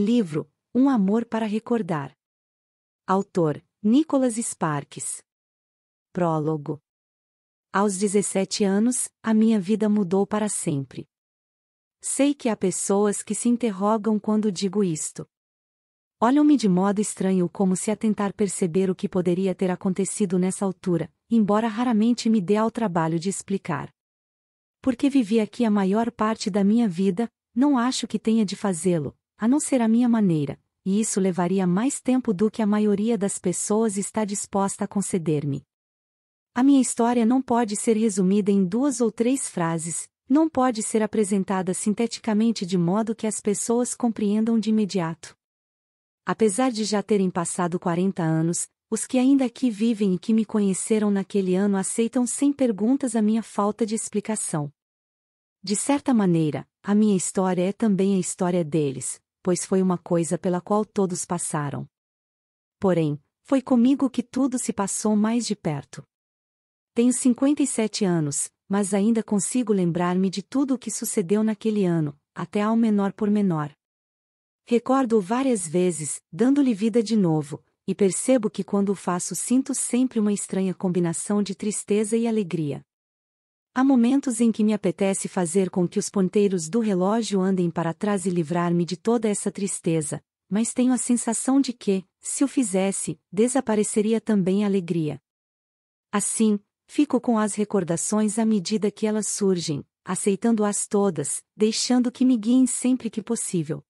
Livro: Um Amor para Recordar. Autor: Nicholas Sparks. Prólogo. Aos 17 anos, a minha vida mudou para sempre. Sei que há pessoas que se interrogam quando digo isto. Olham-me de modo estranho como se a tentar perceber o que poderia ter acontecido nessa altura, embora raramente me dê ao trabalho de explicar. Porque vivi aqui a maior parte da minha vida, não acho que tenha de fazê-lo, a não ser a minha maneira, e isso levaria mais tempo do que a maioria das pessoas está disposta a conceder-me. A minha história não pode ser resumida em duas ou três frases, não pode ser apresentada sinteticamente de modo que as pessoas compreendam de imediato. Apesar de já terem passado 40 anos, os que ainda aqui vivem e que me conheceram naquele ano aceitam sem perguntas a minha falta de explicação. De certa maneira, a minha história é também a história deles, pois foi uma coisa pela qual todos passaram. Porém, foi comigo que tudo se passou mais de perto. Tenho 57 anos, mas ainda consigo lembrar-me de tudo o que sucedeu naquele ano, até ao menor por menor. Recordo-o várias vezes, dando-lhe vida de novo, e percebo que quando o faço sinto sempre uma estranha combinação de tristeza e alegria. Há momentos em que me apetece fazer com que os ponteiros do relógio andem para trás e livrar-me de toda essa tristeza, mas tenho a sensação de que, se o fizesse, desapareceria também a alegria. Assim, fico com as recordações à medida que elas surgem, aceitando-as todas, deixando que me guiem sempre que possível.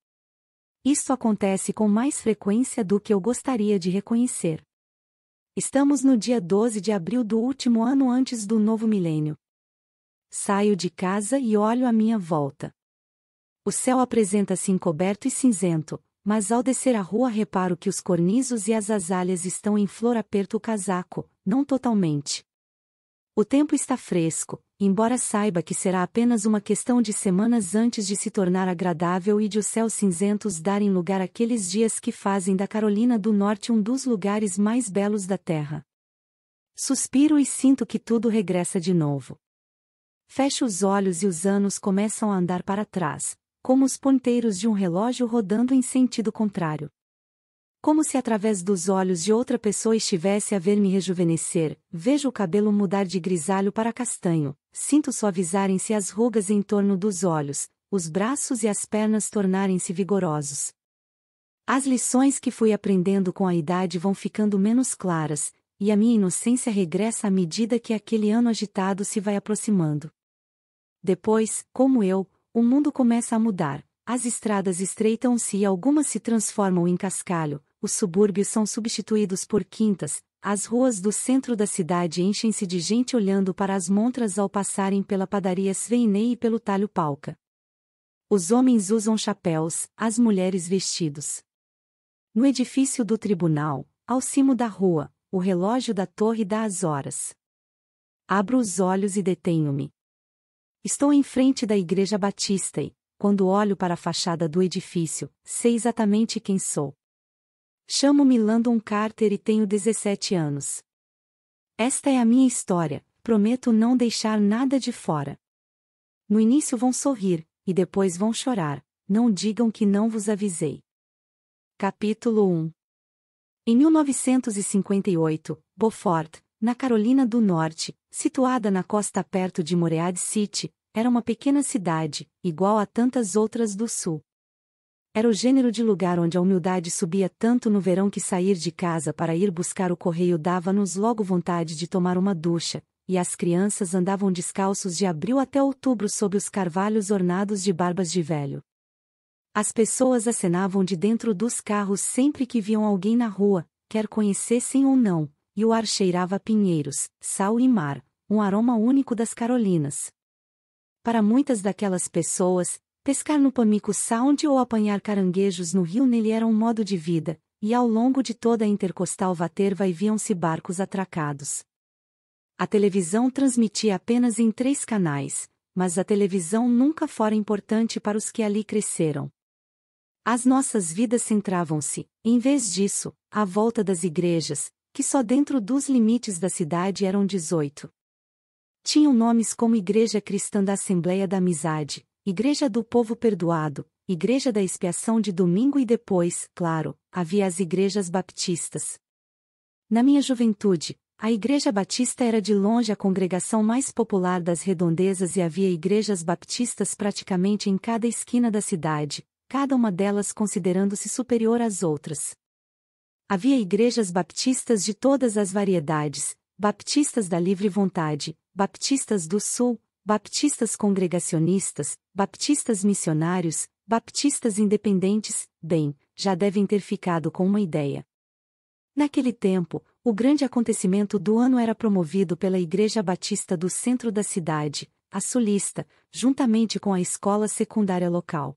Isso acontece com mais frequência do que eu gostaria de reconhecer. Estamos no dia 12 de abril do último ano antes do novo milênio, Saio de casa e olho à minha volta. O céu apresenta-se encoberto e cinzento, mas ao descer a rua reparo que os cornisos e as azalhas estão em flor aperto o casaco, não totalmente. O tempo está fresco, embora saiba que será apenas uma questão de semanas antes de se tornar agradável e de os céus cinzentos darem lugar àqueles dias que fazem da Carolina do Norte um dos lugares mais belos da Terra. Suspiro e sinto que tudo regressa de novo. Fecho os olhos e os anos começam a andar para trás, como os ponteiros de um relógio rodando em sentido contrário. Como se através dos olhos de outra pessoa estivesse a ver-me rejuvenescer, vejo o cabelo mudar de grisalho para castanho, sinto suavizarem-se as rugas em torno dos olhos, os braços e as pernas tornarem-se vigorosos. As lições que fui aprendendo com a idade vão ficando menos claras, e a minha inocência regressa à medida que aquele ano agitado se vai aproximando. Depois, como eu, o mundo começa a mudar, as estradas estreitam-se e algumas se transformam em cascalho, os subúrbios são substituídos por quintas, as ruas do centro da cidade enchem-se de gente olhando para as montras ao passarem pela padaria Sveinei e pelo talho Palca. Os homens usam chapéus, as mulheres vestidos. No edifício do tribunal, ao cimo da rua, o relógio da torre dá as horas. Abro os olhos e detenho-me. Estou em frente da Igreja Batista e, quando olho para a fachada do edifício, sei exatamente quem sou. Chamo-me Landon Carter e tenho 17 anos. Esta é a minha história, prometo não deixar nada de fora. No início vão sorrir, e depois vão chorar, não digam que não vos avisei. Capítulo 1 Em 1958, Beaufort, na Carolina do Norte, situada na costa perto de Morehead City, era uma pequena cidade, igual a tantas outras do sul. Era o gênero de lugar onde a humildade subia tanto no verão que sair de casa para ir buscar o correio dava-nos logo vontade de tomar uma ducha, e as crianças andavam descalços de abril até outubro sob os carvalhos ornados de barbas de velho. As pessoas acenavam de dentro dos carros sempre que viam alguém na rua, quer conhecessem ou não, e o ar cheirava a pinheiros, sal e mar, um aroma único das Carolinas. Para muitas daquelas pessoas, pescar no Pamico Sound ou apanhar caranguejos no rio Nele era um modo de vida, e ao longo de toda a intercostal Vaterva e viam-se barcos atracados. A televisão transmitia apenas em três canais, mas a televisão nunca fora importante para os que ali cresceram. As nossas vidas centravam-se, em vez disso, à volta das igrejas, que só dentro dos limites da cidade eram 18. Tinham nomes como Igreja Cristã da Assembleia da Amizade, Igreja do Povo Perdoado, Igreja da Expiação de Domingo e depois, claro, havia as igrejas baptistas. Na minha juventude, a Igreja Batista era de longe a congregação mais popular das redondezas e havia igrejas baptistas praticamente em cada esquina da cidade, cada uma delas considerando-se superior às outras. Havia igrejas baptistas de todas as variedades, baptistas da livre vontade, baptistas do sul, baptistas congregacionistas, baptistas missionários, baptistas independentes, bem, já devem ter ficado com uma ideia. Naquele tempo, o grande acontecimento do ano era promovido pela Igreja Batista do centro da cidade, a Sulista, juntamente com a escola secundária local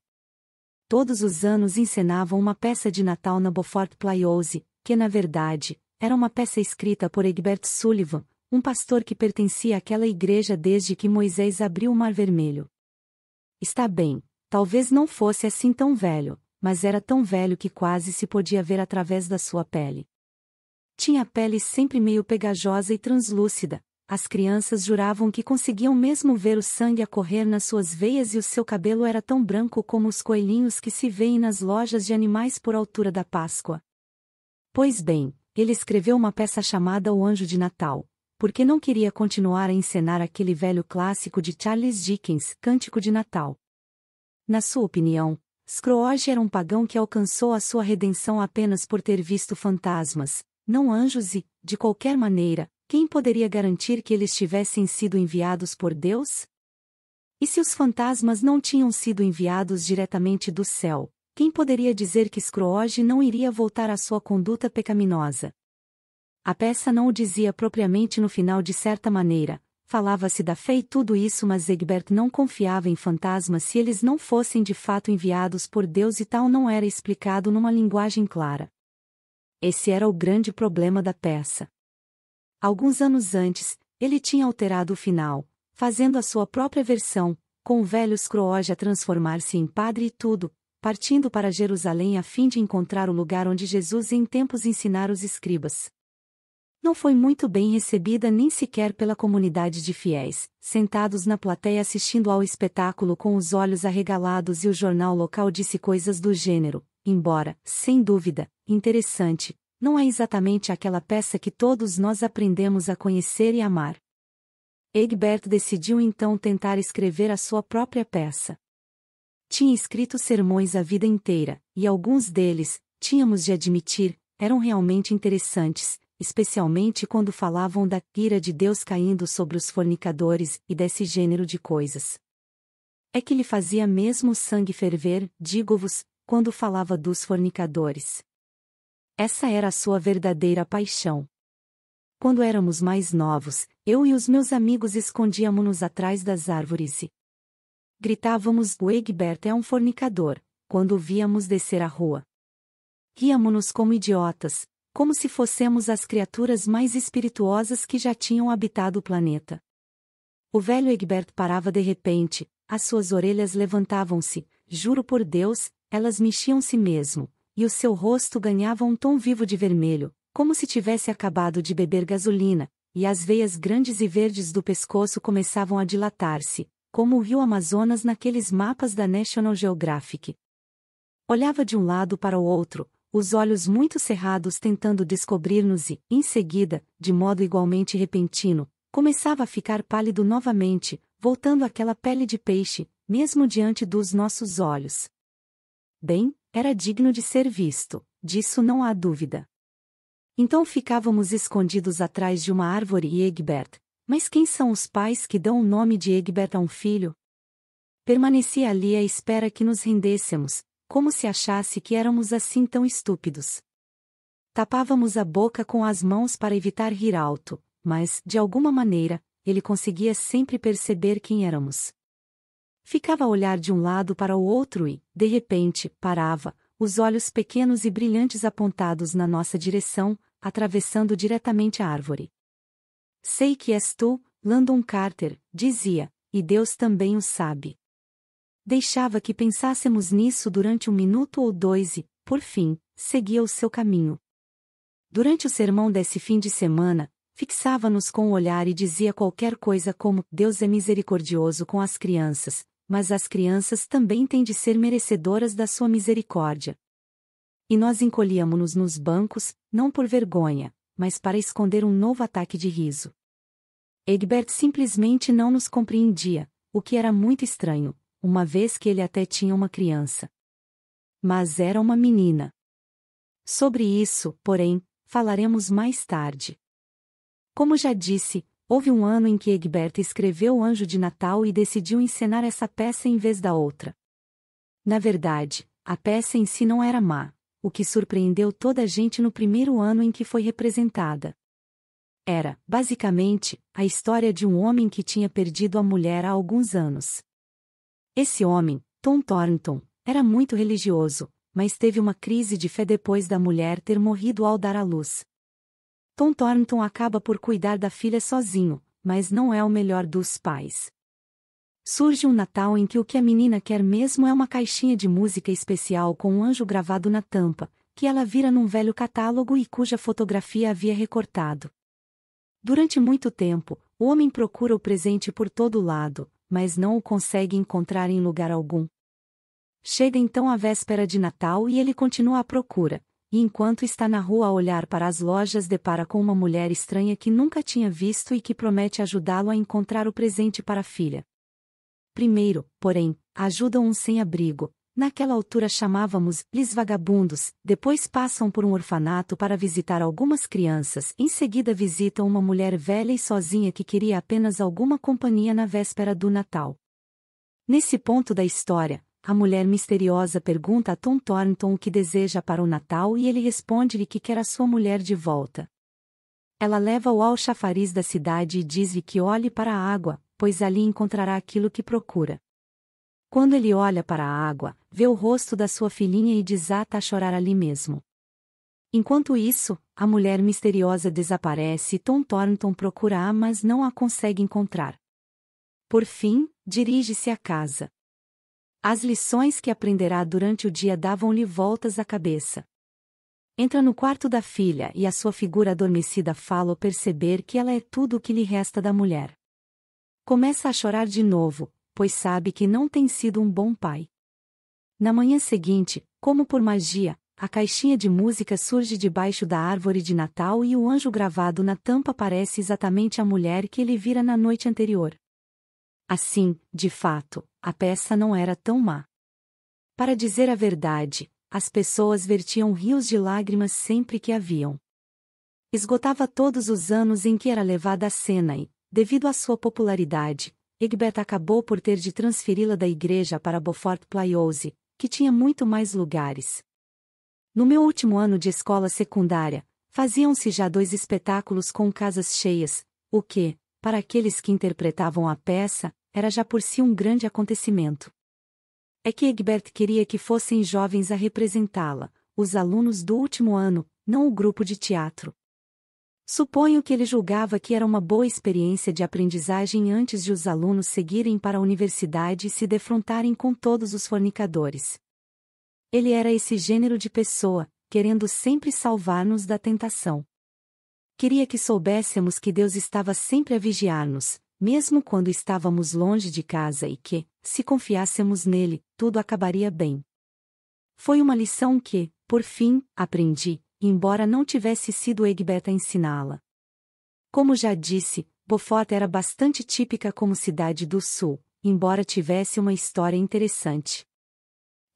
todos os anos encenavam uma peça de Natal na Beaufort Playose, que na verdade, era uma peça escrita por Egbert Sullivan, um pastor que pertencia àquela igreja desde que Moisés abriu o Mar Vermelho. Está bem, talvez não fosse assim tão velho, mas era tão velho que quase se podia ver através da sua pele. Tinha a pele sempre meio pegajosa e translúcida, as crianças juravam que conseguiam mesmo ver o sangue a correr nas suas veias e o seu cabelo era tão branco como os coelhinhos que se veem nas lojas de animais por altura da Páscoa. Pois bem, ele escreveu uma peça chamada O Anjo de Natal, porque não queria continuar a encenar aquele velho clássico de Charles Dickens, Cântico de Natal. Na sua opinião, Scrooge era um pagão que alcançou a sua redenção apenas por ter visto fantasmas, não anjos e, de qualquer maneira, quem poderia garantir que eles tivessem sido enviados por Deus? E se os fantasmas não tinham sido enviados diretamente do céu, quem poderia dizer que Scrooge não iria voltar à sua conduta pecaminosa? A peça não o dizia propriamente no final de certa maneira, falava-se da fé e tudo isso mas Egbert não confiava em fantasmas se eles não fossem de fato enviados por Deus e tal não era explicado numa linguagem clara. Esse era o grande problema da peça. Alguns anos antes, ele tinha alterado o final, fazendo a sua própria versão, com o velho Scrooge a transformar-se em padre e tudo, partindo para Jerusalém a fim de encontrar o lugar onde Jesus em tempos ensinara os escribas. Não foi muito bem recebida nem sequer pela comunidade de fiéis, sentados na plateia assistindo ao espetáculo com os olhos arregalados e o jornal local disse coisas do gênero, embora, sem dúvida, interessante, não é exatamente aquela peça que todos nós aprendemos a conhecer e amar. Egberto decidiu então tentar escrever a sua própria peça. Tinha escrito sermões a vida inteira, e alguns deles, tínhamos de admitir, eram realmente interessantes, especialmente quando falavam da ira de Deus caindo sobre os fornicadores e desse gênero de coisas. É que lhe fazia mesmo o sangue ferver, digo-vos, quando falava dos fornicadores. Essa era a sua verdadeira paixão. Quando éramos mais novos, eu e os meus amigos escondíamos-nos atrás das árvores e gritávamos: O Egbert é um fornicador, quando o víamos descer a rua. Ríamos-nos como idiotas, como se fossemos as criaturas mais espirituosas que já tinham habitado o planeta. O velho Egbert parava de repente, as suas orelhas levantavam-se, juro por Deus, elas mexiam-se mesmo, e o seu rosto ganhava um tom vivo de vermelho, como se tivesse acabado de beber gasolina, e as veias grandes e verdes do pescoço começavam a dilatar-se, como o rio Amazonas naqueles mapas da National Geographic. Olhava de um lado para o outro, os olhos muito cerrados tentando descobrir-nos e, em seguida, de modo igualmente repentino, começava a ficar pálido novamente, voltando àquela pele de peixe, mesmo diante dos nossos olhos. Bem, era digno de ser visto, disso não há dúvida. Então ficávamos escondidos atrás de uma árvore e Egbert. Mas quem são os pais que dão o nome de Egbert a um filho? Permaneci ali à espera que nos rendêssemos, como se achasse que éramos assim tão estúpidos. Tapávamos a boca com as mãos para evitar rir alto, mas, de alguma maneira, ele conseguia sempre perceber quem éramos. Ficava a olhar de um lado para o outro e, de repente, parava, os olhos pequenos e brilhantes apontados na nossa direção, atravessando diretamente a árvore. Sei que és tu, Landon Carter, dizia, e Deus também o sabe. Deixava que pensássemos nisso durante um minuto ou dois e, por fim, seguia o seu caminho. Durante o sermão desse fim de semana, fixava-nos com o olhar e dizia qualquer coisa como: Deus é misericordioso com as crianças, mas as crianças também têm de ser merecedoras da sua misericórdia. E nós encolhíamos-nos nos bancos, não por vergonha, mas para esconder um novo ataque de riso. Egbert simplesmente não nos compreendia, o que era muito estranho, uma vez que ele até tinha uma criança. Mas era uma menina. Sobre isso, porém, falaremos mais tarde. Como já disse, Houve um ano em que Egberta escreveu O Anjo de Natal e decidiu encenar essa peça em vez da outra. Na verdade, a peça em si não era má, o que surpreendeu toda a gente no primeiro ano em que foi representada. Era, basicamente, a história de um homem que tinha perdido a mulher há alguns anos. Esse homem, Tom Thornton, era muito religioso, mas teve uma crise de fé depois da mulher ter morrido ao dar à luz. Tom Thornton acaba por cuidar da filha sozinho, mas não é o melhor dos pais. Surge um Natal em que o que a menina quer mesmo é uma caixinha de música especial com um anjo gravado na tampa, que ela vira num velho catálogo e cuja fotografia havia recortado. Durante muito tempo, o homem procura o presente por todo lado, mas não o consegue encontrar em lugar algum. Chega então a véspera de Natal e ele continua à procura, e enquanto está na rua a olhar para as lojas depara com uma mulher estranha que nunca tinha visto e que promete ajudá-lo a encontrar o presente para a filha. Primeiro, porém, ajudam um sem-abrigo. Naquela altura chamávamos-lhes vagabundos, depois passam por um orfanato para visitar algumas crianças, em seguida visitam uma mulher velha e sozinha que queria apenas alguma companhia na véspera do Natal. Nesse ponto da história, a mulher misteriosa pergunta a Tom Thornton o que deseja para o Natal e ele responde-lhe que quer a sua mulher de volta. Ela leva-o ao chafariz da cidade e diz-lhe que olhe para a água, pois ali encontrará aquilo que procura. Quando ele olha para a água, vê o rosto da sua filhinha e desata a chorar ali mesmo. Enquanto isso, a mulher misteriosa desaparece e Tom Thornton procura-a mas não a consegue encontrar. Por fim, dirige-se à casa. As lições que aprenderá durante o dia davam-lhe voltas à cabeça. Entra no quarto da filha e a sua figura adormecida fala ao perceber que ela é tudo o que lhe resta da mulher. Começa a chorar de novo, pois sabe que não tem sido um bom pai. Na manhã seguinte, como por magia, a caixinha de música surge debaixo da árvore de Natal e o anjo gravado na tampa parece exatamente a mulher que ele vira na noite anterior. Assim, de fato, a peça não era tão má. Para dizer a verdade, as pessoas vertiam rios de lágrimas sempre que a viam. Esgotava todos os anos em que era levada à cena e, devido à sua popularidade, Egbert acabou por ter de transferi-la da igreja para Beaufort Playouse, que tinha muito mais lugares. No meu último ano de escola secundária, faziam-se já dois espetáculos com casas cheias, o que, para aqueles que interpretavam a peça, era já por si um grande acontecimento. É que Egbert queria que fossem jovens a representá-la, os alunos do último ano, não o grupo de teatro. Suponho que ele julgava que era uma boa experiência de aprendizagem antes de os alunos seguirem para a universidade e se defrontarem com todos os fornicadores. Ele era esse gênero de pessoa, querendo sempre salvar-nos da tentação. Queria que soubéssemos que Deus estava sempre a vigiar-nos, mesmo quando estávamos longe de casa e que, se confiássemos nele, tudo acabaria bem. Foi uma lição que, por fim, aprendi, embora não tivesse sido Egbert a ensiná-la. Como já disse, Beaufort era bastante típica como cidade do sul, embora tivesse uma história interessante.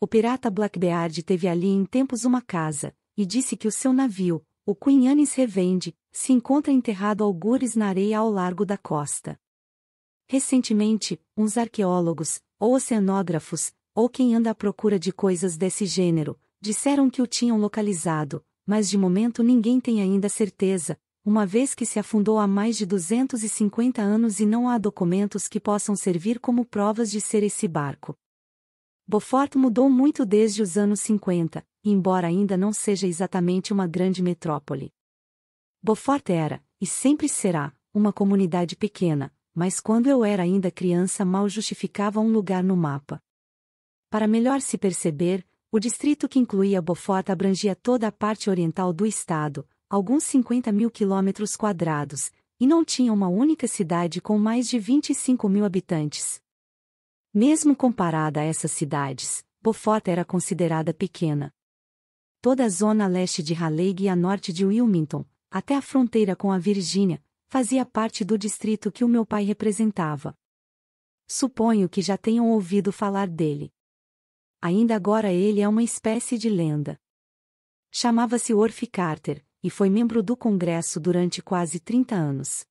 O pirata Blackbeard teve ali em tempos uma casa, e disse que o seu navio, o Queen Anne's Revenge, se encontra enterrado algures na areia ao largo da costa. Recentemente, uns arqueólogos, ou oceanógrafos, ou quem anda à procura de coisas desse gênero, disseram que o tinham localizado, mas de momento ninguém tem ainda certeza, uma vez que se afundou há mais de 250 anos e não há documentos que possam servir como provas de ser esse barco. Beaufort mudou muito desde os anos 50, embora ainda não seja exatamente uma grande metrópole. Beaufort era, e sempre será, uma comunidade pequena, mas quando eu era ainda criança mal justificava um lugar no mapa. Para melhor se perceber, o distrito que incluía Beaufort abrangia toda a parte oriental do estado, alguns 50 mil quilômetros quadrados, e não tinha uma única cidade com mais de 25 mil habitantes. Mesmo comparada a essas cidades, Beaufort era considerada pequena. Toda a zona leste de Raleigh e a norte de Wilmington, até a fronteira com a Virgínia, fazia parte do distrito que o meu pai representava. Suponho que já tenham ouvido falar dele. Ainda agora ele é uma espécie de lenda. Chamava-se Orph Carter, e foi membro do Congresso durante quase 30 anos.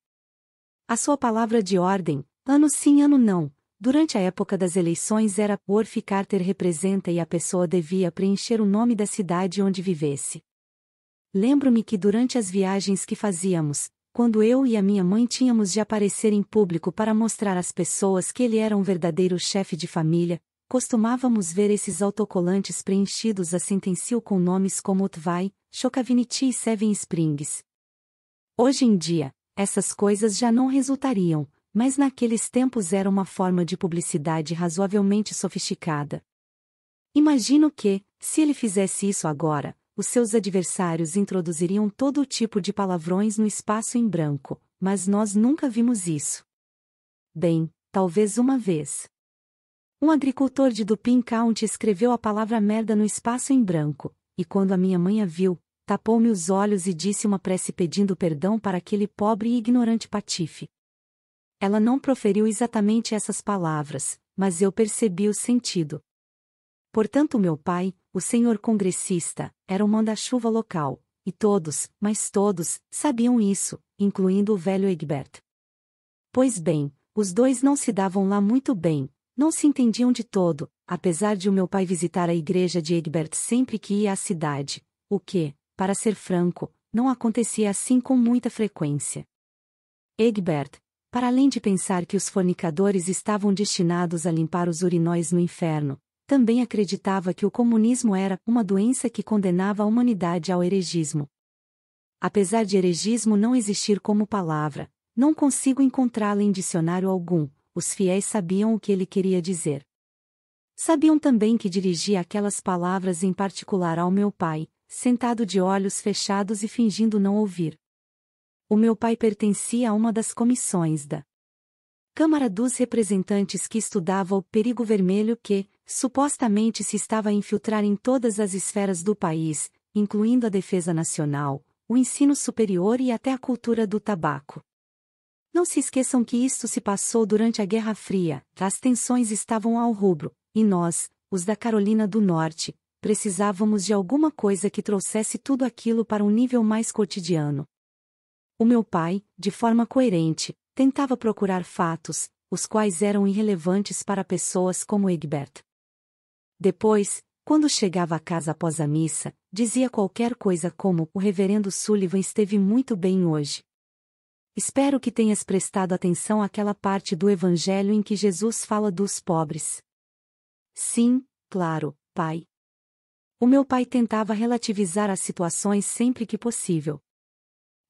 A sua palavra de ordem, ano sim ano não, durante a época das eleições era Orph Carter representa e a pessoa devia preencher o nome da cidade onde vivesse. Lembro-me que durante as viagens que fazíamos, quando eu e a minha mãe tínhamos de aparecer em público para mostrar às pessoas que ele era um verdadeiro chefe de família, costumávamos ver esses autocolantes preenchidos a sentencio com nomes como Otvai, Chocavinity e Seven Springs. Hoje em dia, essas coisas já não resultariam, mas naqueles tempos era uma forma de publicidade razoavelmente sofisticada. Imagino que, se ele fizesse isso agora, os seus adversários introduziriam todo tipo de palavrões no espaço em branco, mas nós nunca vimos isso. Bem, talvez uma vez. Um agricultor de Dupin County escreveu a palavra merda no espaço em branco, e quando a minha mãe a viu, tapou-me os olhos e disse uma prece pedindo perdão para aquele pobre e ignorante patife. Ela não proferiu exatamente essas palavras, mas eu percebi o sentido. Portanto, meu pai, o senhor congressista, era um manda-chuva local, e todos, mas todos, sabiam isso, incluindo o velho Egbert. Pois bem, os dois não se davam lá muito bem, não se entendiam de todo, apesar de o meu pai visitar a igreja de Egbert sempre que ia à cidade, o que, para ser franco, não acontecia assim com muita frequência. Egbert, para além de pensar que os fornicadores estavam destinados a limpar os urinóis no inferno, também acreditava que o comunismo era uma doença que condenava a humanidade ao heregismo. Apesar de heregismo não existir como palavra, não consigo encontrá-la em dicionário algum, os fiéis sabiam o que ele queria dizer. Sabiam também que dirigia aquelas palavras em particular ao meu pai, sentado de olhos fechados e fingindo não ouvir. O meu pai pertencia a uma das comissões da Câmara dos Representantes que estudava o perigo vermelho que, supostamente se estava a infiltrar em todas as esferas do país, incluindo a defesa nacional, o ensino superior e até a cultura do tabaco. Não se esqueçam que isto se passou durante a Guerra Fria, as tensões estavam ao rubro, e nós, os da Carolina do Norte, precisávamos de alguma coisa que trouxesse tudo aquilo para um nível mais cotidiano. O meu pai, de forma coerente, tentava procurar fatos, os quais eram irrelevantes para pessoas como Egbert. Depois, quando chegava a casa após a missa, dizia qualquer coisa como: O reverendo Sullivan esteve muito bem hoje. Espero que tenhas prestado atenção àquela parte do Evangelho em que Jesus fala dos pobres. Sim, claro, pai. O meu pai tentava relativizar as situações sempre que possível.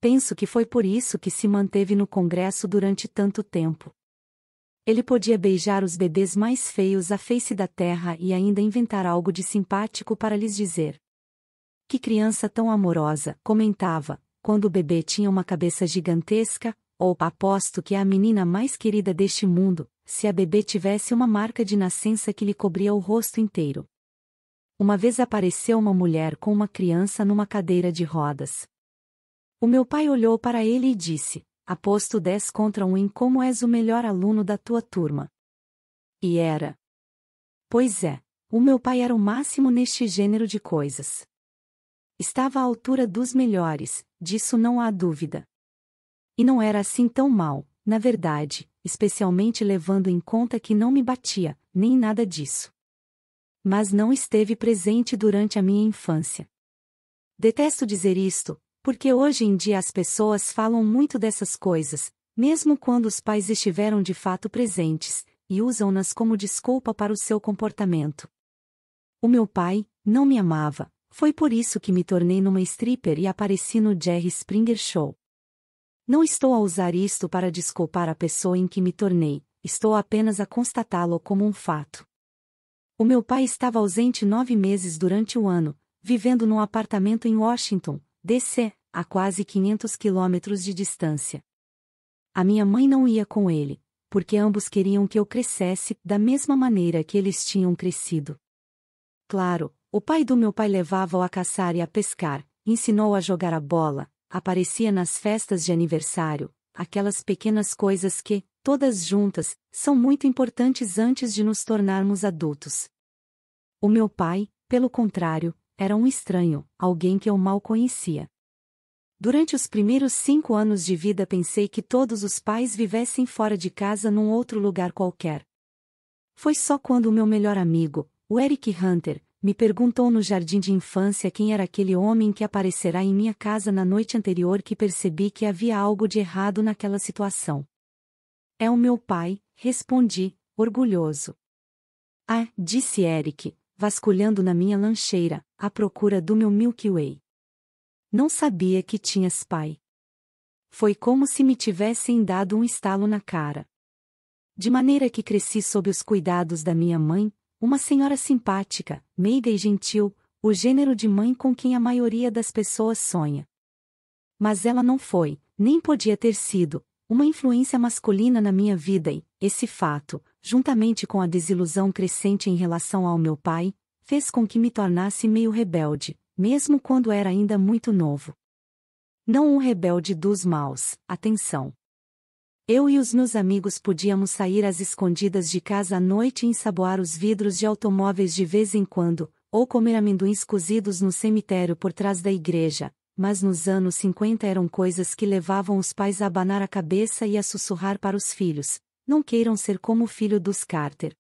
Penso que foi por isso que se manteve no Congresso durante tanto tempo. Ele podia beijar os bebês mais feios à face da terra e ainda inventar algo de simpático para lhes dizer. Que criança tão amorosa, comentava, quando o bebê tinha uma cabeça gigantesca, ou aposto que é a menina mais querida deste mundo, se a bebê tivesse uma marca de nascença que lhe cobria o rosto inteiro. Uma vez apareceu uma mulher com uma criança numa cadeira de rodas. O meu pai olhou para ele e disse: Aposto 10 contra 1 em como és o melhor aluno da tua turma. E era. Pois é, o meu pai era o máximo neste gênero de coisas. Estava à altura dos melhores, disso não há dúvida. E não era assim tão mal, na verdade, especialmente levando em conta que não me batia, nem nada disso. Mas não esteve presente durante a minha infância. Detesto dizer isto, porque hoje em dia as pessoas falam muito dessas coisas, mesmo quando os pais estiveram de fato presentes, e usam-nas como desculpa para o seu comportamento. O meu pai não me amava, foi por isso que me tornei numa stripper e apareci no Jerry Springer Show. Não estou a usar isto para desculpar a pessoa em que me tornei, estou apenas a constatá-lo como um fato. O meu pai estava ausente nove meses durante o ano, vivendo num apartamento em Washington, D.C., a quase 500 quilômetros de distância. A minha mãe não ia com ele, porque ambos queriam que eu crescesse da mesma maneira que eles tinham crescido. Claro, o pai do meu pai levava-o a caçar e a pescar, ensinou a jogar a bola, aparecia nas festas de aniversário, aquelas pequenas coisas que, todas juntas, são muito importantes antes de nos tornarmos adultos. O meu pai, pelo contrário, era um estranho, alguém que eu mal conhecia. Durante os primeiros cinco anos de vida pensei que todos os pais vivessem fora de casa num outro lugar qualquer. Foi só quando o meu melhor amigo, o Eric Hunter, me perguntou no jardim de infância quem era aquele homem que aparecerá em minha casa na noite anterior que percebi que havia algo de errado naquela situação. É o meu pai, respondi, orgulhoso. Ah, disse Eric, vasculhando na minha lancheira, à procura do meu Milky Way. Não sabia que tinhas pai. Foi como se me tivessem dado um estalo na cara. De maneira que cresci sob os cuidados da minha mãe, uma senhora simpática, meiga e gentil, o gênero de mãe com quem a maioria das pessoas sonha. Mas ela não foi, nem podia ter sido, uma influência masculina na minha vida e, esse fato, juntamente com a desilusão crescente em relação ao meu pai, fez com que me tornasse meio rebelde, mesmo quando era ainda muito novo. Não um rebelde dos maus, atenção. Eu e os meus amigos podíamos sair às escondidas de casa à noite e ensaboar os vidros de automóveis de vez em quando, ou comer amendoins cozidos no cemitério por trás da igreja, mas nos anos 50 eram coisas que levavam os pais a abanar a cabeça e a sussurrar para os filhos: não queiram ser como o filho dos Carter.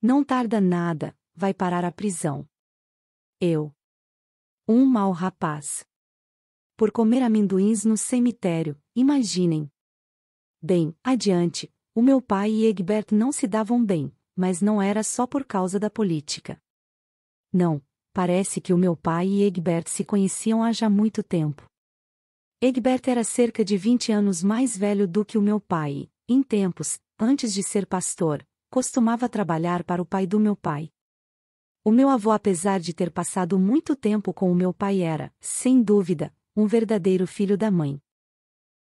Não tarda nada, vai parar à prisão. Eu. Um mau rapaz. Por comer amendoins no cemitério, imaginem. Bem, adiante, o meu pai e Egbert não se davam bem, mas não era só por causa da política. Não, parece que o meu pai e Egbert se conheciam há já muito tempo. Egbert era cerca de 20 anos mais velho do que o meu pai, em tempos, antes de ser pastor, costumava trabalhar para o pai do meu pai. O meu avô, apesar de ter passado muito tempo com o meu pai, era, sem dúvida, um verdadeiro filho da mãe.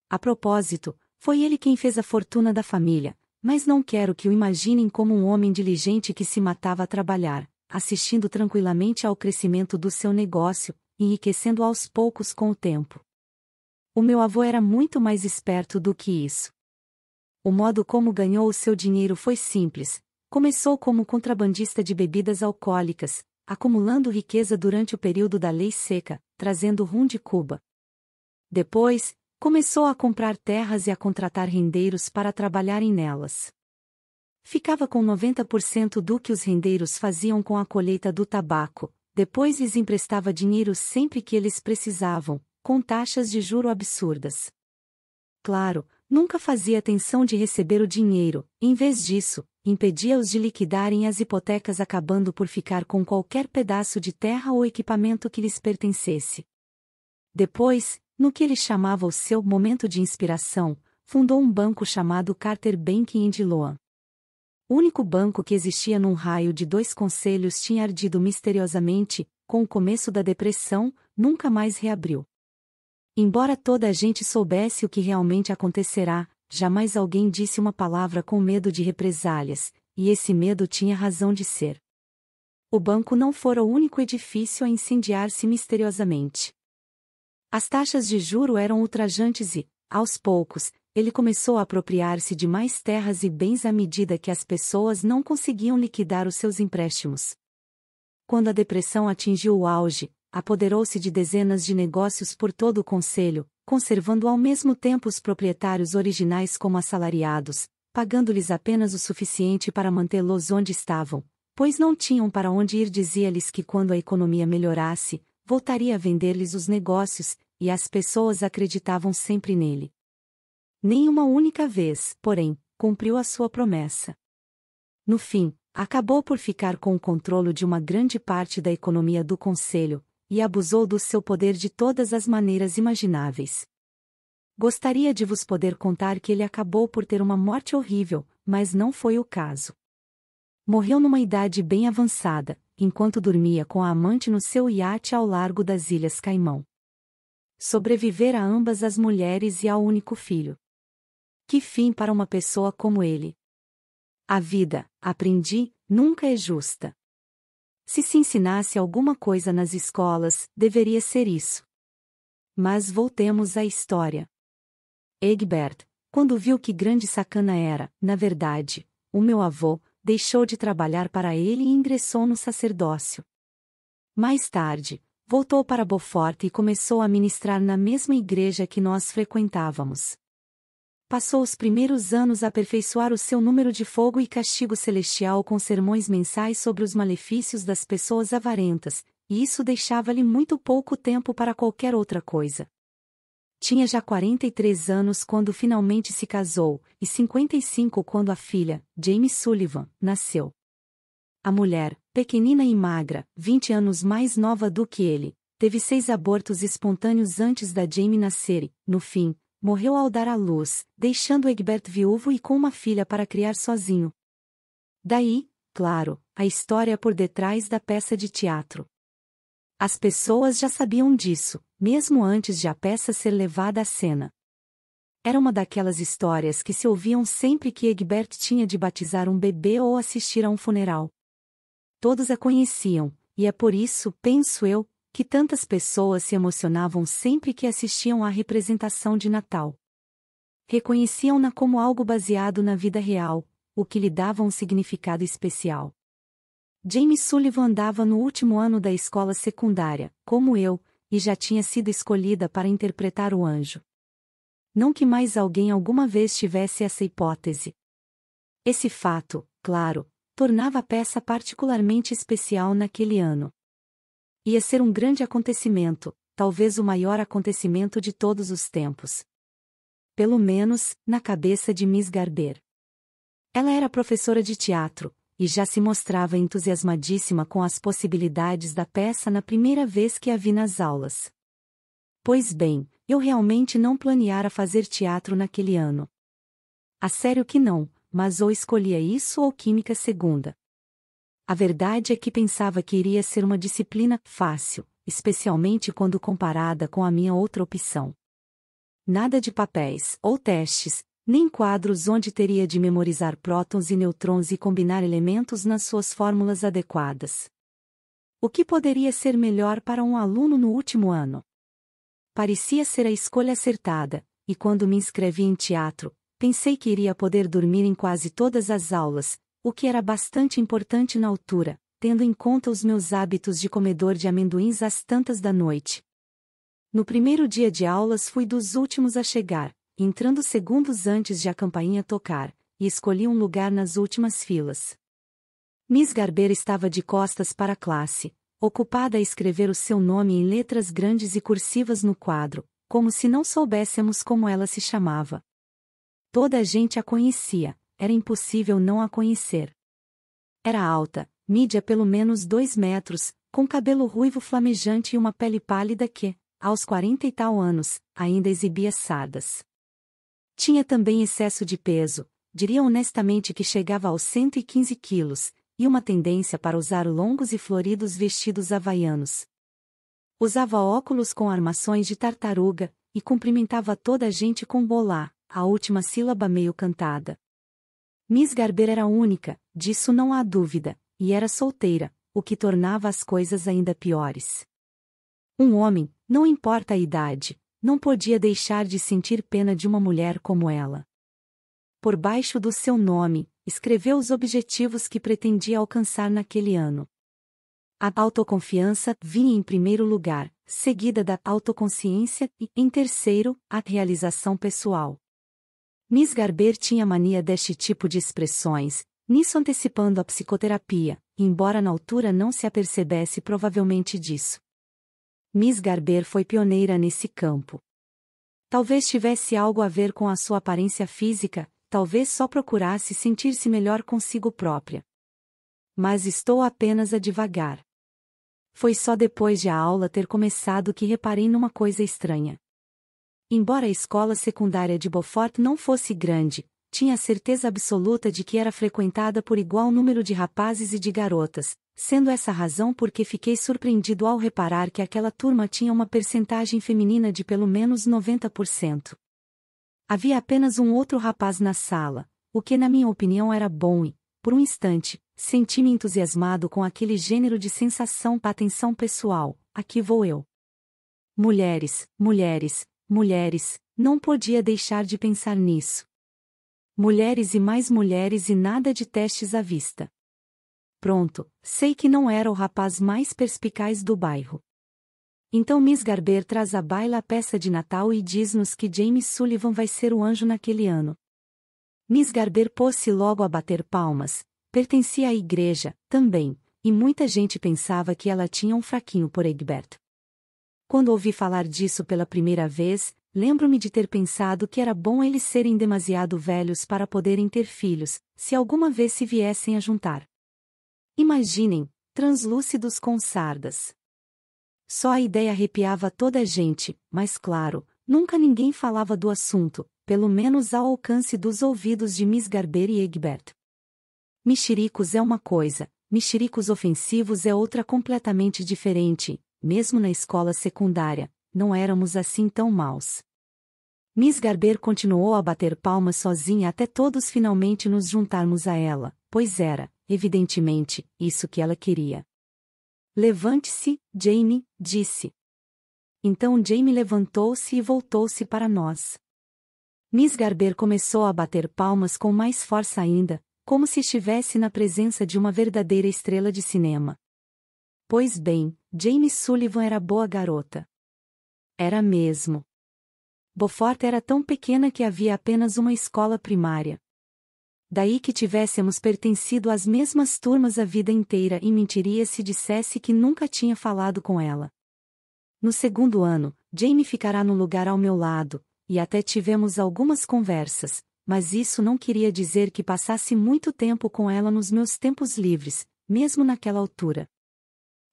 A propósito, foi ele quem fez a fortuna da família, mas não quero que o imaginem como um homem diligente que se matava a trabalhar, assistindo tranquilamente ao crescimento do seu negócio, enriquecendo aos poucos com o tempo. O meu avô era muito mais esperto do que isso. O modo como ganhou o seu dinheiro foi simples, Começou como contrabandista de bebidas alcoólicas, acumulando riqueza durante o período da Lei Seca, trazendo rum de Cuba. Depois, começou a comprar terras e a contratar rendeiros para trabalharem nelas. Ficava com 90% do que os rendeiros faziam com a colheita do tabaco, depois lhes emprestava dinheiro sempre que eles precisavam, com taxas de juro absurdas. Claro, Nunca fazia atenção de receber o dinheiro, em vez disso, impedia-os de liquidarem as hipotecas acabando por ficar com qualquer pedaço de terra ou equipamento que lhes pertencesse. Depois, no que ele chamava o seu momento de inspiração, fundou um banco chamado Carter Bank in Loan, O único banco que existia num raio de dois conselhos tinha ardido misteriosamente, com o começo da depressão, nunca mais reabriu. Embora toda a gente soubesse o que realmente acontecerá, jamais alguém disse uma palavra com medo de represálias, e esse medo tinha razão de ser. O banco não fora o único edifício a incendiar-se misteriosamente. As taxas de juro eram ultrajantes e, aos poucos, ele começou a apropriar-se de mais terras e bens à medida que as pessoas não conseguiam liquidar os seus empréstimos. Quando a depressão atingiu o auge, apoderou-se de dezenas de negócios por todo o Conselho, conservando ao mesmo tempo os proprietários originais como assalariados, pagando-lhes apenas o suficiente para mantê-los onde estavam, pois não tinham para onde ir, dizia-lhes que quando a economia melhorasse, voltaria a vender-lhes os negócios, e as pessoas acreditavam sempre nele. Nenhuma única vez, porém, cumpriu a sua promessa. No fim, acabou por ficar com o controlo de uma grande parte da economia do conselho, e abusou do seu poder de todas as maneiras imagináveis. Gostaria de vos poder contar que ele acabou por ter uma morte horrível, mas não foi o caso. Morreu numa idade bem avançada, enquanto dormia com a amante no seu iate ao largo das Ilhas Caimão. Sobreviver a ambas as mulheres e ao único filho. Que fim para uma pessoa como ele! A vida, aprendi, nunca é justa. Se se ensinasse alguma coisa nas escolas, deveria ser isso. Mas voltemos à história. Egbert, quando viu que grande sacana era, na verdade, o meu avô, deixou de trabalhar para ele e ingressou no sacerdócio. Mais tarde, voltou para Beaufort e começou a ministrar na mesma igreja que nós frequentávamos passou os primeiros anos a aperfeiçoar o seu número de fogo e castigo celestial com sermões mensais sobre os malefícios das pessoas avarentas, e isso deixava-lhe muito pouco tempo para qualquer outra coisa. Tinha já 43 anos quando finalmente se casou, e 55 quando a filha, Jamie Sullivan, nasceu. A mulher, pequenina e magra, 20 anos mais nova do que ele, teve seis abortos espontâneos antes da Jamie nascer, e, no fim, morreu ao dar à luz, deixando Egbert viúvo e com uma filha para criar sozinho. Daí, claro, a história por detrás da peça de teatro. As pessoas já sabiam disso, mesmo antes de a peça ser levada à cena. Era uma daquelas histórias que se ouviam sempre que Egbert tinha de batizar um bebê ou assistir a um funeral. Todos a conheciam, e é por isso, penso eu, que tantas pessoas se emocionavam sempre que assistiam à representação de Natal. Reconheciam-na como algo baseado na vida real, o que lhe dava um significado especial. James Sullivan andava no último ano da escola secundária, como eu, e já tinha sido escolhida para interpretar o anjo. Não que mais alguém alguma vez tivesse essa hipótese. Esse fato, claro, tornava a peça particularmente especial naquele ano. Ia ser um grande acontecimento, talvez o maior acontecimento de todos os tempos. Pelo menos, na cabeça de Miss Garber. Ela era professora de teatro, e já se mostrava entusiasmadíssima com as possibilidades da peça na primeira vez que a vi nas aulas. Pois bem, eu realmente não planeara fazer teatro naquele ano. A sério que não, mas ou escolhia isso ou Química Segunda. A verdade é que pensava que iria ser uma disciplina fácil, especialmente quando comparada com a minha outra opção. Nada de papéis ou testes, nem quadros onde teria de memorizar prótons e nêutrons e combinar elementos nas suas fórmulas adequadas. O que poderia ser melhor para um aluno no último ano? Parecia ser a escolha acertada, e quando me inscrevi em teatro, pensei que iria poder dormir em quase todas as aulas, o que era bastante importante na altura, tendo em conta os meus hábitos de comedor de amendoins às tantas da noite. No primeiro dia de aulas fui dos últimos a chegar, entrando segundos antes de a campainha tocar, e escolhi um lugar nas últimas filas. Miss Garber estava de costas para a classe, ocupada a escrever o seu nome em letras grandes e cursivas no quadro, como se não soubéssemos como ela se chamava. Toda a gente a conhecia, era impossível não a conhecer. Era alta, mídia pelo menos dois metros, com cabelo ruivo flamejante e uma pele pálida que, aos quarenta e tal anos, ainda exibia sardas. Tinha também excesso de peso, diria honestamente que chegava aos 115 quilos, e uma tendência para usar longos e floridos vestidos havaianos. Usava óculos com armações de tartaruga, e cumprimentava toda a gente com bolá, a última sílaba meio cantada. Miss Garber era única, disso não há dúvida, e era solteira, o que tornava as coisas ainda piores. Um homem, não importa a idade, não podia deixar de sentir pena de uma mulher como ela. Por baixo do seu nome, escreveu os objetivos que pretendia alcançar naquele ano. A autoconfiança vinha em primeiro lugar, seguida da autoconsciência e, em terceiro, a realização pessoal. Miss Garber tinha mania deste tipo de expressões, nisso antecipando a psicoterapia, embora na altura não se apercebesse provavelmente disso. Miss Garber foi pioneira nesse campo. Talvez tivesse algo a ver com a sua aparência física, talvez só procurasse sentir-se melhor consigo própria. Mas estou apenas a divagar. Foi só depois de a aula ter começado que reparei numa coisa estranha. Embora a escola secundária de Beaufort não fosse grande, tinha certeza absoluta de que era frequentada por igual número de rapazes e de garotas, sendo essa razão porque fiquei surpreendido ao reparar que aquela turma tinha uma percentagem feminina de pelo menos 90%. Havia apenas um outro rapaz na sala, o que na minha opinião era bom e, por um instante, senti-me entusiasmado com aquele gênero de sensação para atenção pessoal, aqui vou eu. Mulheres, mulheres, mulheres, não podia deixar de pensar nisso. Mulheres e mais mulheres e nada de testes à vista. Pronto, sei que não era o rapaz mais perspicaz do bairro. Então Miss Garber traz à baila a peça de Natal e diz-nos que James Sullivan vai ser o anjo naquele ano. Miss Garber pôs-se logo a bater palmas, pertencia à igreja, também, e muita gente pensava que ela tinha um fraquinho por Egbert. Quando ouvi falar disso pela primeira vez, lembro-me de ter pensado que era bom eles serem demasiado velhos para poderem ter filhos, se alguma vez se viessem a juntar. Imaginem, translúcidos com sardas. Só a ideia arrepiava toda a gente, mas claro, nunca ninguém falava do assunto, pelo menos ao alcance dos ouvidos de Miss Garber e Egbert. Mexericos é uma coisa, mexericos ofensivos é outra completamente diferente, mesmo na escola secundária, não éramos assim tão maus. Miss Garber continuou a bater palmas sozinha até todos finalmente nos juntarmos a ela, pois era, evidentemente, isso que ela queria. Levante-se, Jamie, disse. Então Jamie levantou-se e voltou-se para nós. Miss Garber começou a bater palmas com mais força ainda, como se estivesse na presença de uma verdadeira estrela de cinema. Pois bem, James Sullivan era boa garota. Era mesmo. Beaufort era tão pequena que havia apenas uma escola primária. Daí que tivéssemos pertencido às mesmas turmas a vida inteira e mentiria se dissesse que nunca tinha falado com ela. No segundo ano, Jamie ficará no lugar ao meu lado, e até tivemos algumas conversas, mas isso não queria dizer que passasse muito tempo com ela nos meus tempos livres, mesmo naquela altura.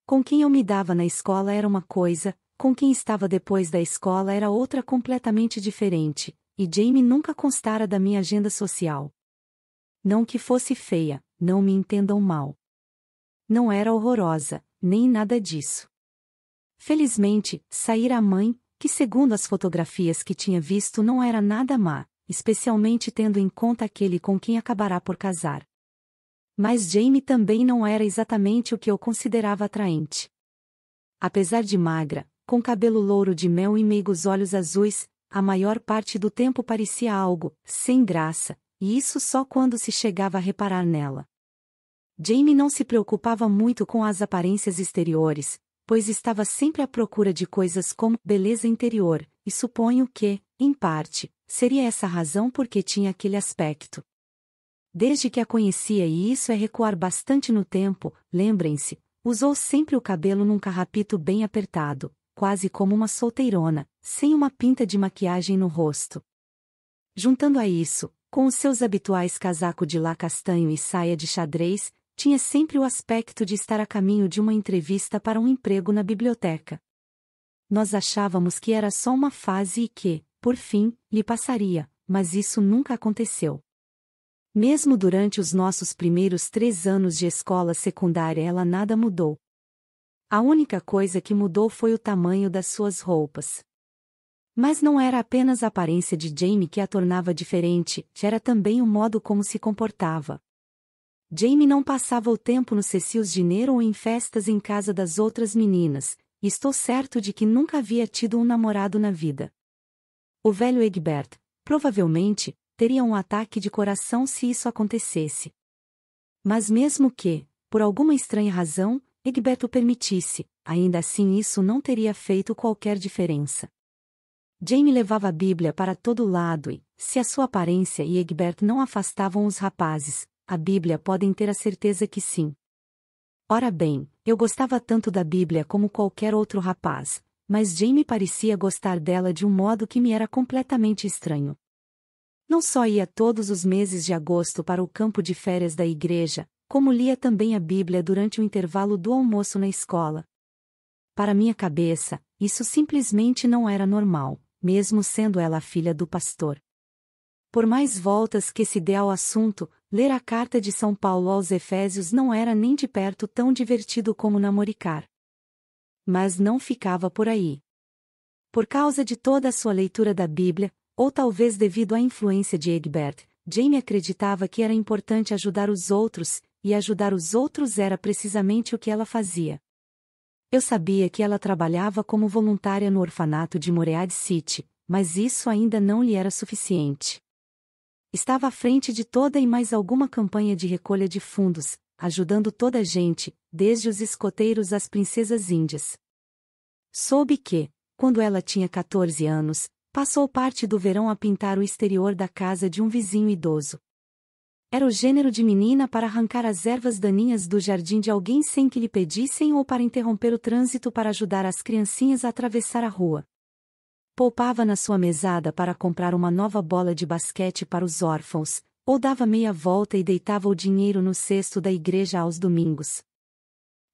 Com quem eu me dava na escola era uma coisa, com quem estava depois da escola era outra completamente diferente, e Jamie nunca constara da minha agenda social. Não que fosse feia, não me entendam mal. Não era horrorosa, nem nada disso. Felizmente, saíra a mãe, que segundo as fotografias que tinha visto não era nada má, especialmente tendo em conta aquele com quem acabará por casar. Mas Jamie também não era exatamente o que eu considerava atraente. Apesar de magra, com cabelo louro de mel e meigos olhos azuis, a maior parte do tempo parecia algo, sem graça, e isso só quando se chegava a reparar nela. Jamie não se preocupava muito com as aparências exteriores, pois estava sempre à procura de coisas como beleza interior, e suponho que, em parte, seria essa a razão por que tinha aquele aspecto desde que a conhecia e isso é recuar bastante no tempo, lembrem-se, usou sempre o cabelo num carrapito bem apertado, quase como uma solteirona, sem uma pinta de maquiagem no rosto. Juntando a isso, com os seus habituais casaco de lá castanho e saia de xadrez, tinha sempre o aspecto de estar a caminho de uma entrevista para um emprego na biblioteca. Nós achávamos que era só uma fase e que, por fim, lhe passaria, mas isso nunca aconteceu. Mesmo durante os nossos primeiros três anos de escola secundária ela nada mudou. A única coisa que mudou foi o tamanho das suas roupas. Mas não era apenas a aparência de Jamie que a tornava diferente, era também o modo como se comportava. Jamie não passava o tempo no Cecils de ou em festas em casa das outras meninas, e estou certo de que nunca havia tido um namorado na vida. O velho Egbert, provavelmente, teria um ataque de coração se isso acontecesse. Mas mesmo que, por alguma estranha razão, Egberto permitisse, ainda assim isso não teria feito qualquer diferença. Jamie levava a Bíblia para todo lado e, se a sua aparência e Egbert não afastavam os rapazes, a Bíblia podem ter a certeza que sim. Ora bem, eu gostava tanto da Bíblia como qualquer outro rapaz, mas Jamie parecia gostar dela de um modo que me era completamente estranho. Não só ia todos os meses de agosto para o campo de férias da igreja, como lia também a Bíblia durante o intervalo do almoço na escola. Para minha cabeça, isso simplesmente não era normal, mesmo sendo ela a filha do pastor. Por mais voltas que se dê ao assunto, ler a carta de São Paulo aos Efésios não era nem de perto tão divertido como namoricar. Mas não ficava por aí. Por causa de toda a sua leitura da Bíblia, ou talvez devido à influência de Egbert, Jamie acreditava que era importante ajudar os outros, e ajudar os outros era precisamente o que ela fazia. Eu sabia que ela trabalhava como voluntária no orfanato de Moreade City, mas isso ainda não lhe era suficiente. Estava à frente de toda e mais alguma campanha de recolha de fundos, ajudando toda a gente, desde os escoteiros às princesas índias. Soube que, quando ela tinha 14 anos, Passou parte do verão a pintar o exterior da casa de um vizinho idoso. Era o gênero de menina para arrancar as ervas daninhas do jardim de alguém sem que lhe pedissem ou para interromper o trânsito para ajudar as criancinhas a atravessar a rua. Poupava na sua mesada para comprar uma nova bola de basquete para os órfãos, ou dava meia volta e deitava o dinheiro no cesto da igreja aos domingos.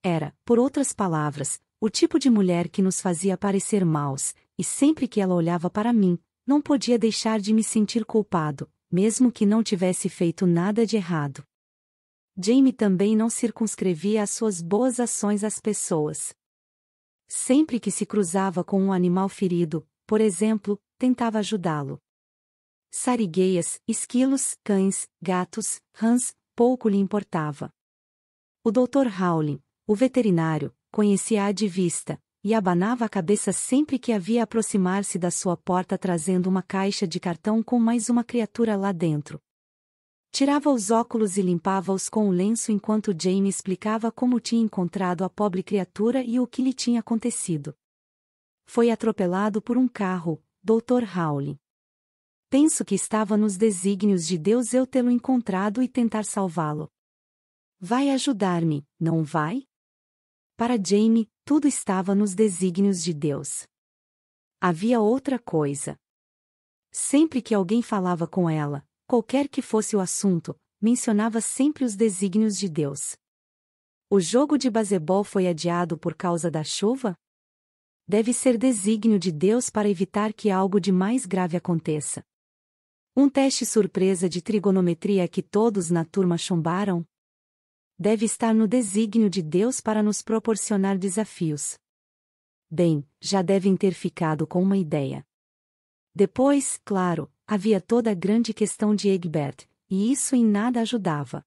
Era, por outras palavras, o tipo de mulher que nos fazia parecer maus, e sempre que ela olhava para mim, não podia deixar de me sentir culpado, mesmo que não tivesse feito nada de errado. Jamie também não circunscrevia as suas boas ações às pessoas. Sempre que se cruzava com um animal ferido, por exemplo, tentava ajudá-lo. Sarigueias, esquilos, cães, gatos, rãs, pouco lhe importava. O Dr. Howling, o veterinário, conhecia-a de vista, e abanava a cabeça sempre que havia aproximar-se da sua porta trazendo uma caixa de cartão com mais uma criatura lá dentro. Tirava os óculos e limpava-os com o um lenço enquanto Jane explicava como tinha encontrado a pobre criatura e o que lhe tinha acontecido. Foi atropelado por um carro, Dr. Howley. Penso que estava nos desígnios de Deus eu tê-lo encontrado e tentar salvá-lo. Vai ajudar-me, não vai? Para Jamie, tudo estava nos desígnios de Deus. Havia outra coisa. Sempre que alguém falava com ela, qualquer que fosse o assunto, mencionava sempre os desígnios de Deus. O jogo de baseball foi adiado por causa da chuva? Deve ser desígnio de Deus para evitar que algo de mais grave aconteça. Um teste surpresa de trigonometria que todos na turma chumbaram? deve estar no desígnio de Deus para nos proporcionar desafios. Bem, já devem ter ficado com uma ideia. Depois, claro, havia toda a grande questão de Egbert, e isso em nada ajudava.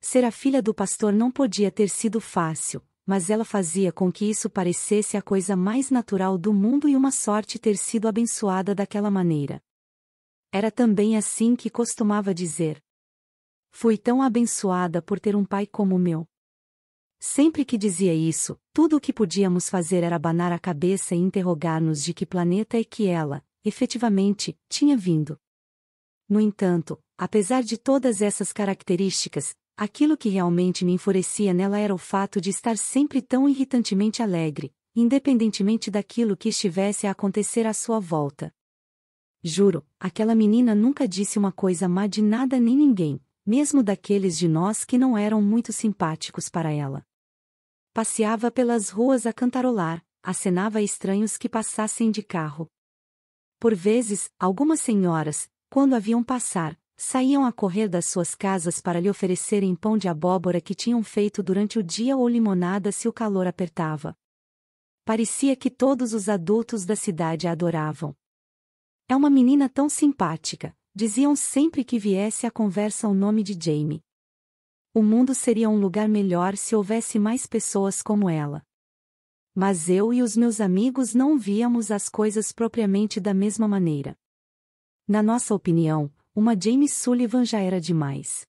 Ser a filha do pastor não podia ter sido fácil, mas ela fazia com que isso parecesse a coisa mais natural do mundo e uma sorte ter sido abençoada daquela maneira. Era também assim que costumava dizer: Fui tão abençoada por ter um pai como o meu. Sempre que dizia isso, tudo o que podíamos fazer era abanar a cabeça e interrogar-nos de que planeta é que ela, efetivamente, tinha vindo. No entanto, apesar de todas essas características, aquilo que realmente me enfurecia nela era o fato de estar sempre tão irritantemente alegre, independentemente daquilo que estivesse a acontecer à sua volta. Juro, aquela menina nunca disse uma coisa má de nada nem ninguém, mesmo daqueles de nós que não eram muito simpáticos para ela. Passeava pelas ruas a cantarolar, acenava a estranhos que passassem de carro. Por vezes, algumas senhoras, quando a viam passar, saíam a correr das suas casas para lhe oferecerem pão de abóbora que tinham feito durante o dia ou limonada se o calor apertava. Parecia que todos os adultos da cidade a adoravam. É uma menina tão simpática, diziam sempre que viesse a conversa o nome de Jamie. O mundo seria um lugar melhor se houvesse mais pessoas como ela. Mas eu e os meus amigos não víamos as coisas propriamente da mesma maneira. Na nossa opinião, uma Jamie Sullivan já era demais.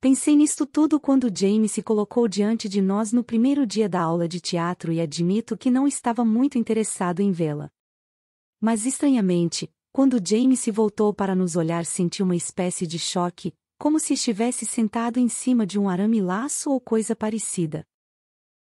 Pensei nisto tudo quando Jamie se colocou diante de nós no primeiro dia da aula de teatro e admito que não estava muito interessado em vê-la. Mas estranhamente, quando Jamie se voltou para nos olhar, senti uma espécie de choque, como se estivesse sentado em cima de um arame-laço ou coisa parecida.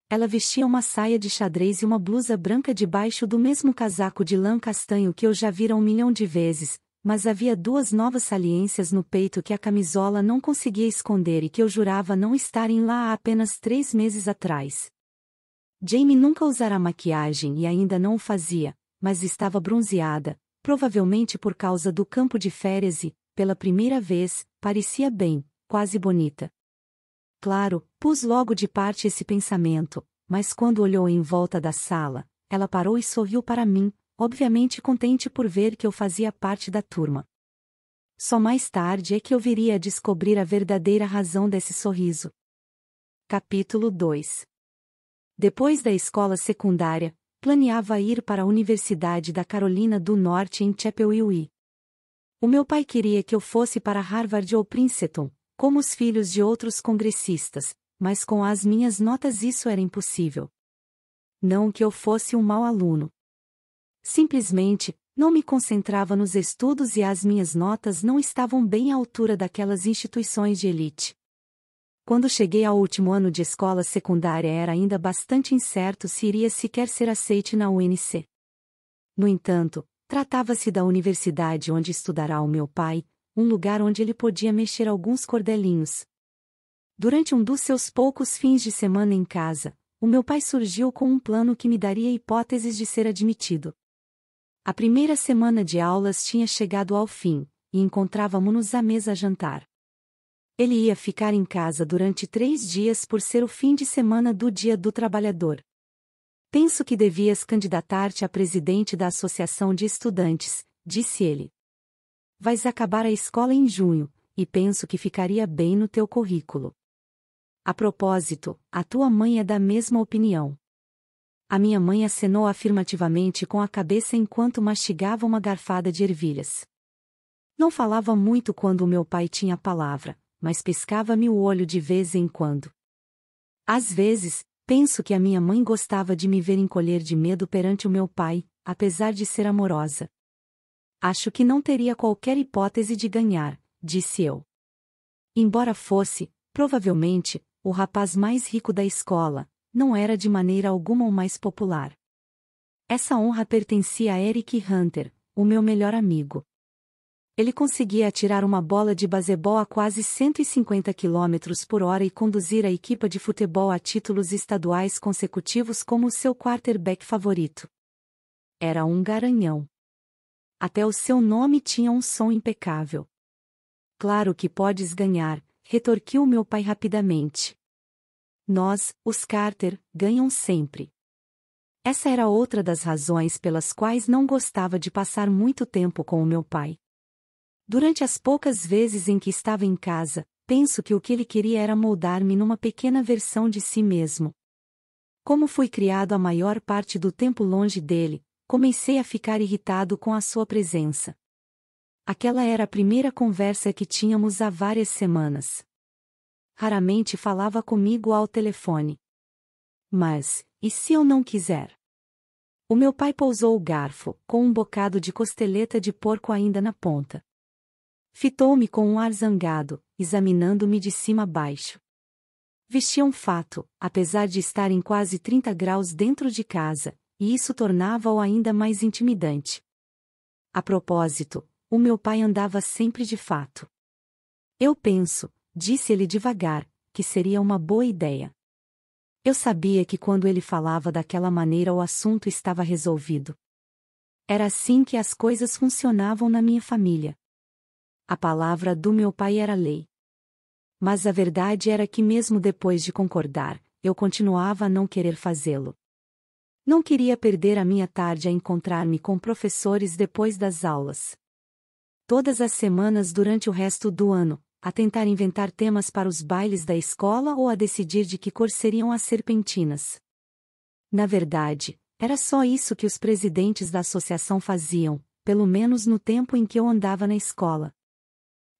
Ela vestia uma saia de xadrez e uma blusa branca debaixo do mesmo casaco de lã castanho que eu já vira um milhão de vezes, mas havia duas novas saliências no peito que a camisola não conseguia esconder e que eu jurava não estarem lá há apenas três meses atrás. Jamie nunca usara maquiagem e ainda não o fazia, mas estava bronzeada, provavelmente por causa do campo de férias e, pela primeira vez, parecia bem, quase bonita. Claro, pus logo de parte esse pensamento, mas quando olhou em volta da sala, ela parou e sorriu para mim, obviamente contente por ver que eu fazia parte da turma. Só mais tarde é que eu viria a descobrir a verdadeira razão desse sorriso. Capítulo 2 Depois da escola secundária, planeava ir para a Universidade da Carolina do Norte em Chapel Hill. O meu pai queria que eu fosse para Harvard ou Princeton, como os filhos de outros congressistas, mas com as minhas notas isso era impossível. Não que eu fosse um mau aluno. Simplesmente, não me concentrava nos estudos e as minhas notas não estavam bem à altura daquelas instituições de elite. Quando cheguei ao último ano de escola secundária era ainda bastante incerto se iria sequer ser aceite na UNC. No entanto, tratava-se da universidade onde estudará o meu pai, um lugar onde ele podia mexer alguns cordelinhos. Durante um dos seus poucos fins de semana em casa, o meu pai surgiu com um plano que me daria hipóteses de ser admitido. A primeira semana de aulas tinha chegado ao fim, e encontrávamo-nos à mesa a jantar. Ele ia ficar em casa durante três dias por ser o fim de semana do Dia do Trabalhador. Penso que devias candidatar-te a presidente da Associação de Estudantes, disse ele. Vais acabar a escola em junho, e penso que ficaria bem no teu currículo. A propósito, a tua mãe é da mesma opinião. A minha mãe acenou afirmativamente com a cabeça enquanto mastigava uma garfada de ervilhas. Não falava muito quando o meu pai tinha a palavra, mas piscava-me o olho de vez em quando. Às vezes, penso que a minha mãe gostava de me ver encolher de medo perante o meu pai, apesar de ser amorosa. Acho que não teria qualquer hipótese de ganhar, disse eu. Embora fosse, provavelmente, o rapaz mais rico da escola, não era de maneira alguma o mais popular. Essa honra pertencia a Eric Hunter, o meu melhor amigo. Ele conseguia atirar uma bola de basebol a quase 150 km por hora e conduzir a equipa de futebol a títulos estaduais consecutivos como seu quarterback favorito. Era um garanhão. Até o seu nome tinha um som impecável. Claro que podes ganhar, retorquiu meu pai rapidamente. Nós, os Carter, ganham sempre. Essa era outra das razões pelas quais não gostava de passar muito tempo com o meu pai. Durante as poucas vezes em que estava em casa, penso que o que ele queria era moldar-me numa pequena versão de si mesmo. Como fui criado a maior parte do tempo longe dele, comecei a ficar irritado com a sua presença. Aquela era a primeira conversa que tínhamos há várias semanas. Raramente falava comigo ao telefone. Mas, e se eu não quiser? O meu pai pousou o garfo, com um bocado de costeleta de porco ainda na ponta. Fitou-me com um ar zangado, examinando-me de cima a baixo. Vestia um fato, apesar de estar em quase 30 graus dentro de casa, e isso tornava-o ainda mais intimidante. A propósito, o meu pai andava sempre de fato. Eu penso, disse ele devagar, que seria uma boa ideia. Eu sabia que quando ele falava daquela maneira o assunto estava resolvido. Era assim que as coisas funcionavam na minha família. A palavra do meu pai era lei. Mas a verdade era que, mesmo depois de concordar, eu continuava a não querer fazê-lo. Não queria perder a minha tarde a encontrar-me com professores depois das aulas. Todas as semanas durante o resto do ano, a tentar inventar temas para os bailes da escola ou a decidir de que cor seriam as serpentinas. Na verdade, era só isso que os presidentes da associação faziam, pelo menos no tempo em que eu andava na escola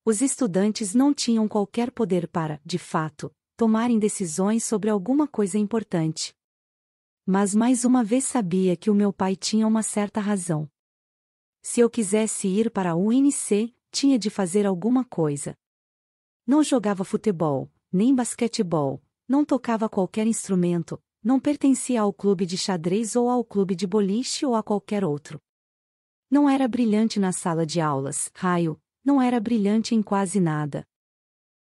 os estudantes não tinham qualquer poder para, de fato, tomarem decisões sobre alguma coisa importante. Mas mais uma vez sabia que o meu pai tinha uma certa razão. Se eu quisesse ir para a UNC, tinha de fazer alguma coisa. Não jogava futebol, nem basquetebol, não tocava qualquer instrumento, não pertencia ao clube de xadrez ou ao clube de boliche ou a qualquer outro. Não era brilhante na sala de aulas, raio, não era brilhante em quase nada.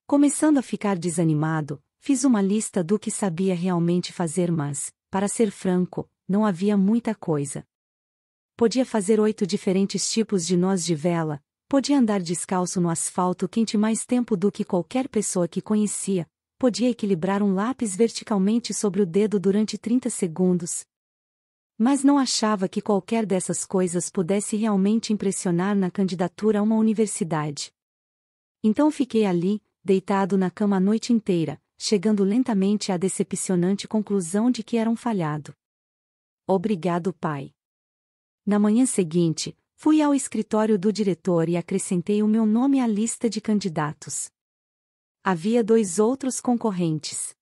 Começando a ficar desanimado, fiz uma lista do que sabia realmente fazer, mas, para ser franco, não havia muita coisa. Podia fazer oito diferentes tipos de nós de vela, podia andar descalço no asfalto quente mais tempo do que qualquer pessoa que conhecia, podia equilibrar um lápis verticalmente sobre o dedo durante 30 segundos, mas não achava que qualquer dessas coisas pudesse realmente impressionar na candidatura a uma universidade. Então fiquei ali, deitado na cama a noite inteira, chegando lentamente à decepcionante conclusão de que era um falhado. Obrigado, pai. Na manhã seguinte, fui ao escritório do diretor e acrescentei o meu nome à lista de candidatos. Havia dois outros concorrentes.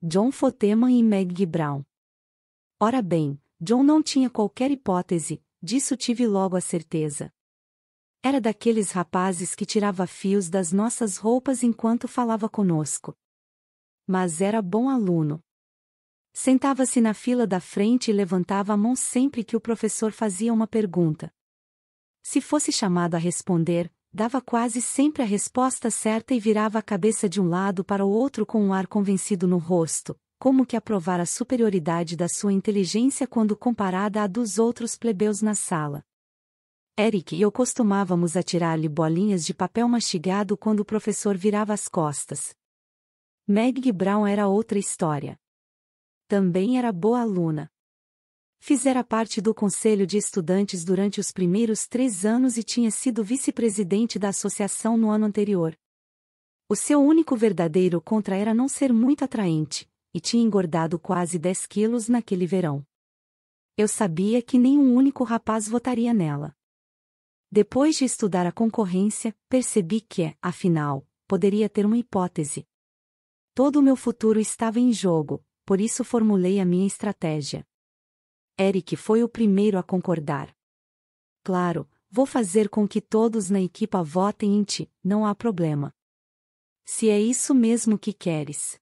John Foteman e Meg Brown. Ora bem, John não tinha qualquer hipótese, disso tive logo a certeza. Era daqueles rapazes que tirava fios das nossas roupas enquanto falava conosco. Mas era bom aluno. Sentava-se na fila da frente e levantava a mão sempre que o professor fazia uma pergunta. Se fosse chamado a responder, dava quase sempre a resposta certa e virava a cabeça de um lado para o outro com um ar convencido no rosto, como que aprovar a superioridade da sua inteligência quando comparada à dos outros plebeus na sala. Eric e eu costumávamos atirar-lhe bolinhas de papel mastigado quando o professor virava as costas. Meg Brown era outra história. Também era boa aluna. Fizera parte do conselho de estudantes durante os primeiros três anos e tinha sido vice-presidente da associação no ano anterior. O seu único verdadeiro contra era não ser muito atraente, e tinha engordado quase 10 quilos naquele verão. Eu sabia que nenhum único rapaz votaria nela. Depois de estudar a concorrência, percebi que, afinal, poderia ter uma hipótese. Todo o meu futuro estava em jogo, por isso formulei a minha estratégia. Eric foi o primeiro a concordar. Claro, vou fazer com que todos na equipa votem em ti, não há problema. Se é isso mesmo que queres.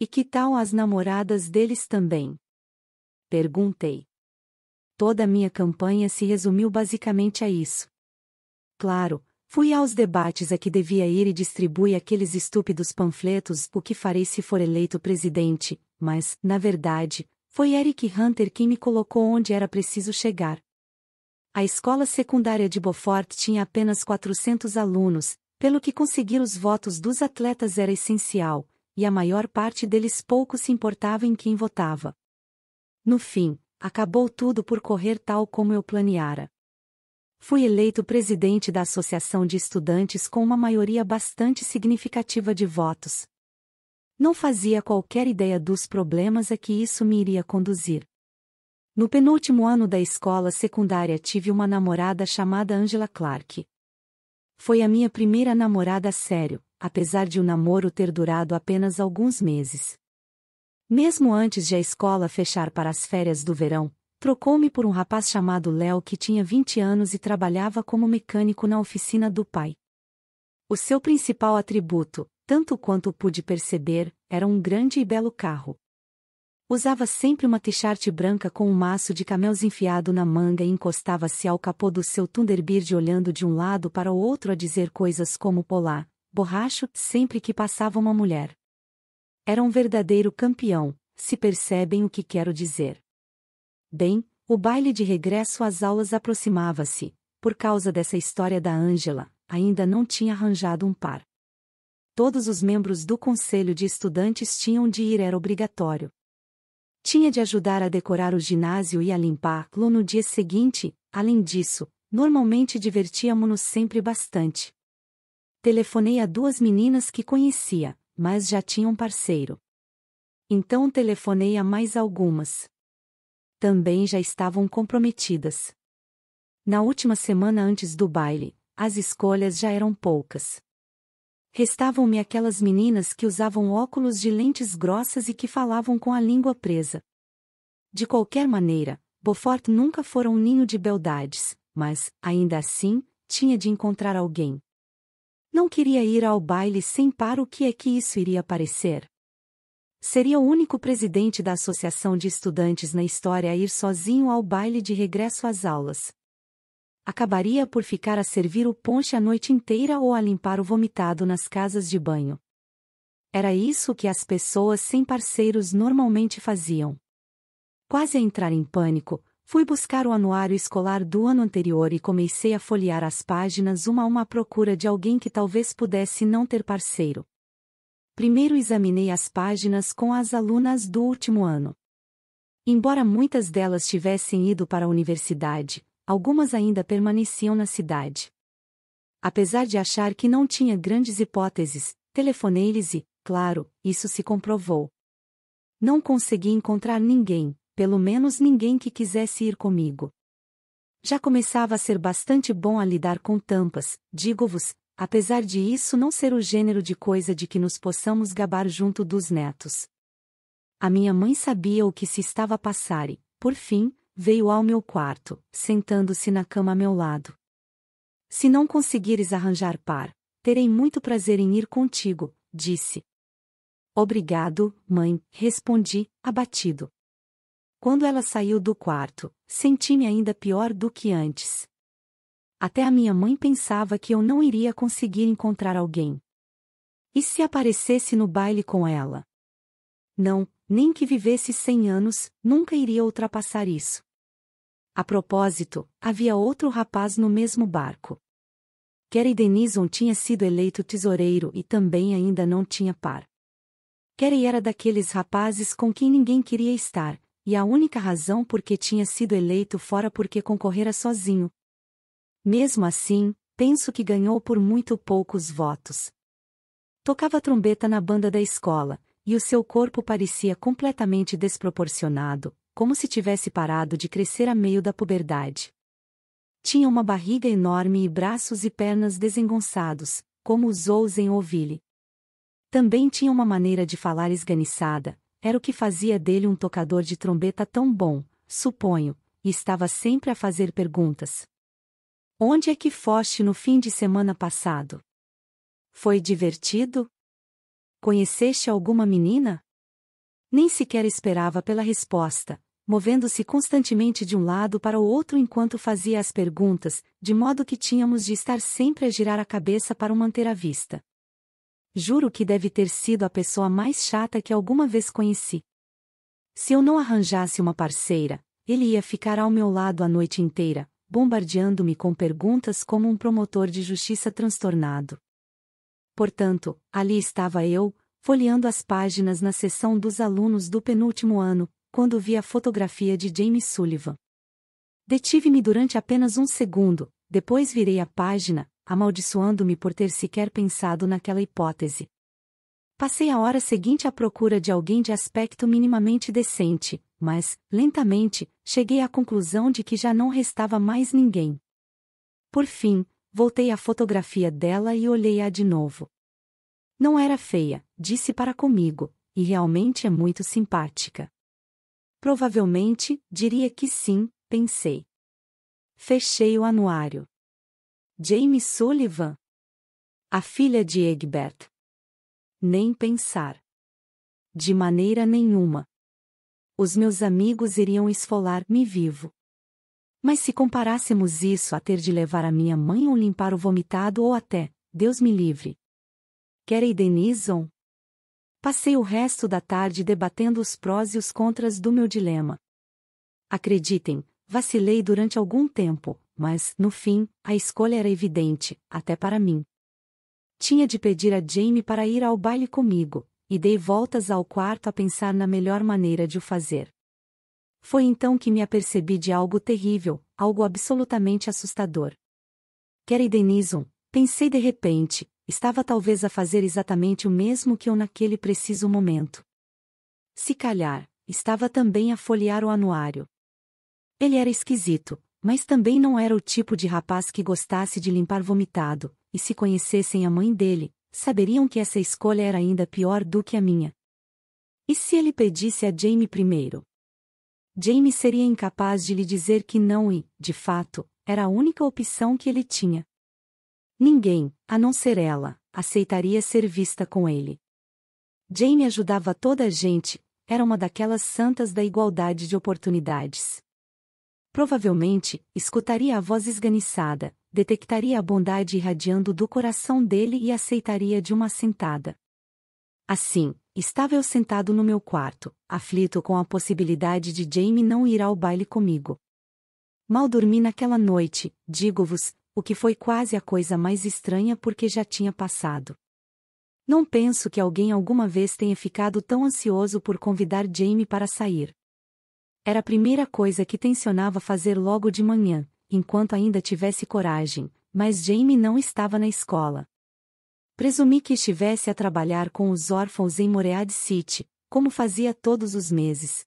E que tal as namoradas deles também? Perguntei. Toda a minha campanha se resumiu basicamente a isso. Claro, fui aos debates a que devia ir e distribui aqueles estúpidos panfletos o que farei se for eleito presidente, mas, na verdade, foi Eric Hunter quem me colocou onde era preciso chegar. A escola secundária de Beaufort tinha apenas 400 alunos, pelo que conseguir os votos dos atletas era essencial, e a maior parte deles pouco se importava em quem votava. No fim, acabou tudo por correr tal como eu planeara. Fui eleito presidente da Associação de Estudantes com uma maioria bastante significativa de votos. Não fazia qualquer ideia dos problemas a que isso me iria conduzir. No penúltimo ano da escola secundária tive uma namorada chamada Angela Clark. Foi a minha primeira namorada sério apesar de o namoro ter durado apenas alguns meses. Mesmo antes de a escola fechar para as férias do verão, trocou-me por um rapaz chamado Léo que tinha 20 anos e trabalhava como mecânico na oficina do pai. O seu principal atributo, tanto quanto pude perceber, era um grande e belo carro. Usava sempre uma t-shirt branca com um maço de camelos enfiado na manga e encostava-se ao capô do seu Thunderbird olhando de um lado para o outro a dizer coisas como polar borracho sempre que passava uma mulher. Era um verdadeiro campeão, se percebem o que quero dizer. Bem, o baile de regresso às aulas aproximava-se, por causa dessa história da Ângela, ainda não tinha arranjado um par. Todos os membros do conselho de estudantes tinham de ir, era obrigatório. Tinha de ajudar a decorar o ginásio e a limpar lo no dia seguinte, além disso, normalmente divertíamos-nos sempre bastante. Telefonei a duas meninas que conhecia, mas já tinham parceiro. Então telefonei a mais algumas. Também já estavam comprometidas. Na última semana antes do baile, as escolhas já eram poucas. Restavam-me aquelas meninas que usavam óculos de lentes grossas e que falavam com a língua presa. De qualquer maneira, Beaufort nunca fora um ninho de beldades, mas, ainda assim, tinha de encontrar alguém. Não queria ir ao baile sem par o que é que isso iria parecer. Seria o único presidente da associação de estudantes na história a ir sozinho ao baile de regresso às aulas. Acabaria por ficar a servir o ponche a noite inteira ou a limpar o vomitado nas casas de banho. Era isso que as pessoas sem parceiros normalmente faziam. Quase a entrar em pânico, Fui buscar o anuário escolar do ano anterior e comecei a folhear as páginas uma a uma à procura de alguém que talvez pudesse não ter parceiro. Primeiro examinei as páginas com as alunas do último ano. Embora muitas delas tivessem ido para a universidade, algumas ainda permaneciam na cidade. Apesar de achar que não tinha grandes hipóteses, telefonei-lhes e, claro, isso se comprovou. Não consegui encontrar ninguém, pelo menos ninguém que quisesse ir comigo. Já começava a ser bastante bom a lidar com tampas, digo-vos, apesar de isso não ser o gênero de coisa de que nos possamos gabar junto dos netos. A minha mãe sabia o que se estava a passar e, por fim, veio ao meu quarto, sentando-se na cama a meu lado. Se não conseguires arranjar par, terei muito prazer em ir contigo, disse. Obrigado, mãe, respondi, abatido. Quando ela saiu do quarto, senti-me ainda pior do que antes. Até a minha mãe pensava que eu não iria conseguir encontrar alguém. E se aparecesse no baile com ela? Não, nem que vivesse cem anos, nunca iria ultrapassar isso. A propósito, havia outro rapaz no mesmo barco. Kerry Denison tinha sido eleito tesoureiro e também ainda não tinha par. Kerry era daqueles rapazes com quem ninguém queria estar, e a única razão por que tinha sido eleito fora porque concorrera sozinho. Mesmo assim, penso que ganhou por muito poucos votos. Tocava trombeta na banda da escola, e o seu corpo parecia completamente desproporcionado, como se tivesse parado de crescer a meio da puberdade. Tinha uma barriga enorme e braços e pernas desengonçados, como os ous Também tinha uma maneira de falar esganiçada, era o que fazia dele um tocador de trombeta tão bom, suponho, e estava sempre a fazer perguntas. Onde é que foste no fim de semana passado? Foi divertido? Conheceste alguma menina? Nem sequer esperava pela resposta, movendo-se constantemente de um lado para o outro enquanto fazia as perguntas, de modo que tínhamos de estar sempre a girar a cabeça para o manter a vista. Juro que deve ter sido a pessoa mais chata que alguma vez conheci. Se eu não arranjasse uma parceira, ele ia ficar ao meu lado a noite inteira, bombardeando-me com perguntas como um promotor de justiça transtornado. Portanto, ali estava eu, folheando as páginas na seção dos alunos do penúltimo ano, quando vi a fotografia de James Sullivan. Detive-me durante apenas um segundo, depois virei a página, amaldiçoando-me por ter sequer pensado naquela hipótese. Passei a hora seguinte à procura de alguém de aspecto minimamente decente, mas, lentamente, cheguei à conclusão de que já não restava mais ninguém. Por fim, voltei à fotografia dela e olhei-a de novo. Não era feia, disse para comigo, e realmente é muito simpática. Provavelmente, diria que sim, pensei. Fechei o anuário. James Sullivan? A filha de Egbert. Nem pensar. De maneira nenhuma. Os meus amigos iriam esfolar-me vivo. Mas se comparássemos isso a ter de levar a minha mãe ou limpar o vomitado ou até, Deus me livre. Querem Denison? Passei o resto da tarde debatendo os prós e os contras do meu dilema. Acreditem, vacilei durante algum tempo, mas, no fim, a escolha era evidente, até para mim. Tinha de pedir a Jamie para ir ao baile comigo, e dei voltas ao quarto a pensar na melhor maneira de o fazer. Foi então que me apercebi de algo terrível, algo absolutamente assustador. Kerry Denison, pensei de repente, estava talvez a fazer exatamente o mesmo que eu naquele preciso momento. Se calhar, estava também a folhear o anuário. Ele era esquisito, mas também não era o tipo de rapaz que gostasse de limpar vomitado, e se conhecessem a mãe dele, saberiam que essa escolha era ainda pior do que a minha. E se ele pedisse a Jamie primeiro? Jamie seria incapaz de lhe dizer que não e, de fato, era a única opção que ele tinha. Ninguém, a não ser ela, aceitaria ser vista com ele. Jamie ajudava toda a gente, era uma daquelas santas da igualdade de oportunidades. Provavelmente, escutaria a voz esganiçada, detectaria a bondade irradiando do coração dele e aceitaria de uma sentada. Assim, estava eu sentado no meu quarto, aflito com a possibilidade de Jamie não ir ao baile comigo. Mal dormi naquela noite, digo-vos, o que foi quase a coisa mais estranha porque já tinha passado. Não penso que alguém alguma vez tenha ficado tão ansioso por convidar Jamie para sair. Era a primeira coisa que tencionava fazer logo de manhã, enquanto ainda tivesse coragem, mas Jamie não estava na escola. Presumi que estivesse a trabalhar com os órfãos em Moread City, como fazia todos os meses.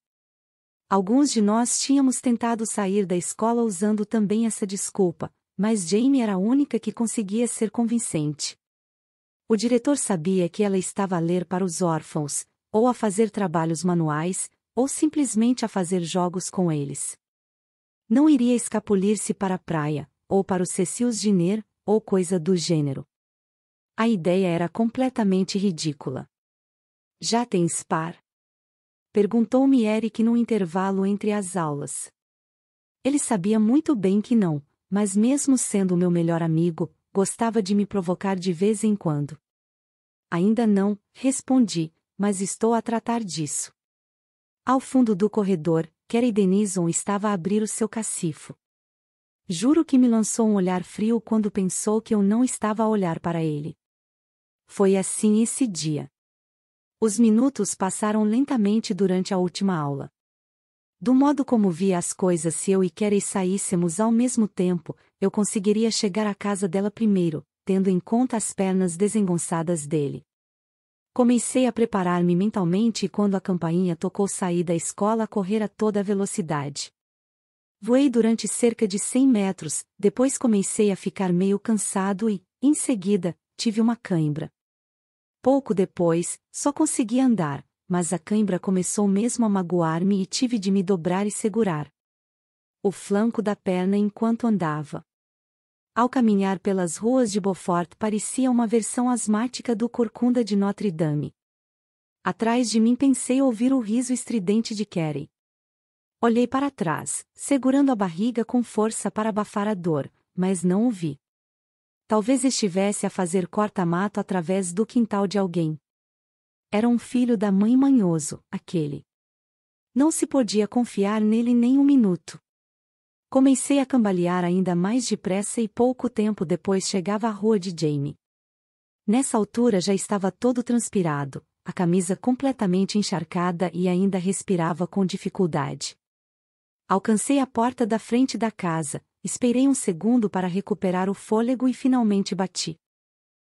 Alguns de nós tínhamos tentado sair da escola usando também essa desculpa, mas Jamie era a única que conseguia ser convincente. O diretor sabia que ela estava a ler para os órfãos, ou a fazer trabalhos manuais, ou simplesmente a fazer jogos com eles. Não iria escapulir-se para a praia, ou para os Cecils Diner, ou coisa do gênero. A ideia era completamente ridícula. Já tens par? Perguntou-me Eric num intervalo entre as aulas. Ele sabia muito bem que não, mas mesmo sendo meu melhor amigo, gostava de me provocar de vez em quando. Ainda não, respondi, mas estou a tratar disso. Ao fundo do corredor, Kerry Denison estava a abrir o seu cacifo. Juro que me lançou um olhar frio quando pensou que eu não estava a olhar para ele. Foi assim esse dia. Os minutos passaram lentamente durante a última aula. Do modo como via as coisas, se eu e Kerry saíssemos ao mesmo tempo, eu conseguiria chegar à casa dela primeiro, tendo em conta as pernas desengonçadas dele. Comecei a preparar-me mentalmente e quando a campainha tocou saí da escola a correr a toda velocidade. Voei durante cerca de 100 metros, depois comecei a ficar meio cansado e, em seguida, tive uma cãibra. Pouco depois, só consegui andar, mas a cãibra começou mesmo a magoar-me e tive de me dobrar e segurar o flanco da perna enquanto andava. Ao caminhar pelas ruas de Beaufort parecia uma versão asmática do Corcunda de Notre Dame. Atrás de mim pensei ouvir o riso estridente de Kerry. Olhei para trás, segurando a barriga com força para abafar a dor, mas não o vi. Talvez estivesse a fazer corta-mato através do quintal de alguém. Era um filho da mãe manhoso, aquele. Não se podia confiar nele nem um minuto. Comecei a cambalear ainda mais depressa e pouco tempo depois chegava à rua de Jamie. Nessa altura já estava todo transpirado, a camisa completamente encharcada e ainda respirava com dificuldade. Alcancei a porta da frente da casa, esperei um segundo para recuperar o fôlego e finalmente bati.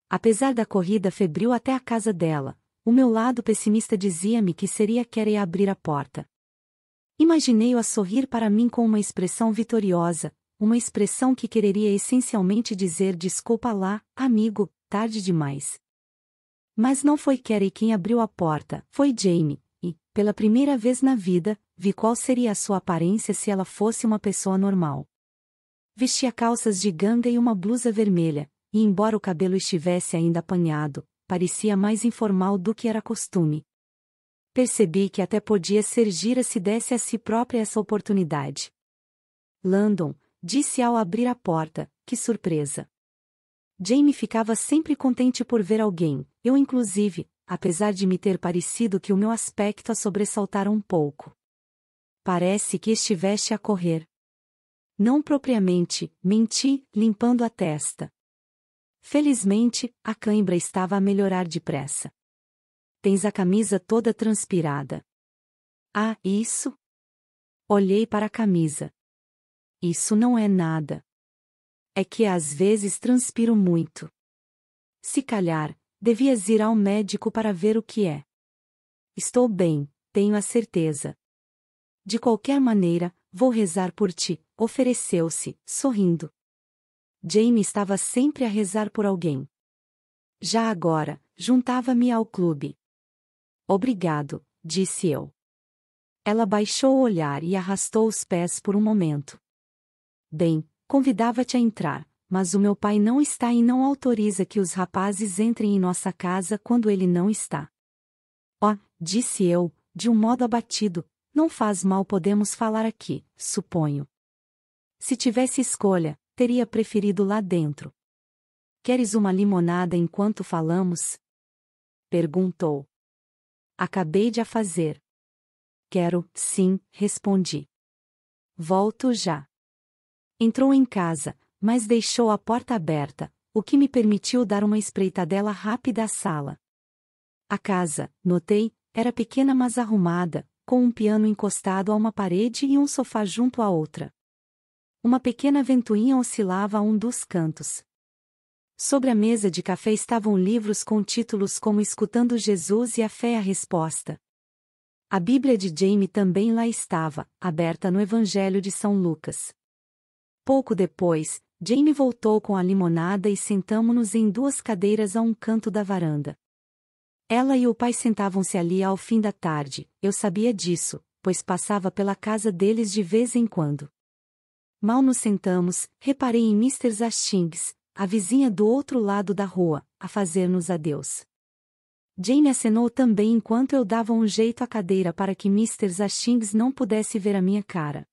Apesar da corrida febril até a casa dela, o meu lado pessimista dizia-me que seria querer abrir a porta. Imaginei-o a sorrir para mim com uma expressão vitoriosa, uma expressão que quereria essencialmente dizer desculpa lá, amigo, tarde demais. Mas não foi Kerry quem abriu a porta, foi Jamie, e, pela primeira vez na vida, vi qual seria a sua aparência se ela fosse uma pessoa normal. Vestia calças de ganga e uma blusa vermelha, e embora o cabelo estivesse ainda apanhado, parecia mais informal do que era costume, percebi que até podia ser gira se desse a si própria essa oportunidade. Landon, disse ao abrir a porta, que surpresa. Jamie ficava sempre contente por ver alguém, eu inclusive, apesar de me ter parecido que o meu aspecto a sobressaltara um pouco. Parece que estiveste a correr. Não propriamente, menti, limpando a testa. Felizmente, a cãibra estava a melhorar depressa tens a camisa toda transpirada. Ah, isso? Olhei para a camisa. Isso não é nada. É que às vezes transpiro muito. Se calhar, devias ir ao médico para ver o que é. Estou bem, tenho a certeza. De qualquer maneira, vou rezar por ti, ofereceu-se, sorrindo. Jamie estava sempre a rezar por alguém. Já agora, juntava-me ao clube. Obrigado, disse eu. Ela baixou o olhar e arrastou os pés por um momento. Bem, convidava-te a entrar, mas o meu pai não está e não autoriza que os rapazes entrem em nossa casa quando ele não está. Oh, disse eu, de um modo abatido, não faz mal podemos falar aqui, suponho. Se tivesse escolha, teria preferido lá dentro. Queres uma limonada enquanto falamos? Perguntou. Acabei de a fazer. Quero, sim, respondi. Volto já. Entrou em casa, mas deixou a porta aberta, o que me permitiu dar uma espreitadela rápida à sala. A casa, notei, era pequena mas arrumada, com um piano encostado a uma parede e um sofá junto à outra. Uma pequena ventoinha oscilava a um dos cantos. Sobre a mesa de café estavam livros com títulos como Escutando Jesus e a Fé a Resposta. A Bíblia de Jamie também lá estava, aberta no Evangelho de São Lucas. Pouco depois, Jamie voltou com a limonada e sentamos-nos em duas cadeiras a um canto da varanda. Ela e o pai sentavam-se ali ao fim da tarde, eu sabia disso, pois passava pela casa deles de vez em quando. Mal nos sentamos, reparei em Mr. Hastings, a vizinha do outro lado da rua, a fazer-nos adeus. Jane acenou também enquanto eu dava um jeito à cadeira para que Mr. Zachings não pudesse ver a minha cara.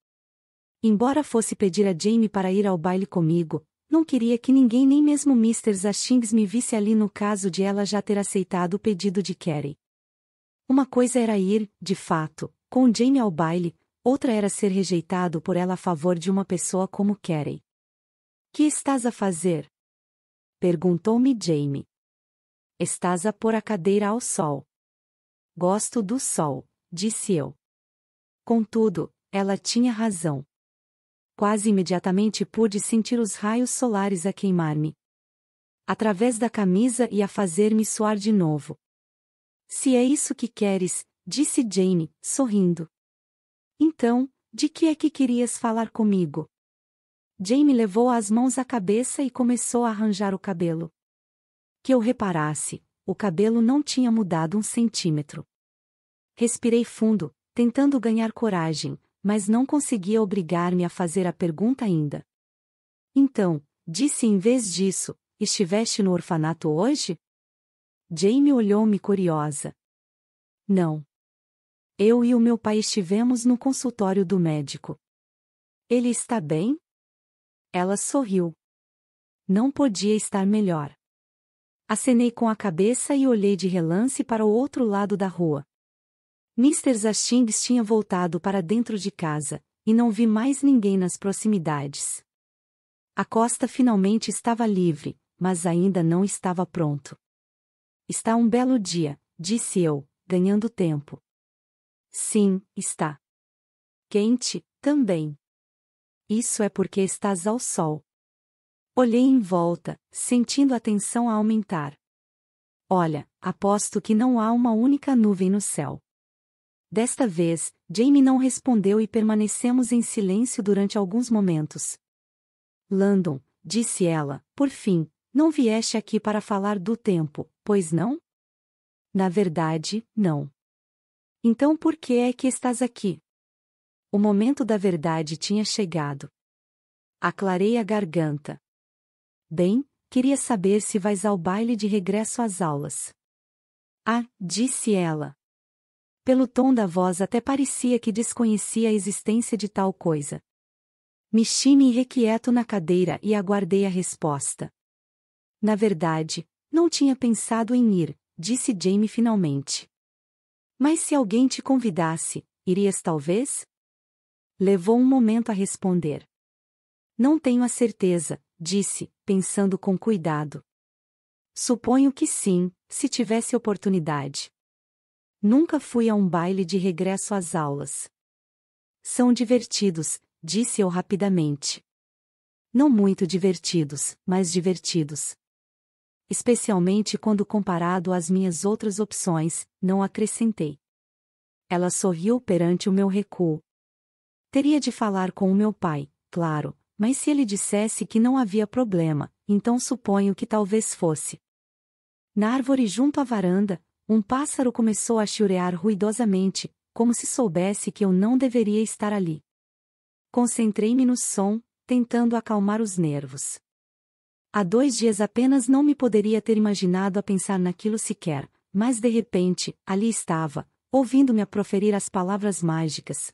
Embora fosse pedir a Jane para ir ao baile comigo, não queria que ninguém nem mesmo Mr. Zachings me visse ali no caso de ela já ter aceitado o pedido de Kerry. Uma coisa era ir, de fato, com Jane ao baile, outra era ser rejeitado por ela a favor de uma pessoa como Kerry. Que estás a fazer? Perguntou-me Jamie. Estás a pôr a cadeira ao sol. Gosto do sol, disse eu. Contudo, ela tinha razão. Quase imediatamente pude sentir os raios solares a queimar-me. Através da camisa e a fazer-me suar de novo. Se é isso que queres, disse Jane, sorrindo. Então, de que é que querias falar comigo? Jamie levou as mãos à cabeça e começou a arranjar o cabelo. Que eu reparasse, o cabelo não tinha mudado um centímetro. Respirei fundo, tentando ganhar coragem, mas não conseguia obrigar-me a fazer a pergunta ainda. Então, disse em vez disso, estiveste no orfanato hoje? Jamie olhou-me curiosa. Não. Eu e o meu pai estivemos no consultório do médico. Ele está bem? Ela sorriu. Não podia estar melhor. Acenei com a cabeça e olhei de relance para o outro lado da rua. Mr. Zastings tinha voltado para dentro de casa, e não vi mais ninguém nas proximidades. A costa finalmente estava livre, mas ainda não estava pronto. Está um belo dia, disse eu, ganhando tempo. Sim, está. Quente, também isso é porque estás ao sol. Olhei em volta, sentindo a tensão a aumentar. Olha, aposto que não há uma única nuvem no céu. Desta vez, Jamie não respondeu e permanecemos em silêncio durante alguns momentos. Landon, disse ela, por fim, não vieste aqui para falar do tempo, pois não? Na verdade, não. Então por que é que estás aqui? O momento da verdade tinha chegado. Aclarei a garganta. Bem, queria saber se vais ao baile de regresso às aulas. Ah, disse ela. Pelo tom da voz até parecia que desconhecia a existência de tal coisa. Mexi-me requieto na cadeira e aguardei a resposta. Na verdade, não tinha pensado em ir, disse Jamie finalmente. Mas se alguém te convidasse, irias talvez? Levou um momento a responder. Não tenho a certeza, disse, pensando com cuidado. Suponho que sim, se tivesse oportunidade. Nunca fui a um baile de regresso às aulas. São divertidos, disse eu rapidamente. Não muito divertidos, mas divertidos. Especialmente quando comparado às minhas outras opções, não acrescentei. Ela sorriu perante o meu recuo, Teria de falar com o meu pai, claro, mas se ele dissesse que não havia problema, então suponho que talvez fosse. Na árvore junto à varanda, um pássaro começou a churear ruidosamente, como se soubesse que eu não deveria estar ali. Concentrei-me no som, tentando acalmar os nervos. Há dois dias apenas não me poderia ter imaginado a pensar naquilo sequer, mas de repente, ali estava, ouvindo-me a proferir as palavras mágicas,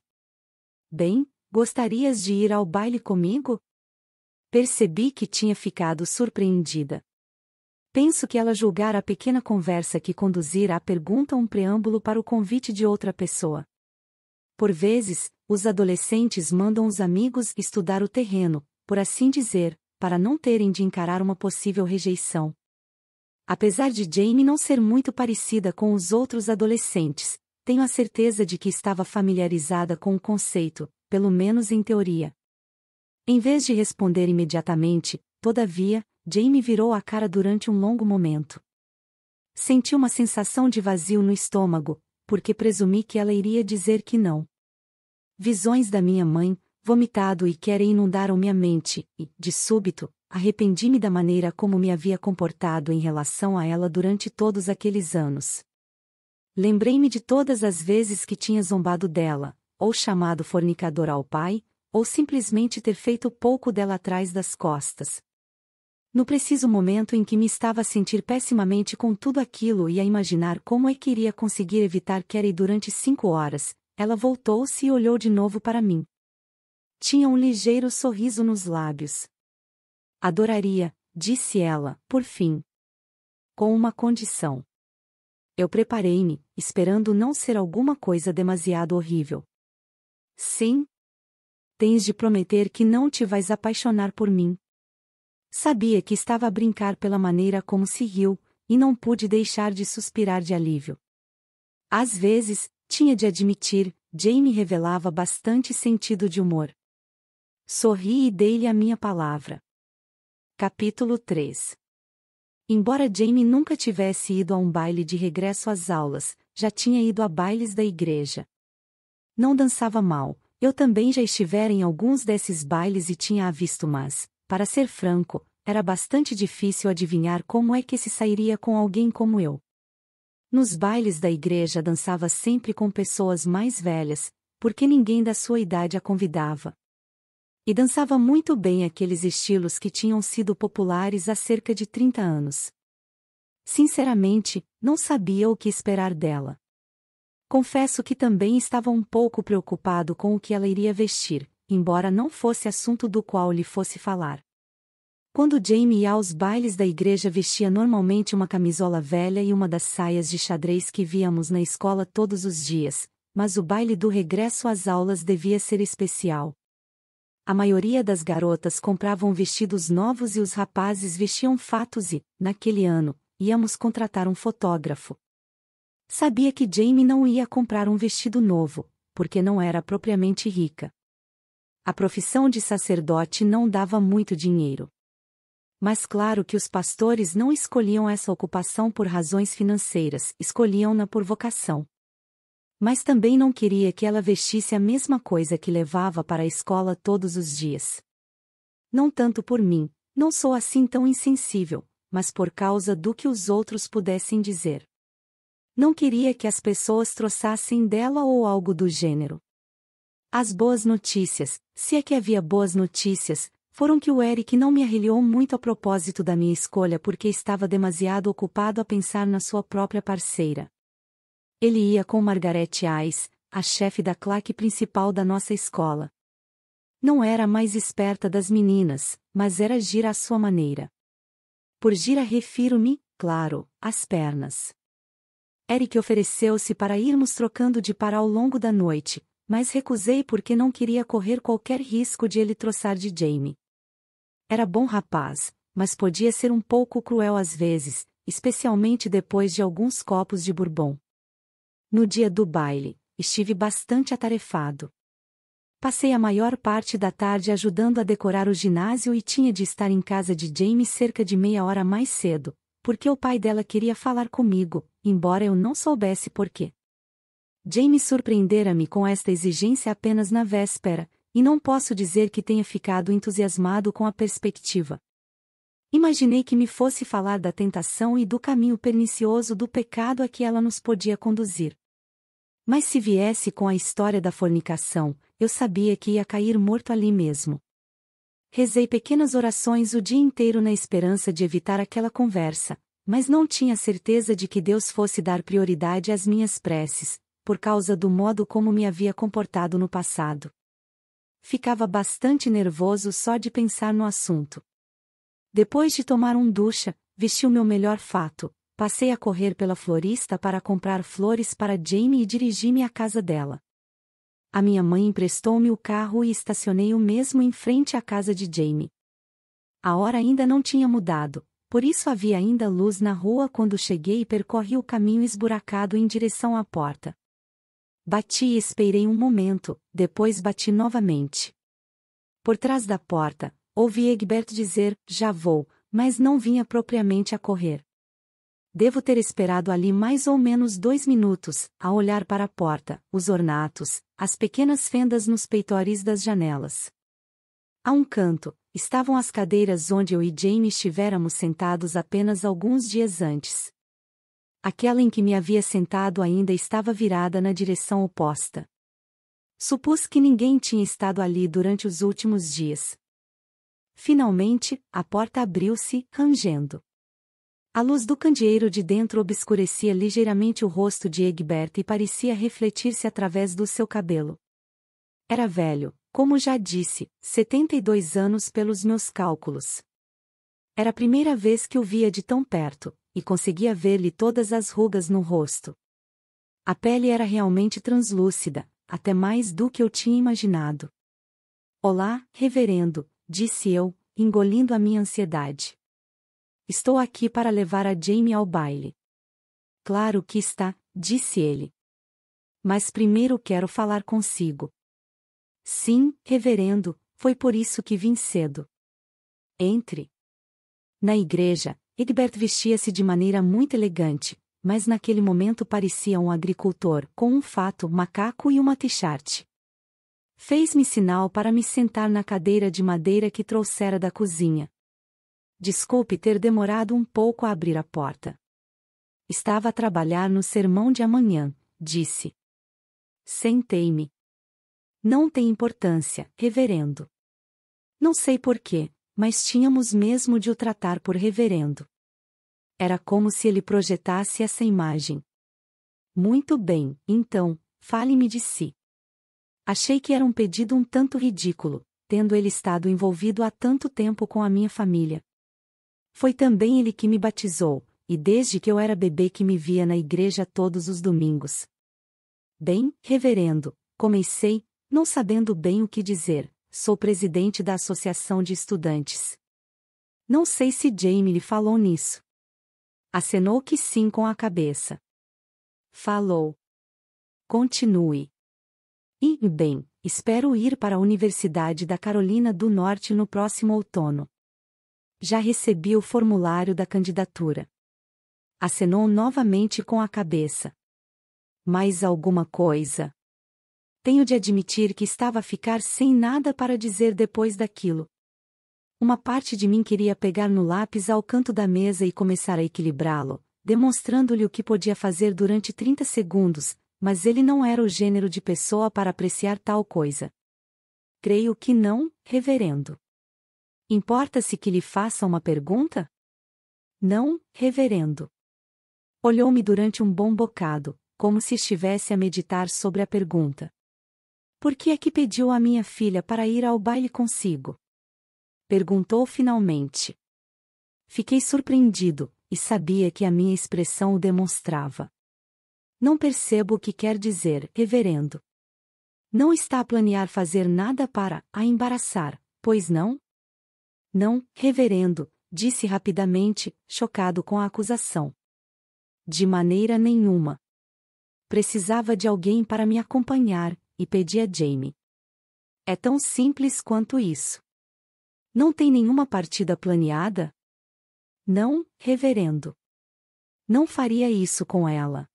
Bem, gostarias de ir ao baile comigo? Percebi que tinha ficado surpreendida. Penso que ela julgara a pequena conversa que conduzira à pergunta um preâmbulo para o convite de outra pessoa. Por vezes, os adolescentes mandam os amigos estudar o terreno, por assim dizer, para não terem de encarar uma possível rejeição. Apesar de Jamie não ser muito parecida com os outros adolescentes, tenho a certeza de que estava familiarizada com o conceito, pelo menos em teoria. Em vez de responder imediatamente, todavia, Jamie virou a cara durante um longo momento. Senti uma sensação de vazio no estômago, porque presumi que ela iria dizer que não. Visões da minha mãe, vomitado e querem inundaram minha mente, e, de súbito, arrependi-me da maneira como me havia comportado em relação a ela durante todos aqueles anos. Lembrei-me de todas as vezes que tinha zombado dela, ou chamado fornicador ao pai, ou simplesmente ter feito pouco dela atrás das costas. No preciso momento em que me estava a sentir pessimamente com tudo aquilo e a imaginar como é que iria conseguir evitar Kerry durante cinco horas, ela voltou-se e olhou de novo para mim. Tinha um ligeiro sorriso nos lábios. Adoraria, disse ela, por fim. Com uma condição. Eu preparei-me, esperando não ser alguma coisa demasiado horrível. Sim. Tens de prometer que não te vais apaixonar por mim. Sabia que estava a brincar pela maneira como se riu, e não pude deixar de suspirar de alívio. Às vezes, tinha de admitir, Jamie revelava bastante sentido de humor. Sorri e dei-lhe a minha palavra. Capítulo 3 Embora Jamie nunca tivesse ido a um baile de regresso às aulas, já tinha ido a bailes da igreja. Não dançava mal, eu também já estivera em alguns desses bailes e tinha a visto, mas, para ser franco, era bastante difícil adivinhar como é que se sairia com alguém como eu. Nos bailes da igreja dançava sempre com pessoas mais velhas, porque ninguém da sua idade a convidava. E dançava muito bem aqueles estilos que tinham sido populares há cerca de 30 anos. Sinceramente, não sabia o que esperar dela. Confesso que também estava um pouco preocupado com o que ela iria vestir, embora não fosse assunto do qual lhe fosse falar. Quando Jamie ia aos bailes da igreja vestia normalmente uma camisola velha e uma das saias de xadrez que víamos na escola todos os dias, mas o baile do regresso às aulas devia ser especial. A maioria das garotas compravam vestidos novos e os rapazes vestiam fatos e, naquele ano, íamos contratar um fotógrafo. Sabia que Jamie não ia comprar um vestido novo, porque não era propriamente rica. A profissão de sacerdote não dava muito dinheiro. Mas claro que os pastores não escolhiam essa ocupação por razões financeiras, escolhiam-na por vocação. Mas também não queria que ela vestisse a mesma coisa que levava para a escola todos os dias. Não tanto por mim, não sou assim tão insensível, mas por causa do que os outros pudessem dizer. Não queria que as pessoas troçassem dela ou algo do gênero. As boas notícias, se é que havia boas notícias, foram que o Eric não me arrilhou muito a propósito da minha escolha porque estava demasiado ocupado a pensar na sua própria parceira. Ele ia com Margarete Ais, a chefe da claque principal da nossa escola. Não era a mais esperta das meninas, mas era gira à sua maneira. Por gira refiro-me, claro, às pernas. Eric ofereceu-se para irmos trocando de par ao longo da noite, mas recusei porque não queria correr qualquer risco de ele troçar de Jamie. Era bom rapaz, mas podia ser um pouco cruel às vezes, especialmente depois de alguns copos de bourbon. No dia do baile, estive bastante atarefado. Passei a maior parte da tarde ajudando a decorar o ginásio e tinha de estar em casa de Jamie cerca de meia hora mais cedo, porque o pai dela queria falar comigo, embora eu não soubesse porquê. Jamie surpreendera-me com esta exigência apenas na véspera, e não posso dizer que tenha ficado entusiasmado com a perspectiva. Imaginei que me fosse falar da tentação e do caminho pernicioso do pecado a que ela nos podia conduzir. Mas se viesse com a história da fornicação, eu sabia que ia cair morto ali mesmo. Rezei pequenas orações o dia inteiro na esperança de evitar aquela conversa, mas não tinha certeza de que Deus fosse dar prioridade às minhas preces, por causa do modo como me havia comportado no passado. Ficava bastante nervoso só de pensar no assunto. Depois de tomar um ducha, vesti o meu melhor fato, passei a correr pela florista para comprar flores para Jamie e dirigi-me à casa dela. A minha mãe emprestou-me o carro e estacionei o mesmo em frente à casa de Jamie. A hora ainda não tinha mudado, por isso havia ainda luz na rua quando cheguei e percorri o caminho esburacado em direção à porta. Bati e esperei um momento, depois bati novamente. Por trás da porta, Ouvi Egbert dizer, já vou, mas não vinha propriamente a correr. Devo ter esperado ali mais ou menos dois minutos, a olhar para a porta, os ornatos, as pequenas fendas nos peitoris das janelas. A um canto, estavam as cadeiras onde eu e Jane estivéramos sentados apenas alguns dias antes. Aquela em que me havia sentado ainda estava virada na direção oposta. Supus que ninguém tinha estado ali durante os últimos dias, Finalmente, a porta abriu-se, rangendo. A luz do candeeiro de dentro obscurecia ligeiramente o rosto de Egberta e parecia refletir-se através do seu cabelo. Era velho, como já disse, 72 anos pelos meus cálculos. Era a primeira vez que o via de tão perto, e conseguia ver-lhe todas as rugas no rosto. A pele era realmente translúcida, até mais do que eu tinha imaginado. Olá, reverendo, disse eu, engolindo a minha ansiedade. Estou aqui para levar a Jamie ao baile. Claro que está, disse ele. Mas primeiro quero falar consigo. Sim, reverendo, foi por isso que vim cedo. Entre. Na igreja, Egbert vestia-se de maneira muito elegante, mas naquele momento parecia um agricultor, com um fato, macaco e uma t-shirt. Fez-me sinal para me sentar na cadeira de madeira que trouxera da cozinha. Desculpe ter demorado um pouco a abrir a porta. Estava a trabalhar no sermão de amanhã, disse. Sentei-me. Não tem importância, reverendo. Não sei porquê, mas tínhamos mesmo de o tratar por reverendo. Era como se ele projetasse essa imagem. Muito bem, então, fale-me de si. Achei que era um pedido um tanto ridículo, tendo ele estado envolvido há tanto tempo com a minha família. Foi também ele que me batizou, e desde que eu era bebê que me via na igreja todos os domingos. Bem, reverendo, comecei, não sabendo bem o que dizer, sou presidente da Associação de Estudantes. Não sei se Jamie lhe falou nisso. Acenou que sim com a cabeça. Falou. Continue. E, bem, espero ir para a Universidade da Carolina do Norte no próximo outono. Já recebi o formulário da candidatura. Acenou novamente com a cabeça. Mais alguma coisa? Tenho de admitir que estava a ficar sem nada para dizer depois daquilo. Uma parte de mim queria pegar no lápis ao canto da mesa e começar a equilibrá-lo, demonstrando-lhe o que podia fazer durante 30 segundos, mas ele não era o gênero de pessoa para apreciar tal coisa. Creio que não, reverendo. Importa-se que lhe faça uma pergunta? Não, reverendo. Olhou-me durante um bom bocado, como se estivesse a meditar sobre a pergunta. Por que é que pediu a minha filha para ir ao baile consigo? Perguntou finalmente. Fiquei surpreendido, e sabia que a minha expressão o demonstrava. Não percebo o que quer dizer, reverendo. Não está a planear fazer nada para a embaraçar, pois não? Não, reverendo, disse rapidamente, chocado com a acusação. De maneira nenhuma. Precisava de alguém para me acompanhar, e pedi a Jamie. É tão simples quanto isso. Não tem nenhuma partida planeada? Não, reverendo. Não faria isso com ela.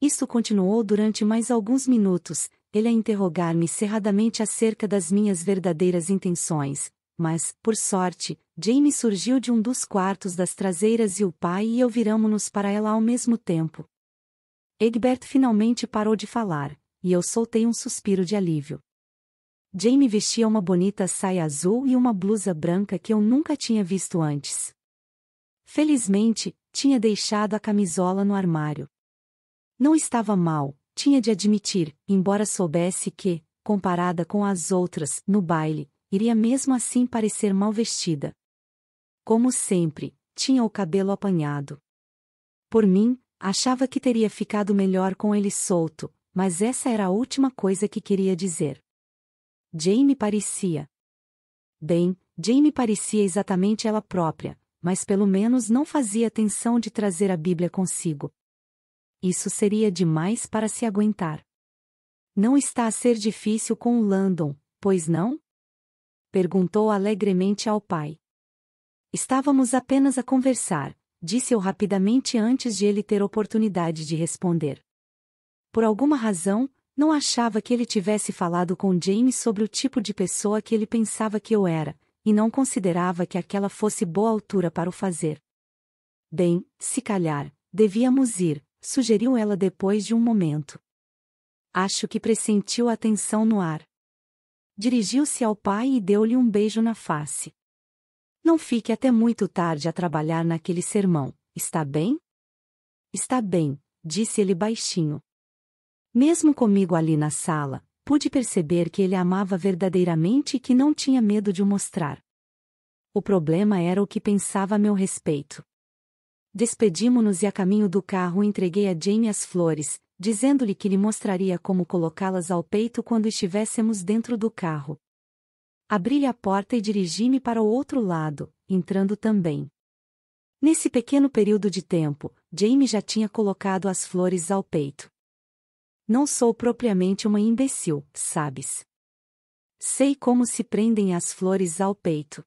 Isso continuou durante mais alguns minutos, ele a interrogar-me cerradamente acerca das minhas verdadeiras intenções, mas, por sorte, Jamie surgiu de um dos quartos das traseiras e o pai e eu viramos-nos para ela ao mesmo tempo. Egbert finalmente parou de falar, e eu soltei um suspiro de alívio. Jamie vestia uma bonita saia azul e uma blusa branca que eu nunca tinha visto antes. Felizmente, tinha deixado a camisola no armário. Não estava mal, tinha de admitir, embora soubesse que, comparada com as outras, no baile, iria mesmo assim parecer mal vestida. Como sempre, tinha o cabelo apanhado. Por mim, achava que teria ficado melhor com ele solto, mas essa era a última coisa que queria dizer. Jane parecia. Bem, Jane parecia exatamente ela própria, mas pelo menos não fazia atenção de trazer a Bíblia consigo. Isso seria demais para se aguentar. Não está a ser difícil com o Landon, pois não? Perguntou alegremente ao pai. Estávamos apenas a conversar, disse eu rapidamente antes de ele ter oportunidade de responder. Por alguma razão, não achava que ele tivesse falado com James sobre o tipo de pessoa que ele pensava que eu era, e não considerava que aquela fosse boa altura para o fazer. Bem, se calhar, devíamos ir, Sugeriu ela depois de um momento. Acho que pressentiu a tensão no ar. Dirigiu-se ao pai e deu-lhe um beijo na face. Não fique até muito tarde a trabalhar naquele sermão, está bem? Está bem, disse ele baixinho. Mesmo comigo ali na sala, pude perceber que ele amava verdadeiramente e que não tinha medo de o mostrar. O problema era o que pensava a meu respeito. Despedimo-nos e a caminho do carro entreguei a Jamie as flores, dizendo-lhe que lhe mostraria como colocá-las ao peito quando estivéssemos dentro do carro. Abri-lhe a porta e dirigi-me para o outro lado, entrando também. Nesse pequeno período de tempo, Jamie já tinha colocado as flores ao peito. Não sou propriamente uma imbecil, sabes? Sei como se prendem as flores ao peito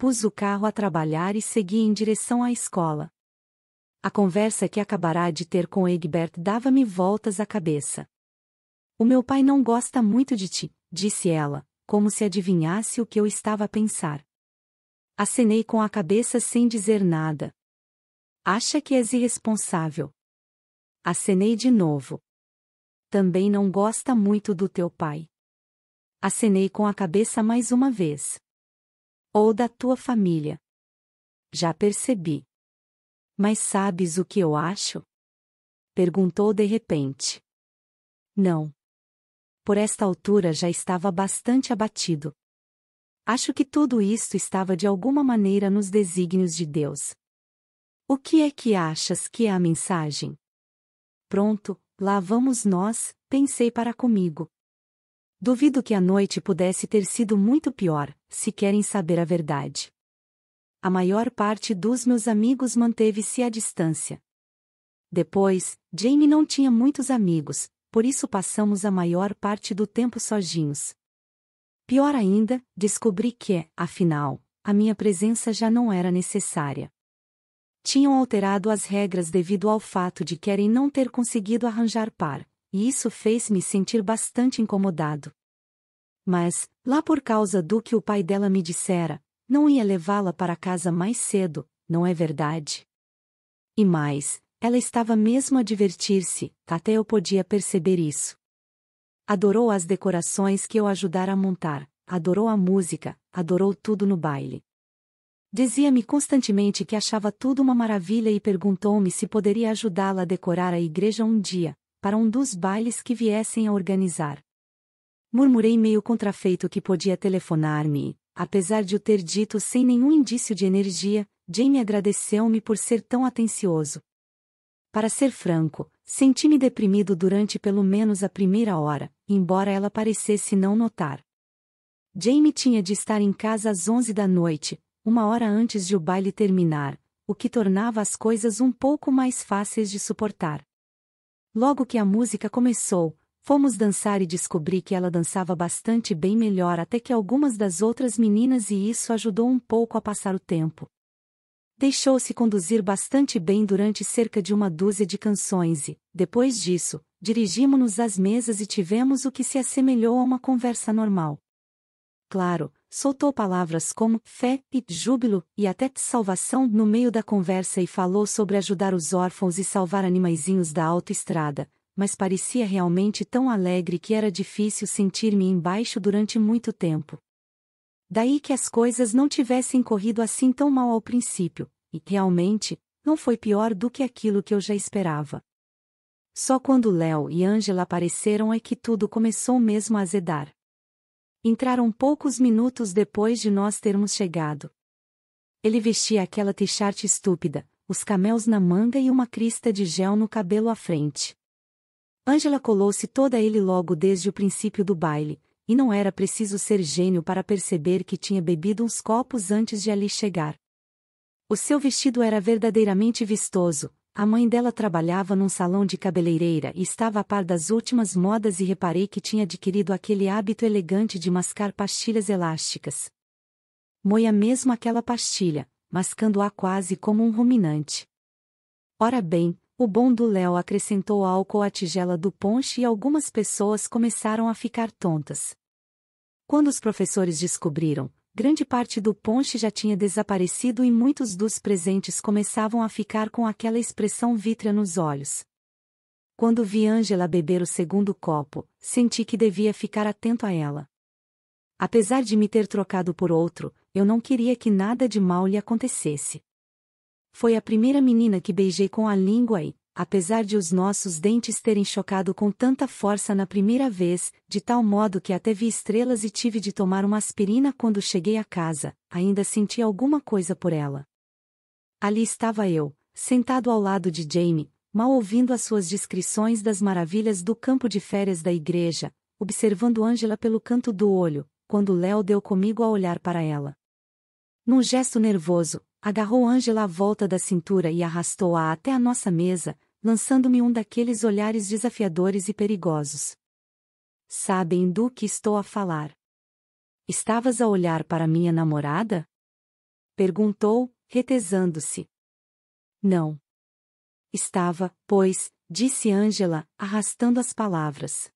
pus o carro a trabalhar e segui em direção à escola. A conversa que acabará de ter com Egbert dava-me voltas à cabeça. O meu pai não gosta muito de ti, disse ela, como se adivinhasse o que eu estava a pensar. Acenei com a cabeça sem dizer nada. Acha que és irresponsável. Acenei de novo. Também não gosta muito do teu pai. Acenei com a cabeça mais uma vez ou da tua família. Já percebi. Mas sabes o que eu acho? Perguntou de repente. Não. Por esta altura já estava bastante abatido. Acho que tudo isto estava de alguma maneira nos desígnios de Deus. O que é que achas que é a mensagem? Pronto, lá vamos nós, pensei para comigo. Duvido que a noite pudesse ter sido muito pior, se querem saber a verdade. A maior parte dos meus amigos manteve-se à distância. Depois, Jamie não tinha muitos amigos, por isso passamos a maior parte do tempo sozinhos. Pior ainda, descobri que, afinal, a minha presença já não era necessária. Tinham alterado as regras devido ao fato de querem não ter conseguido arranjar par, e isso fez-me sentir bastante incomodado. Mas, lá por causa do que o pai dela me dissera, não ia levá-la para casa mais cedo, não é verdade? E mais, ela estava mesmo a divertir-se, até eu podia perceber isso. Adorou as decorações que eu ajudara a montar, adorou a música, adorou tudo no baile. Dizia-me constantemente que achava tudo uma maravilha e perguntou-me se poderia ajudá-la a decorar a igreja um dia, para um dos bailes que viessem a organizar. Murmurei meio contrafeito que podia telefonar-me, apesar de o ter dito sem nenhum indício de energia, Jamie agradeceu-me por ser tão atencioso. Para ser franco, senti-me deprimido durante pelo menos a primeira hora, embora ela parecesse não notar. Jamie tinha de estar em casa às 11 da noite, uma hora antes de o baile terminar, o que tornava as coisas um pouco mais fáceis de suportar. Logo que a música começou, fomos dançar e descobri que ela dançava bastante bem melhor até que algumas das outras meninas e isso ajudou um pouco a passar o tempo. Deixou-se conduzir bastante bem durante cerca de uma dúzia de canções e, depois disso, dirigimos-nos às mesas e tivemos o que se assemelhou a uma conversa normal. Claro, soltou palavras como fé e júbilo e até salvação no meio da conversa e falou sobre ajudar os órfãos e salvar animaizinhos da autoestrada, mas parecia realmente tão alegre que era difícil sentir-me embaixo durante muito tempo. Daí que as coisas não tivessem corrido assim tão mal ao princípio, e realmente, não foi pior do que aquilo que eu já esperava. Só quando Léo e Ângela apareceram é que tudo começou mesmo a azedar. Entraram poucos minutos depois de nós termos chegado. Ele vestia aquela t-shirt estúpida, os camelos na manga e uma crista de gel no cabelo à frente. Angela colou-se toda a ele logo desde o princípio do baile, e não era preciso ser gênio para perceber que tinha bebido uns copos antes de ali chegar. O seu vestido era verdadeiramente vistoso, a mãe dela trabalhava num salão de cabeleireira e estava a par das últimas modas e reparei que tinha adquirido aquele hábito elegante de mascar pastilhas elásticas. Moia mesmo aquela pastilha, mascando-a quase como um ruminante. Ora bem, o bom do Léo acrescentou álcool à tigela do ponche e algumas pessoas começaram a ficar tontas. Quando os professores descobriram, grande parte do ponche já tinha desaparecido e muitos dos presentes começavam a ficar com aquela expressão vítrea nos olhos. Quando vi Angela beber o segundo copo, senti que devia ficar atento a ela. Apesar de me ter trocado por outro, eu não queria que nada de mal lhe acontecesse. Foi a primeira menina que beijei com a língua e, apesar de os nossos dentes terem chocado com tanta força na primeira vez, de tal modo que até vi estrelas e tive de tomar uma aspirina quando cheguei a casa, ainda senti alguma coisa por ela. Ali estava eu, sentado ao lado de Jamie, mal ouvindo as suas descrições das maravilhas do campo de férias da igreja, observando Angela pelo canto do olho, quando Léo deu comigo a olhar para ela. Num gesto nervoso, agarrou Angela à volta da cintura e arrastou-a até a nossa mesa, lançando-me um daqueles olhares desafiadores e perigosos. Sabem do que estou a falar. Estavas a olhar para minha namorada? Perguntou, retesando-se. Não. Estava, pois, disse Ângela, arrastando as palavras.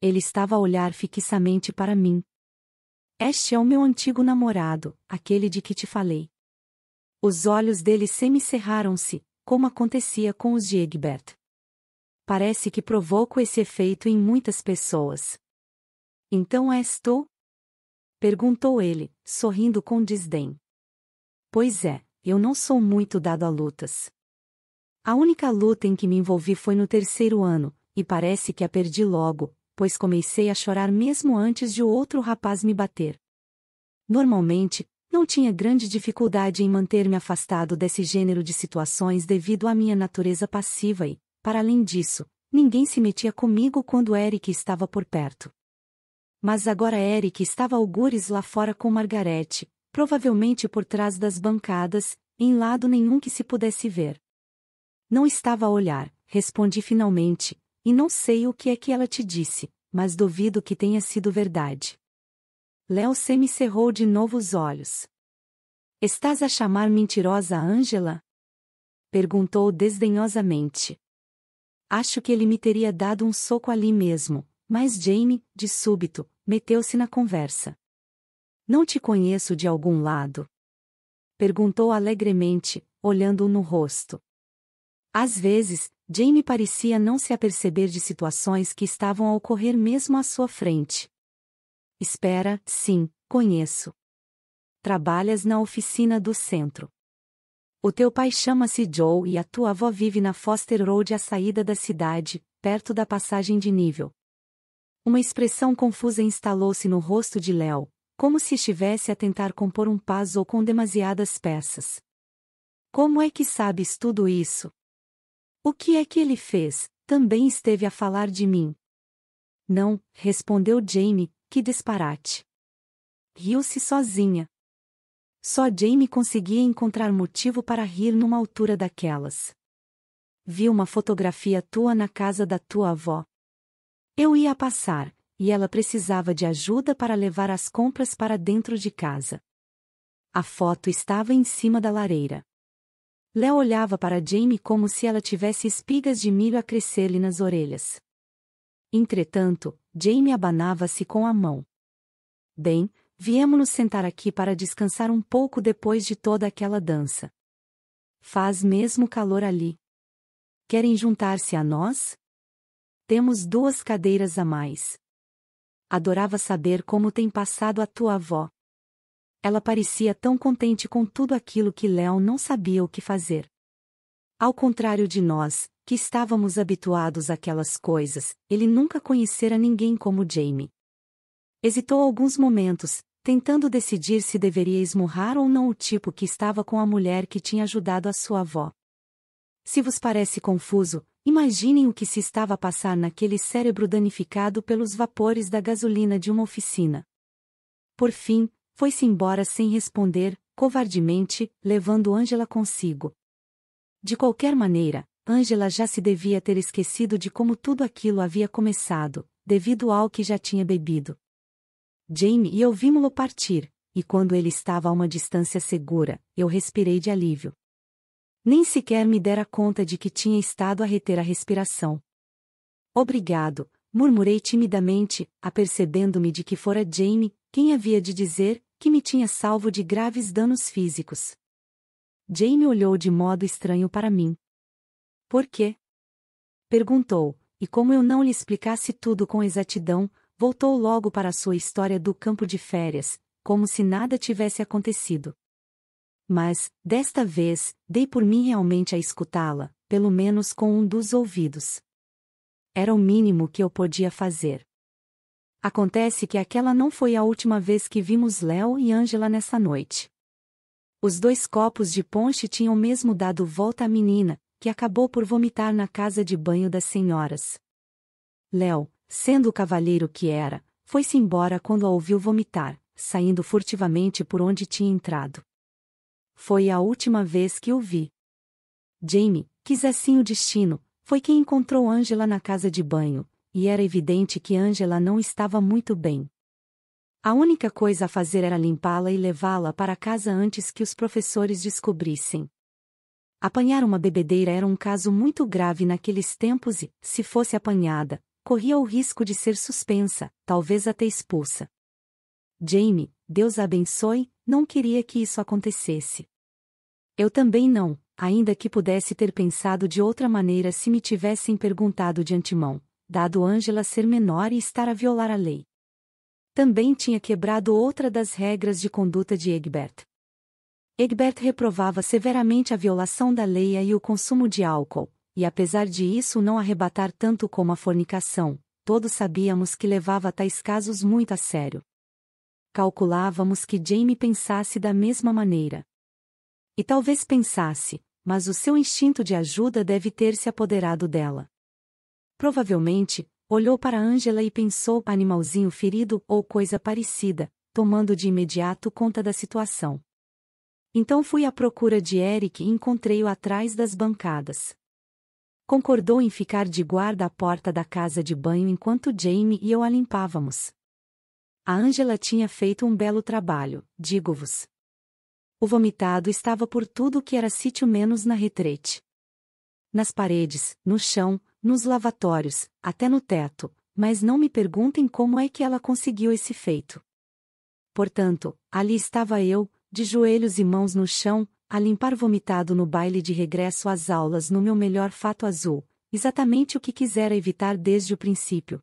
Ele estava a olhar fixamente para mim. Este é o meu antigo namorado, aquele de que te falei. Os olhos dele semicerraram-se, como acontecia com os de Egbert. Parece que provoco esse efeito em muitas pessoas. Então és tu? Perguntou ele, sorrindo com desdém. Pois é, eu não sou muito dado a lutas. A única luta em que me envolvi foi no terceiro ano, e parece que a perdi logo, pois comecei a chorar mesmo antes de o outro rapaz me bater. Normalmente, não tinha grande dificuldade em manter-me afastado desse gênero de situações devido à minha natureza passiva e, para além disso, ninguém se metia comigo quando Eric estava por perto. Mas agora Eric estava algures lá fora com Margarete, provavelmente por trás das bancadas, em lado nenhum que se pudesse ver. Não estava a olhar, respondi finalmente, e não sei o que é que ela te disse, mas duvido que tenha sido verdade. Léo Semi cerrou de novo os olhos. Estás a chamar mentirosa Ângela? Perguntou desdenhosamente. Acho que ele me teria dado um soco ali mesmo, mas Jamie, de súbito, meteu-se na conversa. Não te conheço de algum lado? Perguntou alegremente, olhando-o no rosto. Às vezes, Jamie parecia não se aperceber de situações que estavam a ocorrer mesmo à sua frente. Espera, sim, conheço. Trabalhas na oficina do centro. O teu pai chama-se Joe e a tua avó vive na Foster Road à saída da cidade, perto da passagem de nível. Uma expressão confusa instalou-se no rosto de Léo, como se estivesse a tentar compor um puzzle com demasiadas peças. Como é que sabes tudo isso? O que é que ele fez? Também esteve a falar de mim. Não, respondeu Jamie, que disparate! Riu-se sozinha. Só Jamie conseguia encontrar motivo para rir numa altura daquelas. Vi uma fotografia tua na casa da tua avó. Eu ia passar, e ela precisava de ajuda para levar as compras para dentro de casa. A foto estava em cima da lareira. Léo olhava para Jamie como se ela tivesse espigas de milho a crescer-lhe nas orelhas. Entretanto, Jamie abanava-se com a mão. Bem, viemos-nos sentar aqui para descansar um pouco depois de toda aquela dança. Faz mesmo calor ali. Querem juntar-se a nós? Temos duas cadeiras a mais. Adorava saber como tem passado a tua avó. Ela parecia tão contente com tudo aquilo que Léo não sabia o que fazer. Ao contrário de nós, que estávamos habituados àquelas coisas, ele nunca conhecera ninguém como Jamie. Hesitou alguns momentos, tentando decidir se deveria esmurrar ou não o tipo que estava com a mulher que tinha ajudado a sua avó. Se vos parece confuso, imaginem o que se estava a passar naquele cérebro danificado pelos vapores da gasolina de uma oficina. Por fim, foi-se embora sem responder, covardemente, levando Angela consigo. De qualquer maneira, Ângela já se devia ter esquecido de como tudo aquilo havia começado, devido ao que já tinha bebido. Jamie e eu vimos-lo partir, e quando ele estava a uma distância segura, eu respirei de alívio. Nem sequer me dera conta de que tinha estado a reter a respiração. Obrigado, murmurei timidamente, apercebendo-me de que fora Jamie, quem havia de dizer, que me tinha salvo de graves danos físicos. Jamie olhou de modo estranho para mim. Por quê? Perguntou, e como eu não lhe explicasse tudo com exatidão, voltou logo para sua história do campo de férias, como se nada tivesse acontecido. Mas, desta vez, dei por mim realmente a escutá-la, pelo menos com um dos ouvidos. Era o mínimo que eu podia fazer. Acontece que aquela não foi a última vez que vimos Léo e Ângela nessa noite. Os dois copos de ponche tinham mesmo dado volta à menina, que acabou por vomitar na casa de banho das senhoras. Léo, sendo o cavalheiro que era, foi-se embora quando a ouviu vomitar, saindo furtivamente por onde tinha entrado. Foi a última vez que o vi. Jamie, quis assim o destino, foi quem encontrou Angela na casa de banho, e era evidente que Angela não estava muito bem. A única coisa a fazer era limpá-la e levá-la para casa antes que os professores descobrissem. Apanhar uma bebedeira era um caso muito grave naqueles tempos e, se fosse apanhada, corria o risco de ser suspensa, talvez até expulsa. Jamie, Deus a abençoe, não queria que isso acontecesse. Eu também não, ainda que pudesse ter pensado de outra maneira se me tivessem perguntado de antemão, dado Angela ser menor e estar a violar a lei. Também tinha quebrado outra das regras de conduta de Egbert Egbert reprovava severamente a violação da lei e o consumo de álcool, e apesar de isso não arrebatar tanto como a fornicação, todos sabíamos que levava tais casos muito a sério. Calculávamos que Jamie pensasse da mesma maneira. E talvez pensasse, mas o seu instinto de ajuda deve ter se apoderado dela. Provavelmente, olhou para Angela e pensou animalzinho ferido ou coisa parecida, tomando de imediato conta da situação. Então fui à procura de Eric e encontrei-o atrás das bancadas. Concordou em ficar de guarda à porta da casa de banho enquanto Jamie e eu a limpávamos. A Angela tinha feito um belo trabalho, digo-vos. O vomitado estava por tudo que era sítio menos na retrete. Nas paredes, no chão, nos lavatórios, até no teto, mas não me perguntem como é que ela conseguiu esse feito. Portanto, ali estava eu, de joelhos e mãos no chão, a limpar vomitado no baile de regresso às aulas no meu melhor fato azul, exatamente o que quisera evitar desde o princípio.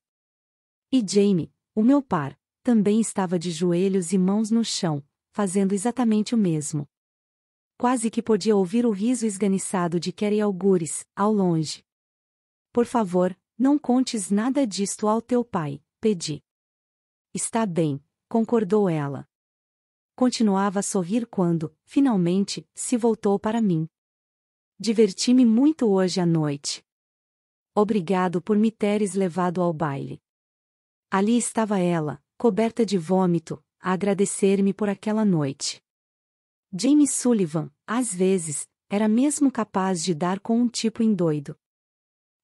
E Jamie, o meu par, também estava de joelhos e mãos no chão, fazendo exatamente o mesmo. Quase que podia ouvir o riso esganiçado de Kerry Algures, ao longe. Por favor, não contes nada disto ao teu pai, pedi. Está bem, concordou ela continuava a sorrir quando, finalmente, se voltou para mim. Diverti-me muito hoje à noite. Obrigado por me teres levado ao baile. Ali estava ela, coberta de vômito, a agradecer-me por aquela noite. James Sullivan, às vezes, era mesmo capaz de dar com um tipo endoido.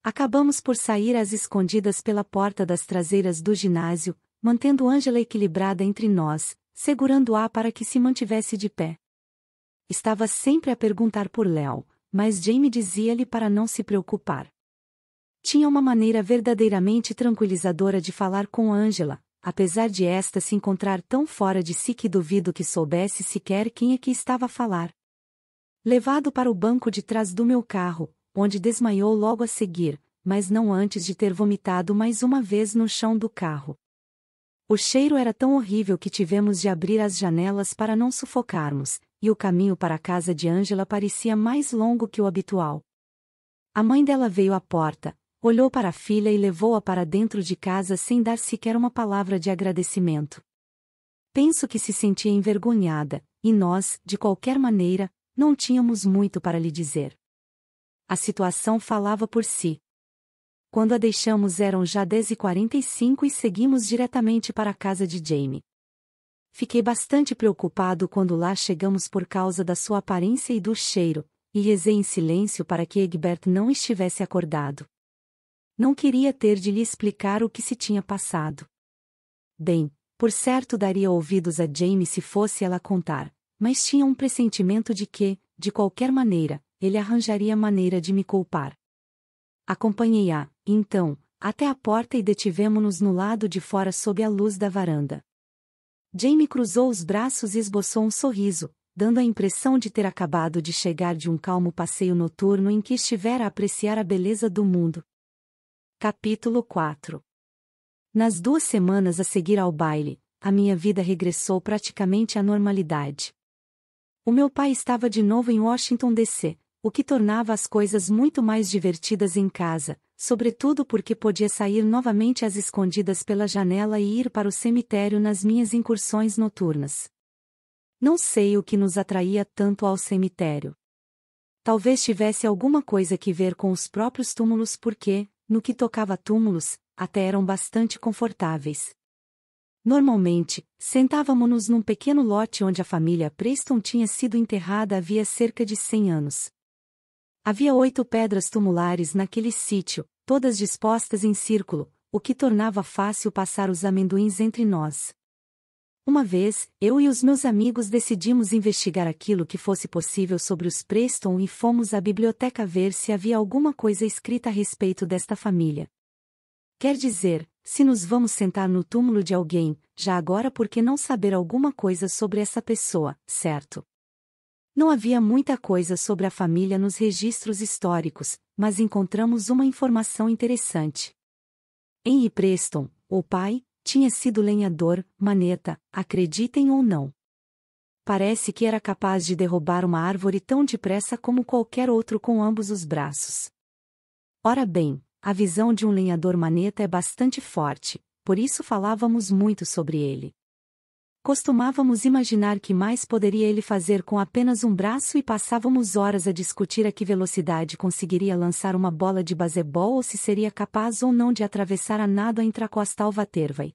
Acabamos por sair às escondidas pela porta das traseiras do ginásio, mantendo Angela equilibrada entre nós, segurando-a para que se mantivesse de pé. Estava sempre a perguntar por Léo, mas Jamie dizia-lhe para não se preocupar. Tinha uma maneira verdadeiramente tranquilizadora de falar com Angela, apesar de esta se encontrar tão fora de si que duvido que soubesse sequer quem é que estava a falar. Levado para o banco de trás do meu carro, onde desmaiou logo a seguir, mas não antes de ter vomitado mais uma vez no chão do carro. O cheiro era tão horrível que tivemos de abrir as janelas para não sufocarmos, e o caminho para a casa de Ângela parecia mais longo que o habitual. A mãe dela veio à porta, olhou para a filha e levou-a para dentro de casa sem dar sequer uma palavra de agradecimento. Penso que se sentia envergonhada, e nós, de qualquer maneira, não tínhamos muito para lhe dizer. A situação falava por si. Quando a deixamos eram já 10 e 45 e seguimos diretamente para a casa de Jamie. Fiquei bastante preocupado quando lá chegamos por causa da sua aparência e do cheiro, e rezei em silêncio para que Egbert não estivesse acordado. Não queria ter de lhe explicar o que se tinha passado. Bem, por certo daria ouvidos a Jamie se fosse ela contar, mas tinha um pressentimento de que, de qualquer maneira, ele arranjaria maneira de me culpar. Acompanhei-a, então, até a porta e detivemo-nos no lado de fora sob a luz da varanda. Jamie cruzou os braços e esboçou um sorriso, dando a impressão de ter acabado de chegar de um calmo passeio noturno em que estivera a apreciar a beleza do mundo. Capítulo 4 Nas duas semanas a seguir ao baile, a minha vida regressou praticamente à normalidade. O meu pai estava de novo em Washington, D.C o que tornava as coisas muito mais divertidas em casa, sobretudo porque podia sair novamente às escondidas pela janela e ir para o cemitério nas minhas incursões noturnas. Não sei o que nos atraía tanto ao cemitério. Talvez tivesse alguma coisa que ver com os próprios túmulos, porque, no que tocava túmulos, até eram bastante confortáveis. Normalmente, sentávamos-nos num pequeno lote onde a família Preston tinha sido enterrada havia cerca de 100 anos. Havia oito pedras tumulares naquele sítio, todas dispostas em círculo, o que tornava fácil passar os amendoins entre nós. Uma vez, eu e os meus amigos decidimos investigar aquilo que fosse possível sobre os Preston e fomos à biblioteca ver se havia alguma coisa escrita a respeito desta família. Quer dizer, se nos vamos sentar no túmulo de alguém, já agora por que não saber alguma coisa sobre essa pessoa, certo? Não havia muita coisa sobre a família nos registros históricos, mas encontramos uma informação interessante. Henry Preston, o pai, tinha sido lenhador, maneta, acreditem ou não. Parece que era capaz de derrubar uma árvore tão depressa como qualquer outro com ambos os braços. Ora bem, a visão de um lenhador maneta é bastante forte, por isso falávamos muito sobre ele. Costumávamos imaginar que mais poderia ele fazer com apenas um braço e passávamos horas a discutir a que velocidade conseguiria lançar uma bola de basebol ou se seria capaz ou não de atravessar a nado a intracostal Vatervai.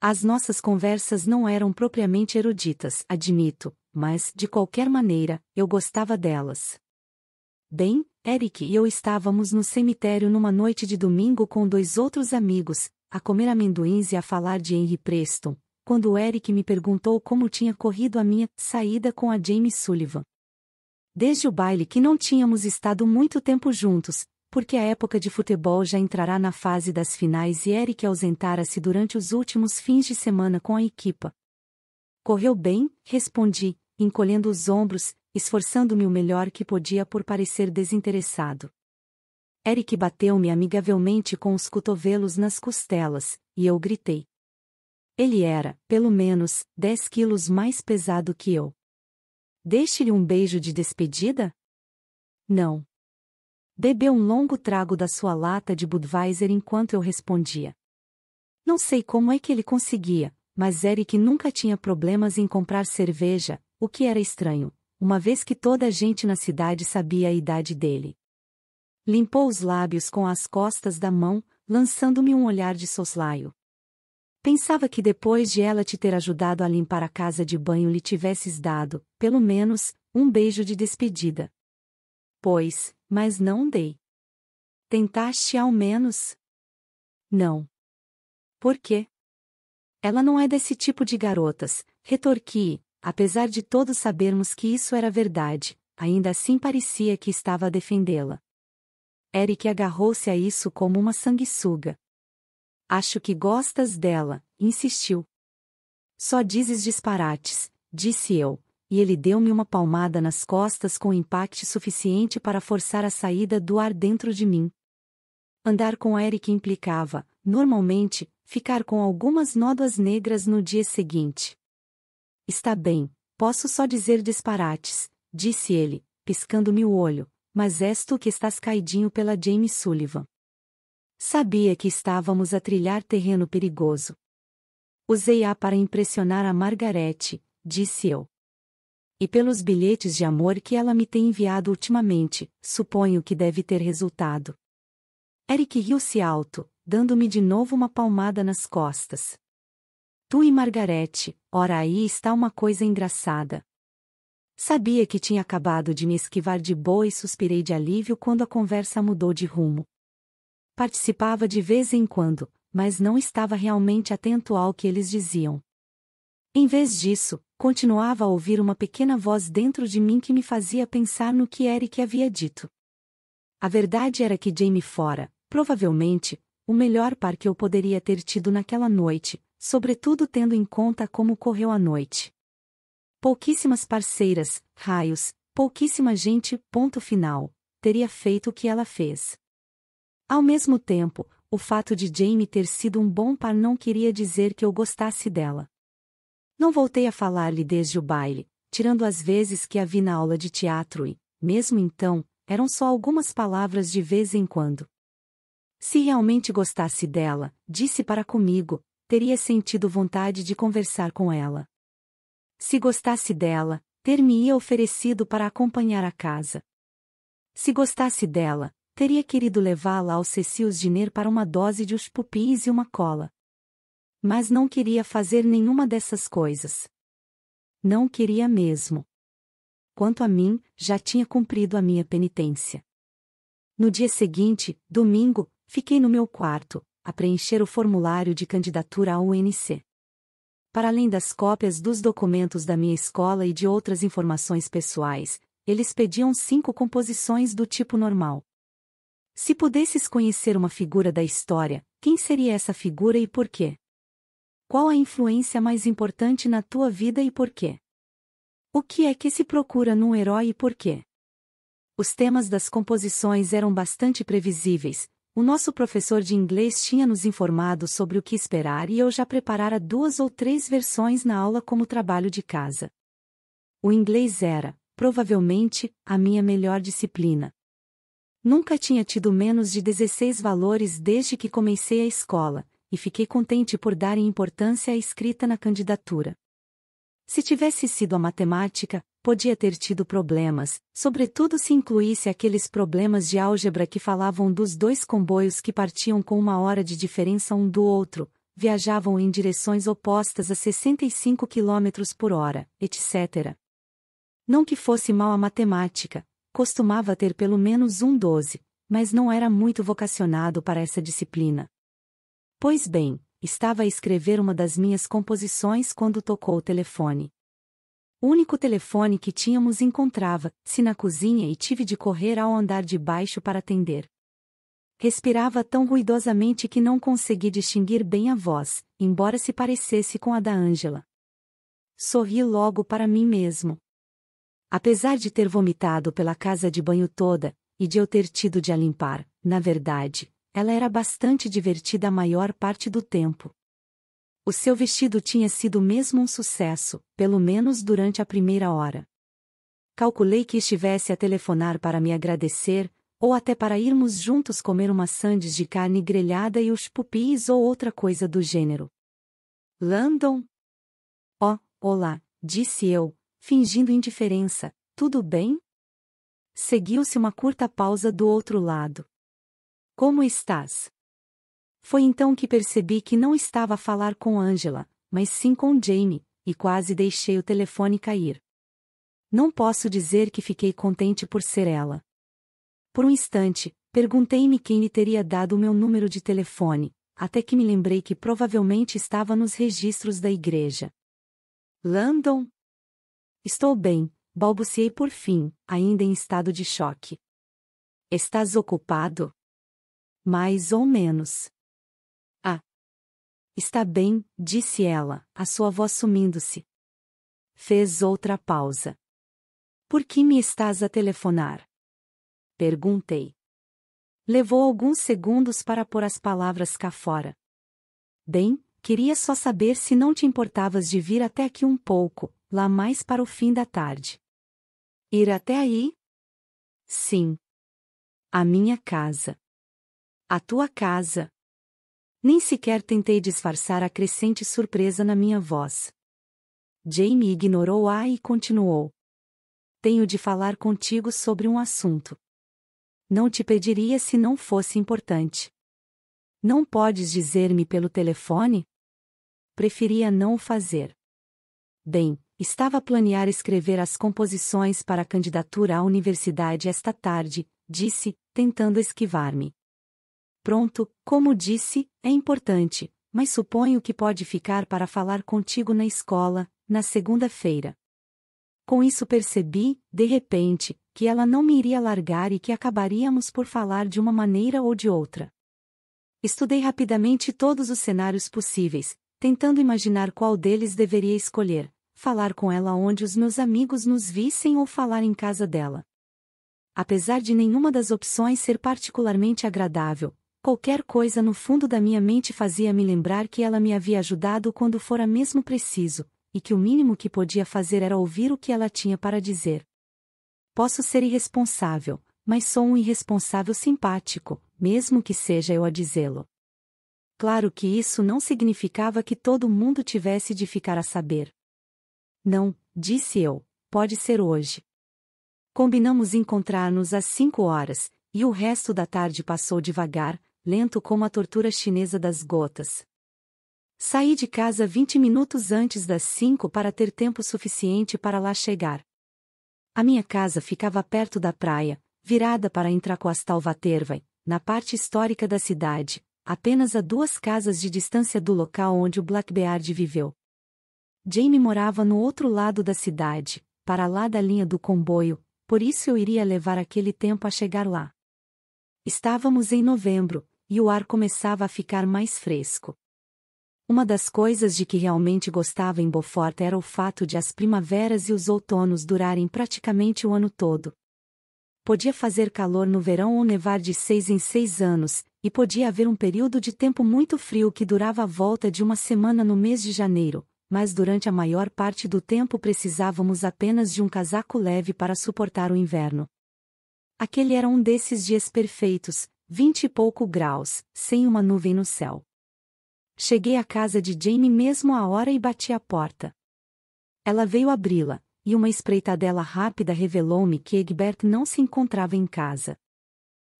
As nossas conversas não eram propriamente eruditas, admito, mas, de qualquer maneira, eu gostava delas. Bem, Eric e eu estávamos no cemitério numa noite de domingo com dois outros amigos, a comer amendoins e a falar de Henry Preston, quando Eric me perguntou como tinha corrido a minha saída com a Jamie Sullivan. Desde o baile que não tínhamos estado muito tempo juntos, porque a época de futebol já entrará na fase das finais e Eric ausentara-se durante os últimos fins de semana com a equipa. Correu bem, respondi, encolhendo os ombros, esforçando-me o melhor que podia por parecer desinteressado. Eric bateu-me amigavelmente com os cotovelos nas costelas, e eu gritei. Ele era, pelo menos, dez quilos mais pesado que eu. Deixe-lhe um beijo de despedida? Não. Bebeu um longo trago da sua lata de Budweiser enquanto eu respondia. Não sei como é que ele conseguia, mas Eric nunca tinha problemas em comprar cerveja, o que era estranho, uma vez que toda a gente na cidade sabia a idade dele. Limpou os lábios com as costas da mão, lançando-me um olhar de soslaio. Pensava que depois de ela te ter ajudado a limpar a casa de banho lhe tivesses dado, pelo menos, um beijo de despedida. Pois, mas não dei. Tentaste ao menos? Não. Por quê? Ela não é desse tipo de garotas, retorqui, apesar de todos sabermos que isso era verdade, ainda assim parecia que estava a defendê-la. Eric agarrou-se a isso como uma sanguessuga. Acho que gostas dela, insistiu. Só dizes disparates, disse eu, e ele deu-me uma palmada nas costas com impacto suficiente para forçar a saída do ar dentro de mim. Andar com Eric implicava, normalmente, ficar com algumas nódoas negras no dia seguinte. Está bem, posso só dizer disparates, disse ele, piscando-me o olho, mas és tu que estás caidinho pela Jamie Sullivan. Sabia que estávamos a trilhar terreno perigoso. Usei-a para impressionar a Margarete, disse eu. E pelos bilhetes de amor que ela me tem enviado ultimamente, suponho que deve ter resultado. Eric riu-se alto, dando-me de novo uma palmada nas costas. Tu e Margarete, ora aí está uma coisa engraçada. Sabia que tinha acabado de me esquivar de boa e suspirei de alívio quando a conversa mudou de rumo. Participava de vez em quando, mas não estava realmente atento ao que eles diziam. Em vez disso, continuava a ouvir uma pequena voz dentro de mim que me fazia pensar no que Eric havia dito. A verdade era que Jamie fora, provavelmente, o melhor par que eu poderia ter tido naquela noite, sobretudo tendo em conta como correu a noite. Pouquíssimas parceiras, raios, pouquíssima gente, ponto final, teria feito o que ela fez. Ao mesmo tempo, o fato de Jamie ter sido um bom par não queria dizer que eu gostasse dela. Não voltei a falar-lhe desde o baile, tirando as vezes que a vi na aula de teatro e, mesmo então, eram só algumas palavras de vez em quando. Se realmente gostasse dela, disse para comigo, teria sentido vontade de conversar com ela. Se gostasse dela, ter-me-ia oferecido para acompanhar a casa. Se gostasse dela, Teria querido levá-la ao Cecils Diner para uma dose de os pupis e uma cola. Mas não queria fazer nenhuma dessas coisas. Não queria mesmo. Quanto a mim, já tinha cumprido a minha penitência. No dia seguinte, domingo, fiquei no meu quarto, a preencher o formulário de candidatura à UNC. Para além das cópias dos documentos da minha escola e de outras informações pessoais, eles pediam cinco composições do tipo normal. Se pudesses conhecer uma figura da história, quem seria essa figura e por quê? Qual a influência mais importante na tua vida e por quê? O que é que se procura num herói e por quê? Os temas das composições eram bastante previsíveis, o nosso professor de inglês tinha nos informado sobre o que esperar e eu já preparara duas ou três versões na aula como trabalho de casa. O inglês era, provavelmente, a minha melhor disciplina. Nunca tinha tido menos de 16 valores desde que comecei a escola, e fiquei contente por darem importância à escrita na candidatura. Se tivesse sido a matemática, podia ter tido problemas, sobretudo se incluísse aqueles problemas de álgebra que falavam dos dois comboios que partiam com uma hora de diferença um do outro, viajavam em direções opostas a 65 km por hora, etc. Não que fosse mal a matemática, costumava ter pelo menos um 12, mas não era muito vocacionado para essa disciplina. Pois bem, estava a escrever uma das minhas composições quando tocou o telefone. O único telefone que tínhamos encontrava-se na cozinha e tive de correr ao andar de baixo para atender. Respirava tão ruidosamente que não consegui distinguir bem a voz, embora se parecesse com a da Ângela. Sorri logo para mim mesmo. Apesar de ter vomitado pela casa de banho toda, e de eu ter tido de a limpar, na verdade, ela era bastante divertida a maior parte do tempo. O seu vestido tinha sido mesmo um sucesso, pelo menos durante a primeira hora. Calculei que estivesse a telefonar para me agradecer, ou até para irmos juntos comer uma sandes de carne grelhada e os pupis ou outra coisa do gênero. Landon? Oh, olá, disse eu, fingindo indiferença. Tudo bem? Seguiu-se uma curta pausa do outro lado. Como estás? Foi então que percebi que não estava a falar com Angela, mas sim com Jane, e quase deixei o telefone cair. Não posso dizer que fiquei contente por ser ela. Por um instante, perguntei-me quem lhe teria dado o meu número de telefone, até que me lembrei que provavelmente estava nos registros da igreja. Landon? Estou bem, balbuciei por fim, ainda em estado de choque. Estás ocupado? Mais ou menos. Ah. Está bem, disse ela, a sua voz sumindo-se. Fez outra pausa. Por que me estás a telefonar? Perguntei. Levou alguns segundos para pôr as palavras cá fora. Bem, queria só saber se não te importavas de vir até aqui um pouco, lá mais para o fim da tarde. Ir até aí? Sim. A minha casa. A tua casa. Nem sequer tentei disfarçar a crescente surpresa na minha voz. Jamie ignorou-a e continuou. Tenho de falar contigo sobre um assunto. Não te pediria se não fosse importante. Não podes dizer-me pelo telefone? Preferia não o fazer. Bem, Estava a planear escrever as composições para a candidatura à universidade esta tarde, disse, tentando esquivar-me. Pronto, como disse, é importante, mas suponho que pode ficar para falar contigo na escola, na segunda-feira. Com isso percebi, de repente, que ela não me iria largar e que acabaríamos por falar de uma maneira ou de outra. Estudei rapidamente todos os cenários possíveis, tentando imaginar qual deles deveria escolher, falar com ela onde os meus amigos nos vissem ou falar em casa dela. Apesar de nenhuma das opções ser particularmente agradável, qualquer coisa no fundo da minha mente fazia me lembrar que ela me havia ajudado quando fora mesmo preciso, e que o mínimo que podia fazer era ouvir o que ela tinha para dizer. Posso ser irresponsável, mas sou um irresponsável simpático, mesmo que seja eu a dizê-lo. Claro que isso não significava que todo mundo tivesse de ficar a saber. Não, disse eu, pode ser hoje. Combinamos encontrar-nos às cinco horas, e o resto da tarde passou devagar, lento como a tortura chinesa das gotas. Saí de casa vinte minutos antes das cinco para ter tempo suficiente para lá chegar. A minha casa ficava perto da praia, virada para Intracoastalvaterva, na parte histórica da cidade, apenas a duas casas de distância do local onde o Blackbeard viveu. Jamie morava no outro lado da cidade, para lá da linha do comboio, por isso eu iria levar aquele tempo a chegar lá. Estávamos em novembro, e o ar começava a ficar mais fresco. Uma das coisas de que realmente gostava em Beaufort era o fato de as primaveras e os outonos durarem praticamente o ano todo. Podia fazer calor no verão ou nevar de seis em seis anos, e podia haver um período de tempo muito frio que durava a volta de uma semana no mês de janeiro, mas durante a maior parte do tempo precisávamos apenas de um casaco leve para suportar o inverno. Aquele era um desses dias perfeitos, vinte e pouco graus, sem uma nuvem no céu. Cheguei à casa de Jamie mesmo à hora e bati à porta. Ela veio abri-la, e uma espreitadela rápida revelou-me que Egbert não se encontrava em casa.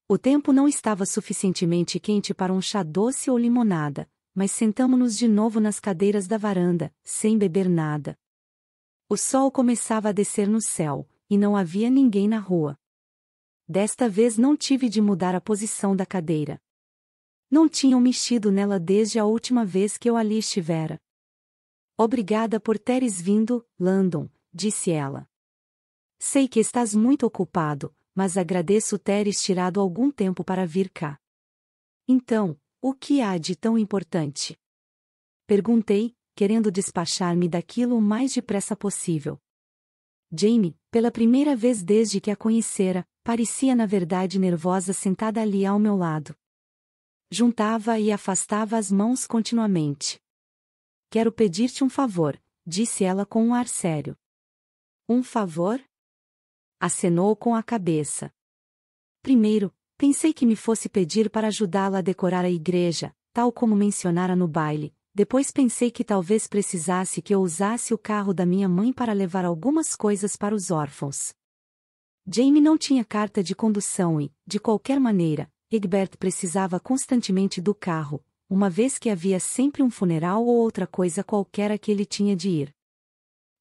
O tempo não estava suficientemente quente para um chá doce ou limonada, mas sentamo-nos de novo nas cadeiras da varanda, sem beber nada. O sol começava a descer no céu, e não havia ninguém na rua. Desta vez não tive de mudar a posição da cadeira. Não tinham mexido nela desde a última vez que eu ali estivera. Obrigada por teres vindo, Landon, disse ela. Sei que estás muito ocupado, mas agradeço teres tirado algum tempo para vir cá. Então, o que há de tão importante? Perguntei, querendo despachar-me daquilo o mais depressa possível. Jamie, pela primeira vez desde que a conhecera, parecia na verdade nervosa sentada ali ao meu lado. Juntava e afastava as mãos continuamente. Quero pedir-te um favor, disse ela com um ar sério. Um favor? Acenou com a cabeça. Primeiro, Pensei que me fosse pedir para ajudá-la a decorar a igreja, tal como mencionara no baile. Depois pensei que talvez precisasse que eu usasse o carro da minha mãe para levar algumas coisas para os órfãos. Jamie não tinha carta de condução e, de qualquer maneira, Egbert precisava constantemente do carro, uma vez que havia sempre um funeral ou outra coisa qualquer a que ele tinha de ir.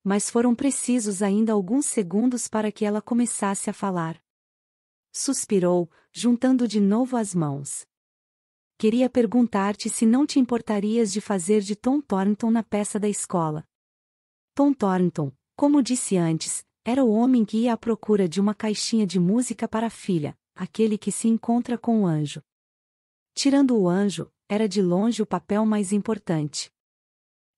Mas foram precisos ainda alguns segundos para que ela começasse a falar suspirou, juntando de novo as mãos. Queria perguntar-te se não te importarias de fazer de Tom Thornton na peça da escola. Tom Thornton, como disse antes, era o homem que ia à procura de uma caixinha de música para a filha, aquele que se encontra com o anjo. Tirando o anjo, era de longe o papel mais importante.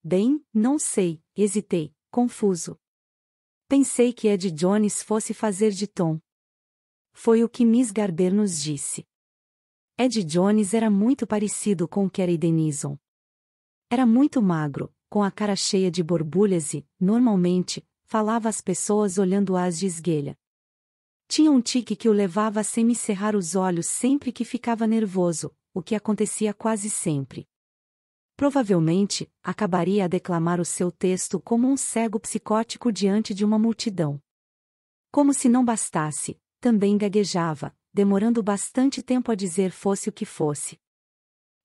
Bem, não sei, hesitei, confuso. Pensei que Ed Jones fosse fazer de Tom. Foi o que Miss Garber nos disse. Ed Jones era muito parecido com Kerry Denison. Era muito magro, com a cara cheia de borbulhas e, normalmente, falava às pessoas olhando-as de esguelha. Tinha um tique que o levava a semicerrar os olhos sempre que ficava nervoso, o que acontecia quase sempre. Provavelmente, acabaria a declamar o seu texto como um cego psicótico diante de uma multidão. Como se não bastasse, também gaguejava, demorando bastante tempo a dizer fosse o que fosse.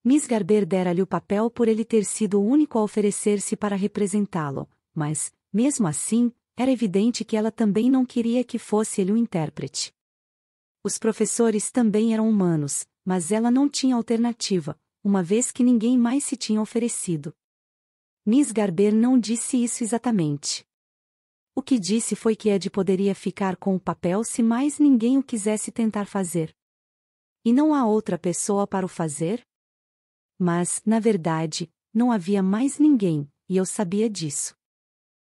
Miss Garber dera-lhe o papel por ele ter sido o único a oferecer-se para representá-lo, mas, mesmo assim, era evidente que ela também não queria que fosse ele o intérprete. Os professores também eram humanos, mas ela não tinha alternativa, uma vez que ninguém mais se tinha oferecido. Miss Garber não disse isso exatamente. O que disse foi que Ed poderia ficar com o papel se mais ninguém o quisesse tentar fazer. E não há outra pessoa para o fazer? Mas, na verdade, não havia mais ninguém, e eu sabia disso.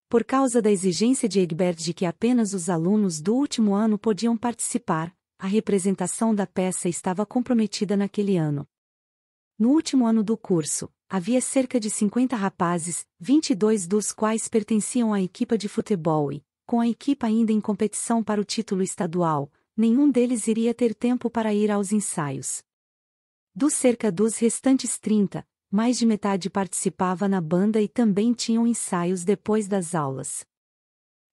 Por causa da exigência de Egbert de que apenas os alunos do último ano podiam participar, a representação da peça estava comprometida naquele ano. No último ano do curso, havia cerca de 50 rapazes, 22 dos quais pertenciam à equipa de futebol e, com a equipa ainda em competição para o título estadual, nenhum deles iria ter tempo para ir aos ensaios. Dos cerca dos restantes 30, mais de metade participava na banda e também tinham ensaios depois das aulas.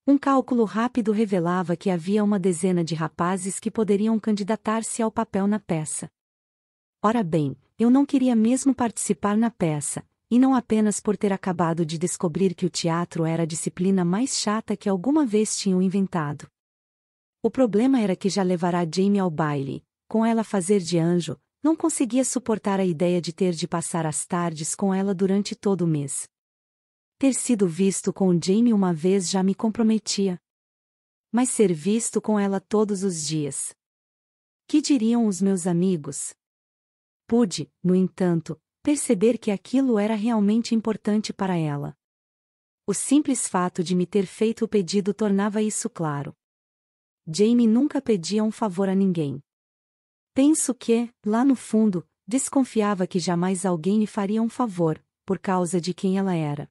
Um cálculo rápido revelava que havia uma dezena de rapazes que poderiam candidatar-se ao papel na peça. Ora bem, eu não queria mesmo participar na peça, e não apenas por ter acabado de descobrir que o teatro era a disciplina mais chata que alguma vez tinham inventado. O problema era que já levará Jamie ao baile, com ela fazer de anjo, não conseguia suportar a ideia de ter de passar as tardes com ela durante todo o mês. Ter sido visto com Jamie uma vez já me comprometia. Mas ser visto com ela todos os dias. Que diriam os meus amigos? Pude, no entanto, perceber que aquilo era realmente importante para ela. O simples fato de me ter feito o pedido tornava isso claro. Jamie nunca pedia um favor a ninguém. Penso que, lá no fundo, desconfiava que jamais alguém lhe faria um favor, por causa de quem ela era.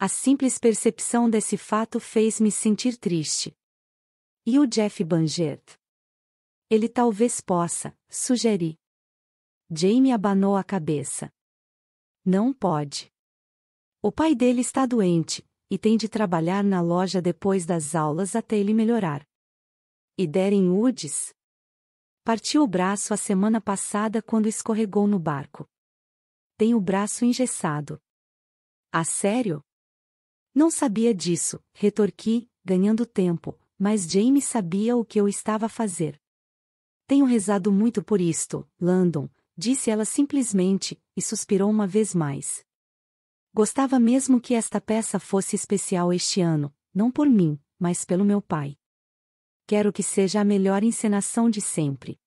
A simples percepção desse fato fez-me sentir triste. E o Jeff Banjert? Ele talvez possa, sugeri. Jamie abanou a cabeça. Não pode. O pai dele está doente, e tem de trabalhar na loja depois das aulas até ele melhorar. E Darren Woods? Partiu o braço a semana passada quando escorregou no barco. Tem o braço engessado. A ah, sério? Não sabia disso, retorqui, ganhando tempo, mas Jamie sabia o que eu estava a fazer. Tenho rezado muito por isto, Landon, disse ela simplesmente, e suspirou uma vez mais. Gostava mesmo que esta peça fosse especial este ano, não por mim, mas pelo meu pai. Quero que seja a melhor encenação de sempre.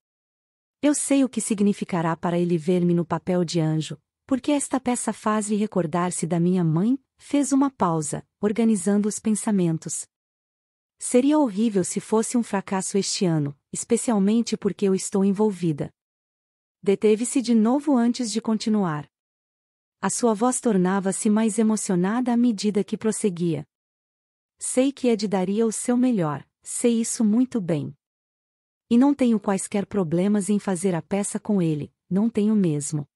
Eu sei o que significará para ele ver-me no papel de anjo, porque esta peça faz-lhe recordar-se da minha mãe, fez uma pausa, organizando os pensamentos. Seria horrível se fosse um fracasso este ano, especialmente porque eu estou envolvida. Deteve-se de novo antes de continuar. A sua voz tornava-se mais emocionada à medida que prosseguia. Sei que Ed daria o seu melhor, sei isso muito bem. E não tenho quaisquer problemas em fazer a peça com ele, não tenho mesmo.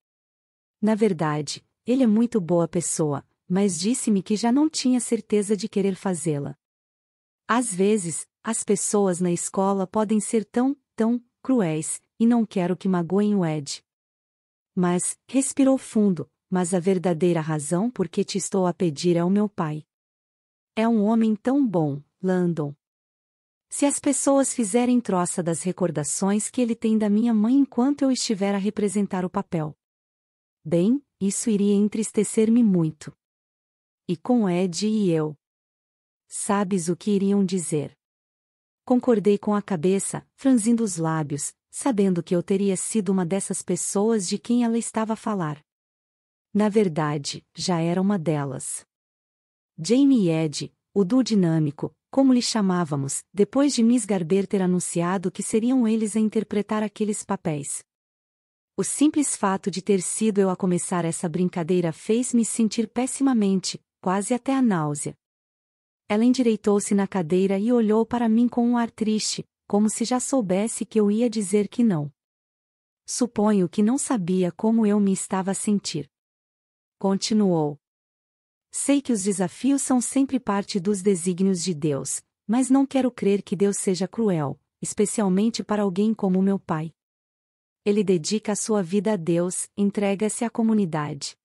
Na verdade, ele é muito boa pessoa, mas disse-me que já não tinha certeza de querer fazê-la. Às vezes, as pessoas na escola podem ser tão, tão cruéis, e não quero que magoem o Ed. Mas, respirou fundo, mas a verdadeira razão por que te estou a pedir é o meu pai. É um homem tão bom, Landon. Se as pessoas fizerem troça das recordações que ele tem da minha mãe enquanto eu estiver a representar o papel. Bem, isso iria entristecer-me muito. E com Ed e eu. Sabes o que iriam dizer? Concordei com a cabeça, franzindo os lábios, sabendo que eu teria sido uma dessas pessoas de quem ela estava a falar. Na verdade, já era uma delas. Jamie e Ed, o duo dinâmico, como lhe chamávamos, depois de Miss Garber ter anunciado que seriam eles a interpretar aqueles papéis. O simples fato de ter sido eu a começar essa brincadeira fez-me sentir pessimamente, quase até a náusea. Ela endireitou-se na cadeira e olhou para mim com um ar triste, como se já soubesse que eu ia dizer que não. Suponho que não sabia como eu me estava a sentir. Continuou. Sei que os desafios são sempre parte dos desígnios de Deus, mas não quero crer que Deus seja cruel, especialmente para alguém como meu pai. Ele dedica a sua vida a Deus, entrega-se à comunidade.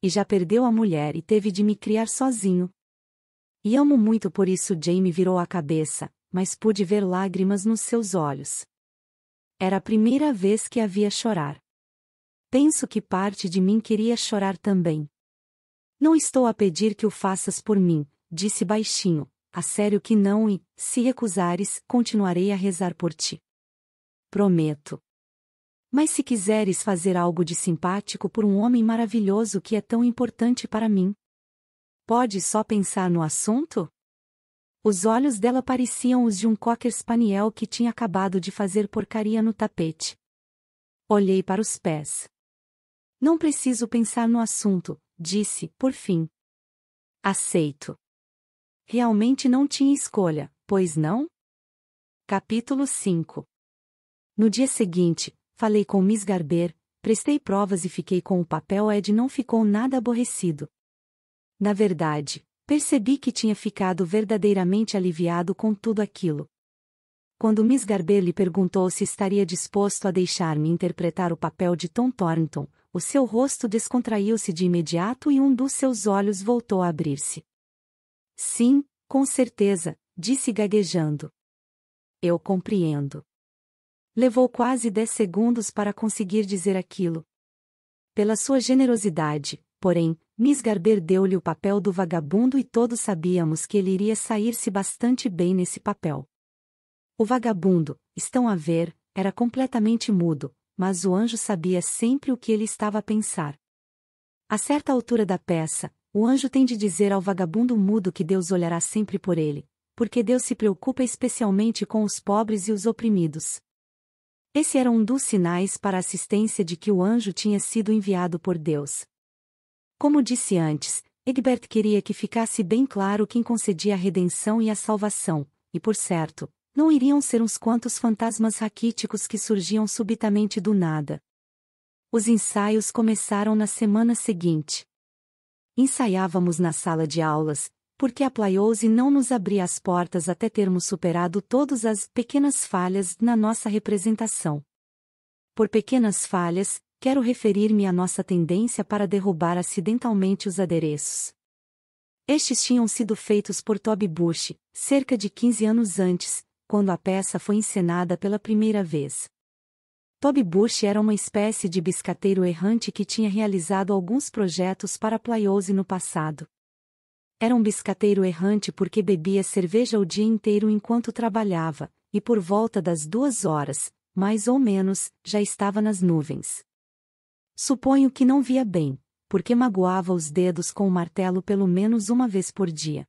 E já perdeu a mulher e teve de me criar sozinho. E amo muito por isso Jamie virou a cabeça, mas pude ver lágrimas nos seus olhos. Era a primeira vez que havia chorar. Penso que parte de mim queria chorar também. Não estou a pedir que o faças por mim, disse baixinho, a sério que não e, se recusares, continuarei a rezar por ti. Prometo. Mas se quiseres fazer algo de simpático por um homem maravilhoso que é tão importante para mim, pode só pensar no assunto? Os olhos dela pareciam os de um cocker spaniel que tinha acabado de fazer porcaria no tapete. Olhei para os pés. Não preciso pensar no assunto, disse, por fim. Aceito. Realmente não tinha escolha, pois não? Capítulo 5 No dia seguinte, falei com Miss Garber, prestei provas e fiquei com o papel Ed não ficou nada aborrecido. Na verdade, Percebi que tinha ficado verdadeiramente aliviado com tudo aquilo. Quando Miss Garber lhe perguntou se estaria disposto a deixar-me interpretar o papel de Tom Thornton, o seu rosto descontraiu-se de imediato e um dos seus olhos voltou a abrir-se. Sim, com certeza, disse gaguejando. Eu compreendo. Levou quase dez segundos para conseguir dizer aquilo. Pela sua generosidade, porém, Miss Garber deu-lhe o papel do vagabundo e todos sabíamos que ele iria sair-se bastante bem nesse papel. O vagabundo, estão a ver, era completamente mudo, mas o anjo sabia sempre o que ele estava a pensar. A certa altura da peça, o anjo tem de dizer ao vagabundo mudo que Deus olhará sempre por ele, porque Deus se preocupa especialmente com os pobres e os oprimidos. Esse era um dos sinais para a assistência de que o anjo tinha sido enviado por Deus, como disse antes, Egbert queria que ficasse bem claro quem concedia a redenção e a salvação, e por certo, não iriam ser uns quantos fantasmas raquíticos que surgiam subitamente do nada. Os ensaios começaram na semana seguinte. Ensaiávamos na sala de aulas, porque a Playose não nos abria as portas até termos superado todas as pequenas falhas na nossa representação. Por pequenas falhas, quero referir-me à nossa tendência para derrubar acidentalmente os adereços. Estes tinham sido feitos por Toby Bush, cerca de 15 anos antes, quando a peça foi encenada pela primeira vez. Toby Bush era uma espécie de biscateiro errante que tinha realizado alguns projetos para Playose no passado. Era um biscateiro errante porque bebia cerveja o dia inteiro enquanto trabalhava, e por volta das duas horas, mais ou menos, já estava nas nuvens. Suponho que não via bem, porque magoava os dedos com o martelo pelo menos uma vez por dia.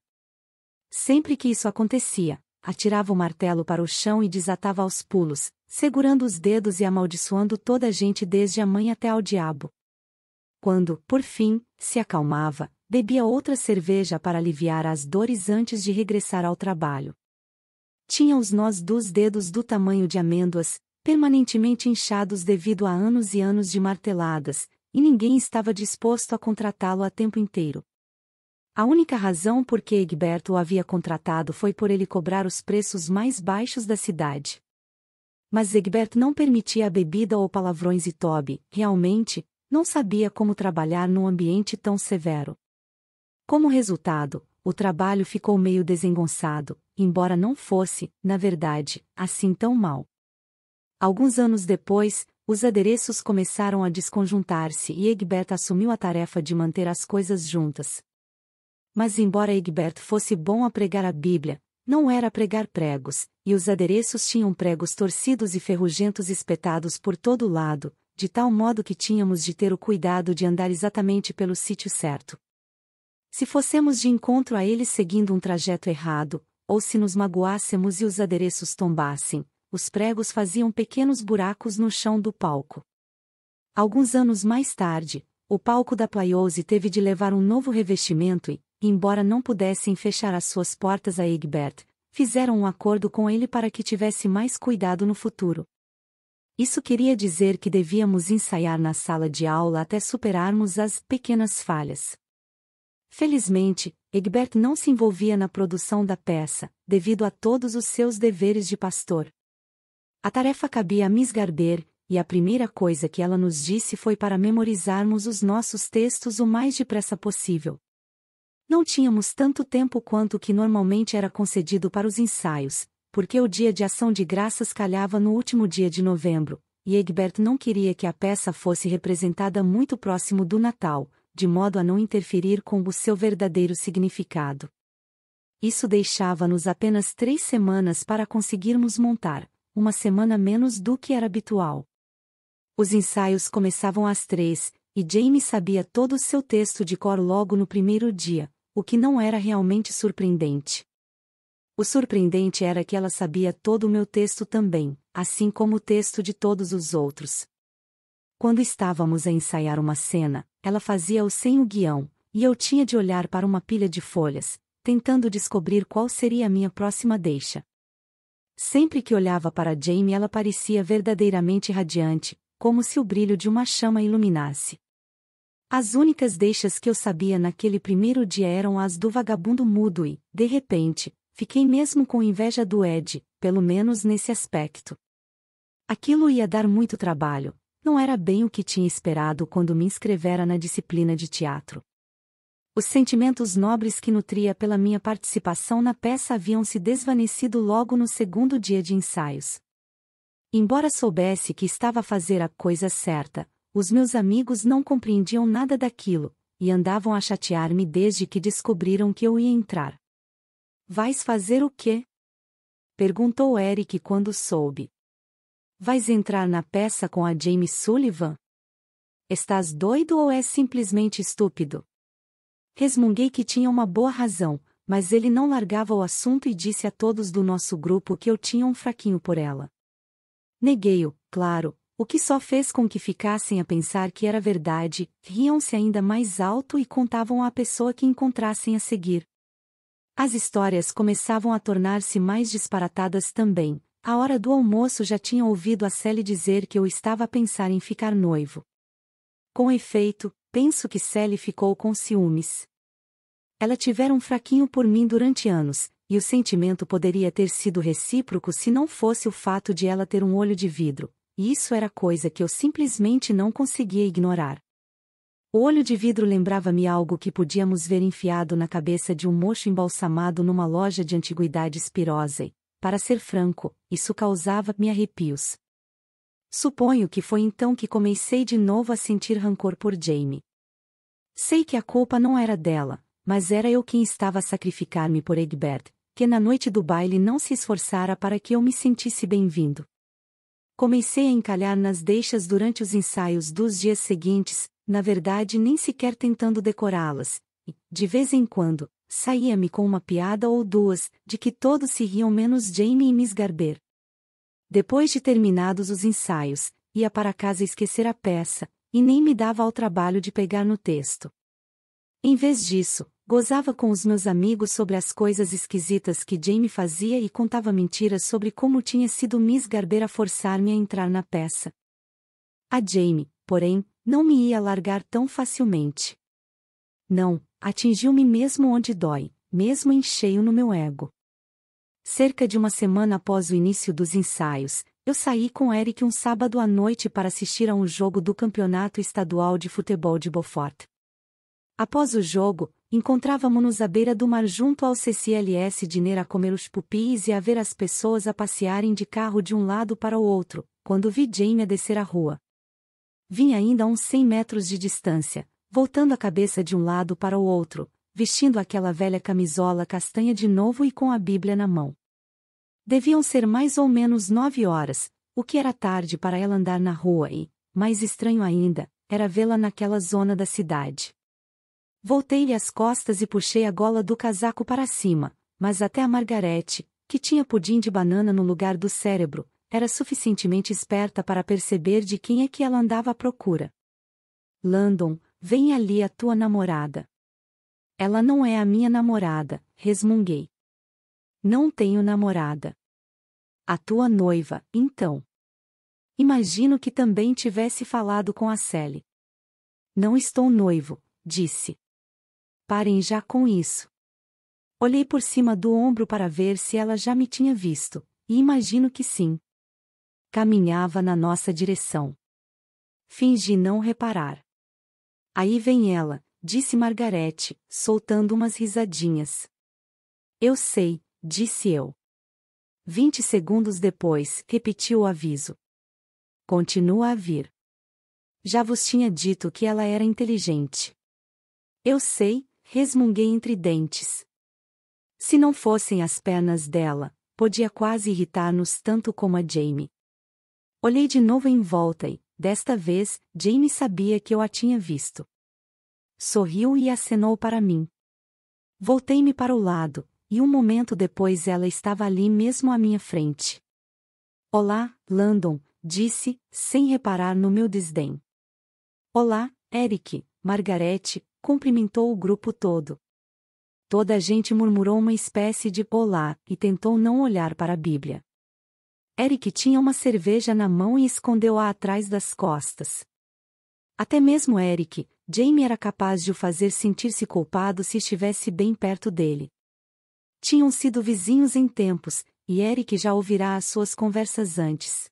Sempre que isso acontecia, atirava o martelo para o chão e desatava aos pulos, segurando os dedos e amaldiçoando toda a gente desde a mãe até ao diabo. Quando, por fim, se acalmava, bebia outra cerveja para aliviar as dores antes de regressar ao trabalho. Tinha os nós dos dedos do tamanho de amêndoas, permanentemente inchados devido a anos e anos de marteladas, e ninguém estava disposto a contratá-lo a tempo inteiro. A única razão por que Egberto o havia contratado foi por ele cobrar os preços mais baixos da cidade. Mas Egberto não permitia a bebida ou palavrões e Toby, realmente, não sabia como trabalhar num ambiente tão severo. Como resultado, o trabalho ficou meio desengonçado, embora não fosse, na verdade, assim tão mal. Alguns anos depois, os adereços começaram a desconjuntar-se e Egbert assumiu a tarefa de manter as coisas juntas. Mas embora Egbert fosse bom a pregar a Bíblia, não era pregar pregos, e os adereços tinham pregos torcidos e ferrugentos espetados por todo lado, de tal modo que tínhamos de ter o cuidado de andar exatamente pelo sítio certo. Se fossemos de encontro a eles seguindo um trajeto errado, ou se nos magoássemos e os adereços tombassem, os pregos faziam pequenos buracos no chão do palco. Alguns anos mais tarde, o palco da Playose teve de levar um novo revestimento e, embora não pudessem fechar as suas portas a Egbert, fizeram um acordo com ele para que tivesse mais cuidado no futuro. Isso queria dizer que devíamos ensaiar na sala de aula até superarmos as pequenas falhas. Felizmente, Egbert não se envolvia na produção da peça, devido a todos os seus deveres de pastor. A tarefa cabia a Miss Garber, e a primeira coisa que ela nos disse foi para memorizarmos os nossos textos o mais depressa possível. Não tínhamos tanto tempo quanto o que normalmente era concedido para os ensaios, porque o dia de ação de graças calhava no último dia de novembro, e Egbert não queria que a peça fosse representada muito próximo do Natal, de modo a não interferir com o seu verdadeiro significado. Isso deixava-nos apenas três semanas para conseguirmos montar uma semana menos do que era habitual. Os ensaios começavam às três, e Jamie sabia todo o seu texto de cor logo no primeiro dia, o que não era realmente surpreendente. O surpreendente era que ela sabia todo o meu texto também, assim como o texto de todos os outros. Quando estávamos a ensaiar uma cena, ela fazia-o sem o guião, e eu tinha de olhar para uma pilha de folhas, tentando descobrir qual seria a minha próxima deixa. Sempre que olhava para Jamie ela parecia verdadeiramente radiante, como se o brilho de uma chama iluminasse. As únicas deixas que eu sabia naquele primeiro dia eram as do vagabundo mudo e, de repente, fiquei mesmo com inveja do Ed, pelo menos nesse aspecto. Aquilo ia dar muito trabalho, não era bem o que tinha esperado quando me inscrevera na disciplina de teatro. Os sentimentos nobres que nutria pela minha participação na peça haviam se desvanecido logo no segundo dia de ensaios. Embora soubesse que estava a fazer a coisa certa, os meus amigos não compreendiam nada daquilo, e andavam a chatear-me desde que descobriram que eu ia entrar. Vais fazer o quê? Perguntou Eric quando soube. Vais entrar na peça com a Jamie Sullivan? Estás doido ou é simplesmente estúpido? Resmunguei que tinha uma boa razão, mas ele não largava o assunto e disse a todos do nosso grupo que eu tinha um fraquinho por ela. Neguei-o, claro, o que só fez com que ficassem a pensar que era verdade, riam-se ainda mais alto e contavam à pessoa que encontrassem a seguir. As histórias começavam a tornar-se mais disparatadas também. A hora do almoço já tinha ouvido a Sally dizer que eu estava a pensar em ficar noivo. Com efeito, penso que Sally ficou com ciúmes. Ela tivera um fraquinho por mim durante anos, e o sentimento poderia ter sido recíproco se não fosse o fato de ela ter um olho de vidro, e isso era coisa que eu simplesmente não conseguia ignorar. O olho de vidro lembrava-me algo que podíamos ver enfiado na cabeça de um mocho embalsamado numa loja de antiguidades pirosa e, para ser franco, isso causava-me arrepios. Suponho que foi então que comecei de novo a sentir rancor por Jamie. Sei que a culpa não era dela, mas era eu quem estava a sacrificar-me por Egbert, que na noite do baile não se esforçara para que eu me sentisse bem-vindo. Comecei a encalhar nas deixas durante os ensaios dos dias seguintes, na verdade nem sequer tentando decorá-las, e, de vez em quando, saía-me com uma piada ou duas, de que todos se riam menos Jamie e Miss Garber. Depois de terminados os ensaios, ia para casa esquecer a peça, e nem me dava ao trabalho de pegar no texto. Em vez disso, gozava com os meus amigos sobre as coisas esquisitas que Jamie fazia e contava mentiras sobre como tinha sido Miss Garber a forçar-me a entrar na peça. A Jamie, porém, não me ia largar tão facilmente. Não, atingiu-me mesmo onde dói, mesmo em cheio no meu ego. Cerca de uma semana após o início dos ensaios, eu saí com Eric um sábado à noite para assistir a um jogo do Campeonato Estadual de Futebol de Beaufort. Após o jogo, encontrávamos-nos à beira do mar junto ao CCLS Dinner a comer os pupis e a ver as pessoas a passearem de carro de um lado para o outro, quando vi Jamie a descer a rua. Vim ainda a uns 100 metros de distância, voltando a cabeça de um lado para o outro, vestindo aquela velha camisola castanha de novo e com a Bíblia na mão. Deviam ser mais ou menos nove horas, o que era tarde para ela andar na rua e, mais estranho ainda, era vê-la naquela zona da cidade. Voltei-lhe as costas e puxei a gola do casaco para cima, mas até a Margarete, que tinha pudim de banana no lugar do cérebro, era suficientemente esperta para perceber de quem é que ela andava à procura. Landon, vem ali a tua namorada. Ela não é a minha namorada, resmunguei. Não tenho namorada. A tua noiva, então. Imagino que também tivesse falado com a Sally. Não estou noivo, disse. Parem já com isso. Olhei por cima do ombro para ver se ela já me tinha visto, e imagino que sim. Caminhava na nossa direção. Fingi não reparar. Aí vem ela, disse Margarete, soltando umas risadinhas. Eu sei, disse eu. Vinte segundos depois, repetiu o aviso. Continua a vir. Já vos tinha dito que ela era inteligente. Eu sei, resmunguei entre dentes. Se não fossem as pernas dela, podia quase irritar-nos tanto como a Jamie. Olhei de novo em volta e, desta vez, Jamie sabia que eu a tinha visto sorriu e acenou para mim. Voltei-me para o lado, e um momento depois ela estava ali mesmo à minha frente. Olá, Landon, disse, sem reparar no meu desdém. Olá, Eric, Margarete, cumprimentou o grupo todo. Toda a gente murmurou uma espécie de olá e tentou não olhar para a Bíblia. Eric tinha uma cerveja na mão e escondeu-a atrás das costas. Até mesmo Eric, Jamie era capaz de o fazer sentir-se culpado se estivesse bem perto dele. Tinham sido vizinhos em tempos, e Eric já ouvirá as suas conversas antes.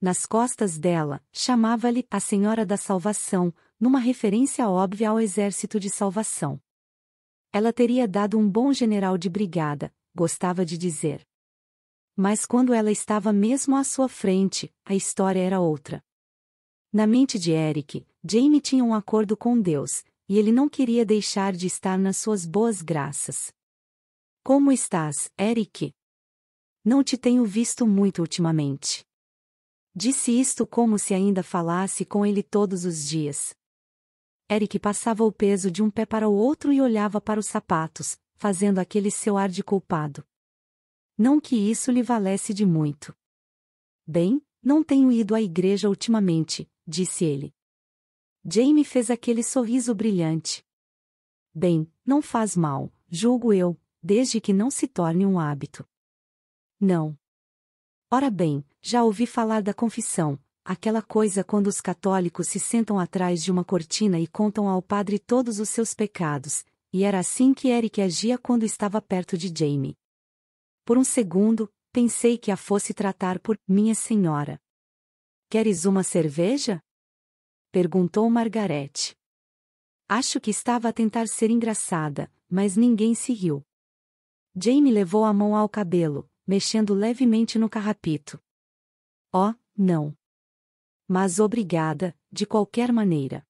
Nas costas dela, chamava-lhe a Senhora da Salvação, numa referência óbvia ao Exército de Salvação. Ela teria dado um bom general de brigada, gostava de dizer. Mas quando ela estava mesmo à sua frente, a história era outra. Na mente de Eric, Jamie tinha um acordo com Deus, e ele não queria deixar de estar nas suas boas graças. Como estás, Eric? Não te tenho visto muito ultimamente. Disse isto como se ainda falasse com ele todos os dias. Eric passava o peso de um pé para o outro e olhava para os sapatos, fazendo aquele seu ar de culpado. Não que isso lhe valesse de muito. Bem, não tenho ido à igreja ultimamente, disse ele. Jamie fez aquele sorriso brilhante. Bem, não faz mal, julgo eu, desde que não se torne um hábito. Não. Ora bem, já ouvi falar da confissão, aquela coisa quando os católicos se sentam atrás de uma cortina e contam ao padre todos os seus pecados, e era assim que Eric agia quando estava perto de Jamie. Por um segundo, pensei que a fosse tratar por minha senhora. Queres uma cerveja? Perguntou Margarete. Acho que estava a tentar ser engraçada, mas ninguém se riu. Jamie levou a mão ao cabelo, mexendo levemente no carrapito. Oh, não. Mas obrigada, de qualquer maneira.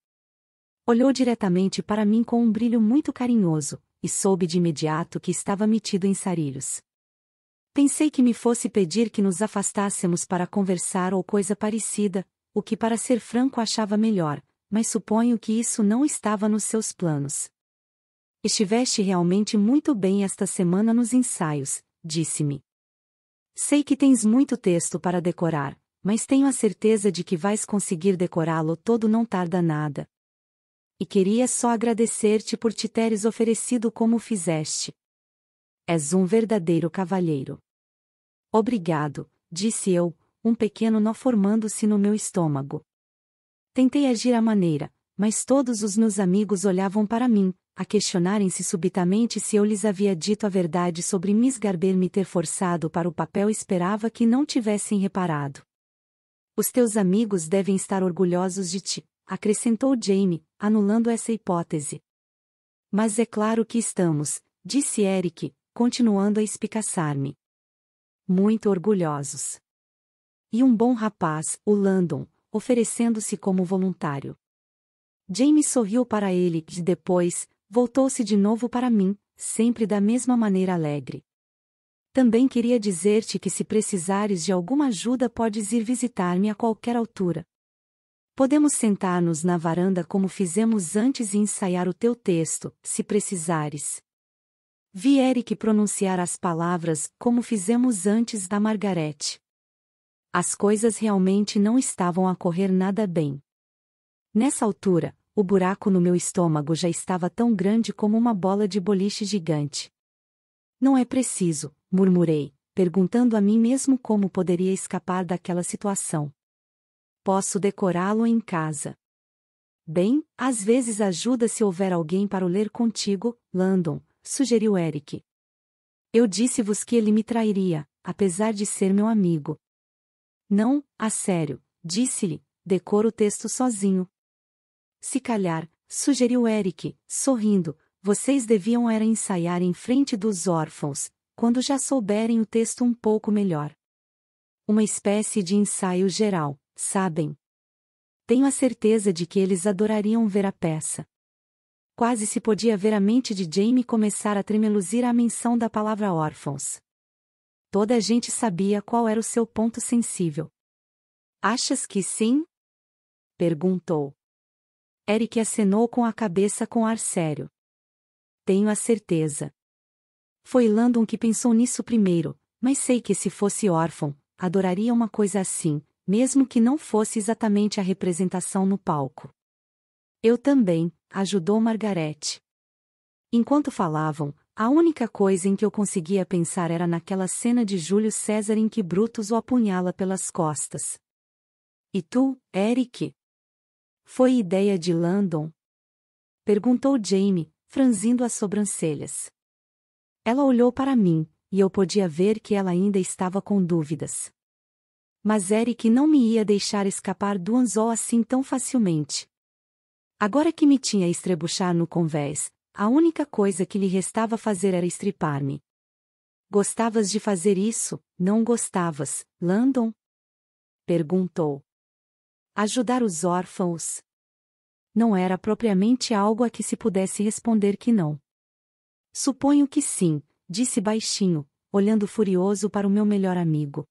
Olhou diretamente para mim com um brilho muito carinhoso, e soube de imediato que estava metido em sarilhos. Pensei que me fosse pedir que nos afastássemos para conversar ou coisa parecida, o que para ser franco achava melhor, mas suponho que isso não estava nos seus planos. Estiveste realmente muito bem esta semana nos ensaios, disse-me. Sei que tens muito texto para decorar, mas tenho a certeza de que vais conseguir decorá-lo todo não tarda nada. E queria só agradecer-te por te teres oferecido como fizeste. És um verdadeiro cavalheiro. Obrigado, disse eu, um pequeno nó formando-se no meu estômago. Tentei agir à maneira, mas todos os meus amigos olhavam para mim, a questionarem-se subitamente se eu lhes havia dito a verdade sobre Miss Garber me ter forçado para o papel esperava que não tivessem reparado. Os teus amigos devem estar orgulhosos de ti, acrescentou Jamie, anulando essa hipótese. Mas é claro que estamos, disse Eric, continuando a espicaçar-me. Muito orgulhosos. E um bom rapaz, o Landon, oferecendo-se como voluntário. James sorriu para ele e depois, voltou-se de novo para mim, sempre da mesma maneira alegre. Também queria dizer-te que se precisares de alguma ajuda podes ir visitar-me a qualquer altura. Podemos sentar-nos na varanda como fizemos antes e ensaiar o teu texto, se precisares viere que pronunciar as palavras como fizemos antes da Margarete. As coisas realmente não estavam a correr nada bem. Nessa altura, o buraco no meu estômago já estava tão grande como uma bola de boliche gigante. Não é preciso, murmurei, perguntando a mim mesmo como poderia escapar daquela situação. Posso decorá-lo em casa. Bem, às vezes ajuda se houver alguém para o ler contigo, Landon, sugeriu Eric. Eu disse-vos que ele me trairia, apesar de ser meu amigo. Não, a sério, disse-lhe, decora o texto sozinho. Se calhar, sugeriu Eric, sorrindo, vocês deviam era ensaiar em frente dos órfãos, quando já souberem o texto um pouco melhor. Uma espécie de ensaio geral, sabem? Tenho a certeza de que eles adorariam ver a peça quase se podia ver a mente de Jamie começar a tremeluzir à menção da palavra órfãos. Toda a gente sabia qual era o seu ponto sensível. Achas que sim? Perguntou. Eric acenou com a cabeça com ar sério. Tenho a certeza. Foi Landon que pensou nisso primeiro, mas sei que se fosse órfão, adoraria uma coisa assim, mesmo que não fosse exatamente a representação no palco. Eu também, ajudou Margarete. Enquanto falavam, a única coisa em que eu conseguia pensar era naquela cena de Júlio César em que Brutus o apunhala pelas costas. E tu, Eric? Foi ideia de Landon? Perguntou Jamie, franzindo as sobrancelhas. Ela olhou para mim, e eu podia ver que ela ainda estava com dúvidas. Mas Eric não me ia deixar escapar do anzol assim tão facilmente. Agora que me tinha estrebuchar no convés, a única coisa que lhe restava fazer era estripar-me. Gostavas de fazer isso, não gostavas, Landon? Perguntou. Ajudar os órfãos? Não era propriamente algo a que se pudesse responder que não. Suponho que sim, disse baixinho, olhando furioso para o meu melhor amigo.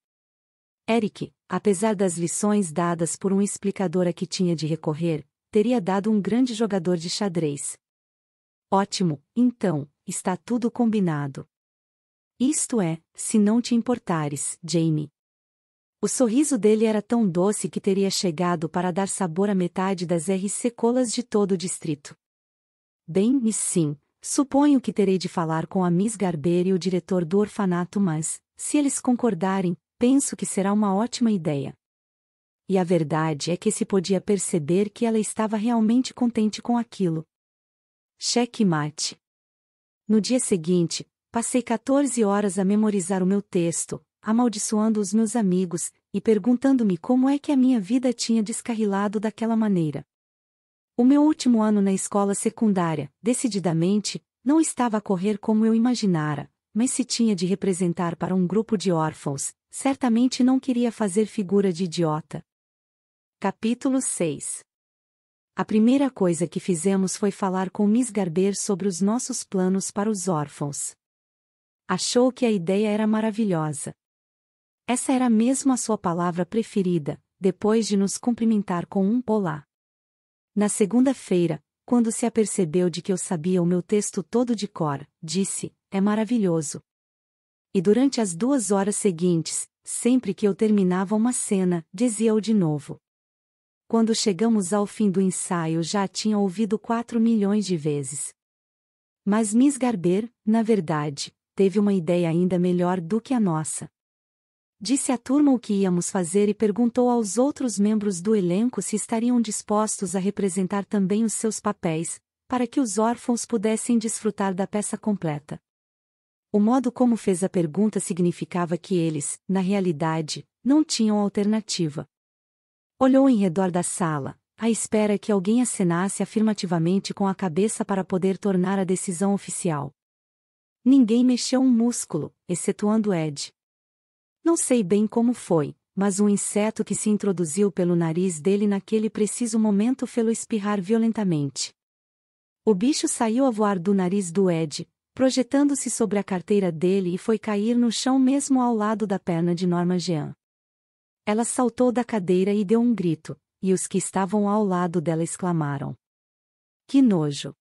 Eric, apesar das lições dadas por um explicador a que tinha de recorrer, teria dado um grande jogador de xadrez. Ótimo, então, está tudo combinado. Isto é, se não te importares, Jamie. O sorriso dele era tão doce que teria chegado para dar sabor a metade das RC colas de todo o distrito. Bem, e sim, suponho que terei de falar com a Miss Garber e o diretor do orfanato, mas, se eles concordarem, penso que será uma ótima ideia. E a verdade é que se podia perceber que ela estava realmente contente com aquilo. Cheque mate. No dia seguinte, passei 14 horas a memorizar o meu texto, amaldiçoando os meus amigos e perguntando-me como é que a minha vida tinha descarrilado daquela maneira. O meu último ano na escola secundária, decididamente, não estava a correr como eu imaginara, mas se tinha de representar para um grupo de órfãos, certamente não queria fazer figura de idiota. Capítulo 6 A primeira coisa que fizemos foi falar com Miss Garber sobre os nossos planos para os órfãos. Achou que a ideia era maravilhosa. Essa era mesmo a sua palavra preferida, depois de nos cumprimentar com um olá. Na segunda-feira, quando se apercebeu de que eu sabia o meu texto todo de cor, disse: É maravilhoso. E durante as duas horas seguintes, sempre que eu terminava uma cena, dizia-o de novo quando chegamos ao fim do ensaio já tinha ouvido quatro milhões de vezes. Mas Miss Garber, na verdade, teve uma ideia ainda melhor do que a nossa. Disse à turma o que íamos fazer e perguntou aos outros membros do elenco se estariam dispostos a representar também os seus papéis, para que os órfãos pudessem desfrutar da peça completa. O modo como fez a pergunta significava que eles, na realidade, não tinham alternativa. Olhou em redor da sala, à espera que alguém acenasse afirmativamente com a cabeça para poder tornar a decisão oficial. Ninguém mexeu um músculo, excetuando Ed. Não sei bem como foi, mas um inseto que se introduziu pelo nariz dele naquele preciso momento fê-lo espirrar violentamente. O bicho saiu a voar do nariz do Ed, projetando-se sobre a carteira dele e foi cair no chão mesmo ao lado da perna de Norma Jean. Ela saltou da cadeira e deu um grito, e os que estavam ao lado dela exclamaram: Que nojo!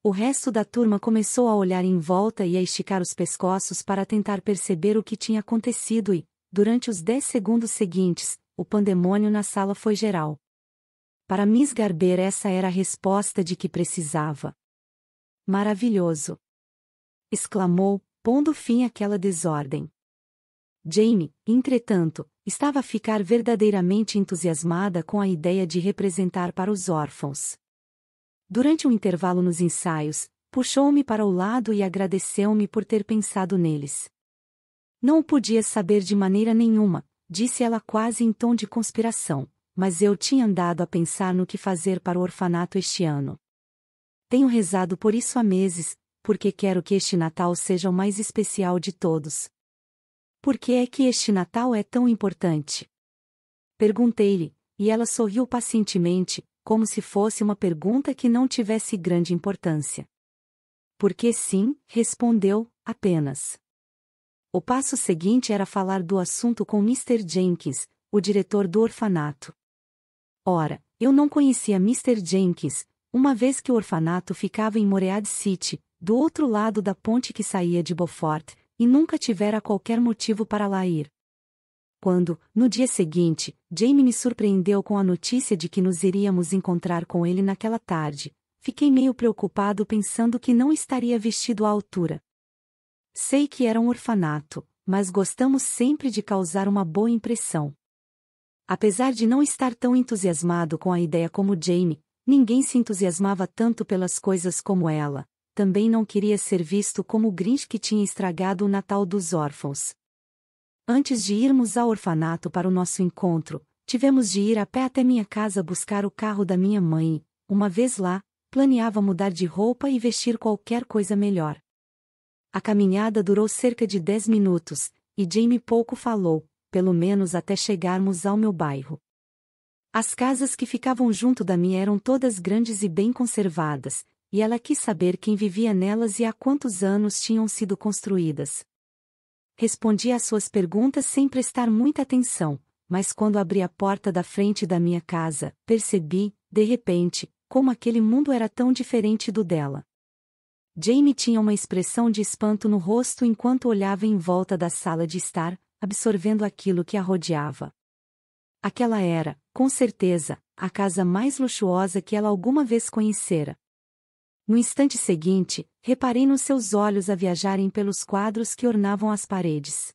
O resto da turma começou a olhar em volta e a esticar os pescoços para tentar perceber o que tinha acontecido e, durante os dez segundos seguintes, o pandemônio na sala foi geral. Para Miss Garber essa era a resposta de que precisava. Maravilhoso! exclamou, pondo fim àquela desordem. Jamie, entretanto, estava a ficar verdadeiramente entusiasmada com a ideia de representar para os órfãos. Durante um intervalo nos ensaios, puxou-me para o lado e agradeceu-me por ter pensado neles. Não o podia saber de maneira nenhuma, disse ela quase em tom de conspiração, mas eu tinha andado a pensar no que fazer para o orfanato este ano. Tenho rezado por isso há meses, porque quero que este Natal seja o mais especial de todos. Por que é que este Natal é tão importante? Perguntei-lhe, e ela sorriu pacientemente, como se fosse uma pergunta que não tivesse grande importância. Porque sim, respondeu, apenas. O passo seguinte era falar do assunto com Mr. Jenkins, o diretor do orfanato. Ora, eu não conhecia Mr. Jenkins, uma vez que o orfanato ficava em Moread City, do outro lado da ponte que saía de Beaufort, e nunca tivera qualquer motivo para lá ir. Quando, no dia seguinte, Jamie me surpreendeu com a notícia de que nos iríamos encontrar com ele naquela tarde, fiquei meio preocupado pensando que não estaria vestido à altura. Sei que era um orfanato, mas gostamos sempre de causar uma boa impressão. Apesar de não estar tão entusiasmado com a ideia como Jamie, ninguém se entusiasmava tanto pelas coisas como ela, também não queria ser visto como o Grinch que tinha estragado o Natal dos órfãos. Antes de irmos ao orfanato para o nosso encontro, tivemos de ir a pé até minha casa buscar o carro da minha mãe. Uma vez lá, planeava mudar de roupa e vestir qualquer coisa melhor. A caminhada durou cerca de dez minutos, e Jamie pouco falou, pelo menos até chegarmos ao meu bairro. As casas que ficavam junto da minha eram todas grandes e bem conservadas, e ela quis saber quem vivia nelas e há quantos anos tinham sido construídas. Respondi às suas perguntas sem prestar muita atenção, mas quando abri a porta da frente da minha casa, percebi, de repente, como aquele mundo era tão diferente do dela. Jamie tinha uma expressão de espanto no rosto enquanto olhava em volta da sala de estar, absorvendo aquilo que a rodeava. Aquela era, com certeza, a casa mais luxuosa que ela alguma vez conhecera, no instante seguinte, reparei nos seus olhos a viajarem pelos quadros que ornavam as paredes.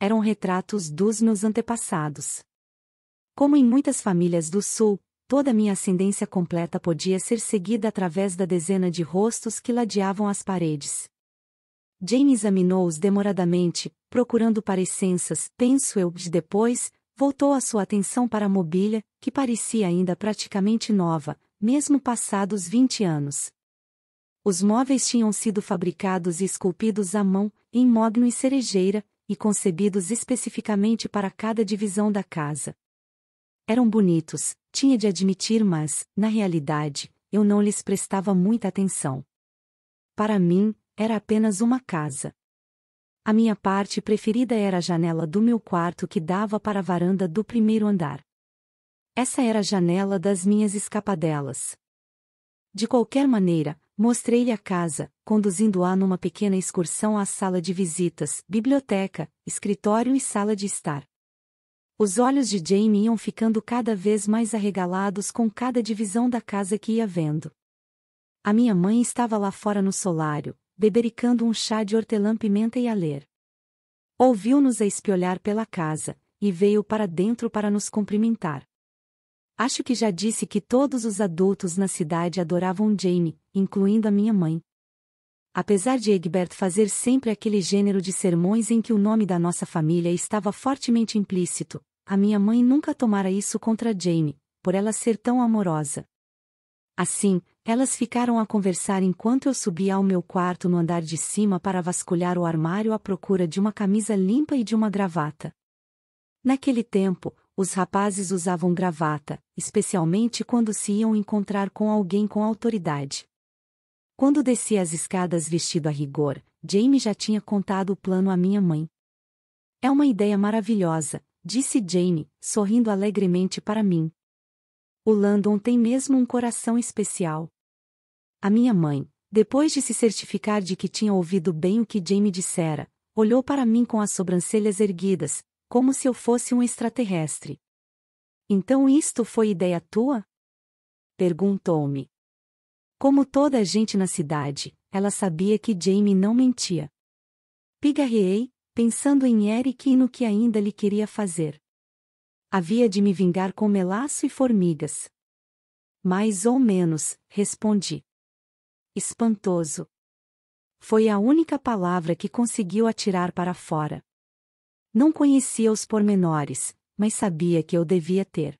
Eram retratos dos meus antepassados. Como em muitas famílias do Sul, toda minha ascendência completa podia ser seguida através da dezena de rostos que ladeavam as paredes. Jane examinou-os demoradamente, procurando parecenças, penso eu, de depois, voltou a sua atenção para a mobília, que parecia ainda praticamente nova, mesmo passados 20 anos. Os móveis tinham sido fabricados e esculpidos à mão, em mogno e cerejeira, e concebidos especificamente para cada divisão da casa. Eram bonitos, tinha de admitir, mas, na realidade, eu não lhes prestava muita atenção. Para mim, era apenas uma casa. A minha parte preferida era a janela do meu quarto que dava para a varanda do primeiro andar. Essa era a janela das minhas escapadelas. De qualquer maneira, mostrei-lhe a casa, conduzindo-a numa pequena excursão à sala de visitas, biblioteca, escritório e sala de estar. Os olhos de Jamie iam ficando cada vez mais arregalados com cada divisão da casa que ia vendo. A minha mãe estava lá fora no solário, bebericando um chá de hortelã-pimenta e a ler. Ouviu-nos a espiolhar pela casa, e veio para dentro para nos cumprimentar. Acho que já disse que todos os adultos na cidade adoravam Jamie, incluindo a minha mãe. Apesar de Egbert fazer sempre aquele gênero de sermões em que o nome da nossa família estava fortemente implícito, a minha mãe nunca tomara isso contra Jamie, por ela ser tão amorosa. Assim, elas ficaram a conversar enquanto eu subia ao meu quarto no andar de cima para vasculhar o armário à procura de uma camisa limpa e de uma gravata. Naquele tempo, os rapazes usavam gravata, especialmente quando se iam encontrar com alguém com autoridade. Quando desci as escadas vestido a rigor, Jamie já tinha contado o plano à minha mãe. É uma ideia maravilhosa, disse Jamie, sorrindo alegremente para mim. O Landon tem mesmo um coração especial. A minha mãe, depois de se certificar de que tinha ouvido bem o que Jamie dissera, olhou para mim com as sobrancelhas erguidas, como se eu fosse um extraterrestre. Então isto foi ideia tua? Perguntou-me. Como toda a gente na cidade, ela sabia que Jamie não mentia. Pigarreei, pensando em Eric e no que ainda lhe queria fazer. Havia de me vingar com melaço e formigas. Mais ou menos, respondi. Espantoso. Foi a única palavra que conseguiu atirar para fora. Não conhecia os pormenores, mas sabia que eu devia ter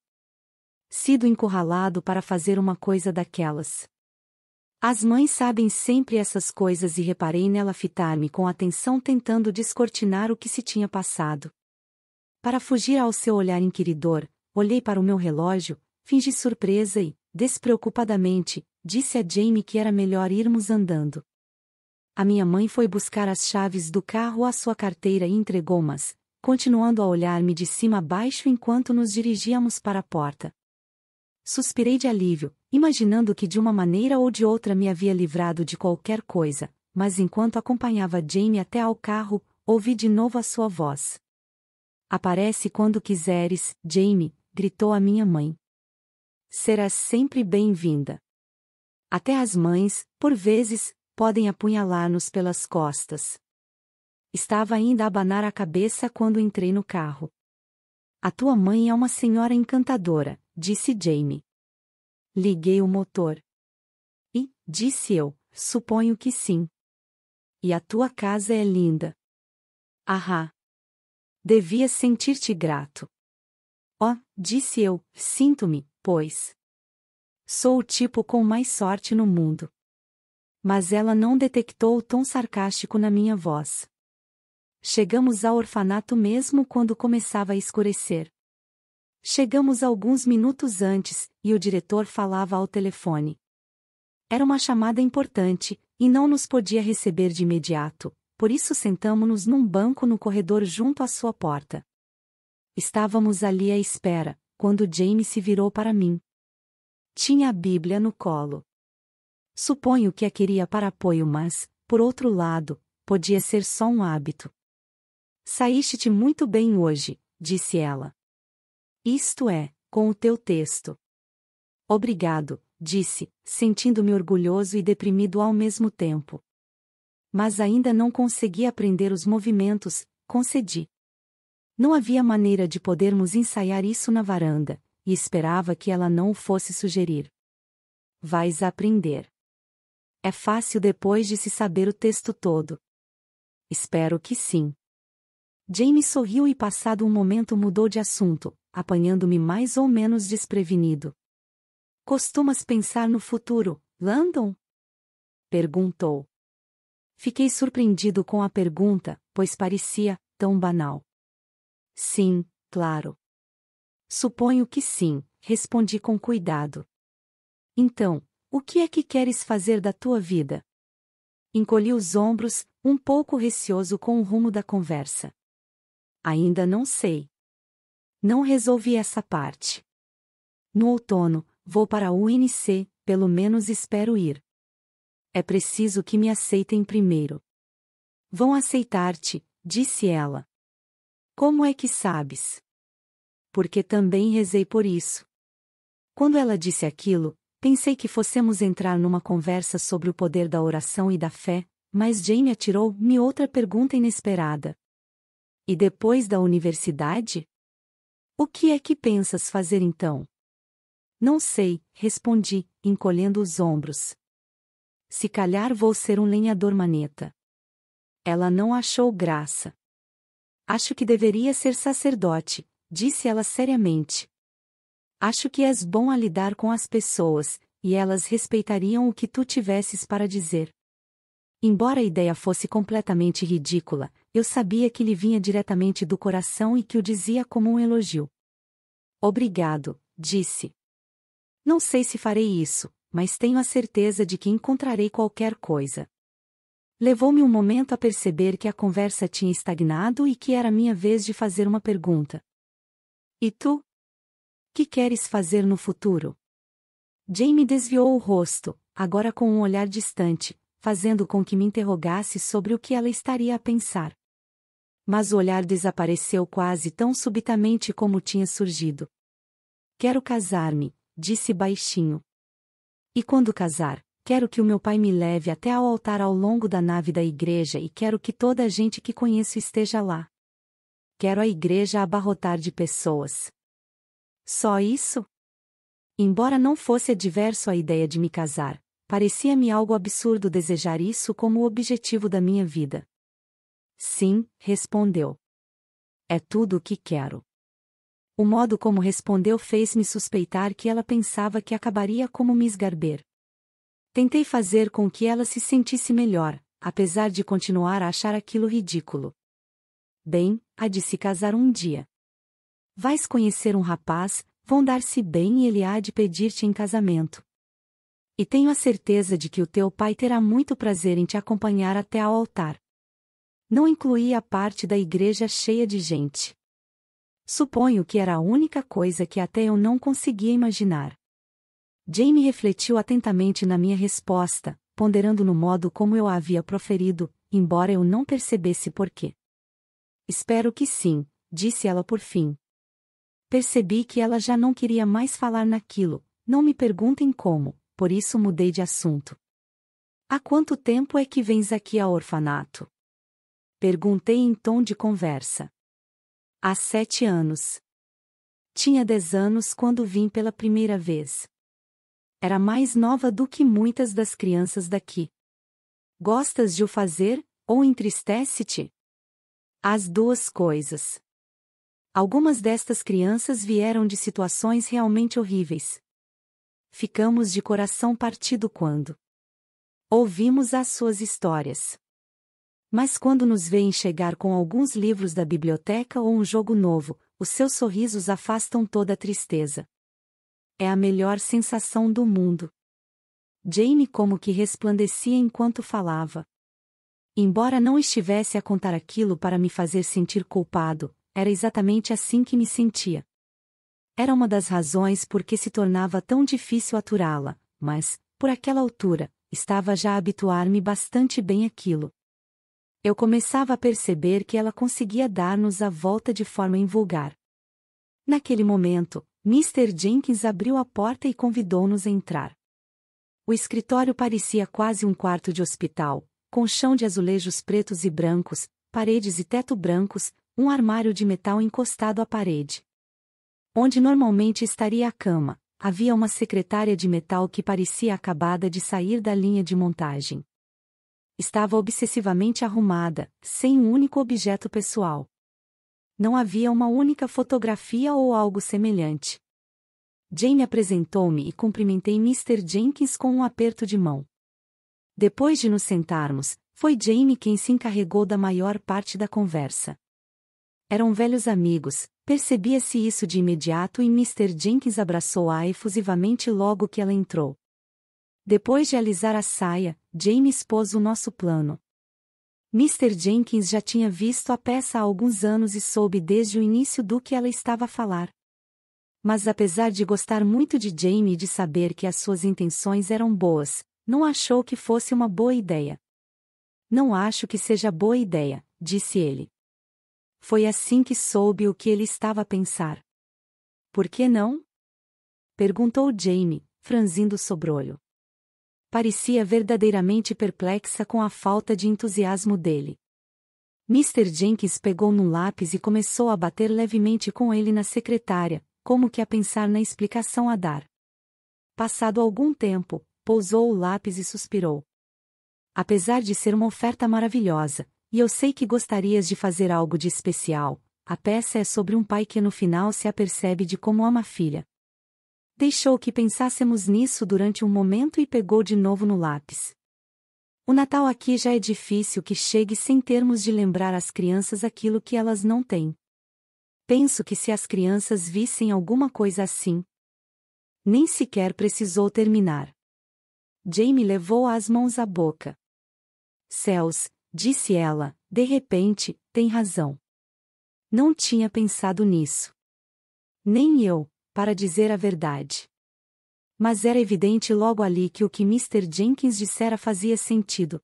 sido encurralado para fazer uma coisa daquelas. As mães sabem sempre essas coisas e reparei nela fitar-me com atenção tentando descortinar o que se tinha passado. Para fugir ao seu olhar inquiridor, olhei para o meu relógio, fingi surpresa e, despreocupadamente, disse a Jamie que era melhor irmos andando. A minha mãe foi buscar as chaves do carro à sua carteira e entregou-mas, continuando a olhar-me de cima a baixo enquanto nos dirigíamos para a porta. Suspirei de alívio, imaginando que de uma maneira ou de outra me havia livrado de qualquer coisa, mas enquanto acompanhava Jamie até ao carro, ouvi de novo a sua voz. Aparece quando quiseres, Jamie, gritou a minha mãe. Serás sempre bem-vinda. Até as mães, por vezes, podem apunhalar-nos pelas costas. Estava ainda a abanar a cabeça quando entrei no carro. A tua mãe é uma senhora encantadora, disse Jamie. Liguei o motor. E, disse eu, suponho que sim. E a tua casa é linda. Ahá. Devias sentir-te grato. Oh, disse eu, sinto-me, pois. Sou o tipo com mais sorte no mundo. Mas ela não detectou o tom sarcástico na minha voz. Chegamos ao orfanato mesmo quando começava a escurecer. Chegamos alguns minutos antes, e o diretor falava ao telefone. Era uma chamada importante, e não nos podia receber de imediato, por isso sentamos-nos num banco no corredor junto à sua porta. Estávamos ali à espera, quando Jamie se virou para mim. Tinha a Bíblia no colo. Suponho que a queria para apoio, mas, por outro lado, podia ser só um hábito. Saíste-te muito bem hoje, disse ela. Isto é, com o teu texto. Obrigado, disse, sentindo-me orgulhoso e deprimido ao mesmo tempo. Mas ainda não consegui aprender os movimentos, concedi. Não havia maneira de podermos ensaiar isso na varanda, e esperava que ela não o fosse sugerir. Vais aprender. É fácil depois de se saber o texto todo. Espero que sim. James sorriu e passado um momento mudou de assunto, apanhando-me mais ou menos desprevenido. Costumas pensar no futuro, Landon? Perguntou. Fiquei surpreendido com a pergunta, pois parecia tão banal. Sim, claro. Suponho que sim, respondi com cuidado. Então, o que é que queres fazer da tua vida? Encolhi os ombros, um pouco receoso com o rumo da conversa. Ainda não sei. Não resolvi essa parte. No outono, vou para a UNC, pelo menos espero ir. É preciso que me aceitem primeiro. Vão aceitar-te, disse ela. Como é que sabes? Porque também rezei por isso. Quando ela disse aquilo, pensei que fossemos entrar numa conversa sobre o poder da oração e da fé, mas Jane atirou-me outra pergunta inesperada. E depois da universidade? O que é que pensas fazer então? Não sei, respondi, encolhendo os ombros. Se calhar vou ser um lenhador maneta. Ela não achou graça. Acho que deveria ser sacerdote, disse ela seriamente. Acho que és bom a lidar com as pessoas, e elas respeitariam o que tu tivesses para dizer. Embora a ideia fosse completamente ridícula, eu sabia que lhe vinha diretamente do coração e que o dizia como um elogio. Obrigado, disse. Não sei se farei isso, mas tenho a certeza de que encontrarei qualquer coisa. Levou-me um momento a perceber que a conversa tinha estagnado e que era minha vez de fazer uma pergunta. E tu? Que queres fazer no futuro? Jamie desviou o rosto, agora com um olhar distante, fazendo com que me interrogasse sobre o que ela estaria a pensar. Mas o olhar desapareceu quase tão subitamente como tinha surgido. Quero casar-me, disse baixinho. E quando casar, quero que o meu pai me leve até ao altar ao longo da nave da igreja e quero que toda a gente que conheço esteja lá. Quero a igreja abarrotar de pessoas. Só isso? Embora não fosse adverso à ideia de me casar, Parecia-me algo absurdo desejar isso como o objetivo da minha vida. Sim, respondeu. É tudo o que quero. O modo como respondeu fez-me suspeitar que ela pensava que acabaria como Miss Garber. Tentei fazer com que ela se sentisse melhor, apesar de continuar a achar aquilo ridículo. Bem, há de se casar um dia. Vais conhecer um rapaz, vão dar-se bem e ele há de pedir-te em casamento e tenho a certeza de que o teu pai terá muito prazer em te acompanhar até ao altar. Não incluía a parte da igreja cheia de gente. Suponho que era a única coisa que até eu não conseguia imaginar. Jamie refletiu atentamente na minha resposta, ponderando no modo como eu a havia proferido, embora eu não percebesse porquê. Espero que sim, disse ela por fim. Percebi que ela já não queria mais falar naquilo, não me perguntem como, por isso mudei de assunto. Há quanto tempo é que vens aqui ao orfanato? Perguntei em tom de conversa. Há sete anos. Tinha dez anos quando vim pela primeira vez. Era mais nova do que muitas das crianças daqui. Gostas de o fazer, ou entristece-te? As duas coisas. Algumas destas crianças vieram de situações realmente horríveis, ficamos de coração partido quando ouvimos as suas histórias. Mas quando nos veem chegar com alguns livros da biblioteca ou um jogo novo, os seus sorrisos afastam toda a tristeza. É a melhor sensação do mundo. Jane como que resplandecia enquanto falava. Embora não estivesse a contar aquilo para me fazer sentir culpado, era exatamente assim que me sentia. Era uma das razões por que se tornava tão difícil aturá-la, mas, por aquela altura, estava já a habituar-me bastante bem aquilo. Eu começava a perceber que ela conseguia dar-nos a volta de forma invulgar. Naquele momento, Mr. Jenkins abriu a porta e convidou-nos a entrar. O escritório parecia quase um quarto de hospital, com chão de azulejos pretos e brancos, paredes e teto brancos, um armário de metal encostado à parede. Onde normalmente estaria a cama, havia uma secretária de metal que parecia acabada de sair da linha de montagem. Estava obsessivamente arrumada, sem um único objeto pessoal. Não havia uma única fotografia ou algo semelhante. Jane apresentou-me e cumprimentei Mr. Jenkins com um aperto de mão. Depois de nos sentarmos, foi Jane quem se encarregou da maior parte da conversa. Eram velhos amigos, percebia-se isso de imediato e Mr. Jenkins abraçou-a efusivamente logo que ela entrou. Depois de alisar a saia, Jamie expôs o nosso plano. Mr. Jenkins já tinha visto a peça há alguns anos e soube desde o início do que ela estava a falar. Mas apesar de gostar muito de Jamie e de saber que as suas intenções eram boas, não achou que fosse uma boa ideia. Não acho que seja boa ideia, disse ele. Foi assim que soube o que ele estava a pensar. Por que não? Perguntou Jamie, franzindo o sobrolho. Parecia verdadeiramente perplexa com a falta de entusiasmo dele. Mr. Jenkins pegou num lápis e começou a bater levemente com ele na secretária, como que a pensar na explicação a dar. Passado algum tempo, pousou o lápis e suspirou. Apesar de ser uma oferta maravilhosa, e eu sei que gostarias de fazer algo de especial. A peça é sobre um pai que no final se apercebe de como ama a filha. Deixou que pensássemos nisso durante um momento e pegou de novo no lápis. O Natal aqui já é difícil que chegue sem termos de lembrar às crianças aquilo que elas não têm. Penso que se as crianças vissem alguma coisa assim. Nem sequer precisou terminar. Jamie levou as mãos à boca. Céus, Disse ela, de repente, tem razão. Não tinha pensado nisso. Nem eu, para dizer a verdade. Mas era evidente logo ali que o que Mr. Jenkins dissera fazia sentido.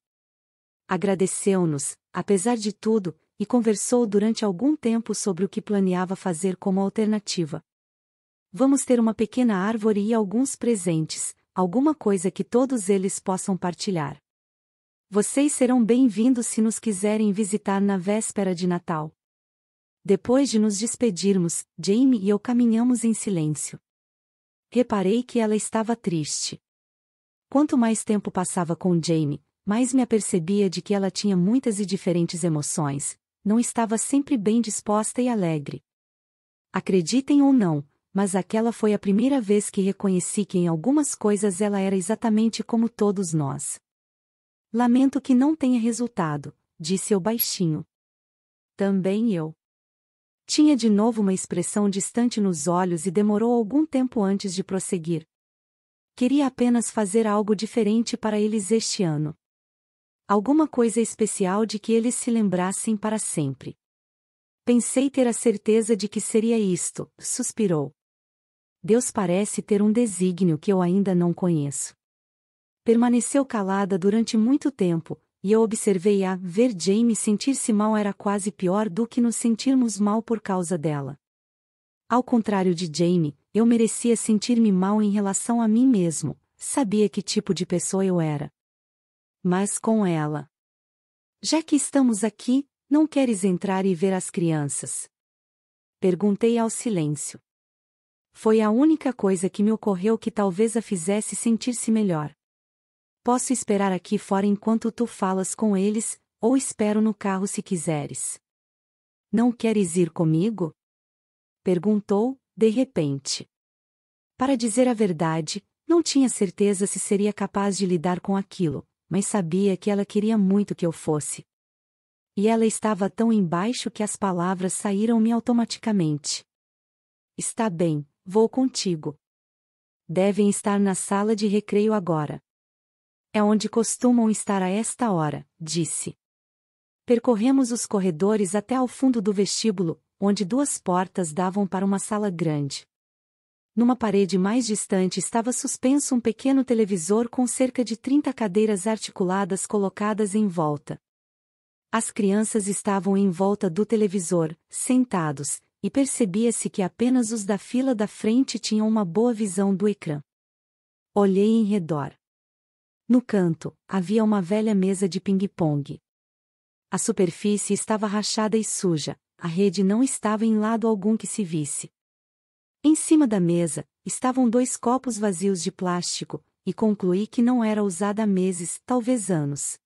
Agradeceu-nos, apesar de tudo, e conversou durante algum tempo sobre o que planeava fazer como alternativa. Vamos ter uma pequena árvore e alguns presentes, alguma coisa que todos eles possam partilhar. Vocês serão bem-vindos se nos quiserem visitar na véspera de Natal. Depois de nos despedirmos, Jamie e eu caminhamos em silêncio. Reparei que ela estava triste. Quanto mais tempo passava com Jamie, mais me apercebia de que ela tinha muitas e diferentes emoções, não estava sempre bem disposta e alegre. Acreditem ou não, mas aquela foi a primeira vez que reconheci que em algumas coisas ela era exatamente como todos nós. Lamento que não tenha resultado, disse eu baixinho. Também eu. Tinha de novo uma expressão distante nos olhos e demorou algum tempo antes de prosseguir. Queria apenas fazer algo diferente para eles este ano. Alguma coisa especial de que eles se lembrassem para sempre. Pensei ter a certeza de que seria isto, suspirou. Deus parece ter um desígnio que eu ainda não conheço. Permaneceu calada durante muito tempo, e eu observei a ver Jamie sentir-se mal era quase pior do que nos sentirmos mal por causa dela. Ao contrário de Jamie, eu merecia sentir-me mal em relação a mim mesmo, sabia que tipo de pessoa eu era. Mas com ela. Já que estamos aqui, não queres entrar e ver as crianças? Perguntei ao silêncio. Foi a única coisa que me ocorreu que talvez a fizesse sentir-se melhor. Posso esperar aqui fora enquanto tu falas com eles, ou espero no carro se quiseres. Não queres ir comigo? Perguntou, de repente. Para dizer a verdade, não tinha certeza se seria capaz de lidar com aquilo, mas sabia que ela queria muito que eu fosse. E ela estava tão embaixo que as palavras saíram-me automaticamente. Está bem, vou contigo. Devem estar na sala de recreio agora. É onde costumam estar a esta hora, disse. Percorremos os corredores até ao fundo do vestíbulo, onde duas portas davam para uma sala grande. Numa parede mais distante estava suspenso um pequeno televisor com cerca de 30 cadeiras articuladas colocadas em volta. As crianças estavam em volta do televisor, sentados, e percebia-se que apenas os da fila da frente tinham uma boa visão do ecrã. Olhei em redor. No canto, havia uma velha mesa de ping-pong. A superfície estava rachada e suja, a rede não estava em lado algum que se visse. Em cima da mesa, estavam dois copos vazios de plástico, e concluí que não era usada há meses, talvez anos.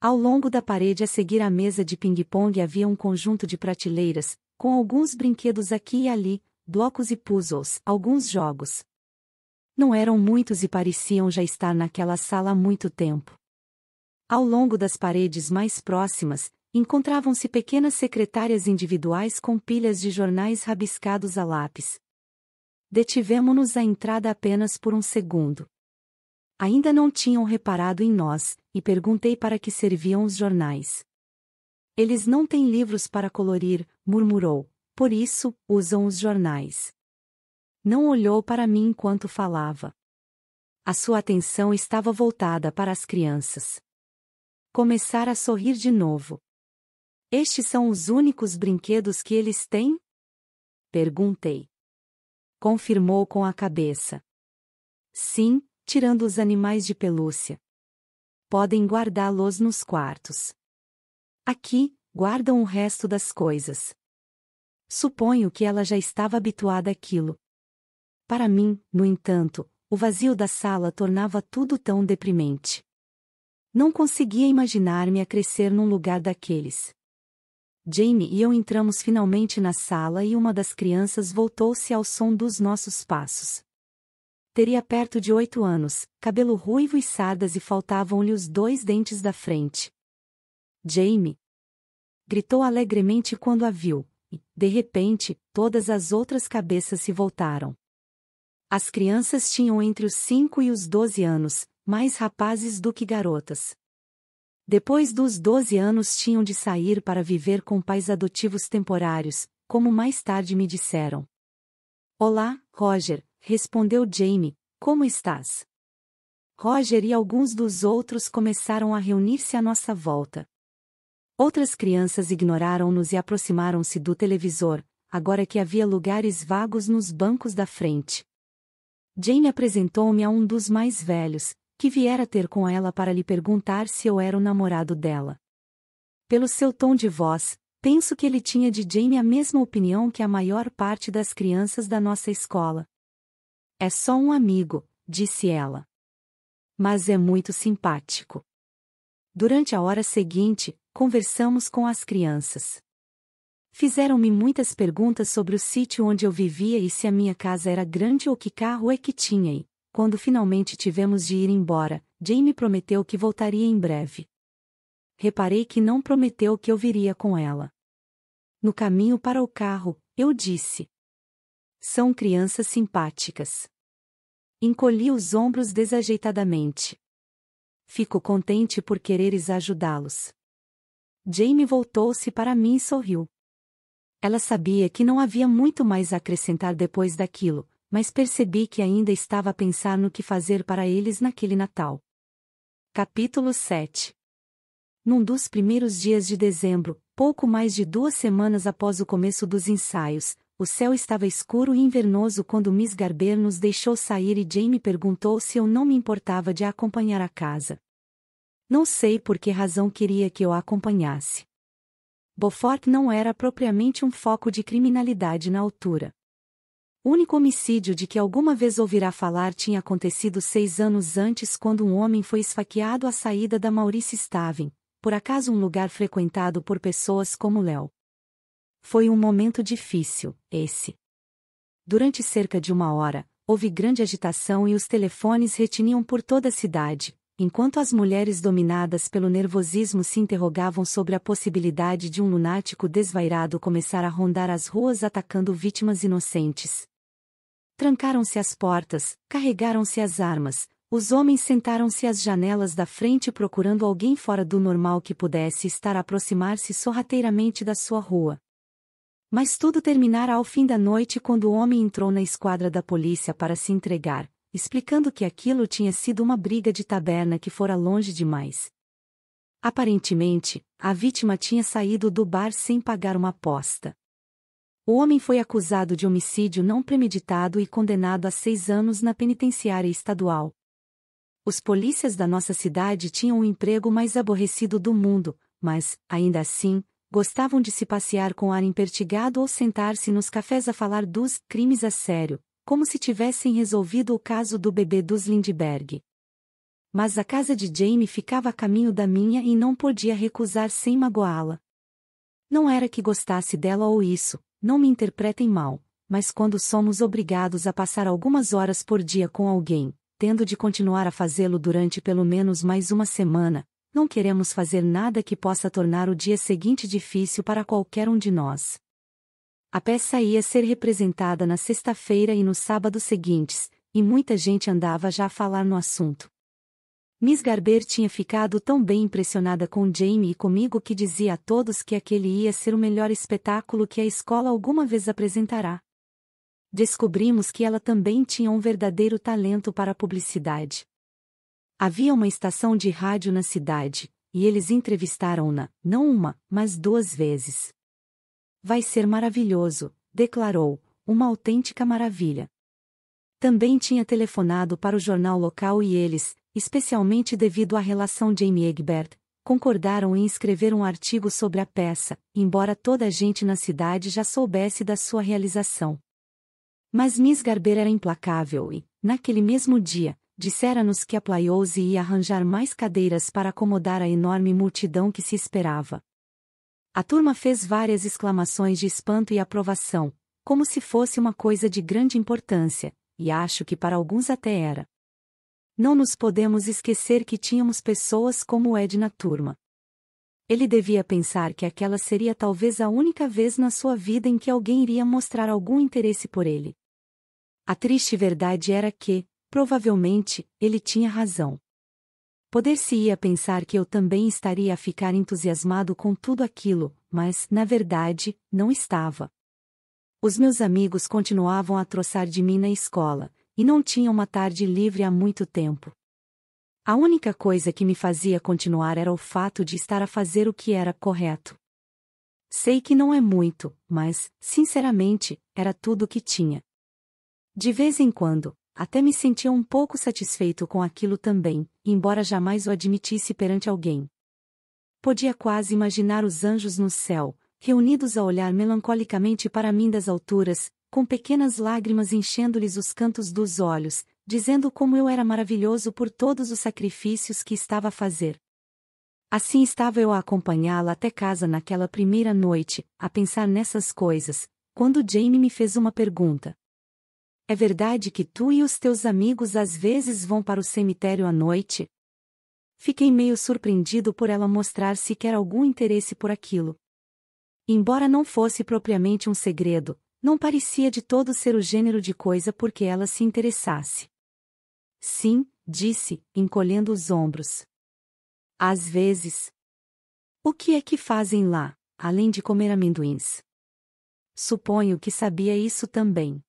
Ao longo da parede a seguir à mesa de ping-pong havia um conjunto de prateleiras, com alguns brinquedos aqui e ali, blocos e puzzles, alguns jogos. Não eram muitos e pareciam já estar naquela sala há muito tempo. Ao longo das paredes mais próximas, encontravam-se pequenas secretárias individuais com pilhas de jornais rabiscados a lápis. Detivemo-nos à entrada apenas por um segundo. Ainda não tinham reparado em nós, e perguntei para que serviam os jornais. Eles não têm livros para colorir, murmurou, por isso, usam os jornais. Não olhou para mim enquanto falava. A sua atenção estava voltada para as crianças. Começar a sorrir de novo. Estes são os únicos brinquedos que eles têm? Perguntei. Confirmou com a cabeça. Sim, tirando os animais de pelúcia. Podem guardá-los nos quartos. Aqui, guardam o resto das coisas. Suponho que ela já estava habituada àquilo, para mim, no entanto, o vazio da sala tornava tudo tão deprimente. Não conseguia imaginar-me a crescer num lugar daqueles. Jamie e eu entramos finalmente na sala e uma das crianças voltou-se ao som dos nossos passos. Teria perto de oito anos, cabelo ruivo e sardas e faltavam-lhe os dois dentes da frente. Jamie! Gritou alegremente quando a viu, e, de repente, todas as outras cabeças se voltaram. As crianças tinham entre os 5 e os 12 anos, mais rapazes do que garotas. Depois dos 12 anos tinham de sair para viver com pais adotivos temporários, como mais tarde me disseram. Olá, Roger, respondeu Jamie, como estás? Roger e alguns dos outros começaram a reunir-se à nossa volta. Outras crianças ignoraram-nos e aproximaram-se do televisor, agora que havia lugares vagos nos bancos da frente. Jane apresentou-me a um dos mais velhos, que viera ter com ela para lhe perguntar se eu era o namorado dela. Pelo seu tom de voz, penso que ele tinha de Jane a mesma opinião que a maior parte das crianças da nossa escola. É só um amigo, disse ela. Mas é muito simpático. Durante a hora seguinte, conversamos com as crianças. Fizeram-me muitas perguntas sobre o sítio onde eu vivia e se a minha casa era grande ou que carro é que tinha e, quando finalmente tivemos de ir embora, Jamie prometeu que voltaria em breve. Reparei que não prometeu que eu viria com ela. No caminho para o carro, eu disse: São crianças simpáticas. Encolhi os ombros desajeitadamente. Fico contente por quereres ajudá-los. Jamie voltou-se para mim e sorriu. Ela sabia que não havia muito mais a acrescentar depois daquilo, mas percebi que ainda estava a pensar no que fazer para eles naquele Natal. Capítulo 7 Num dos primeiros dias de dezembro, pouco mais de duas semanas após o começo dos ensaios, o céu estava escuro e invernoso quando Miss Garber nos deixou sair e Jamie perguntou se eu não me importava de acompanhar a casa. Não sei por que razão queria que eu a acompanhasse. Beaufort não era propriamente um foco de criminalidade na altura. O único homicídio de que alguma vez ouvirá falar tinha acontecido seis anos antes quando um homem foi esfaqueado à saída da Maurice Staven, por acaso um lugar frequentado por pessoas como Léo. Foi um momento difícil, esse. Durante cerca de uma hora, houve grande agitação e os telefones retiniam por toda a cidade, enquanto as mulheres dominadas pelo nervosismo se interrogavam sobre a possibilidade de um lunático desvairado começar a rondar as ruas atacando vítimas inocentes. Trancaram-se as portas, carregaram-se as armas, os homens sentaram-se às janelas da frente procurando alguém fora do normal que pudesse estar a aproximar-se sorrateiramente da sua rua. Mas tudo terminara ao fim da noite quando o homem entrou na esquadra da polícia para se entregar, explicando que aquilo tinha sido uma briga de taberna que fora longe demais. Aparentemente, a vítima tinha saído do bar sem pagar uma aposta. O homem foi acusado de homicídio não premeditado e condenado a seis anos na penitenciária estadual. Os polícias da nossa cidade tinham o emprego mais aborrecido do mundo, mas, ainda assim, gostavam de se passear com ar impertigado ou sentar-se nos cafés a falar dos crimes a sério, como se tivessem resolvido o caso do bebê dos Lindbergh. Mas a casa de Jamie ficava a caminho da minha e não podia recusar sem magoá-la. Não era que gostasse dela ou isso, não me interpretem mal, mas quando somos obrigados a passar algumas horas por dia com alguém, tendo de continuar a fazê-lo durante pelo menos mais uma semana, não queremos fazer nada que possa tornar o dia seguinte difícil para qualquer um de nós. A peça ia ser representada na sexta-feira e no sábado seguintes, e muita gente andava já a falar no assunto. Miss Garber tinha ficado tão bem impressionada com Jamie e comigo que dizia a todos que aquele ia ser o melhor espetáculo que a escola alguma vez apresentará. Descobrimos que ela também tinha um verdadeiro talento para a publicidade. Havia uma estação de rádio na cidade, e eles entrevistaram-na, não uma, mas duas vezes. Vai ser maravilhoso, declarou, uma autêntica maravilha. Também tinha telefonado para o jornal local e eles, especialmente devido à relação de Amy Egbert, concordaram em escrever um artigo sobre a peça, embora toda a gente na cidade já soubesse da sua realização. Mas Miss Garber era implacável e, naquele mesmo dia, dissera-nos que a Playose ia arranjar mais cadeiras para acomodar a enorme multidão que se esperava. A turma fez várias exclamações de espanto e aprovação, como se fosse uma coisa de grande importância, e acho que para alguns até era. Não nos podemos esquecer que tínhamos pessoas como Ed na turma. Ele devia pensar que aquela seria talvez a única vez na sua vida em que alguém iria mostrar algum interesse por ele. A triste verdade era que, provavelmente, ele tinha razão. Poder-se-ia pensar que eu também estaria a ficar entusiasmado com tudo aquilo, mas, na verdade, não estava. Os meus amigos continuavam a troçar de mim na escola, e não tinha uma tarde livre há muito tempo. A única coisa que me fazia continuar era o fato de estar a fazer o que era correto. Sei que não é muito, mas, sinceramente, era tudo o que tinha. De vez em quando, até me sentia um pouco satisfeito com aquilo também, embora jamais o admitisse perante alguém. Podia quase imaginar os anjos no céu, reunidos a olhar melancolicamente para mim das alturas, com pequenas lágrimas enchendo-lhes os cantos dos olhos, dizendo como eu era maravilhoso por todos os sacrifícios que estava a fazer. Assim estava eu a acompanhá-la até casa naquela primeira noite, a pensar nessas coisas, quando Jamie me fez uma pergunta. É verdade que tu e os teus amigos às vezes vão para o cemitério à noite? Fiquei meio surpreendido por ela mostrar sequer algum interesse por aquilo. Embora não fosse propriamente um segredo, não parecia de todo ser o gênero de coisa por que ela se interessasse. Sim, disse, encolhendo os ombros. Às vezes. O que é que fazem lá, além de comer amendoins? Suponho que sabia isso também.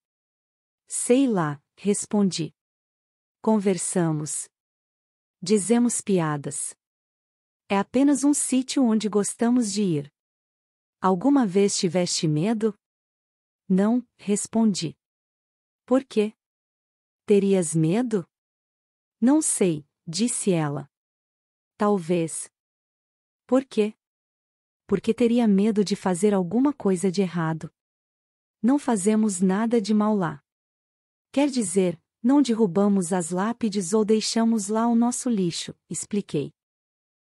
Sei lá, respondi. Conversamos. Dizemos piadas. É apenas um sítio onde gostamos de ir. Alguma vez tiveste medo? Não, respondi. Por quê? Terias medo? Não sei, disse ela. Talvez. Por quê? Porque teria medo de fazer alguma coisa de errado. Não fazemos nada de mal lá. Quer dizer, não derrubamos as lápides ou deixamos lá o nosso lixo, expliquei.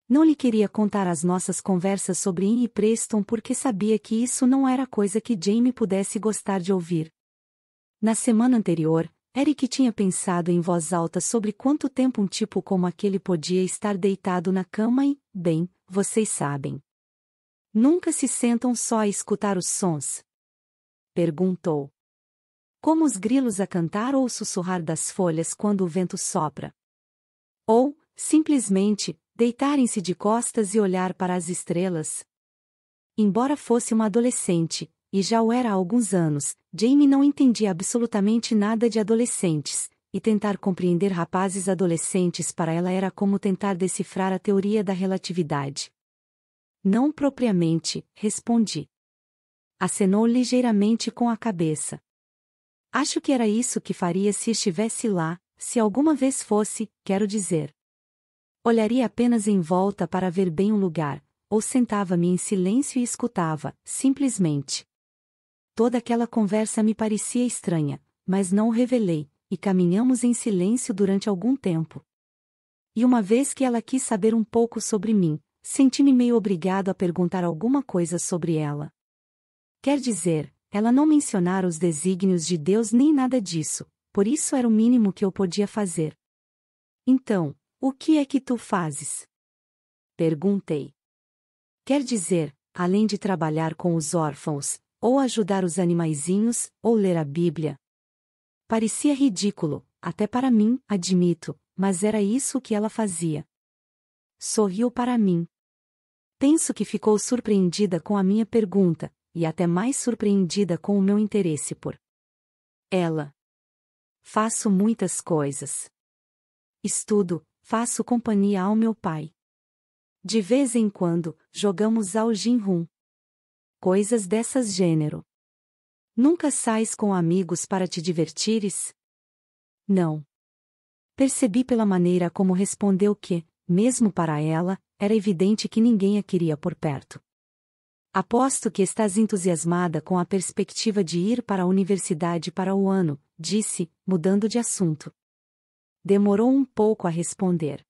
Não lhe queria contar as nossas conversas sobre Anne e Preston porque sabia que isso não era coisa que Jamie pudesse gostar de ouvir. Na semana anterior, Eric tinha pensado em voz alta sobre quanto tempo um tipo como aquele podia estar deitado na cama e, bem, vocês sabem. Nunca se sentam só a escutar os sons? Perguntou como os grilos a cantar ou sussurrar das folhas quando o vento sopra. Ou, simplesmente, deitarem-se de costas e olhar para as estrelas. Embora fosse uma adolescente, e já o era há alguns anos, Jamie não entendia absolutamente nada de adolescentes, e tentar compreender rapazes adolescentes para ela era como tentar decifrar a teoria da relatividade. Não propriamente, respondi. Acenou ligeiramente com a cabeça. Acho que era isso que faria se estivesse lá, se alguma vez fosse, quero dizer. Olharia apenas em volta para ver bem um lugar, ou sentava-me em silêncio e escutava, simplesmente. Toda aquela conversa me parecia estranha, mas não o revelei, e caminhamos em silêncio durante algum tempo. E uma vez que ela quis saber um pouco sobre mim, senti-me meio obrigado a perguntar alguma coisa sobre ela. Quer dizer, ela não mencionara os desígnios de Deus nem nada disso, por isso era o mínimo que eu podia fazer. Então, o que é que tu fazes? Perguntei. Quer dizer, além de trabalhar com os órfãos, ou ajudar os animaizinhos, ou ler a Bíblia. Parecia ridículo, até para mim, admito, mas era isso que ela fazia. Sorriu para mim. Penso que ficou surpreendida com a minha pergunta, e até mais surpreendida com o meu interesse por ela. Faço muitas coisas. Estudo, faço companhia ao meu pai. De vez em quando, jogamos ao Jinhun. rum Coisas dessas gênero. Nunca sais com amigos para te divertires? Não. Percebi pela maneira como respondeu que, mesmo para ela, era evidente que ninguém a queria por perto. Aposto que estás entusiasmada com a perspectiva de ir para a universidade para o ano, disse, mudando de assunto. Demorou um pouco a responder.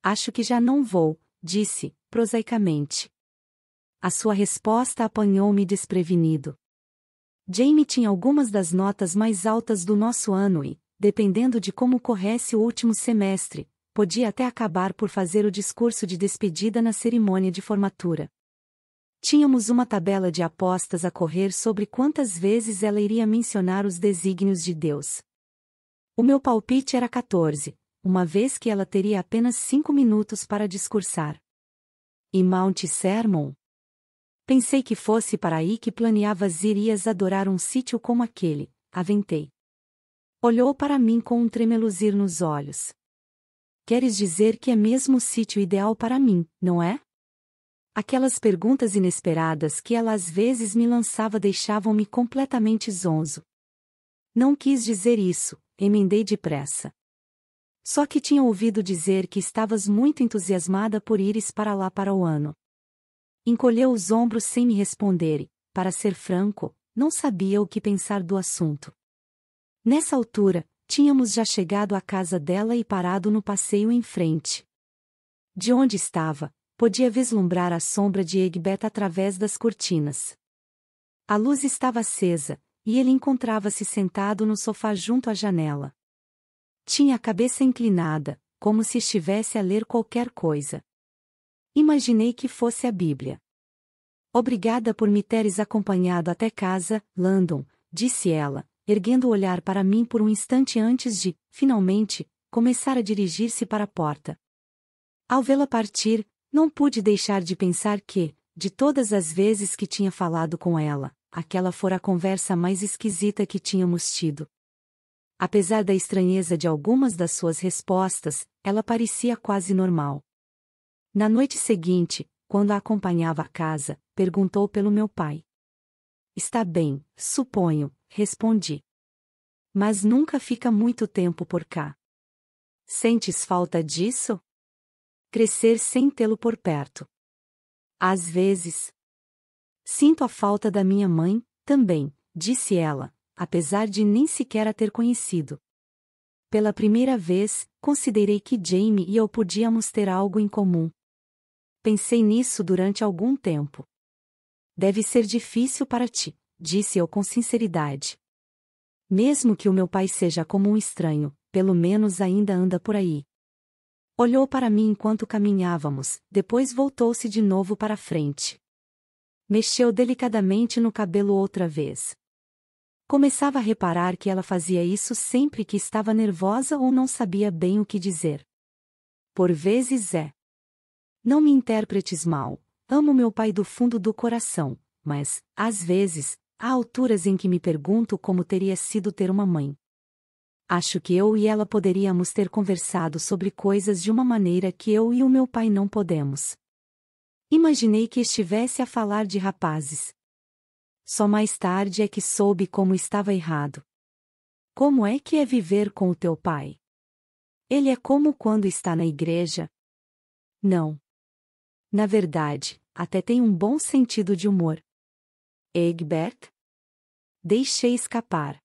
Acho que já não vou, disse, prosaicamente. A sua resposta apanhou-me desprevenido. Jamie tinha algumas das notas mais altas do nosso ano e, dependendo de como corresse o último semestre, podia até acabar por fazer o discurso de despedida na cerimônia de formatura. Tínhamos uma tabela de apostas a correr sobre quantas vezes ela iria mencionar os desígnios de Deus. O meu palpite era 14, uma vez que ela teria apenas cinco minutos para discursar. E Mount Sermon? Pensei que fosse para aí que planeavas irias adorar um sítio como aquele, aventei. Olhou para mim com um tremeluzir nos olhos. Queres dizer que é mesmo o sítio ideal para mim, não é? Aquelas perguntas inesperadas que ela às vezes me lançava deixavam-me completamente zonzo. Não quis dizer isso, emendei depressa. Só que tinha ouvido dizer que estavas muito entusiasmada por ires para lá para o ano. Encolheu os ombros sem me responder e, para ser franco, não sabia o que pensar do assunto. Nessa altura, tínhamos já chegado à casa dela e parado no passeio em frente. De onde estava, podia vislumbrar a sombra de Egbert através das cortinas. A luz estava acesa, e ele encontrava-se sentado no sofá junto à janela. Tinha a cabeça inclinada, como se estivesse a ler qualquer coisa. Imaginei que fosse a Bíblia. Obrigada por me teres acompanhado até casa, Landon, disse ela, erguendo o olhar para mim por um instante antes de, finalmente, começar a dirigir-se para a porta. Ao vê-la partir, não pude deixar de pensar que, de todas as vezes que tinha falado com ela, aquela fora a conversa mais esquisita que tínhamos tido. Apesar da estranheza de algumas das suas respostas, ela parecia quase normal. Na noite seguinte, quando a acompanhava a casa, perguntou pelo meu pai. Está bem, suponho, respondi. Mas nunca fica muito tempo por cá. Sentes falta disso? crescer sem tê-lo por perto. Às vezes. Sinto a falta da minha mãe, também, disse ela, apesar de nem sequer a ter conhecido. Pela primeira vez, considerei que Jamie e eu podíamos ter algo em comum. Pensei nisso durante algum tempo. Deve ser difícil para ti, disse eu com sinceridade. Mesmo que o meu pai seja como um estranho, pelo menos ainda anda por aí. Olhou para mim enquanto caminhávamos, depois voltou-se de novo para a frente. Mexeu delicadamente no cabelo outra vez. Começava a reparar que ela fazia isso sempre que estava nervosa ou não sabia bem o que dizer. Por vezes é. Não me interpretes mal, amo meu pai do fundo do coração, mas, às vezes, há alturas em que me pergunto como teria sido ter uma mãe acho que eu e ela poderíamos ter conversado sobre coisas de uma maneira que eu e o meu pai não podemos. Imaginei que estivesse a falar de rapazes. Só mais tarde é que soube como estava errado. Como é que é viver com o teu pai? Ele é como quando está na igreja? Não. Na verdade, até tem um bom sentido de humor. Egbert? Deixei escapar.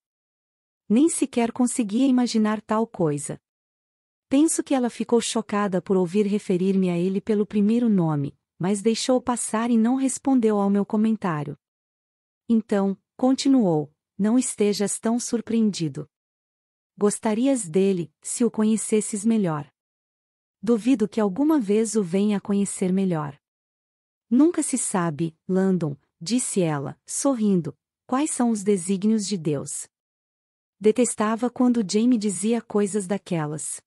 Nem sequer conseguia imaginar tal coisa. Penso que ela ficou chocada por ouvir referir-me a ele pelo primeiro nome, mas deixou passar e não respondeu ao meu comentário. Então, continuou, não estejas tão surpreendido. Gostarias dele, se o conhecesses melhor. Duvido que alguma vez o venha a conhecer melhor. Nunca se sabe, Landon, disse ela, sorrindo, quais são os desígnios de Deus. Detestava quando Jamie dizia coisas daquelas.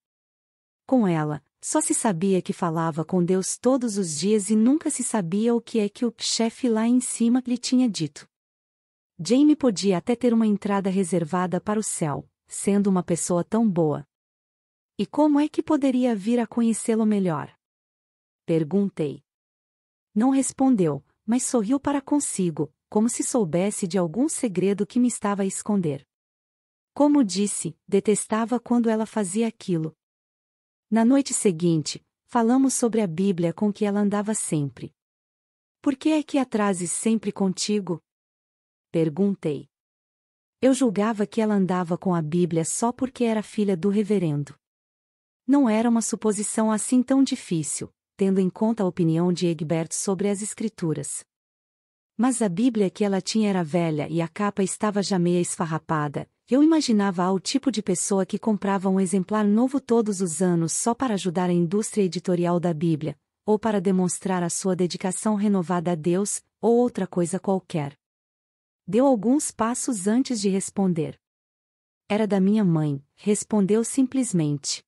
Com ela, só se sabia que falava com Deus todos os dias e nunca se sabia o que é que o chefe lá em cima lhe tinha dito. Jamie podia até ter uma entrada reservada para o céu, sendo uma pessoa tão boa. E como é que poderia vir a conhecê-lo melhor? Perguntei. Não respondeu, mas sorriu para consigo, como se soubesse de algum segredo que me estava a esconder. Como disse, detestava quando ela fazia aquilo. Na noite seguinte, falamos sobre a Bíblia com que ela andava sempre. Por que é que a trazes sempre contigo? Perguntei. Eu julgava que ela andava com a Bíblia só porque era filha do reverendo. Não era uma suposição assim tão difícil, tendo em conta a opinião de Egbert sobre as Escrituras. Mas a Bíblia que ela tinha era velha e a capa estava já meia esfarrapada, eu imaginava ao tipo de pessoa que comprava um exemplar novo todos os anos só para ajudar a indústria editorial da Bíblia, ou para demonstrar a sua dedicação renovada a Deus, ou outra coisa qualquer. Deu alguns passos antes de responder. Era da minha mãe, respondeu simplesmente.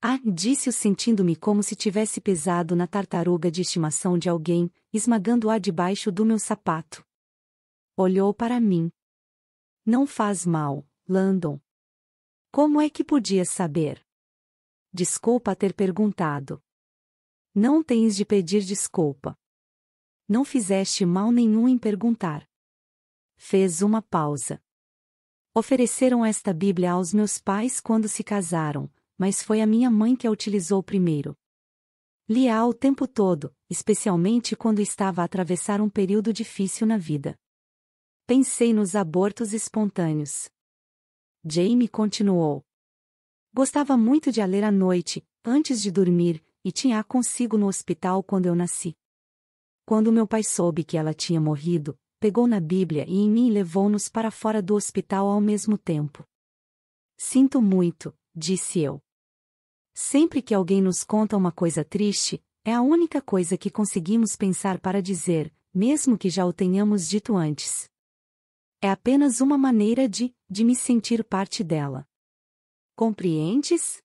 Ah, disse-o sentindo-me como se tivesse pesado na tartaruga de estimação de alguém, esmagando-a debaixo do meu sapato. Olhou para mim. Não faz mal, Landon. Como é que podias saber? Desculpa ter perguntado. Não tens de pedir desculpa. Não fizeste mal nenhum em perguntar. Fez uma pausa. Ofereceram esta Bíblia aos meus pais quando se casaram, mas foi a minha mãe que a utilizou primeiro. Lia-a o tempo todo, especialmente quando estava a atravessar um período difícil na vida. Pensei nos abortos espontâneos. Jamie continuou. Gostava muito de a ler à noite, antes de dormir, e tinha-a consigo no hospital quando eu nasci. Quando meu pai soube que ela tinha morrido, pegou na Bíblia e em mim levou-nos para fora do hospital ao mesmo tempo. Sinto muito, disse eu. Sempre que alguém nos conta uma coisa triste, é a única coisa que conseguimos pensar para dizer, mesmo que já o tenhamos dito antes. É apenas uma maneira de, de me sentir parte dela. Compreendes?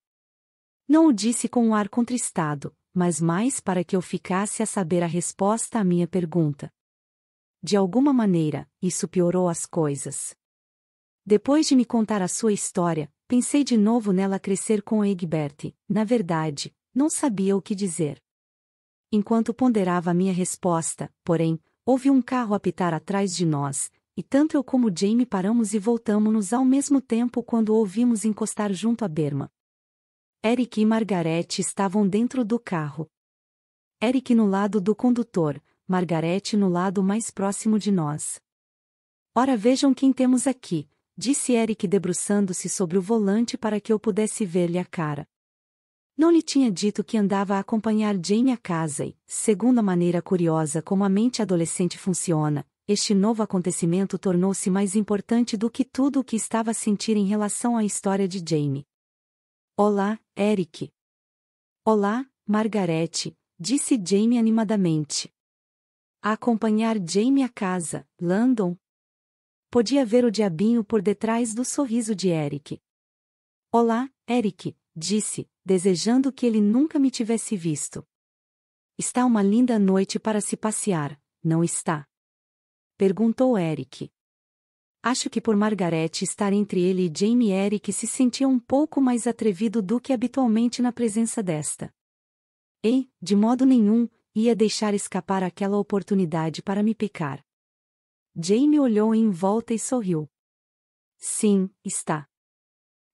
Não o disse com um ar contristado, mas mais para que eu ficasse a saber a resposta à minha pergunta. De alguma maneira, isso piorou as coisas. Depois de me contar a sua história, pensei de novo nela crescer com Egbert. Na verdade, não sabia o que dizer. Enquanto ponderava a minha resposta, porém, houve um carro apitar atrás de nós, e tanto eu como Jamie paramos e voltamos-nos ao mesmo tempo quando ouvimos encostar junto à berma. Eric e Margarete estavam dentro do carro. Eric no lado do condutor, Margarete no lado mais próximo de nós. Ora vejam quem temos aqui, disse Eric debruçando-se sobre o volante para que eu pudesse ver-lhe a cara. Não lhe tinha dito que andava a acompanhar Jamie a casa e, segundo a maneira curiosa como a mente adolescente funciona, este novo acontecimento tornou-se mais importante do que tudo o que estava a sentir em relação à história de Jamie. Olá, Eric. Olá, Margarete, disse Jamie animadamente. A acompanhar Jamie à casa, Landon. Podia ver o diabinho por detrás do sorriso de Eric. Olá, Eric, disse, desejando que ele nunca me tivesse visto. Está uma linda noite para se passear, não está? Perguntou Eric. Acho que por Margaret estar entre ele e Jamie Eric se sentia um pouco mais atrevido do que habitualmente na presença desta. E, de modo nenhum, ia deixar escapar aquela oportunidade para me picar. Jamie olhou em volta e sorriu. Sim, está.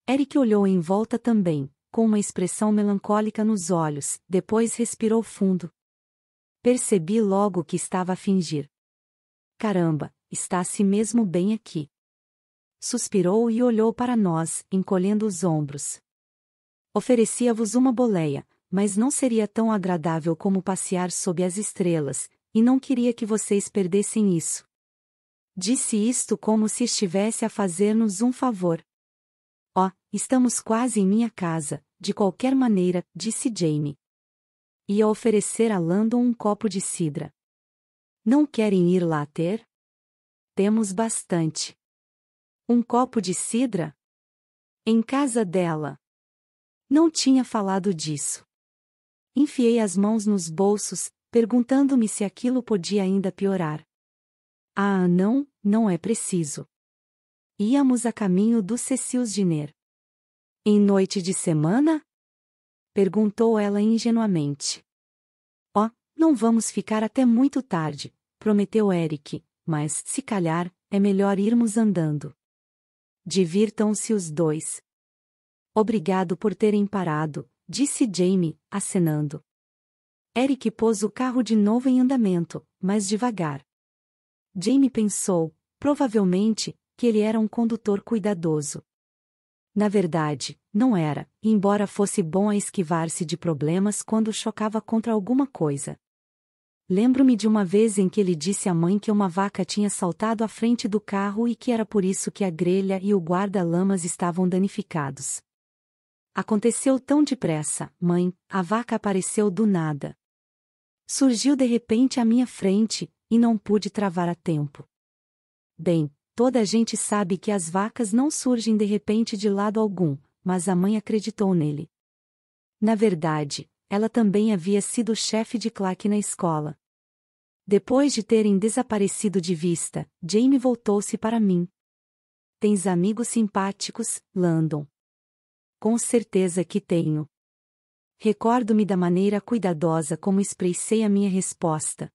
Eric olhou em volta também, com uma expressão melancólica nos olhos, depois respirou fundo. Percebi logo que estava a fingir. Caramba, está se mesmo bem aqui. Suspirou e olhou para nós, encolhendo os ombros. Oferecia-vos uma boleia, mas não seria tão agradável como passear sob as estrelas, e não queria que vocês perdessem isso. Disse isto como se estivesse a fazer-nos um favor. Oh, estamos quase em minha casa, de qualquer maneira, disse Jamie. Ia oferecer a Landon um copo de cidra. Não querem ir lá ter? Temos bastante. Um copo de cidra? Em casa dela. Não tinha falado disso. Enfiei as mãos nos bolsos, perguntando-me se aquilo podia ainda piorar. Ah, não, não é preciso. Íamos a caminho do Cecil Diner. Em noite de semana? Perguntou ela ingenuamente. Não vamos ficar até muito tarde, prometeu Eric, mas, se calhar, é melhor irmos andando. Divirtam-se os dois. Obrigado por terem parado, disse Jamie, acenando. Eric pôs o carro de novo em andamento, mas devagar. Jamie pensou, provavelmente, que ele era um condutor cuidadoso. Na verdade, não era, embora fosse bom a esquivar-se de problemas quando chocava contra alguma coisa. Lembro-me de uma vez em que ele disse à mãe que uma vaca tinha saltado à frente do carro e que era por isso que a grelha e o guarda-lamas estavam danificados. Aconteceu tão depressa, mãe, a vaca apareceu do nada. Surgiu de repente à minha frente, e não pude travar a tempo. Bem, toda a gente sabe que as vacas não surgem de repente de lado algum, mas a mãe acreditou nele. Na verdade, ela também havia sido chefe de claque na escola. Depois de terem desaparecido de vista, Jamie voltou-se para mim. Tens amigos simpáticos, Landon? Com certeza que tenho. Recordo-me da maneira cuidadosa como expressei a minha resposta.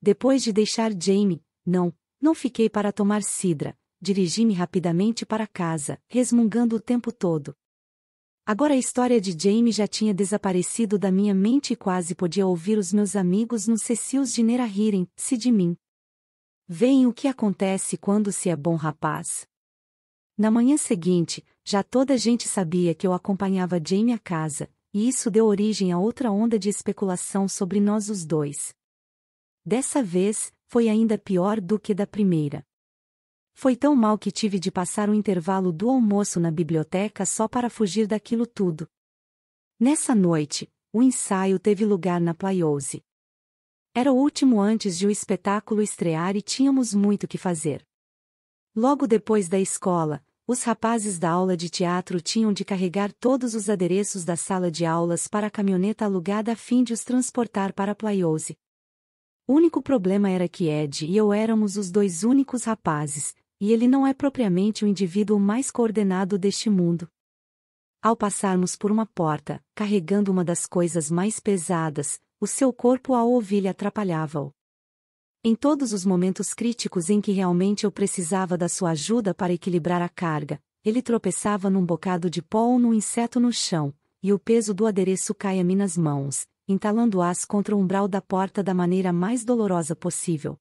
Depois de deixar Jamie, não, não fiquei para tomar cidra, dirigi-me rapidamente para casa, resmungando o tempo todo. Agora a história de Jamie já tinha desaparecido da minha mente e quase podia ouvir os meus amigos nos Cecils de Nera rirem, se de mim. Veem o que acontece quando se é bom rapaz. Na manhã seguinte, já toda a gente sabia que eu acompanhava Jamie a casa, e isso deu origem a outra onda de especulação sobre nós os dois. Dessa vez, foi ainda pior do que da primeira. Foi tão mal que tive de passar o intervalo do almoço na biblioteca só para fugir daquilo tudo. Nessa noite, o ensaio teve lugar na Playose. Era o último antes de o espetáculo estrear e tínhamos muito que fazer. Logo depois da escola, os rapazes da aula de teatro tinham de carregar todos os adereços da sala de aulas para a caminhoneta alugada a fim de os transportar para a Playose. O único problema era que Ed e eu éramos os dois únicos rapazes, e ele não é propriamente o indivíduo mais coordenado deste mundo. Ao passarmos por uma porta, carregando uma das coisas mais pesadas, o seu corpo ao ouvir atrapalhava-o. Em todos os momentos críticos em que realmente eu precisava da sua ajuda para equilibrar a carga, ele tropeçava num bocado de pó ou num inseto no chão, e o peso do adereço caia-me nas mãos, entalando-as contra o umbral da porta da maneira mais dolorosa possível.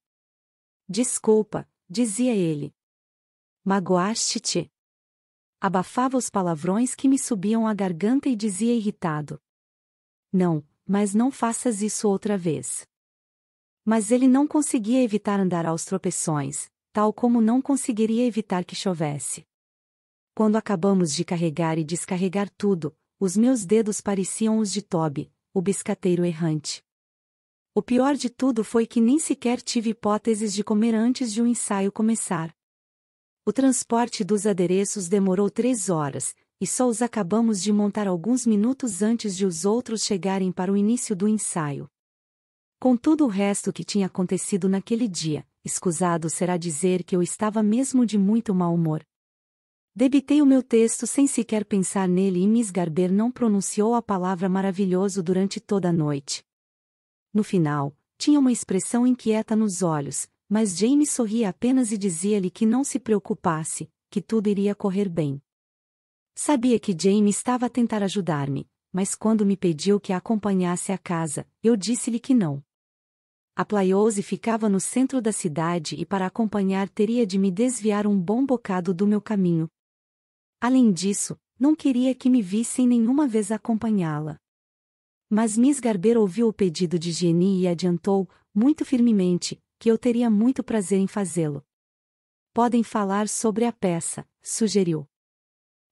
Desculpa, dizia ele, Magoaste-te. Abafava os palavrões que me subiam à garganta e dizia irritado: Não, mas não faças isso outra vez. Mas ele não conseguia evitar andar aos tropeções, tal como não conseguiria evitar que chovesse. Quando acabamos de carregar e descarregar tudo, os meus dedos pareciam os de Toby, o biscateiro errante. O pior de tudo foi que nem sequer tive hipóteses de comer antes de o um ensaio começar. O transporte dos adereços demorou três horas, e só os acabamos de montar alguns minutos antes de os outros chegarem para o início do ensaio. Com todo o resto que tinha acontecido naquele dia, escusado será dizer que eu estava mesmo de muito mau humor. Debitei o meu texto sem sequer pensar nele e Miss Garber não pronunciou a palavra maravilhoso durante toda a noite. No final, tinha uma expressão inquieta nos olhos, mas Jamie sorria apenas e dizia-lhe que não se preocupasse, que tudo iria correr bem. Sabia que Jamie estava a tentar ajudar-me, mas quando me pediu que a acompanhasse a casa, eu disse-lhe que não. A Playose ficava no centro da cidade e para acompanhar teria de me desviar um bom bocado do meu caminho. Além disso, não queria que me vissem nenhuma vez acompanhá-la. Mas Miss Garber ouviu o pedido de Jenny e adiantou, muito firmemente, que eu teria muito prazer em fazê-lo. Podem falar sobre a peça, sugeriu.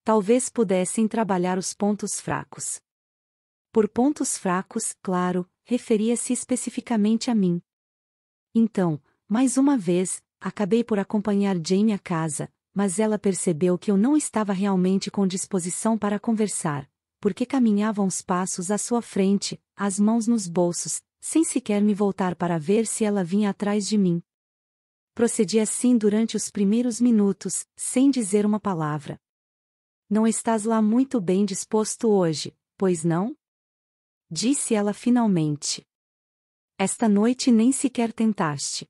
Talvez pudessem trabalhar os pontos fracos. Por pontos fracos, claro, referia-se especificamente a mim. Então, mais uma vez, acabei por acompanhar Jane à casa, mas ela percebeu que eu não estava realmente com disposição para conversar, porque caminhava uns passos à sua frente, as mãos nos bolsos, sem sequer me voltar para ver se ela vinha atrás de mim. Procedi assim durante os primeiros minutos, sem dizer uma palavra. Não estás lá muito bem disposto hoje, pois não? Disse ela finalmente. Esta noite nem sequer tentaste.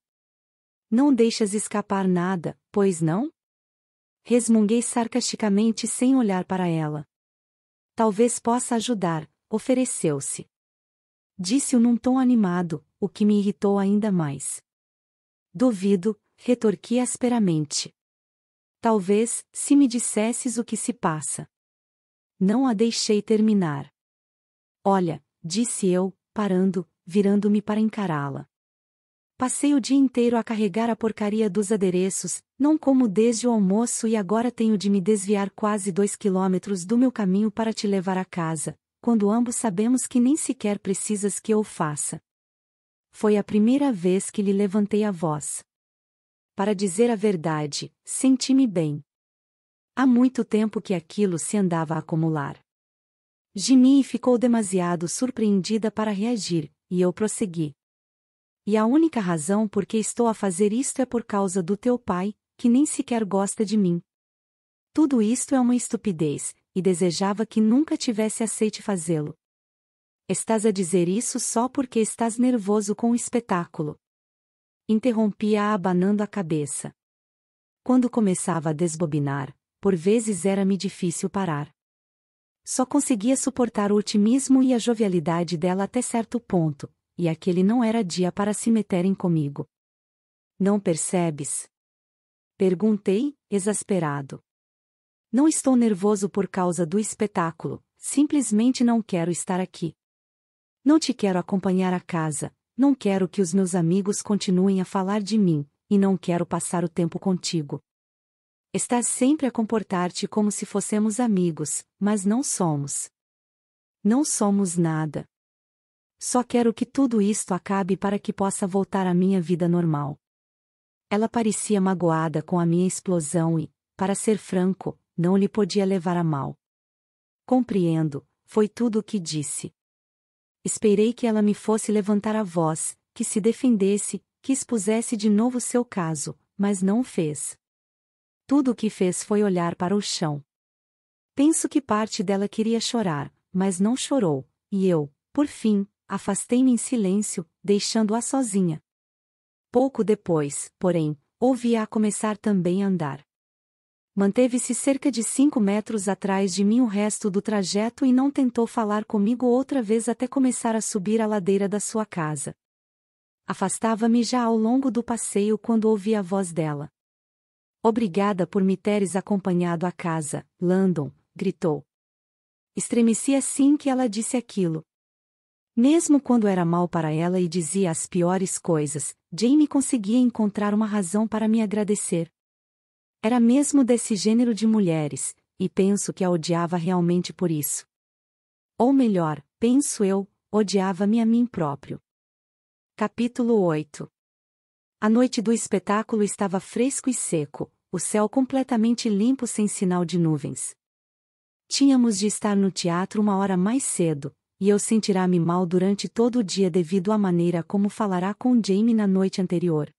Não deixas escapar nada, pois não? Resmunguei sarcasticamente sem olhar para ela. Talvez possa ajudar, ofereceu-se. Disse-o num tom animado, o que me irritou ainda mais. Duvido, retorqui asperamente. Talvez, se me dissesses o que se passa. Não a deixei terminar. Olha, disse eu, parando, virando-me para encará-la. Passei o dia inteiro a carregar a porcaria dos adereços, não como desde o almoço e agora tenho de me desviar quase dois quilômetros do meu caminho para te levar a casa, quando ambos sabemos que nem sequer precisas que eu faça. Foi a primeira vez que lhe levantei a voz. Para dizer a verdade, senti-me bem. Há muito tempo que aquilo se andava a acumular. Jimmy ficou demasiado surpreendida para reagir, e eu prossegui. E a única razão por que estou a fazer isto é por causa do teu pai, que nem sequer gosta de mim. Tudo isto é uma estupidez, e desejava que nunca tivesse aceite fazê-lo. Estás a dizer isso só porque estás nervoso com o espetáculo. Interrompia-a abanando a cabeça. Quando começava a desbobinar, por vezes era-me difícil parar. Só conseguia suportar o otimismo e a jovialidade dela até certo ponto, e aquele não era dia para se meterem comigo. Não percebes? Perguntei, exasperado. Não estou nervoso por causa do espetáculo, simplesmente não quero estar aqui. Não te quero acompanhar a casa, não quero que os meus amigos continuem a falar de mim, e não quero passar o tempo contigo. Estás sempre a comportar-te como se fossemos amigos, mas não somos. Não somos nada. Só quero que tudo isto acabe para que possa voltar à minha vida normal. Ela parecia magoada com a minha explosão e, para ser franco, não lhe podia levar a mal. Compreendo, foi tudo o que disse. Esperei que ela me fosse levantar a voz, que se defendesse, que expusesse de novo seu caso, mas não fez. Tudo o que fez foi olhar para o chão. Penso que parte dela queria chorar, mas não chorou, e eu, por fim, afastei-me em silêncio, deixando-a sozinha. Pouco depois, porém, ouvi-a começar também a andar. Manteve-se cerca de cinco metros atrás de mim o resto do trajeto e não tentou falar comigo outra vez até começar a subir a ladeira da sua casa. Afastava-me já ao longo do passeio quando ouvi a voz dela. Obrigada por me teres acompanhado à casa, Landon, gritou. Estremeci assim que ela disse aquilo. Mesmo quando era mal para ela e dizia as piores coisas, Jamie conseguia encontrar uma razão para me agradecer. Era mesmo desse gênero de mulheres, e penso que a odiava realmente por isso. Ou melhor, penso eu, odiava-me a mim próprio. Capítulo 8 A noite do espetáculo estava fresco e seco, o céu completamente limpo sem sinal de nuvens. Tínhamos de estar no teatro uma hora mais cedo, e eu sentirá-me mal durante todo o dia devido à maneira como falará com Jamie na noite anterior.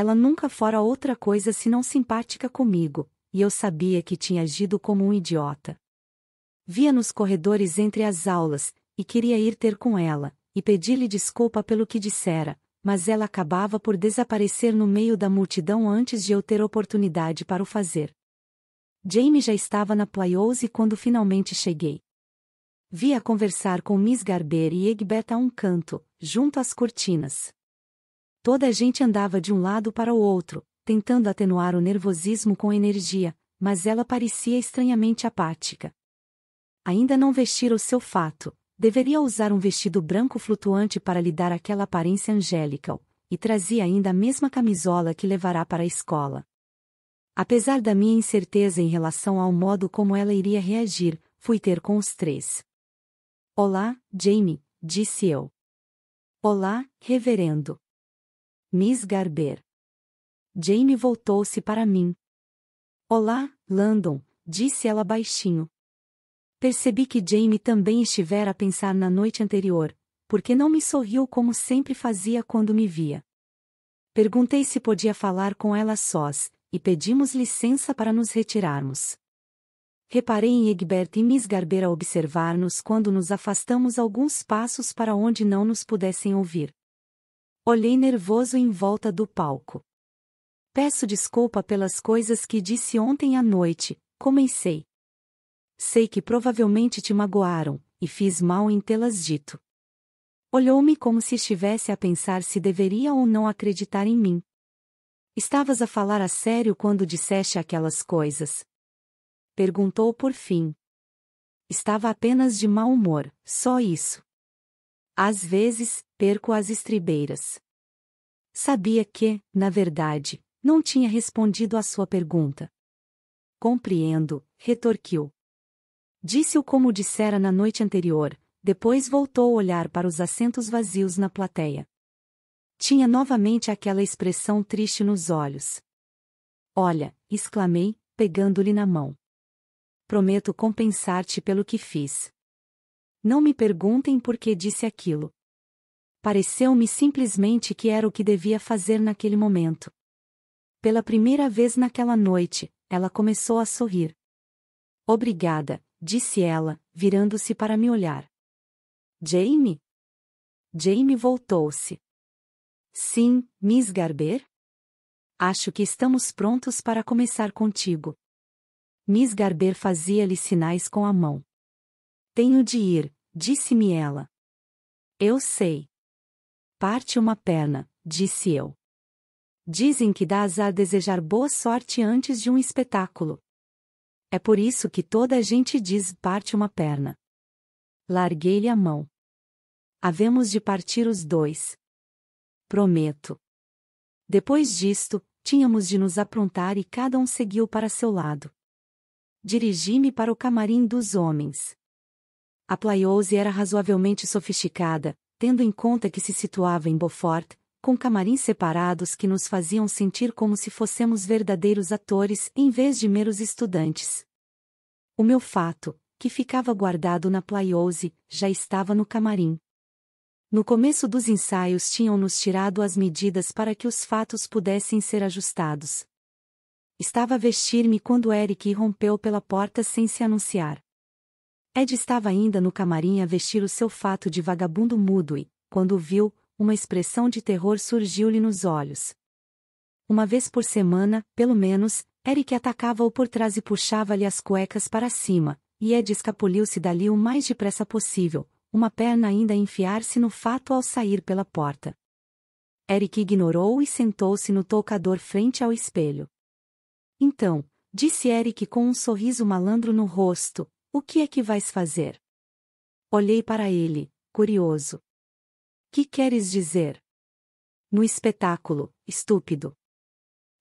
Ela nunca fora outra coisa senão simpática comigo, e eu sabia que tinha agido como um idiota. Via nos corredores entre as aulas, e queria ir ter com ela, e pedir-lhe desculpa pelo que dissera, mas ela acabava por desaparecer no meio da multidão antes de eu ter oportunidade para o fazer. Jamie já estava na Playose quando finalmente cheguei. Via conversar com Miss Garber e Egbert a um canto, junto às cortinas. Toda a gente andava de um lado para o outro, tentando atenuar o nervosismo com energia, mas ela parecia estranhamente apática. Ainda não vestira o seu fato, deveria usar um vestido branco flutuante para lhe dar aquela aparência angélica, e trazia ainda a mesma camisola que levará para a escola. Apesar da minha incerteza em relação ao modo como ela iria reagir, fui ter com os três. Olá, Jamie, disse eu. Olá, reverendo. Miss Garber. Jamie voltou-se para mim. Olá, Landon, disse ela baixinho. Percebi que Jamie também estivera a pensar na noite anterior, porque não me sorriu como sempre fazia quando me via. Perguntei se podia falar com ela sós, e pedimos licença para nos retirarmos. Reparei em Egbert e Miss Garber a observar-nos quando nos afastamos alguns passos para onde não nos pudessem ouvir. Olhei nervoso em volta do palco. Peço desculpa pelas coisas que disse ontem à noite, comecei. Sei que provavelmente te magoaram, e fiz mal em tê-las dito. Olhou-me como se estivesse a pensar se deveria ou não acreditar em mim. Estavas a falar a sério quando disseste aquelas coisas? Perguntou por fim. Estava apenas de mau humor, só isso. Às vezes, perco as estribeiras. Sabia que, na verdade, não tinha respondido à sua pergunta. Compreendo, retorquiu. Disse-o como dissera na noite anterior, depois voltou a olhar para os assentos vazios na plateia. Tinha novamente aquela expressão triste nos olhos. Olha, exclamei, pegando-lhe na mão. Prometo compensar-te pelo que fiz. Não me perguntem por que disse aquilo. Pareceu-me simplesmente que era o que devia fazer naquele momento. Pela primeira vez naquela noite, ela começou a sorrir. Obrigada, disse ela, virando-se para me olhar. Jamie? Jamie voltou-se. Sim, Miss Garber? Acho que estamos prontos para começar contigo. Miss Garber fazia-lhe sinais com a mão. Tenho de ir, disse-me ela. Eu sei. Parte uma perna, disse eu. Dizem que dá a desejar boa sorte antes de um espetáculo. É por isso que toda a gente diz parte uma perna. Larguei-lhe a mão. Havemos de partir os dois. Prometo. Depois disto, tínhamos de nos aprontar e cada um seguiu para seu lado. Dirigi-me para o camarim dos homens. A Playhouse era razoavelmente sofisticada, tendo em conta que se situava em Beaufort, com camarins separados que nos faziam sentir como se fossemos verdadeiros atores em vez de meros estudantes. O meu fato, que ficava guardado na Playhouse, já estava no camarim. No começo dos ensaios tinham-nos tirado as medidas para que os fatos pudessem ser ajustados. Estava a vestir-me quando Eric irrompeu pela porta sem se anunciar. Ed estava ainda no camarim a vestir o seu fato de vagabundo mudo e, quando o viu, uma expressão de terror surgiu-lhe nos olhos. Uma vez por semana, pelo menos, Eric atacava-o por trás e puxava-lhe as cuecas para cima, e Ed escapuliu-se dali o mais depressa possível, uma perna ainda a enfiar-se no fato ao sair pela porta. Eric ignorou e sentou-se no toucador frente ao espelho. Então, disse Eric com um sorriso malandro no rosto, o que é que vais fazer? Olhei para ele, curioso. Que queres dizer? No espetáculo, estúpido.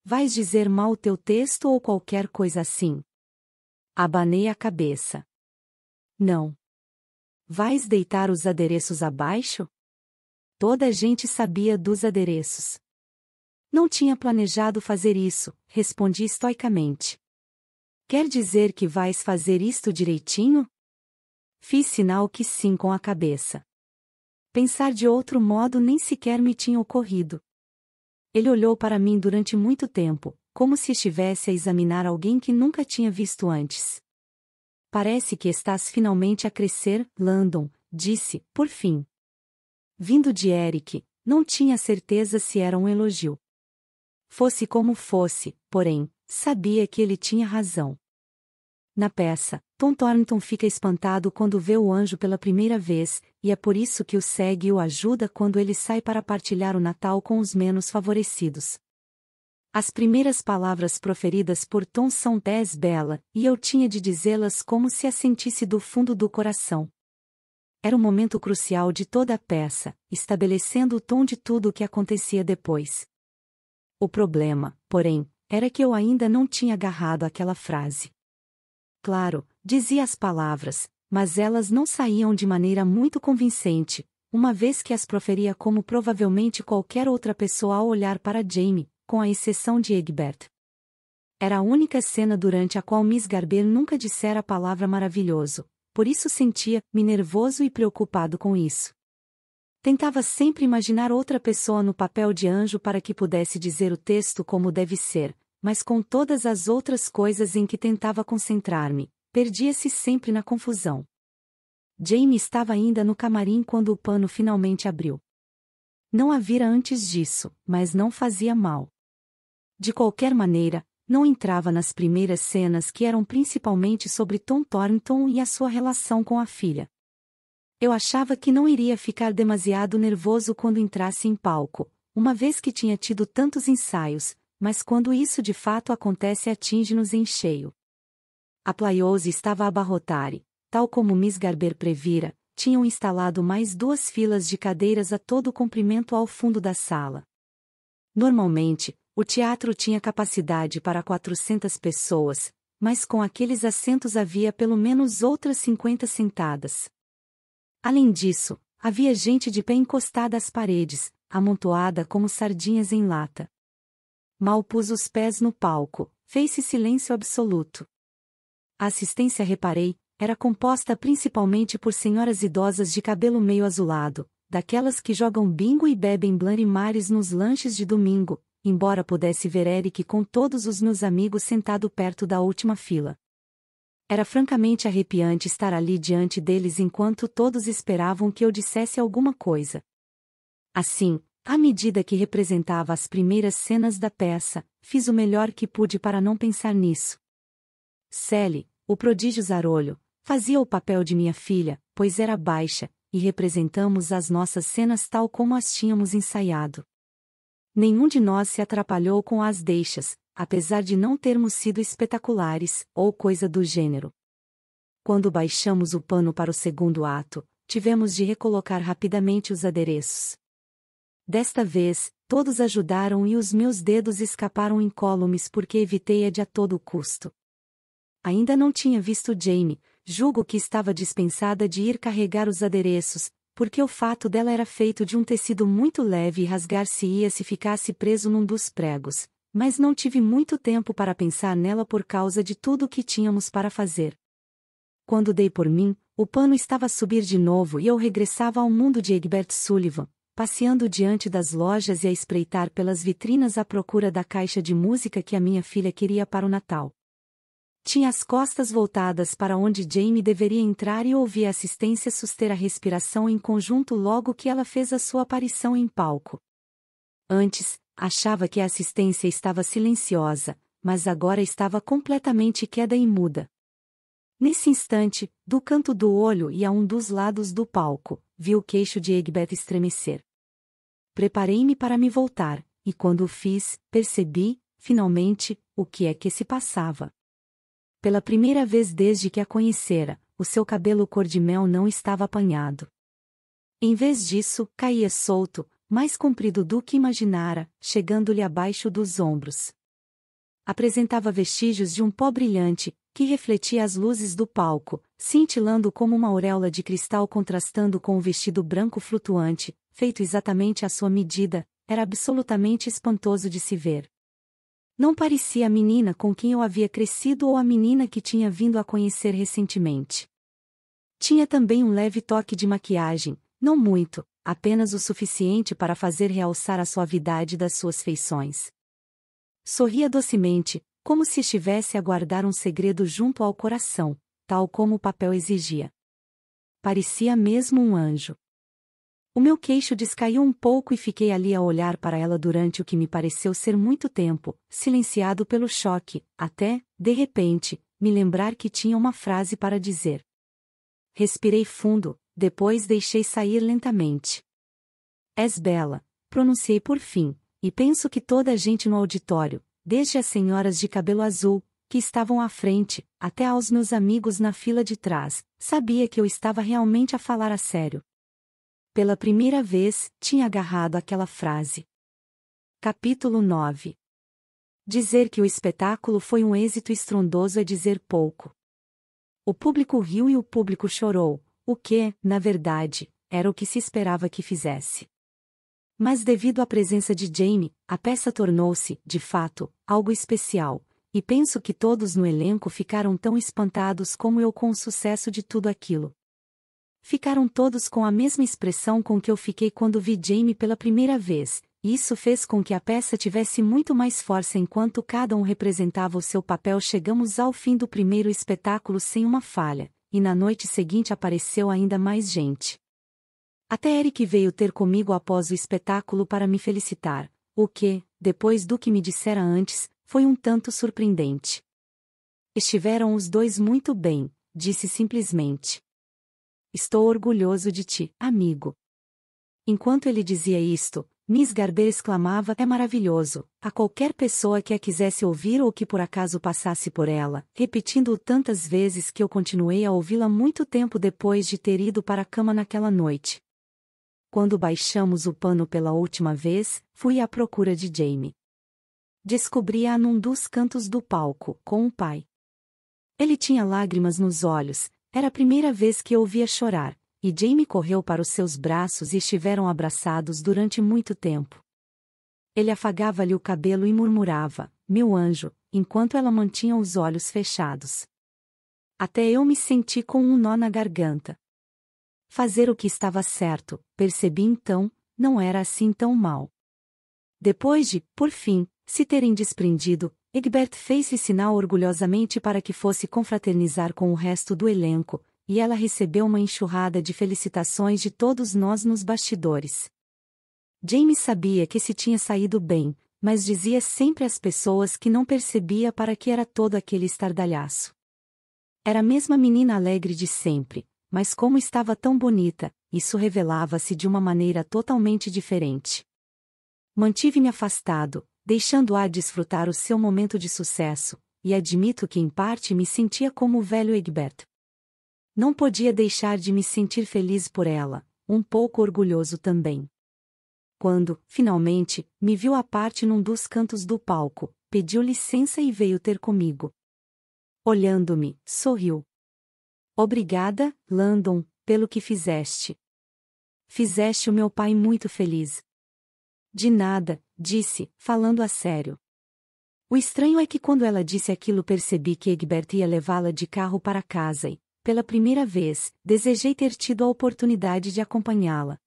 Vais dizer mal teu texto ou qualquer coisa assim? Abanei a cabeça. Não. Vais deitar os adereços abaixo? Toda a gente sabia dos adereços. Não tinha planejado fazer isso, respondi estoicamente. Quer dizer que vais fazer isto direitinho? Fiz sinal que sim com a cabeça. Pensar de outro modo nem sequer me tinha ocorrido. Ele olhou para mim durante muito tempo, como se estivesse a examinar alguém que nunca tinha visto antes. Parece que estás finalmente a crescer, Landon, disse, por fim. Vindo de Eric, não tinha certeza se era um elogio. Fosse como fosse, porém, Sabia que ele tinha razão. Na peça, Tom Thornton fica espantado quando vê o anjo pela primeira vez, e é por isso que o segue e o ajuda quando ele sai para partilhar o Natal com os menos favorecidos. As primeiras palavras proferidas por Tom são dez bela, e eu tinha de dizê-las como se a sentisse do fundo do coração. Era o um momento crucial de toda a peça, estabelecendo o tom de tudo o que acontecia depois. O problema, porém, era que eu ainda não tinha agarrado aquela frase. Claro, dizia as palavras, mas elas não saíam de maneira muito convincente, uma vez que as proferia como provavelmente qualquer outra pessoa ao olhar para Jamie, com a exceção de Egbert. Era a única cena durante a qual Miss Garber nunca dissera a palavra maravilhoso, por isso sentia-me nervoso e preocupado com isso. Tentava sempre imaginar outra pessoa no papel de anjo para que pudesse dizer o texto como deve ser, mas com todas as outras coisas em que tentava concentrar-me, perdia-se sempre na confusão. Jamie estava ainda no camarim quando o pano finalmente abriu. Não a vira antes disso, mas não fazia mal. De qualquer maneira, não entrava nas primeiras cenas que eram principalmente sobre Tom Thornton e a sua relação com a filha. Eu achava que não iria ficar demasiado nervoso quando entrasse em palco, uma vez que tinha tido tantos ensaios, mas quando isso de fato acontece atinge-nos em cheio. A Playose estava a abarrotar e, tal como Miss Garber previra, tinham instalado mais duas filas de cadeiras a todo comprimento ao fundo da sala. Normalmente, o teatro tinha capacidade para 400 pessoas, mas com aqueles assentos havia pelo menos outras 50 sentadas. Além disso, havia gente de pé encostada às paredes, amontoada como sardinhas em lata. Mal pus os pés no palco, fez-se silêncio absoluto. A assistência, reparei, era composta principalmente por senhoras idosas de cabelo meio azulado, daquelas que jogam bingo e bebem mares nos lanches de domingo, embora pudesse ver Eric com todos os meus amigos sentado perto da última fila. Era francamente arrepiante estar ali diante deles enquanto todos esperavam que eu dissesse alguma coisa. Assim, à medida que representava as primeiras cenas da peça, fiz o melhor que pude para não pensar nisso. Sally, o prodígio Zarolho, fazia o papel de minha filha, pois era baixa, e representamos as nossas cenas tal como as tínhamos ensaiado. Nenhum de nós se atrapalhou com as deixas, apesar de não termos sido espetaculares, ou coisa do gênero. Quando baixamos o pano para o segundo ato, tivemos de recolocar rapidamente os adereços. Desta vez, todos ajudaram e os meus dedos escaparam incólumes porque evitei-a de a todo custo. Ainda não tinha visto Jamie, julgo que estava dispensada de ir carregar os adereços, porque o fato dela era feito de um tecido muito leve e rasgar-se-ia se ficasse preso num dos pregos, mas não tive muito tempo para pensar nela por causa de tudo o que tínhamos para fazer. Quando dei por mim, o pano estava a subir de novo e eu regressava ao mundo de Egbert Sullivan, passeando diante das lojas e a espreitar pelas vitrinas à procura da caixa de música que a minha filha queria para o Natal. Tinha as costas voltadas para onde Jamie deveria entrar e ouvi a assistência suster a respiração em conjunto logo que ela fez a sua aparição em palco. Antes, Achava que a assistência estava silenciosa, mas agora estava completamente queda e muda. Nesse instante, do canto do olho e a um dos lados do palco, vi o queixo de Egbert estremecer. Preparei-me para me voltar, e quando o fiz, percebi, finalmente, o que é que se passava. Pela primeira vez desde que a conhecera, o seu cabelo cor-de-mel não estava apanhado. Em vez disso, caía solto, mais comprido do que imaginara, chegando-lhe abaixo dos ombros. Apresentava vestígios de um pó brilhante, que refletia as luzes do palco, cintilando como uma auréola de cristal contrastando com o vestido branco flutuante, feito exatamente à sua medida, era absolutamente espantoso de se ver. Não parecia a menina com quem eu havia crescido ou a menina que tinha vindo a conhecer recentemente. Tinha também um leve toque de maquiagem, não muito, apenas o suficiente para fazer realçar a suavidade das suas feições. Sorria docemente, como se estivesse a guardar um segredo junto ao coração, tal como o papel exigia. Parecia mesmo um anjo. O meu queixo descaiu um pouco e fiquei ali a olhar para ela durante o que me pareceu ser muito tempo, silenciado pelo choque, até, de repente, me lembrar que tinha uma frase para dizer. Respirei fundo, depois deixei sair lentamente. És bela, pronunciei por fim, e penso que toda a gente no auditório, desde as senhoras de cabelo azul, que estavam à frente, até aos meus amigos na fila de trás, sabia que eu estava realmente a falar a sério. Pela primeira vez, tinha agarrado aquela frase. Capítulo 9 Dizer que o espetáculo foi um êxito estrondoso é dizer pouco. O público riu e o público chorou, o que, na verdade, era o que se esperava que fizesse. Mas devido à presença de Jamie, a peça tornou-se, de fato, algo especial, e penso que todos no elenco ficaram tão espantados como eu com o sucesso de tudo aquilo. Ficaram todos com a mesma expressão com que eu fiquei quando vi Jamie pela primeira vez, e isso fez com que a peça tivesse muito mais força enquanto cada um representava o seu papel. Chegamos ao fim do primeiro espetáculo sem uma falha, e na noite seguinte apareceu ainda mais gente. Até Eric veio ter comigo após o espetáculo para me felicitar, o que, depois do que me dissera antes, foi um tanto surpreendente. Estiveram os dois muito bem, disse simplesmente. Estou orgulhoso de ti, amigo. Enquanto ele dizia isto, Miss Garber exclamava: É maravilhoso! A qualquer pessoa que a quisesse ouvir ou que por acaso passasse por ela, repetindo-o tantas vezes que eu continuei a ouvi-la muito tempo depois de ter ido para a cama naquela noite. Quando baixamos o pano pela última vez, fui à procura de Jamie. Descobri-a num dos cantos do palco, com o pai. Ele tinha lágrimas nos olhos, era a primeira vez que eu chorar, e Jamie correu para os seus braços e estiveram abraçados durante muito tempo. Ele afagava-lhe o cabelo e murmurava, meu anjo, enquanto ela mantinha os olhos fechados. Até eu me senti com um nó na garganta. Fazer o que estava certo, percebi então, não era assim tão mal. Depois de, por fim, se terem desprendido, Egbert fez-se sinal orgulhosamente para que fosse confraternizar com o resto do elenco, e ela recebeu uma enxurrada de felicitações de todos nós nos bastidores. James sabia que se tinha saído bem, mas dizia sempre às pessoas que não percebia para que era todo aquele estardalhaço. Era a mesma menina alegre de sempre, mas como estava tão bonita, isso revelava-se de uma maneira totalmente diferente. Mantive-me afastado, deixando-a a desfrutar o seu momento de sucesso, e admito que em parte me sentia como o velho Egbert, não podia deixar de me sentir feliz por ela, um pouco orgulhoso também. Quando, finalmente, me viu à parte num dos cantos do palco, pediu licença e veio ter comigo. Olhando-me, sorriu. Obrigada, Landon, pelo que fizeste. Fizeste o meu pai muito feliz. De nada, disse, falando a sério. O estranho é que quando ela disse aquilo percebi que Egbert ia levá-la de carro para casa e, pela primeira vez, desejei ter tido a oportunidade de acompanhá-la.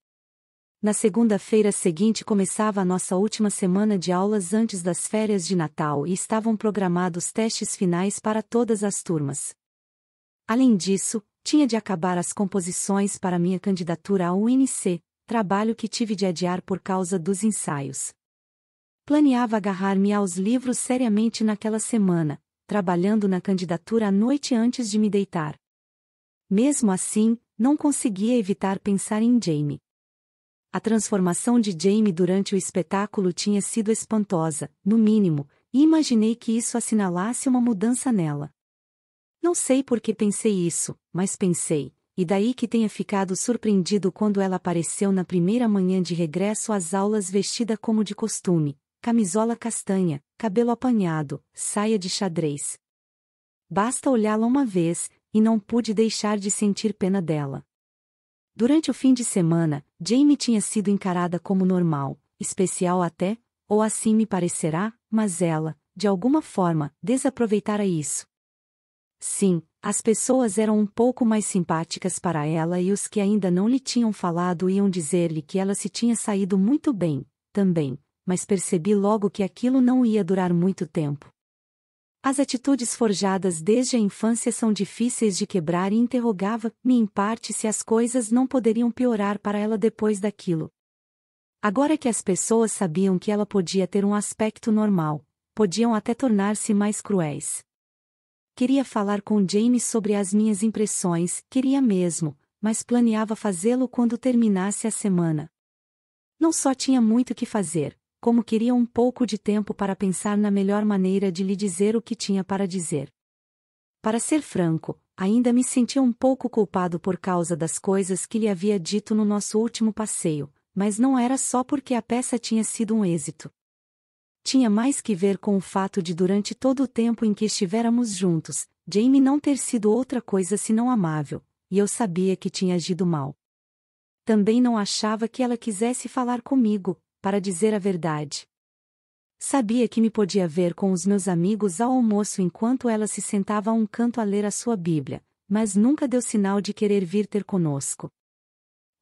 Na segunda-feira seguinte começava a nossa última semana de aulas antes das férias de Natal e estavam programados testes finais para todas as turmas. Além disso, tinha de acabar as composições para minha candidatura ao UNC, trabalho que tive de adiar por causa dos ensaios. Planeava agarrar-me aos livros seriamente naquela semana, trabalhando na candidatura à noite antes de me deitar. Mesmo assim, não conseguia evitar pensar em Jamie. A transformação de Jamie durante o espetáculo tinha sido espantosa, no mínimo, e imaginei que isso assinalasse uma mudança nela. Não sei por que pensei isso, mas pensei, e daí que tenha ficado surpreendido quando ela apareceu na primeira manhã de regresso às aulas vestida como de costume, camisola castanha, cabelo apanhado, saia de xadrez. Basta olhá-la uma vez, e não pude deixar de sentir pena dela. Durante o fim de semana, Jamie tinha sido encarada como normal, especial até, ou assim me parecerá, mas ela, de alguma forma, desaproveitara isso. Sim, as pessoas eram um pouco mais simpáticas para ela e os que ainda não lhe tinham falado iam dizer-lhe que ela se tinha saído muito bem, também, mas percebi logo que aquilo não ia durar muito tempo. As atitudes forjadas desde a infância são difíceis de quebrar e interrogava-me em parte se as coisas não poderiam piorar para ela depois daquilo. Agora que as pessoas sabiam que ela podia ter um aspecto normal, podiam até tornar-se mais cruéis. Queria falar com James sobre as minhas impressões, queria mesmo, mas planeava fazê-lo quando terminasse a semana. Não só tinha muito que fazer, como queria um pouco de tempo para pensar na melhor maneira de lhe dizer o que tinha para dizer. Para ser franco, ainda me sentia um pouco culpado por causa das coisas que lhe havia dito no nosso último passeio, mas não era só porque a peça tinha sido um êxito. Tinha mais que ver com o fato de durante todo o tempo em que estivéramos juntos, Jamie não ter sido outra coisa senão amável, e eu sabia que tinha agido mal. Também não achava que ela quisesse falar comigo, para dizer a verdade. Sabia que me podia ver com os meus amigos ao almoço enquanto ela se sentava a um canto a ler a sua Bíblia, mas nunca deu sinal de querer vir ter conosco.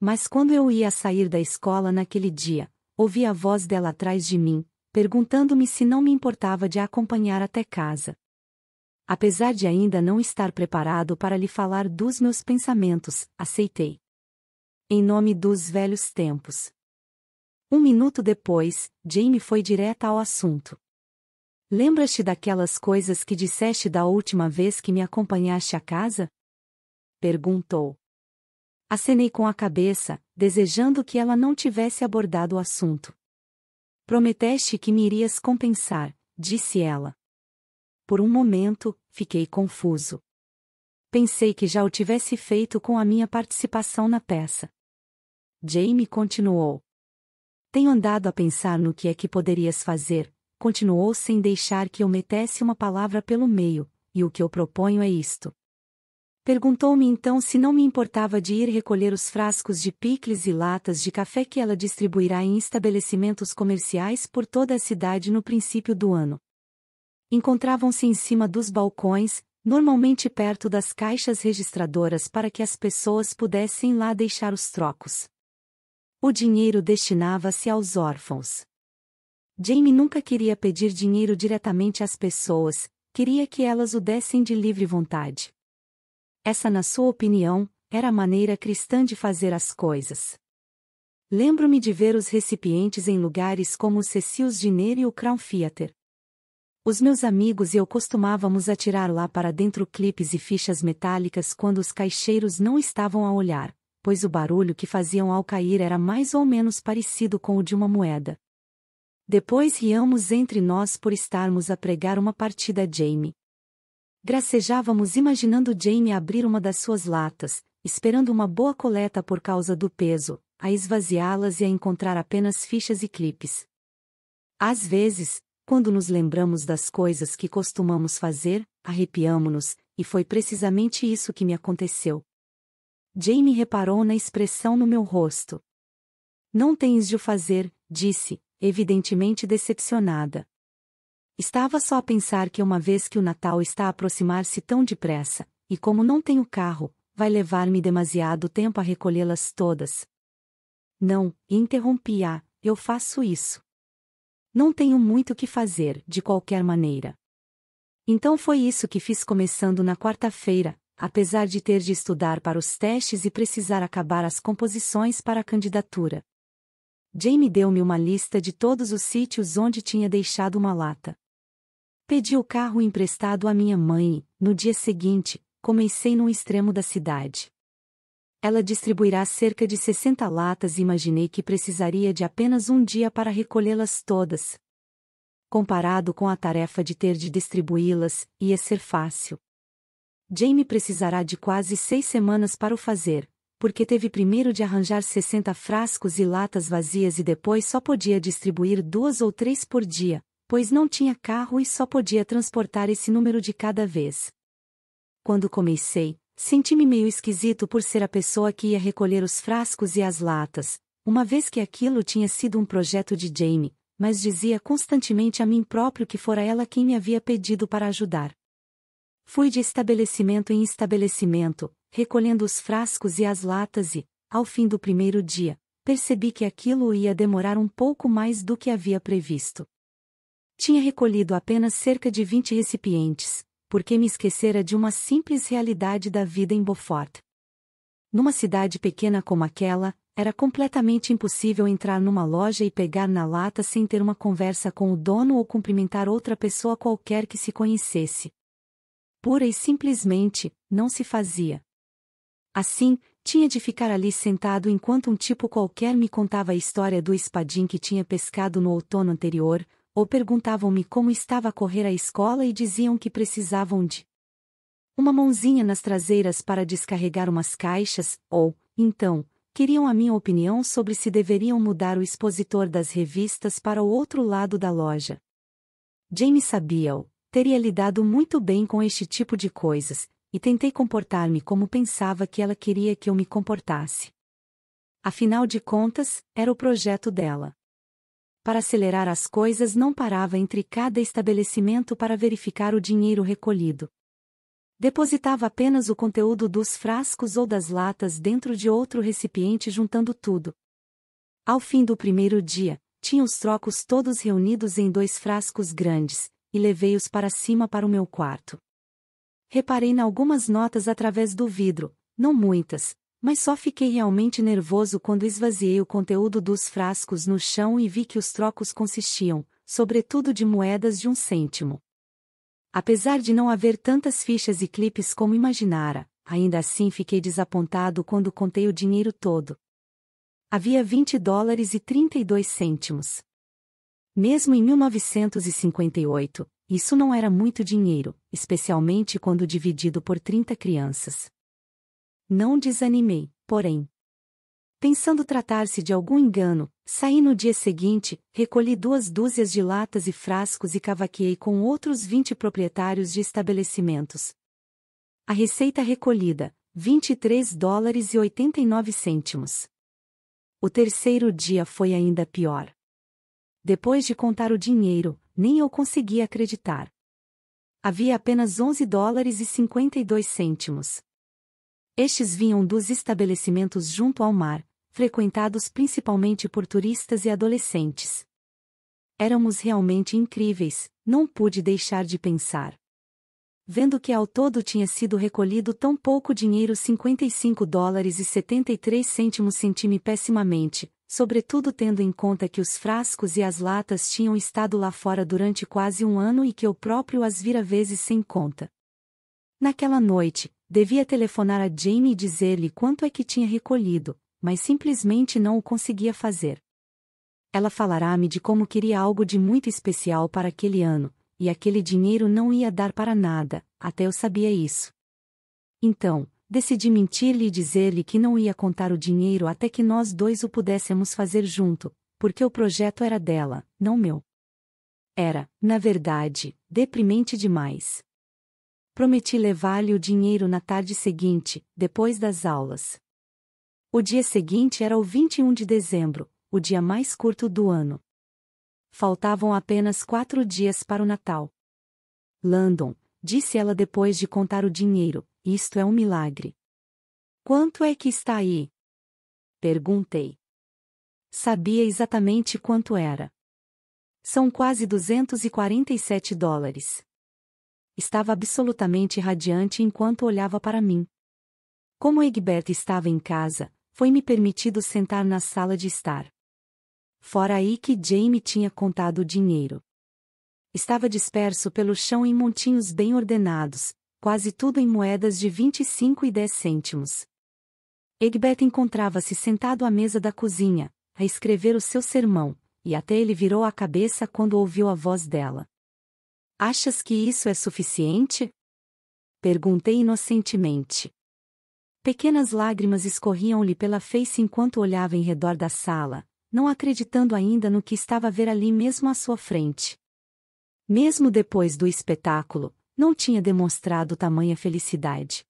Mas quando eu ia sair da escola naquele dia, ouvi a voz dela atrás de mim, perguntando-me se não me importava de a acompanhar até casa. Apesar de ainda não estar preparado para lhe falar dos meus pensamentos, aceitei. Em nome dos velhos tempos. Um minuto depois, Jamie foi direta ao assunto. Lembras-te daquelas coisas que disseste da última vez que me acompanhaste à casa? Perguntou. Acenei com a cabeça, desejando que ela não tivesse abordado o assunto. Prometeste que me irias compensar, disse ela. Por um momento, fiquei confuso. Pensei que já o tivesse feito com a minha participação na peça. Jamie continuou. Tenho andado a pensar no que é que poderias fazer, continuou sem deixar que eu metesse uma palavra pelo meio, e o que eu proponho é isto. Perguntou-me então se não me importava de ir recolher os frascos de picles e latas de café que ela distribuirá em estabelecimentos comerciais por toda a cidade no princípio do ano. Encontravam-se em cima dos balcões, normalmente perto das caixas registradoras para que as pessoas pudessem lá deixar os trocos. O dinheiro destinava-se aos órfãos. Jamie nunca queria pedir dinheiro diretamente às pessoas, queria que elas o dessem de livre vontade. Essa, na sua opinião, era a maneira cristã de fazer as coisas. Lembro-me de ver os recipientes em lugares como o Cecil's Dinner e o Crown Theater. Os meus amigos e eu costumávamos atirar lá para dentro clipes e fichas metálicas quando os caixeiros não estavam a olhar, pois o barulho que faziam ao cair era mais ou menos parecido com o de uma moeda. Depois riamos entre nós por estarmos a pregar uma partida a Jamie. Gracejávamos imaginando Jamie abrir uma das suas latas, esperando uma boa coleta por causa do peso, a esvaziá-las e a encontrar apenas fichas e clipes. Às vezes, quando nos lembramos das coisas que costumamos fazer, arrepiamo-nos, e foi precisamente isso que me aconteceu. Jamie reparou na expressão no meu rosto. Não tens de o fazer, disse, evidentemente decepcionada. Estava só a pensar que uma vez que o Natal está a aproximar-se tão depressa, e como não tenho carro, vai levar-me demasiado tempo a recolhê-las todas. Não, interrompi-a, eu faço isso. Não tenho muito o que fazer, de qualquer maneira. Então foi isso que fiz começando na quarta-feira, apesar de ter de estudar para os testes e precisar acabar as composições para a candidatura. Jamie deu-me uma lista de todos os sítios onde tinha deixado uma lata. Pedi o carro emprestado à minha mãe e, no dia seguinte, comecei num extremo da cidade. Ela distribuirá cerca de 60 latas e imaginei que precisaria de apenas um dia para recolhê-las todas. Comparado com a tarefa de ter de distribuí-las, ia ser fácil. Jamie precisará de quase seis semanas para o fazer, porque teve primeiro de arranjar 60 frascos e latas vazias e depois só podia distribuir duas ou três por dia, pois não tinha carro e só podia transportar esse número de cada vez. Quando comecei, senti-me meio esquisito por ser a pessoa que ia recolher os frascos e as latas, uma vez que aquilo tinha sido um projeto de Jamie, mas dizia constantemente a mim próprio que fora ela quem me havia pedido para ajudar. Fui de estabelecimento em estabelecimento, recolhendo os frascos e as latas e, ao fim do primeiro dia, percebi que aquilo ia demorar um pouco mais do que havia previsto. Tinha recolhido apenas cerca de 20 recipientes, porque me esquecera de uma simples realidade da vida em Beaufort. Numa cidade pequena como aquela, era completamente impossível entrar numa loja e pegar na lata sem ter uma conversa com o dono ou cumprimentar outra pessoa qualquer que se conhecesse pura e simplesmente, não se fazia. Assim, tinha de ficar ali sentado enquanto um tipo qualquer me contava a história do espadim que tinha pescado no outono anterior, ou perguntavam-me como estava a correr a escola e diziam que precisavam de uma mãozinha nas traseiras para descarregar umas caixas, ou, então, queriam a minha opinião sobre se deveriam mudar o expositor das revistas para o outro lado da loja. Jamie sabia-o, Teria lidado muito bem com este tipo de coisas, e tentei comportar-me como pensava que ela queria que eu me comportasse. Afinal de contas, era o projeto dela. Para acelerar as coisas, não parava entre cada estabelecimento para verificar o dinheiro recolhido. Depositava apenas o conteúdo dos frascos ou das latas dentro de outro recipiente, juntando tudo. Ao fim do primeiro dia, tinha os trocos todos reunidos em dois frascos grandes, e levei-os para cima para o meu quarto. Reparei em algumas notas através do vidro, não muitas, mas só fiquei realmente nervoso quando esvaziei o conteúdo dos frascos no chão e vi que os trocos consistiam, sobretudo de moedas de um cêntimo. Apesar de não haver tantas fichas e clipes como imaginara, ainda assim fiquei desapontado quando contei o dinheiro todo. Havia 20 dólares e 32 cêntimos. Mesmo em 1958, isso não era muito dinheiro, especialmente quando dividido por 30 crianças. Não desanimei, porém. Pensando tratar-se de algum engano, saí no dia seguinte, recolhi duas dúzias de latas e frascos e cavaqueei com outros 20 proprietários de estabelecimentos. A receita recolhida, 23 dólares e 89 cêntimos. O terceiro dia foi ainda pior. Depois de contar o dinheiro, nem eu conseguia acreditar. Havia apenas 11 dólares e 52 cêntimos. Estes vinham dos estabelecimentos junto ao mar, frequentados principalmente por turistas e adolescentes. Éramos realmente incríveis, não pude deixar de pensar. Vendo que ao todo tinha sido recolhido tão pouco dinheiro 55 dólares e 73 cêntimos senti-me pessimamente, sobretudo tendo em conta que os frascos e as latas tinham estado lá fora durante quase um ano e que eu próprio as vira vezes sem conta. Naquela noite, devia telefonar a Jamie e dizer-lhe quanto é que tinha recolhido, mas simplesmente não o conseguia fazer. Ela falará-me de como queria algo de muito especial para aquele ano, e aquele dinheiro não ia dar para nada, até eu sabia isso. Então, decidi mentir-lhe e dizer-lhe que não ia contar o dinheiro até que nós dois o pudéssemos fazer junto, porque o projeto era dela, não meu. Era, na verdade, deprimente demais. Prometi levar-lhe o dinheiro na tarde seguinte, depois das aulas. O dia seguinte era o 21 de dezembro, o dia mais curto do ano. Faltavam apenas quatro dias para o Natal. Landon, disse ela depois de contar o dinheiro, isto é um milagre. Quanto é que está aí? Perguntei. Sabia exatamente quanto era. São quase 247 dólares. Estava absolutamente radiante enquanto olhava para mim. Como Egberto estava em casa, foi-me permitido sentar na sala de estar. Fora aí que Jamie tinha contado o dinheiro. Estava disperso pelo chão em montinhos bem ordenados, quase tudo em moedas de 25 e 10 cêntimos. Egbert encontrava-se sentado à mesa da cozinha, a escrever o seu sermão, e até ele virou a cabeça quando ouviu a voz dela. Achas que isso é suficiente? Perguntei inocentemente. Pequenas lágrimas escorriam-lhe pela face enquanto olhava em redor da sala, não acreditando ainda no que estava a ver ali mesmo à sua frente. Mesmo depois do espetáculo, não tinha demonstrado tamanha felicidade.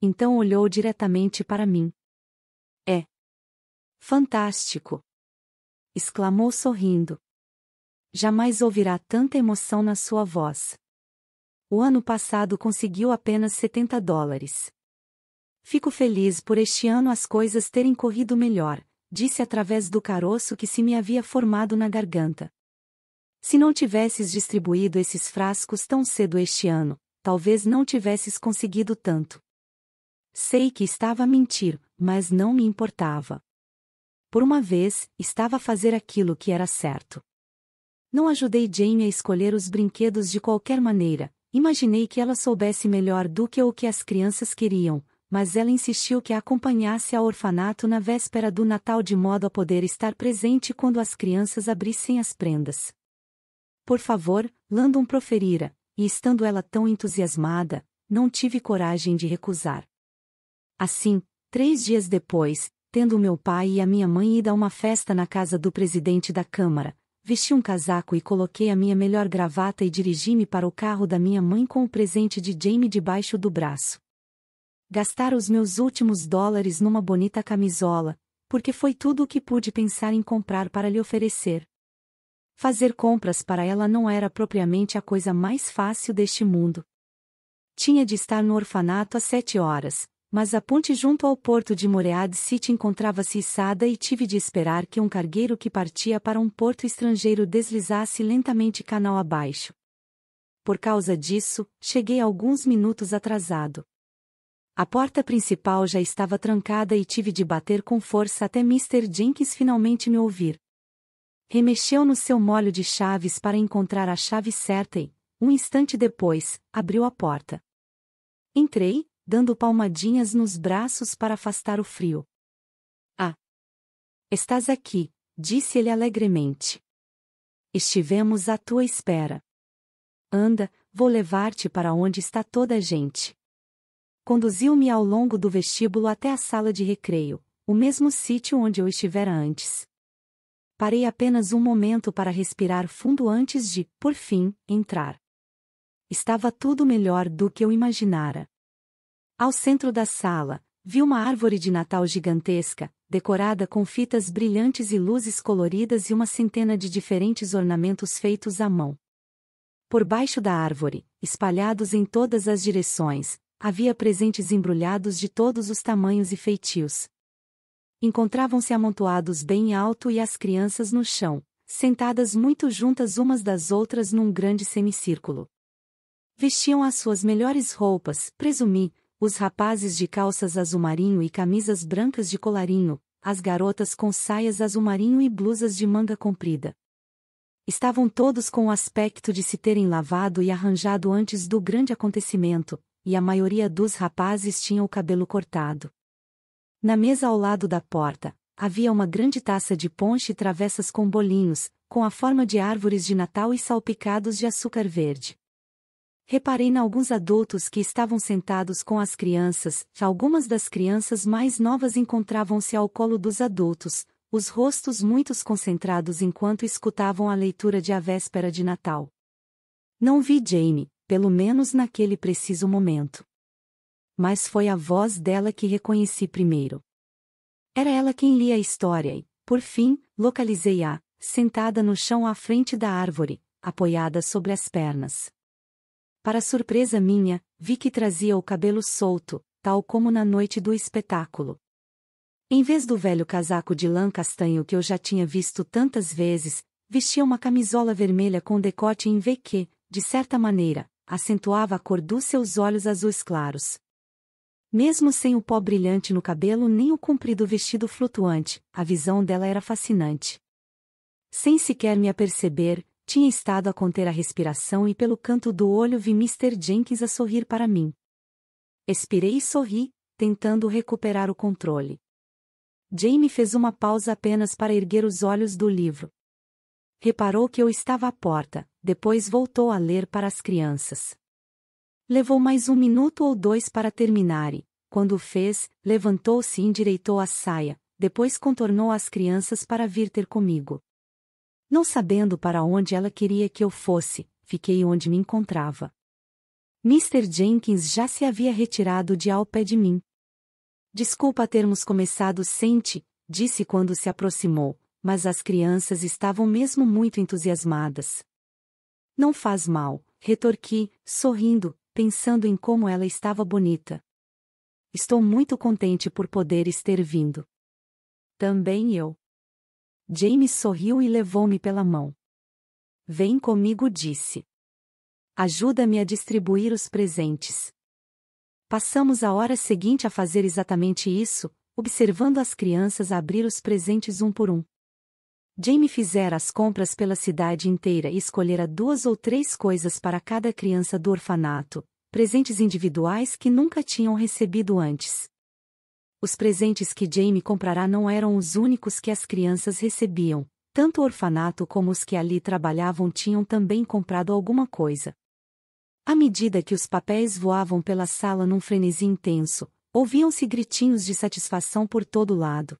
Então olhou diretamente para mim. É. Fantástico! exclamou sorrindo. Jamais ouvirá tanta emoção na sua voz. O ano passado conseguiu apenas 70 dólares. Fico feliz por este ano as coisas terem corrido melhor, disse através do caroço que se me havia formado na garganta. Se não tivesses distribuído esses frascos tão cedo este ano, talvez não tivesses conseguido tanto. Sei que estava a mentir, mas não me importava. Por uma vez, estava a fazer aquilo que era certo. Não ajudei Jane a escolher os brinquedos de qualquer maneira, imaginei que ela soubesse melhor do que o que as crianças queriam, mas ela insistiu que a acompanhasse ao orfanato na véspera do Natal de modo a poder estar presente quando as crianças abrissem as prendas. Por favor, Landon proferira, e estando ela tão entusiasmada, não tive coragem de recusar. Assim, três dias depois, tendo meu pai e a minha mãe ido a uma festa na casa do presidente da Câmara, vesti um casaco e coloquei a minha melhor gravata e dirigi-me para o carro da minha mãe com o presente de Jamie debaixo do braço. Gastar os meus últimos dólares numa bonita camisola, porque foi tudo o que pude pensar em comprar para lhe oferecer. Fazer compras para ela não era propriamente a coisa mais fácil deste mundo. Tinha de estar no orfanato às sete horas, mas a ponte junto ao porto de Moread City encontrava-se içada e tive de esperar que um cargueiro que partia para um porto estrangeiro deslizasse lentamente canal abaixo. Por causa disso, cheguei alguns minutos atrasado. A porta principal já estava trancada e tive de bater com força até Mr. Jenkins finalmente me ouvir. Remexeu no seu molho de chaves para encontrar a chave certa e, um instante depois, abriu a porta. Entrei, dando palmadinhas nos braços para afastar o frio. Ah! Estás aqui, disse ele alegremente. Estivemos à tua espera. Anda, vou levar-te para onde está toda a gente. Conduziu-me ao longo do vestíbulo até a sala de recreio, o mesmo sítio onde eu estivera antes. Parei apenas um momento para respirar fundo antes de, por fim, entrar. Estava tudo melhor do que eu imaginara. Ao centro da sala, vi uma árvore de Natal gigantesca, decorada com fitas brilhantes e luzes coloridas e uma centena de diferentes ornamentos feitos à mão. Por baixo da árvore, espalhados em todas as direções, havia presentes embrulhados de todos os tamanhos e feitios encontravam-se amontoados bem alto e as crianças no chão, sentadas muito juntas umas das outras num grande semicírculo. Vestiam as suas melhores roupas, presumi, os rapazes de calças azul marinho e camisas brancas de colarinho, as garotas com saias azul marinho e blusas de manga comprida. Estavam todos com o aspecto de se terem lavado e arranjado antes do grande acontecimento, e a maioria dos rapazes tinha o cabelo cortado. Na mesa ao lado da porta, havia uma grande taça de ponche e travessas com bolinhos, com a forma de árvores de Natal e salpicados de açúcar verde. Reparei em alguns adultos que estavam sentados com as crianças, algumas das crianças mais novas encontravam-se ao colo dos adultos, os rostos muito concentrados enquanto escutavam a leitura de A Véspera de Natal. Não vi Jamie, pelo menos naquele preciso momento mas foi a voz dela que reconheci primeiro. Era ela quem lia a história e, por fim, localizei-a, sentada no chão à frente da árvore, apoiada sobre as pernas. Para surpresa minha, vi que trazia o cabelo solto, tal como na noite do espetáculo. Em vez do velho casaco de lã castanho que eu já tinha visto tantas vezes, vestia uma camisola vermelha com decote em V que, de certa maneira, acentuava a cor dos seus olhos azuis claros. Mesmo sem o pó brilhante no cabelo nem o comprido vestido flutuante, a visão dela era fascinante. Sem sequer me aperceber, tinha estado a conter a respiração e pelo canto do olho vi Mr. Jenkins a sorrir para mim. Expirei e sorri, tentando recuperar o controle. Jamie fez uma pausa apenas para erguer os olhos do livro. Reparou que eu estava à porta, depois voltou a ler para as crianças. Levou mais um minuto ou dois para e, Quando o fez, levantou-se e endireitou a saia, depois contornou as crianças para vir ter comigo. Não sabendo para onde ela queria que eu fosse, fiquei onde me encontrava. Mr. Jenkins já se havia retirado de ao pé de mim. Desculpa termos começado sente, disse quando se aproximou, mas as crianças estavam mesmo muito entusiasmadas. Não faz mal, retorqui, sorrindo, pensando em como ela estava bonita. Estou muito contente por poderes ter vindo. Também eu. James sorriu e levou-me pela mão. Vem comigo, disse. Ajuda-me a distribuir os presentes. Passamos a hora seguinte a fazer exatamente isso, observando as crianças abrir os presentes um por um. Jamie fizera as compras pela cidade inteira e escolhera duas ou três coisas para cada criança do orfanato, presentes individuais que nunca tinham recebido antes. Os presentes que Jamie comprará não eram os únicos que as crianças recebiam, tanto o orfanato como os que ali trabalhavam tinham também comprado alguma coisa. À medida que os papéis voavam pela sala num frenesi intenso, ouviam-se gritinhos de satisfação por todo lado.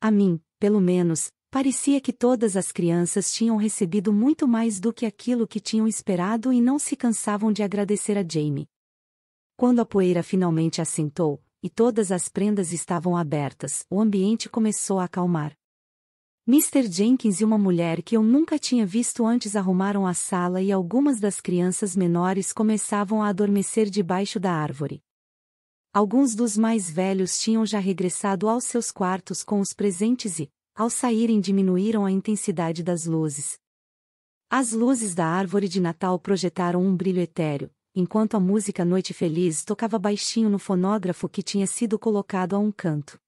A mim, pelo menos, Parecia que todas as crianças tinham recebido muito mais do que aquilo que tinham esperado e não se cansavam de agradecer a Jamie. Quando a poeira finalmente assentou, e todas as prendas estavam abertas, o ambiente começou a acalmar. Mr. Jenkins e uma mulher que eu nunca tinha visto antes arrumaram a sala e algumas das crianças menores começavam a adormecer debaixo da árvore. Alguns dos mais velhos tinham já regressado aos seus quartos com os presentes e, ao saírem diminuíram a intensidade das luzes. As luzes da árvore de Natal projetaram um brilho etéreo, enquanto a música Noite Feliz tocava baixinho no fonógrafo que tinha sido colocado a um canto.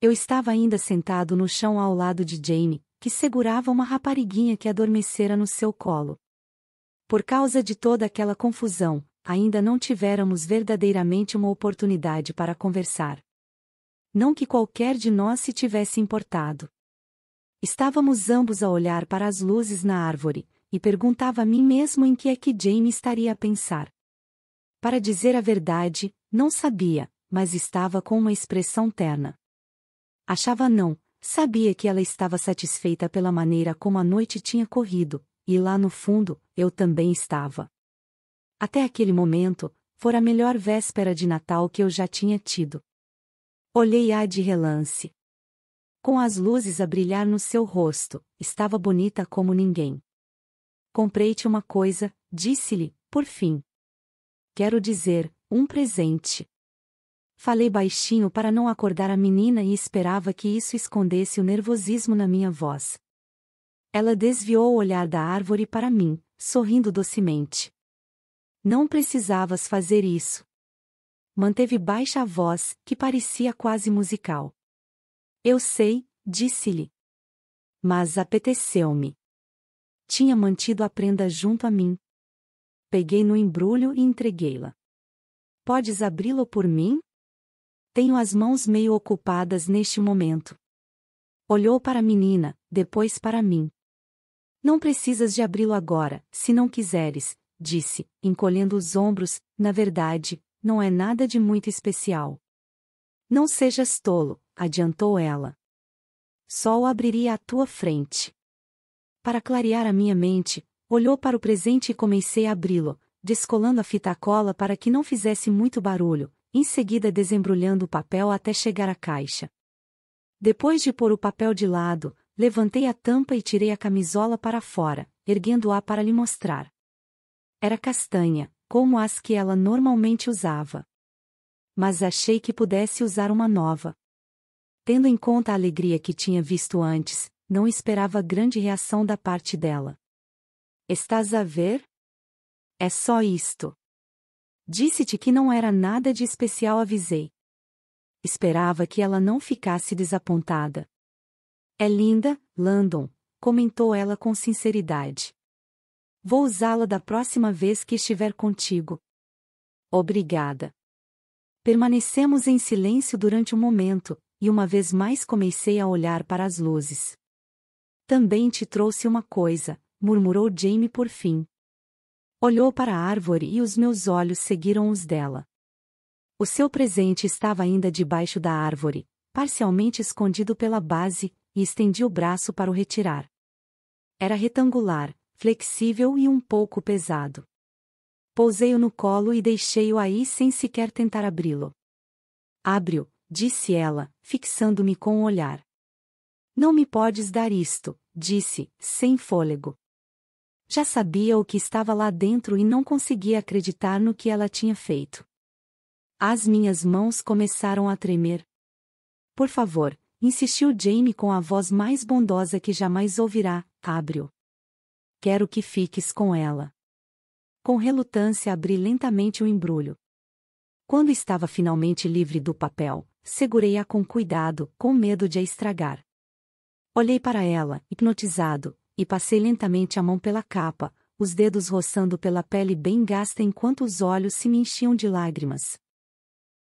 Eu estava ainda sentado no chão ao lado de Jane, que segurava uma rapariguinha que adormecera no seu colo. Por causa de toda aquela confusão, ainda não tivéramos verdadeiramente uma oportunidade para conversar não que qualquer de nós se tivesse importado. Estávamos ambos a olhar para as luzes na árvore, e perguntava a mim mesmo em que é que Jamie estaria a pensar. Para dizer a verdade, não sabia, mas estava com uma expressão terna. Achava não, sabia que ela estava satisfeita pela maneira como a noite tinha corrido, e lá no fundo, eu também estava. Até aquele momento, fora a melhor véspera de Natal que eu já tinha tido. Olhei-a de relance. Com as luzes a brilhar no seu rosto, estava bonita como ninguém. Comprei-te uma coisa, disse-lhe, por fim. Quero dizer, um presente. Falei baixinho para não acordar a menina e esperava que isso escondesse o nervosismo na minha voz. Ela desviou o olhar da árvore para mim, sorrindo docemente. Não precisavas fazer isso. Manteve baixa a voz, que parecia quase musical. Eu sei, disse-lhe. Mas apeteceu-me. Tinha mantido a prenda junto a mim. Peguei no embrulho e entreguei-la. Podes abri-lo por mim? Tenho as mãos meio ocupadas neste momento. Olhou para a menina, depois para mim. Não precisas de abri-lo agora, se não quiseres, disse, encolhendo os ombros, na verdade, não é nada de muito especial. Não sejas tolo, adiantou ela. Sol abriria a tua frente. Para clarear a minha mente, olhou para o presente e comecei a abri-lo, descolando a fita cola para que não fizesse muito barulho, em seguida desembrulhando o papel até chegar à caixa. Depois de pôr o papel de lado, levantei a tampa e tirei a camisola para fora, erguendo-a para lhe mostrar. Era castanha, como as que ela normalmente usava. Mas achei que pudesse usar uma nova. Tendo em conta a alegria que tinha visto antes, não esperava grande reação da parte dela. Estás a ver? É só isto. Disse-te que não era nada de especial, avisei. Esperava que ela não ficasse desapontada. É linda, Landon, comentou ela com sinceridade. Vou usá-la da próxima vez que estiver contigo. Obrigada. Permanecemos em silêncio durante um momento, e uma vez mais comecei a olhar para as luzes. Também te trouxe uma coisa, murmurou Jamie por fim. Olhou para a árvore e os meus olhos seguiram os dela. O seu presente estava ainda debaixo da árvore, parcialmente escondido pela base, e estendi o braço para o retirar. Era retangular, flexível e um pouco pesado. Pousei-o no colo e deixei-o aí sem sequer tentar abri-lo. Abre-o, disse ela, fixando-me com o olhar. Não me podes dar isto, disse, sem fôlego. Já sabia o que estava lá dentro e não conseguia acreditar no que ela tinha feito. As minhas mãos começaram a tremer. Por favor, insistiu Jamie com a voz mais bondosa que jamais ouvirá, abre-o. Quero que fiques com ela. Com relutância abri lentamente o embrulho. Quando estava finalmente livre do papel, segurei-a com cuidado, com medo de a estragar. Olhei para ela, hipnotizado, e passei lentamente a mão pela capa, os dedos roçando pela pele bem gasta enquanto os olhos se me enchiam de lágrimas.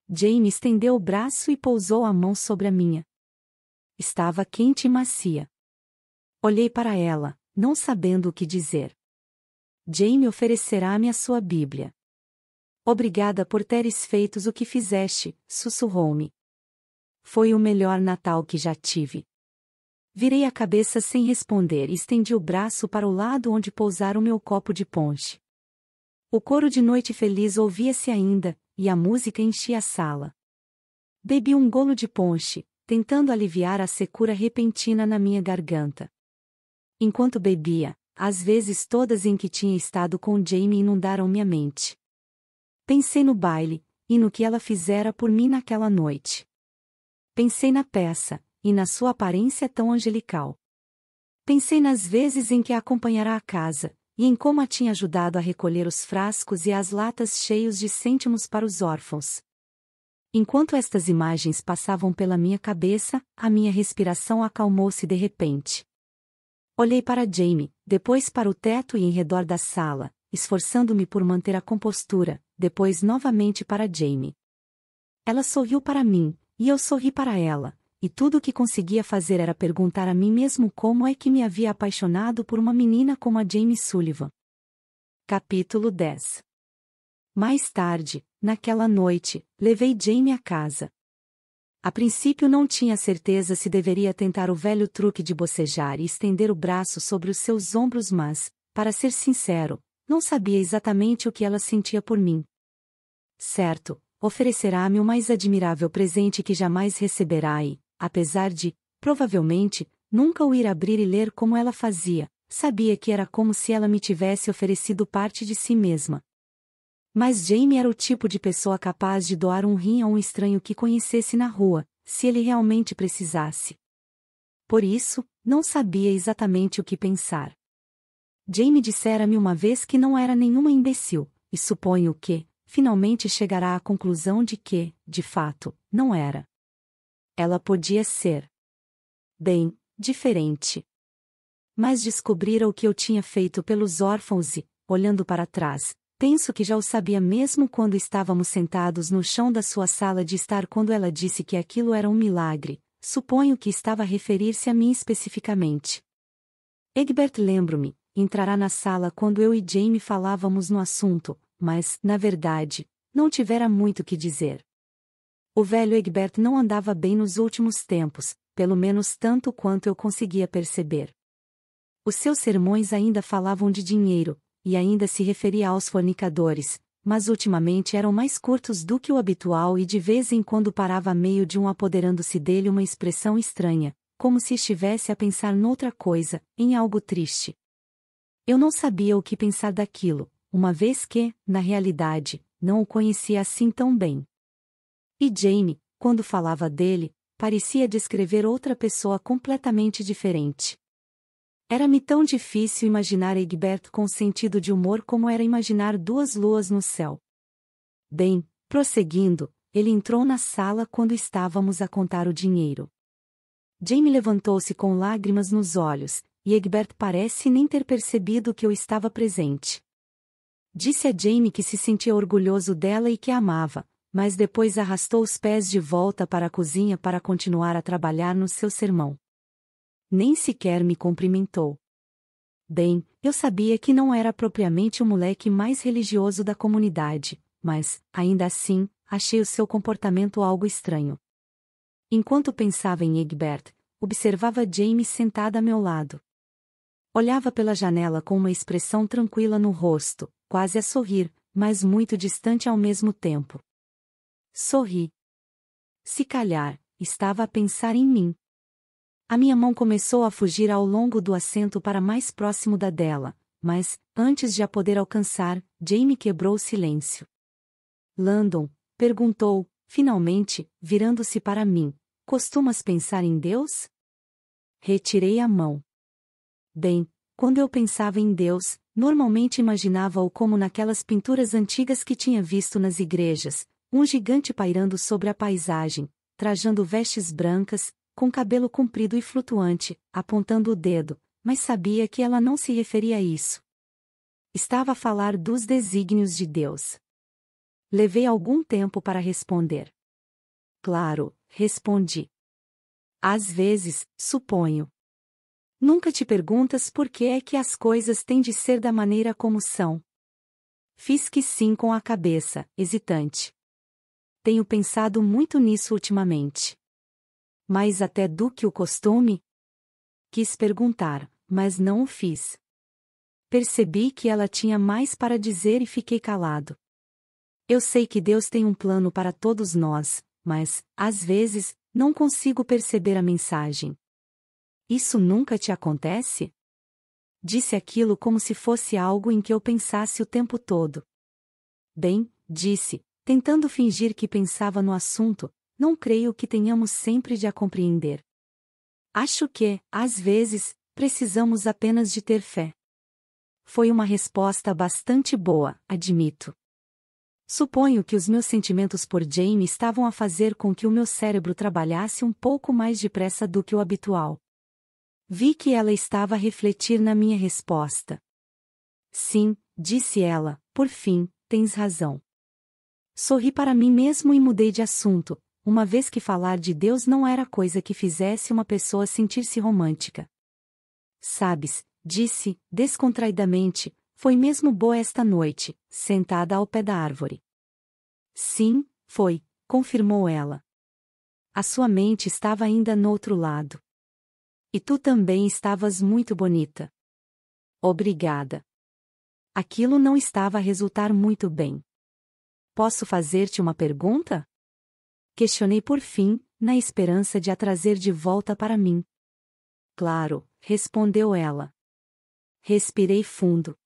Jane estendeu o braço e pousou a mão sobre a minha. Estava quente e macia. Olhei para ela, não sabendo o que dizer. Jamie oferecerá-me a sua Bíblia. Obrigada por teres feito o que fizeste, sussurrou-me. Foi o melhor Natal que já tive. Virei a cabeça sem responder e estendi o braço para o lado onde pousara o meu copo de ponche. O coro de Noite Feliz ouvia-se ainda, e a música enchia a sala. Bebi um golo de ponche, tentando aliviar a secura repentina na minha garganta. Enquanto bebia, as vezes todas em que tinha estado com Jamie inundaram minha mente. Pensei no baile, e no que ela fizera por mim naquela noite. Pensei na peça, e na sua aparência tão angelical. Pensei nas vezes em que a acompanhará à casa, e em como a tinha ajudado a recolher os frascos e as latas cheios de cêntimos para os órfãos. Enquanto estas imagens passavam pela minha cabeça, a minha respiração acalmou-se de repente. Olhei para Jamie, depois para o teto e em redor da sala, esforçando-me por manter a compostura, depois novamente para Jamie. Ela sorriu para mim, e eu sorri para ela, e tudo o que conseguia fazer era perguntar a mim mesmo como é que me havia apaixonado por uma menina como a Jamie Sullivan. Capítulo 10 Mais tarde, naquela noite, levei Jamie a casa. A princípio não tinha certeza se deveria tentar o velho truque de bocejar e estender o braço sobre os seus ombros, mas, para ser sincero, não sabia exatamente o que ela sentia por mim. Certo, oferecerá-me o mais admirável presente que jamais receberá e, apesar de, provavelmente, nunca o ir abrir e ler como ela fazia, sabia que era como se ela me tivesse oferecido parte de si mesma. Mas Jamie era o tipo de pessoa capaz de doar um rim a um estranho que conhecesse na rua, se ele realmente precisasse. Por isso, não sabia exatamente o que pensar. Jamie dissera-me uma vez que não era nenhuma imbecil, e suponho que, finalmente chegará à conclusão de que, de fato, não era. Ela podia ser. Bem, diferente. Mas descobrira o que eu tinha feito pelos órfãos e, olhando para trás, Penso que já o sabia mesmo quando estávamos sentados no chão da sua sala de estar quando ela disse que aquilo era um milagre, suponho que estava a referir-se a mim especificamente. Egbert lembro-me, entrará na sala quando eu e Jamie falávamos no assunto, mas, na verdade, não tivera muito que dizer. O velho Egbert não andava bem nos últimos tempos, pelo menos tanto quanto eu conseguia perceber. Os seus sermões ainda falavam de dinheiro, e ainda se referia aos fornicadores, mas ultimamente eram mais curtos do que o habitual e de vez em quando parava a meio de um apoderando-se dele uma expressão estranha, como se estivesse a pensar noutra coisa, em algo triste. Eu não sabia o que pensar daquilo, uma vez que, na realidade, não o conhecia assim tão bem. E Jane, quando falava dele, parecia descrever outra pessoa completamente diferente. Era-me tão difícil imaginar Egbert com sentido de humor como era imaginar duas luas no céu. Bem, prosseguindo, ele entrou na sala quando estávamos a contar o dinheiro. Jamie levantou-se com lágrimas nos olhos, e Egbert parece nem ter percebido que eu estava presente. Disse a Jamie que se sentia orgulhoso dela e que a amava, mas depois arrastou os pés de volta para a cozinha para continuar a trabalhar no seu sermão nem sequer me cumprimentou. Bem, eu sabia que não era propriamente o moleque mais religioso da comunidade, mas, ainda assim, achei o seu comportamento algo estranho. Enquanto pensava em Egbert, observava James sentada a meu lado. Olhava pela janela com uma expressão tranquila no rosto, quase a sorrir, mas muito distante ao mesmo tempo. Sorri. Se calhar, estava a pensar em mim. A minha mão começou a fugir ao longo do assento para mais próximo da dela, mas, antes de a poder alcançar, Jamie quebrou o silêncio. Landon, perguntou, finalmente, virando-se para mim, costumas pensar em Deus? Retirei a mão. Bem, quando eu pensava em Deus, normalmente imaginava-o como naquelas pinturas antigas que tinha visto nas igrejas, um gigante pairando sobre a paisagem, trajando vestes brancas, com cabelo comprido e flutuante, apontando o dedo, mas sabia que ela não se referia a isso. Estava a falar dos desígnios de Deus. Levei algum tempo para responder. Claro, respondi. Às vezes, suponho. Nunca te perguntas por que é que as coisas têm de ser da maneira como são. Fiz que sim com a cabeça, hesitante. Tenho pensado muito nisso ultimamente mais até do que o costume? Quis perguntar, mas não o fiz. Percebi que ela tinha mais para dizer e fiquei calado. Eu sei que Deus tem um plano para todos nós, mas, às vezes, não consigo perceber a mensagem. Isso nunca te acontece? Disse aquilo como se fosse algo em que eu pensasse o tempo todo. Bem, disse, tentando fingir que pensava no assunto, não creio que tenhamos sempre de a compreender. Acho que, às vezes, precisamos apenas de ter fé. Foi uma resposta bastante boa, admito. Suponho que os meus sentimentos por Jamie estavam a fazer com que o meu cérebro trabalhasse um pouco mais depressa do que o habitual. Vi que ela estava a refletir na minha resposta. Sim, disse ela, por fim, tens razão. Sorri para mim mesmo e mudei de assunto, uma vez que falar de Deus não era coisa que fizesse uma pessoa sentir-se romântica. Sabes, disse, descontraidamente, foi mesmo boa esta noite, sentada ao pé da árvore. Sim, foi, confirmou ela. A sua mente estava ainda no outro lado. E tu também estavas muito bonita. Obrigada. Aquilo não estava a resultar muito bem. Posso fazer-te uma pergunta? questionei por fim, na esperança de a trazer de volta para mim. Claro, respondeu ela. Respirei fundo.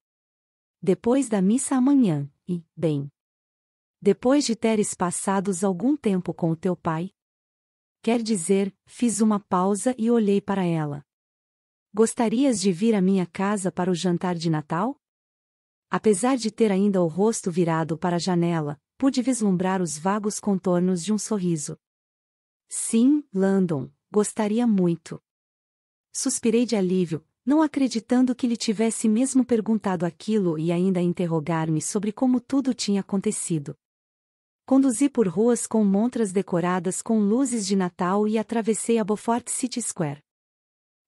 Depois da missa amanhã, e, bem. Depois de teres passados algum tempo com o teu pai? Quer dizer, fiz uma pausa e olhei para ela. Gostarias de vir à minha casa para o jantar de Natal? Apesar de ter ainda o rosto virado para a janela, pude vislumbrar os vagos contornos de um sorriso. Sim, Landon, gostaria muito. Suspirei de alívio, não acreditando que lhe tivesse mesmo perguntado aquilo e ainda interrogar-me sobre como tudo tinha acontecido. Conduzi por ruas com montras decoradas com luzes de Natal e atravessei a Beaufort City Square.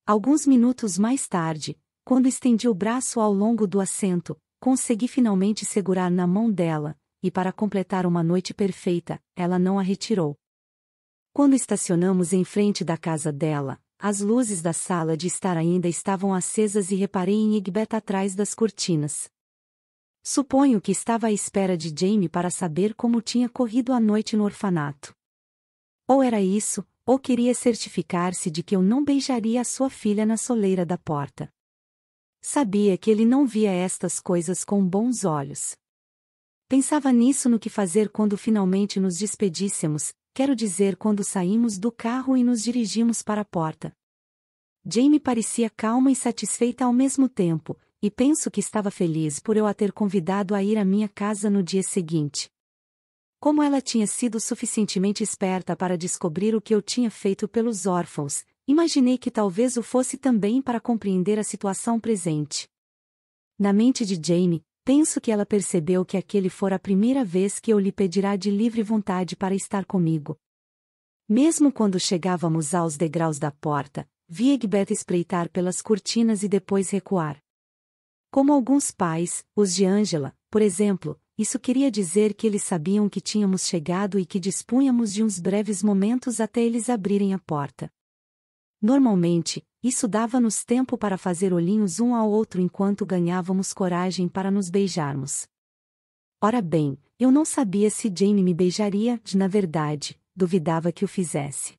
Alguns minutos mais tarde, quando estendi o braço ao longo do assento, consegui finalmente segurar na mão dela, e para completar uma noite perfeita, ela não a retirou. Quando estacionamos em frente da casa dela, as luzes da sala de estar ainda estavam acesas e reparei em Igbet atrás das cortinas. Suponho que estava à espera de Jamie para saber como tinha corrido a noite no orfanato. Ou era isso, ou queria certificar-se de que eu não beijaria a sua filha na soleira da porta. Sabia que ele não via estas coisas com bons olhos. Pensava nisso no que fazer quando finalmente nos despedíssemos, quero dizer quando saímos do carro e nos dirigimos para a porta. Jamie parecia calma e satisfeita ao mesmo tempo, e penso que estava feliz por eu a ter convidado a ir à minha casa no dia seguinte. Como ela tinha sido suficientemente esperta para descobrir o que eu tinha feito pelos órfãos, imaginei que talvez o fosse também para compreender a situação presente. Na mente de Jamie, Penso que ela percebeu que aquele fora a primeira vez que eu lhe pedirá de livre vontade para estar comigo. Mesmo quando chegávamos aos degraus da porta, vi Egbert espreitar pelas cortinas e depois recuar. Como alguns pais, os de Ângela, por exemplo, isso queria dizer que eles sabiam que tínhamos chegado e que dispunhamos de uns breves momentos até eles abrirem a porta. Normalmente, isso dava-nos tempo para fazer olhinhos um ao outro enquanto ganhávamos coragem para nos beijarmos. Ora bem, eu não sabia se Jane me beijaria, de, na verdade, duvidava que o fizesse.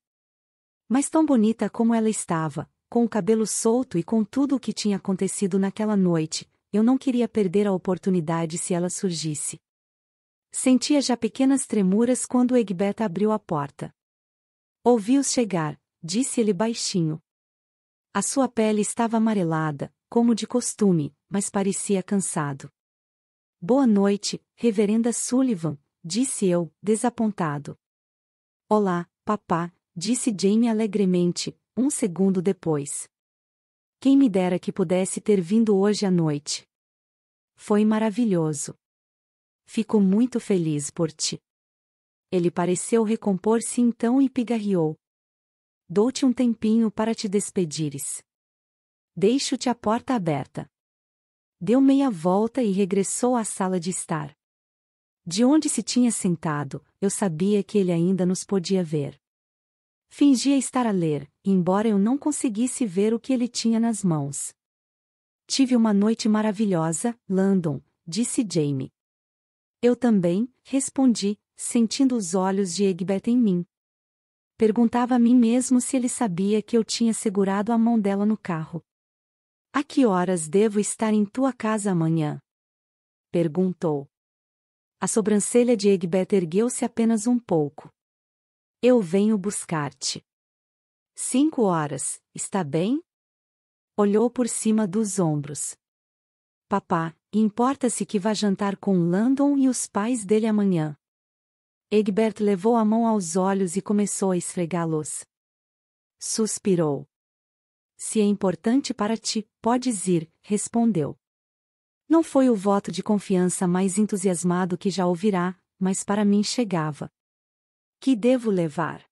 Mas tão bonita como ela estava, com o cabelo solto e com tudo o que tinha acontecido naquela noite, eu não queria perder a oportunidade se ela surgisse. Sentia já pequenas tremuras quando Egberta abriu a porta. Ouvi-os chegar, disse ele baixinho. A sua pele estava amarelada, como de costume, mas parecia cansado. Boa noite, Reverenda Sullivan, disse eu, desapontado. Olá, papá, disse Jamie alegremente, um segundo depois. Quem me dera que pudesse ter vindo hoje à noite. Foi maravilhoso. Fico muito feliz por ti. Ele pareceu recompor-se então e pigarreou dou-te um tempinho para te despedires. Deixo-te a porta aberta. Deu meia volta e regressou à sala de estar. De onde se tinha sentado, eu sabia que ele ainda nos podia ver. Fingia estar a ler, embora eu não conseguisse ver o que ele tinha nas mãos. Tive uma noite maravilhosa, Landon, disse Jamie. Eu também, respondi, sentindo os olhos de Egbert em mim. Perguntava a mim mesmo se ele sabia que eu tinha segurado a mão dela no carro. A que horas devo estar em tua casa amanhã? Perguntou. A sobrancelha de Egbert ergueu-se apenas um pouco. Eu venho buscar-te. Cinco horas, está bem? Olhou por cima dos ombros. Papá, importa-se que vá jantar com Landon e os pais dele amanhã. Egbert levou a mão aos olhos e começou a esfregá-los. Suspirou. Se é importante para ti, podes ir, respondeu. Não foi o voto de confiança mais entusiasmado que já ouvirá, mas para mim chegava. Que devo levar?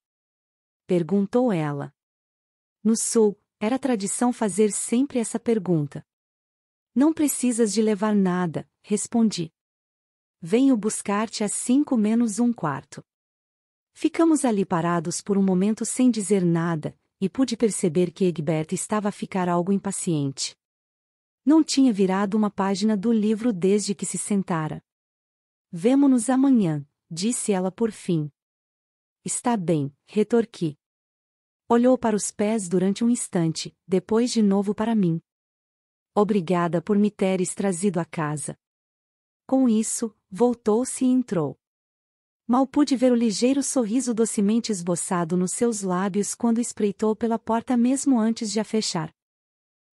Perguntou ela. No sul, era tradição fazer sempre essa pergunta. Não precisas de levar nada, respondi. Venho buscar-te às cinco menos um quarto. Ficamos ali parados por um momento sem dizer nada, e pude perceber que Egberta estava a ficar algo impaciente. Não tinha virado uma página do livro desde que se sentara. Vemo-nos amanhã, disse ela por fim. Está bem, retorqui. Olhou para os pés durante um instante, depois de novo para mim. Obrigada por me teres trazido a casa. Com isso, voltou-se e entrou. Mal pude ver o ligeiro sorriso docemente esboçado nos seus lábios quando espreitou pela porta mesmo antes de a fechar.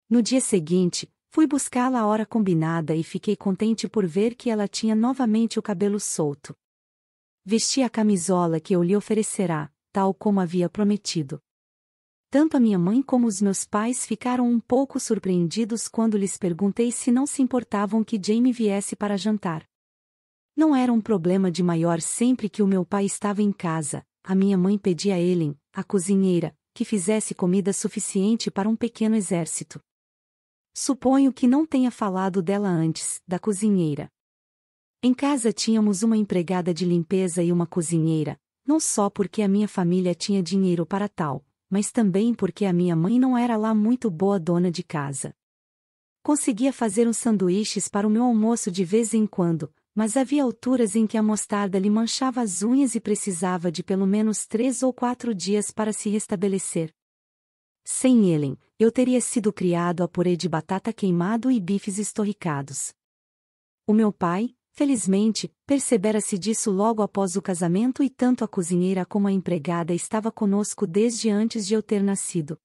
No dia seguinte, fui buscá-la à hora combinada e fiquei contente por ver que ela tinha novamente o cabelo solto. Vesti a camisola que eu lhe oferecerá, tal como havia prometido. Tanto a minha mãe como os meus pais ficaram um pouco surpreendidos quando lhes perguntei se não se importavam que Jamie viesse para jantar. Não era um problema de maior sempre que o meu pai estava em casa, a minha mãe pedia a Ellen, a cozinheira, que fizesse comida suficiente para um pequeno exército. Suponho que não tenha falado dela antes, da cozinheira. Em casa tínhamos uma empregada de limpeza e uma cozinheira, não só porque a minha família tinha dinheiro para tal, mas também porque a minha mãe não era lá muito boa dona de casa. Conseguia fazer uns sanduíches para o meu almoço de vez em quando, mas havia alturas em que a mostarda lhe manchava as unhas e precisava de pelo menos três ou quatro dias para se restabelecer. Sem ele, eu teria sido criado a purê de batata queimado e bifes estorricados. O meu pai, Felizmente, percebera-se disso logo após o casamento e tanto a cozinheira como a empregada estava conosco desde antes de eu ter nascido.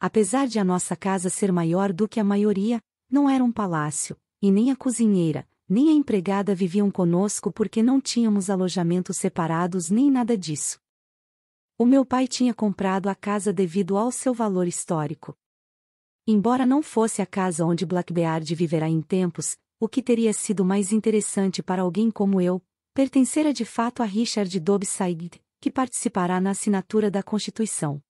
Apesar de a nossa casa ser maior do que a maioria, não era um palácio, e nem a cozinheira, nem a empregada viviam conosco porque não tínhamos alojamentos separados nem nada disso. O meu pai tinha comprado a casa devido ao seu valor histórico. Embora não fosse a casa onde Blackbeard viverá em tempos, o que teria sido mais interessante para alguém como eu, pertencera de fato a Richard Dobbs Said, que participará na assinatura da Constituição.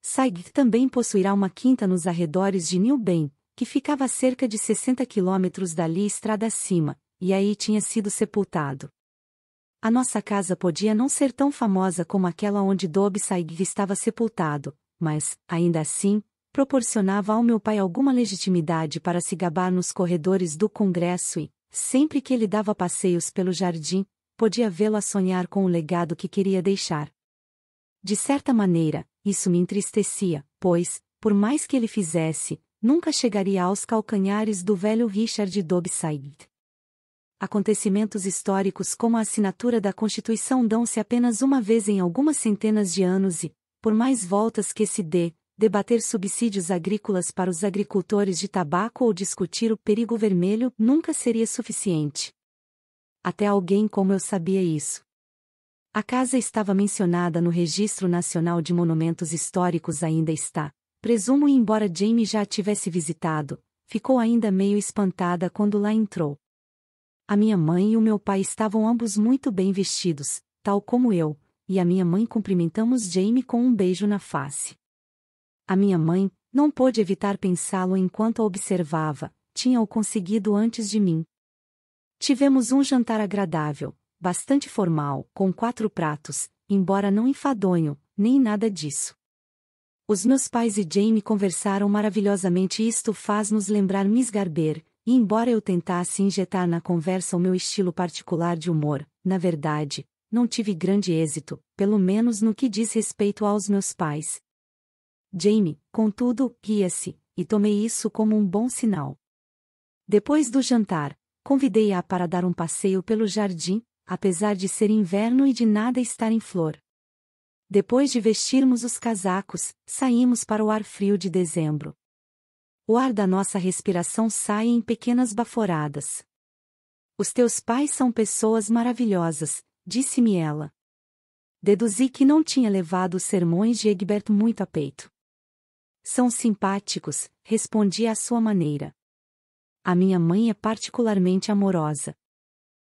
Said também possuirá uma quinta nos arredores de New Ben, que ficava a cerca de 60 quilômetros dali estrada acima, e aí tinha sido sepultado. A nossa casa podia não ser tão famosa como aquela onde Dobbs Said estava sepultado, mas, ainda assim, proporcionava ao meu pai alguma legitimidade para se gabar nos corredores do Congresso e, sempre que ele dava passeios pelo jardim, podia vê-lo a sonhar com o legado que queria deixar. De certa maneira, isso me entristecia, pois, por mais que ele fizesse, nunca chegaria aos calcanhares do velho Richard Dobbs Acontecimentos históricos como a assinatura da Constituição dão-se apenas uma vez em algumas centenas de anos e, por mais voltas que se dê, debater subsídios agrícolas para os agricultores de tabaco ou discutir o perigo vermelho nunca seria suficiente. Até alguém como eu sabia isso. A casa estava mencionada no Registro Nacional de Monumentos Históricos ainda está. Presumo embora Jamie já a tivesse visitado, ficou ainda meio espantada quando lá entrou. A minha mãe e o meu pai estavam ambos muito bem vestidos, tal como eu, e a minha mãe cumprimentamos Jamie com um beijo na face. A minha mãe não pôde evitar pensá-lo enquanto a observava, tinha-o conseguido antes de mim. Tivemos um jantar agradável, bastante formal, com quatro pratos, embora não enfadonho, nem nada disso. Os meus pais e Jamie conversaram maravilhosamente e isto faz-nos lembrar Miss Garber, e embora eu tentasse injetar na conversa o meu estilo particular de humor, na verdade, não tive grande êxito, pelo menos no que diz respeito aos meus pais, Jamie, contudo, ria-se, e tomei isso como um bom sinal. Depois do jantar, convidei-a para dar um passeio pelo jardim, apesar de ser inverno e de nada estar em flor. Depois de vestirmos os casacos, saímos para o ar frio de dezembro. O ar da nossa respiração sai em pequenas baforadas. Os teus pais são pessoas maravilhosas, disse-me ela. Deduzi que não tinha levado os sermões de Egbert muito a peito. São simpáticos, respondi à sua maneira. A minha mãe é particularmente amorosa.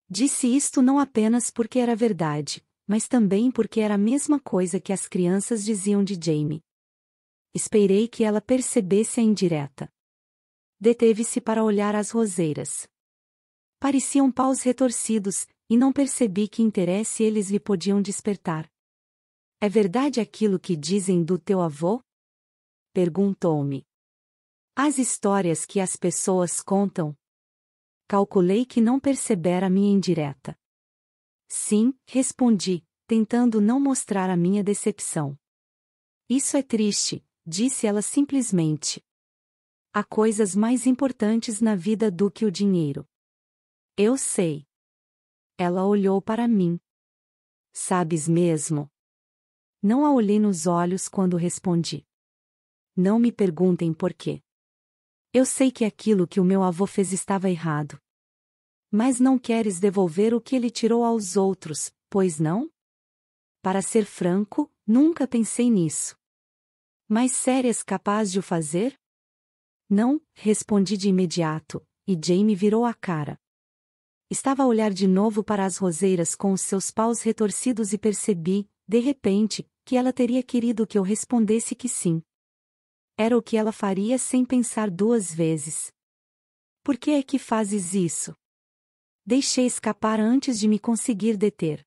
Disse isto não apenas porque era verdade, mas também porque era a mesma coisa que as crianças diziam de Jamie. Esperei que ela percebesse a indireta. Deteve-se para olhar as roseiras. Pareciam paus retorcidos, e não percebi que interesse eles lhe podiam despertar. É verdade aquilo que dizem do teu avô? perguntou-me. As histórias que as pessoas contam. Calculei que não percebera minha indireta. Sim, respondi, tentando não mostrar a minha decepção. Isso é triste, disse ela simplesmente. Há coisas mais importantes na vida do que o dinheiro. Eu sei. Ela olhou para mim. Sabes mesmo? Não a olhei nos olhos quando respondi não me perguntem por quê. Eu sei que aquilo que o meu avô fez estava errado. Mas não queres devolver o que ele tirou aos outros, pois não? Para ser franco, nunca pensei nisso. Mas sérias capaz de o fazer? Não, respondi de imediato, e Jamie virou a cara. Estava a olhar de novo para as roseiras com os seus paus retorcidos e percebi, de repente, que ela teria querido que eu respondesse que sim. Era o que ela faria sem pensar duas vezes. Por que é que fazes isso? Deixei escapar antes de me conseguir deter.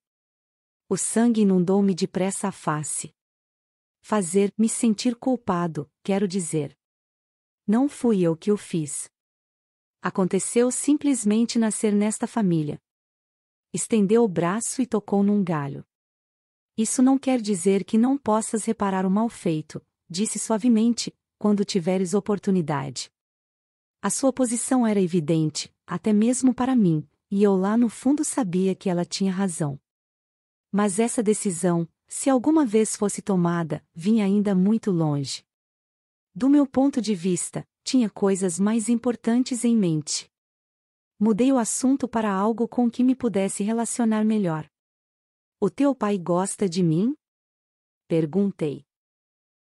O sangue inundou-me depressa a face. Fazer, me sentir culpado, quero dizer. Não fui eu que o fiz. Aconteceu simplesmente nascer nesta família. Estendeu o braço e tocou num galho. Isso não quer dizer que não possas reparar o mal feito, disse suavemente, quando tiveres oportunidade. A sua posição era evidente, até mesmo para mim, e eu lá no fundo sabia que ela tinha razão. Mas essa decisão, se alguma vez fosse tomada, vinha ainda muito longe. Do meu ponto de vista, tinha coisas mais importantes em mente. Mudei o assunto para algo com que me pudesse relacionar melhor. O teu pai gosta de mim? Perguntei.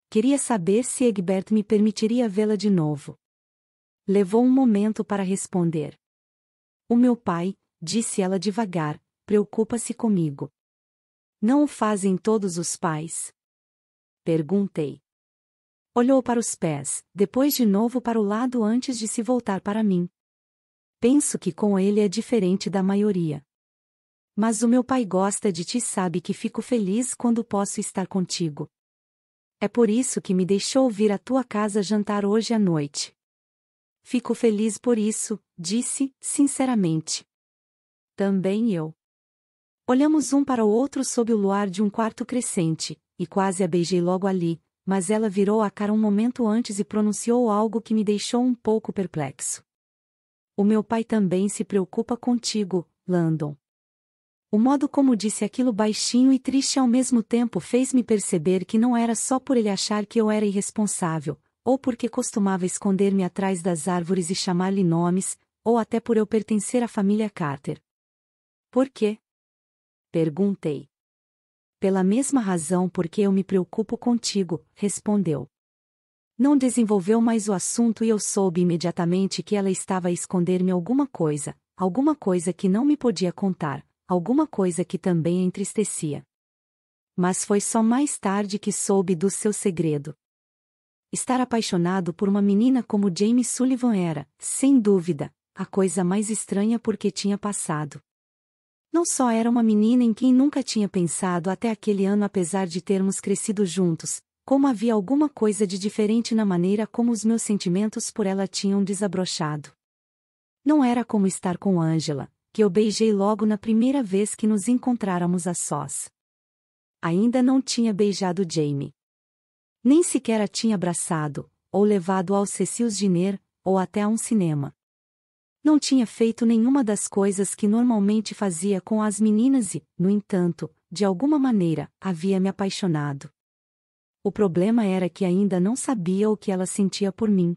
Queria saber se Egbert me permitiria vê-la de novo. Levou um momento para responder. O meu pai, disse ela devagar, preocupa-se comigo. Não o fazem todos os pais? Perguntei. Olhou para os pés, depois de novo para o lado antes de se voltar para mim. Penso que com ele é diferente da maioria. Mas o meu pai gosta de ti, sabe que fico feliz quando posso estar contigo. É por isso que me deixou vir à tua casa jantar hoje à noite. Fico feliz por isso, disse, sinceramente. Também eu. Olhamos um para o outro sob o luar de um quarto crescente, e quase a beijei logo ali, mas ela virou a cara um momento antes e pronunciou algo que me deixou um pouco perplexo. O meu pai também se preocupa contigo, Landon. O modo como disse aquilo baixinho e triste ao mesmo tempo fez-me perceber que não era só por ele achar que eu era irresponsável, ou porque costumava esconder-me atrás das árvores e chamar-lhe nomes, ou até por eu pertencer à família Carter. Por quê? Perguntei. Pela mesma razão por que eu me preocupo contigo, respondeu. Não desenvolveu mais o assunto e eu soube imediatamente que ela estava a esconder-me alguma coisa, alguma coisa que não me podia contar, alguma coisa que também a entristecia. Mas foi só mais tarde que soube do seu segredo. Estar apaixonado por uma menina como Jamie Sullivan era, sem dúvida, a coisa mais estranha porque tinha passado. Não só era uma menina em quem nunca tinha pensado até aquele ano apesar de termos crescido juntos, como havia alguma coisa de diferente na maneira como os meus sentimentos por ela tinham desabrochado. Não era como estar com Angela, que eu beijei logo na primeira vez que nos encontráramos a sós. Ainda não tinha beijado Jamie. Nem sequer a tinha abraçado, ou levado ao Cecius Giner, ou até a um cinema. Não tinha feito nenhuma das coisas que normalmente fazia com as meninas e, no entanto, de alguma maneira, havia me apaixonado. O problema era que ainda não sabia o que ela sentia por mim.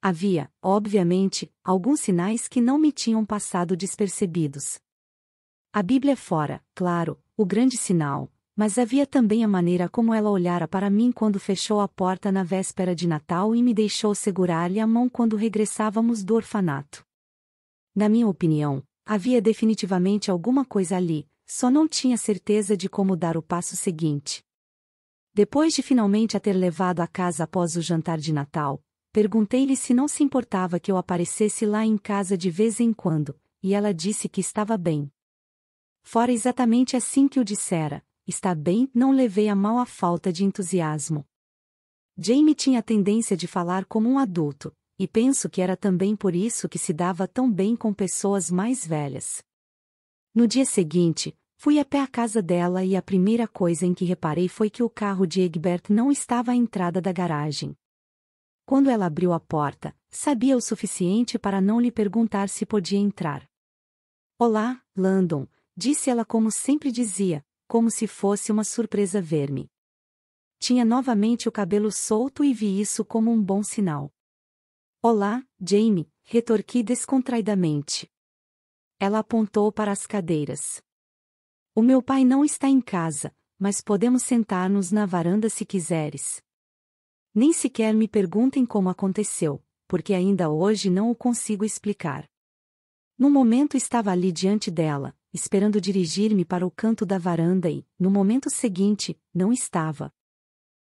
Havia, obviamente, alguns sinais que não me tinham passado despercebidos. A Bíblia fora, claro, o grande sinal, mas havia também a maneira como ela olhara para mim quando fechou a porta na véspera de Natal e me deixou segurar-lhe a mão quando regressávamos do orfanato. Na minha opinião, havia definitivamente alguma coisa ali, só não tinha certeza de como dar o passo seguinte. Depois de finalmente a ter levado a casa após o jantar de Natal, Perguntei-lhe se não se importava que eu aparecesse lá em casa de vez em quando, e ela disse que estava bem. Fora exatamente assim que o dissera, está bem, não levei a mal a falta de entusiasmo. Jamie tinha a tendência de falar como um adulto, e penso que era também por isso que se dava tão bem com pessoas mais velhas. No dia seguinte, fui a pé à casa dela e a primeira coisa em que reparei foi que o carro de Egbert não estava à entrada da garagem. Quando ela abriu a porta, sabia o suficiente para não lhe perguntar se podia entrar. Olá, Landon, disse ela como sempre dizia, como se fosse uma surpresa ver-me. Tinha novamente o cabelo solto e vi isso como um bom sinal. Olá, Jamie, retorqui descontraidamente. Ela apontou para as cadeiras. O meu pai não está em casa, mas podemos sentar-nos na varanda se quiseres. Nem sequer me perguntem como aconteceu, porque ainda hoje não o consigo explicar. No momento estava ali diante dela, esperando dirigir-me para o canto da varanda e, no momento seguinte, não estava.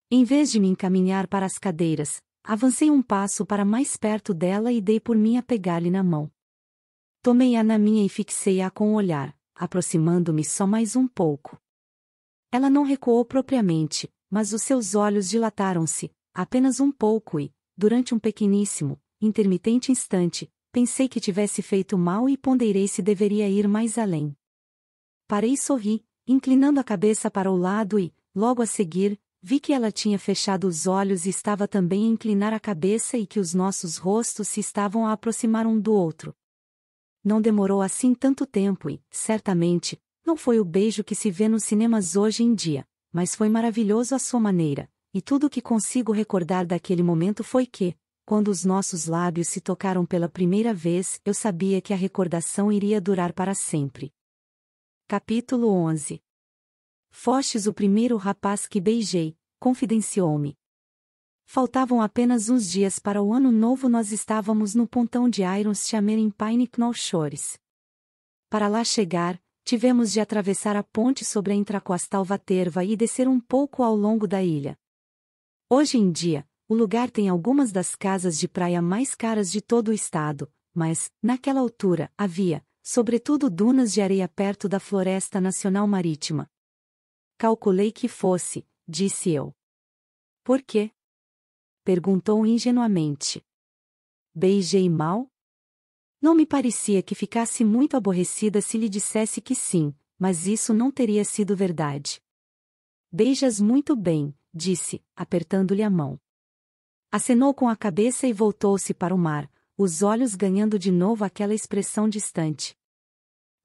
Em vez de me encaminhar para as cadeiras, avancei um passo para mais perto dela e dei por mim a pegar-lhe na mão. Tomei-a na minha e fixei-a com o olhar, aproximando-me só mais um pouco. Ela não recuou propriamente, mas os seus olhos dilataram-se, Apenas um pouco e, durante um pequeníssimo, intermitente instante, pensei que tivesse feito mal e ponderei se deveria ir mais além. Parei e sorri, inclinando a cabeça para o lado e, logo a seguir, vi que ela tinha fechado os olhos e estava também a inclinar a cabeça e que os nossos rostos se estavam a aproximar um do outro. Não demorou assim tanto tempo e, certamente, não foi o beijo que se vê nos cinemas hoje em dia, mas foi maravilhoso à sua maneira, e tudo o que consigo recordar daquele momento foi que, quando os nossos lábios se tocaram pela primeira vez, eu sabia que a recordação iria durar para sempre. Capítulo 11 Fostes o primeiro rapaz que beijei, confidenciou-me. Faltavam apenas uns dias para o ano novo nós estávamos no pontão de Irons Chamer em Pine Shores. Para lá chegar, tivemos de atravessar a ponte sobre a intracoastal Vaterva e descer um pouco ao longo da ilha. Hoje em dia, o lugar tem algumas das casas de praia mais caras de todo o estado, mas, naquela altura, havia, sobretudo dunas de areia perto da Floresta Nacional Marítima. Calculei que fosse, disse eu. Por quê? Perguntou ingenuamente. Beijei mal? Não me parecia que ficasse muito aborrecida se lhe dissesse que sim, mas isso não teria sido verdade. Beijas muito bem, disse, apertando-lhe a mão. Acenou com a cabeça e voltou-se para o mar, os olhos ganhando de novo aquela expressão distante.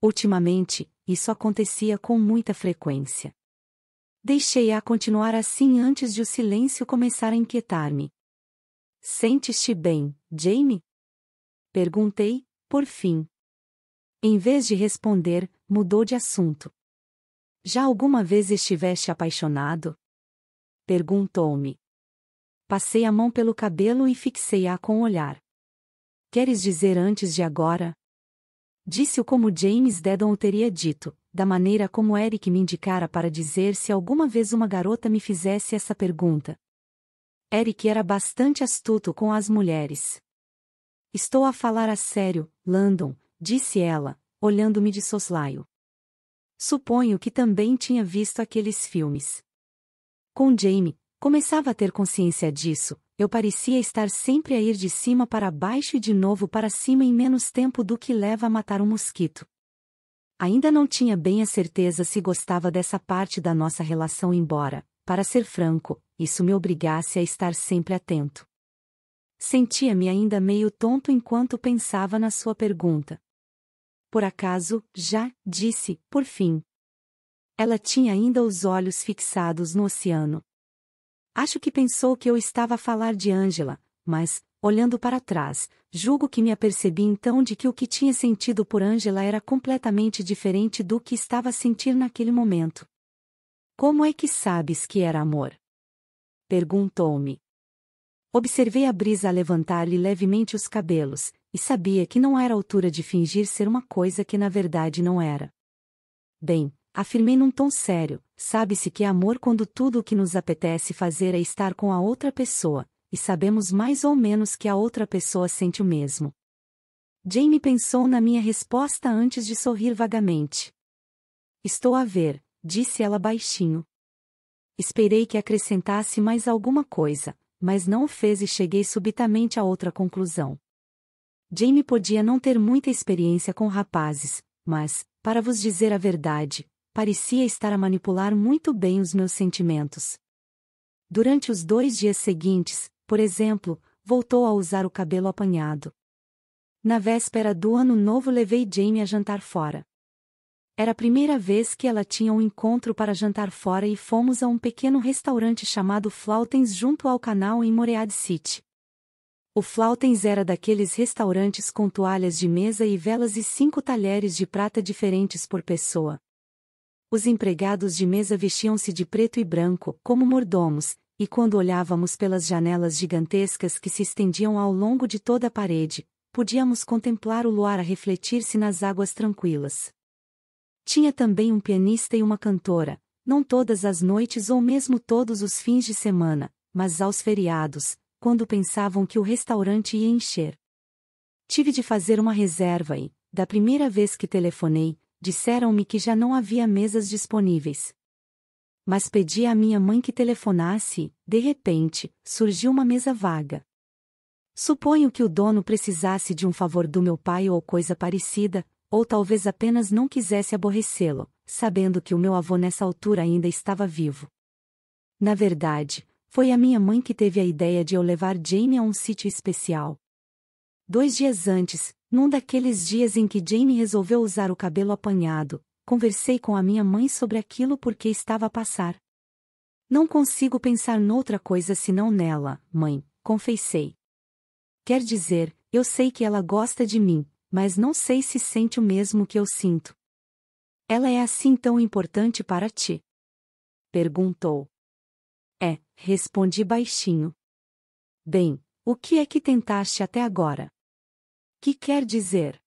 Ultimamente, isso acontecia com muita frequência. Deixei-a continuar assim antes de o silêncio começar a inquietar-me. Sentes-te bem, Jamie? Perguntei, por fim. Em vez de responder, mudou de assunto. Já alguma vez estiveste apaixonado? perguntou-me. Passei a mão pelo cabelo e fixei-a com o olhar. Queres dizer antes de agora? Disse-o como James Dedon o teria dito, da maneira como Eric me indicara para dizer se alguma vez uma garota me fizesse essa pergunta. Eric era bastante astuto com as mulheres. Estou a falar a sério, Landon, disse ela, olhando-me de soslaio. Suponho que também tinha visto aqueles filmes. Com Jamie, começava a ter consciência disso, eu parecia estar sempre a ir de cima para baixo e de novo para cima em menos tempo do que leva a matar um mosquito. Ainda não tinha bem a certeza se gostava dessa parte da nossa relação, embora, para ser franco, isso me obrigasse a estar sempre atento. Sentia-me ainda meio tonto enquanto pensava na sua pergunta. Por acaso, já, disse, por fim, ela tinha ainda os olhos fixados no oceano. Acho que pensou que eu estava a falar de Ângela, mas, olhando para trás, julgo que me apercebi então de que o que tinha sentido por Ângela era completamente diferente do que estava a sentir naquele momento. Como é que sabes que era amor? Perguntou-me. Observei a brisa levantar-lhe levemente os cabelos, e sabia que não era altura de fingir ser uma coisa que na verdade não era. Bem, Afirmei num tom sério: sabe-se que é amor quando tudo o que nos apetece fazer é estar com a outra pessoa, e sabemos mais ou menos que a outra pessoa sente o mesmo. Jamie pensou na minha resposta antes de sorrir vagamente. Estou a ver, disse ela baixinho. Esperei que acrescentasse mais alguma coisa, mas não o fez e cheguei subitamente a outra conclusão. Jamie podia não ter muita experiência com rapazes, mas, para vos dizer a verdade, parecia estar a manipular muito bem os meus sentimentos. Durante os dois dias seguintes, por exemplo, voltou a usar o cabelo apanhado. Na véspera do ano novo levei Jamie a jantar fora. Era a primeira vez que ela tinha um encontro para jantar fora e fomos a um pequeno restaurante chamado Flautens junto ao canal em Moread City. O Flautens era daqueles restaurantes com toalhas de mesa e velas e cinco talheres de prata diferentes por pessoa. Os empregados de mesa vestiam-se de preto e branco, como mordomos, e quando olhávamos pelas janelas gigantescas que se estendiam ao longo de toda a parede, podíamos contemplar o luar a refletir-se nas águas tranquilas. Tinha também um pianista e uma cantora, não todas as noites ou mesmo todos os fins de semana, mas aos feriados, quando pensavam que o restaurante ia encher. Tive de fazer uma reserva e, da primeira vez que telefonei, disseram-me que já não havia mesas disponíveis. Mas pedi à minha mãe que telefonasse, e, de repente, surgiu uma mesa vaga. Suponho que o dono precisasse de um favor do meu pai ou coisa parecida, ou talvez apenas não quisesse aborrecê-lo, sabendo que o meu avô nessa altura ainda estava vivo. Na verdade, foi a minha mãe que teve a ideia de eu levar Jamie a um sítio especial. Dois dias antes, num daqueles dias em que Jane resolveu usar o cabelo apanhado, conversei com a minha mãe sobre aquilo porque estava a passar. Não consigo pensar noutra coisa senão nela, mãe, confessei. Quer dizer, eu sei que ela gosta de mim, mas não sei se sente o mesmo que eu sinto. Ela é assim tão importante para ti? Perguntou. É, respondi baixinho. Bem, o que é que tentaste até agora? Que quer dizer?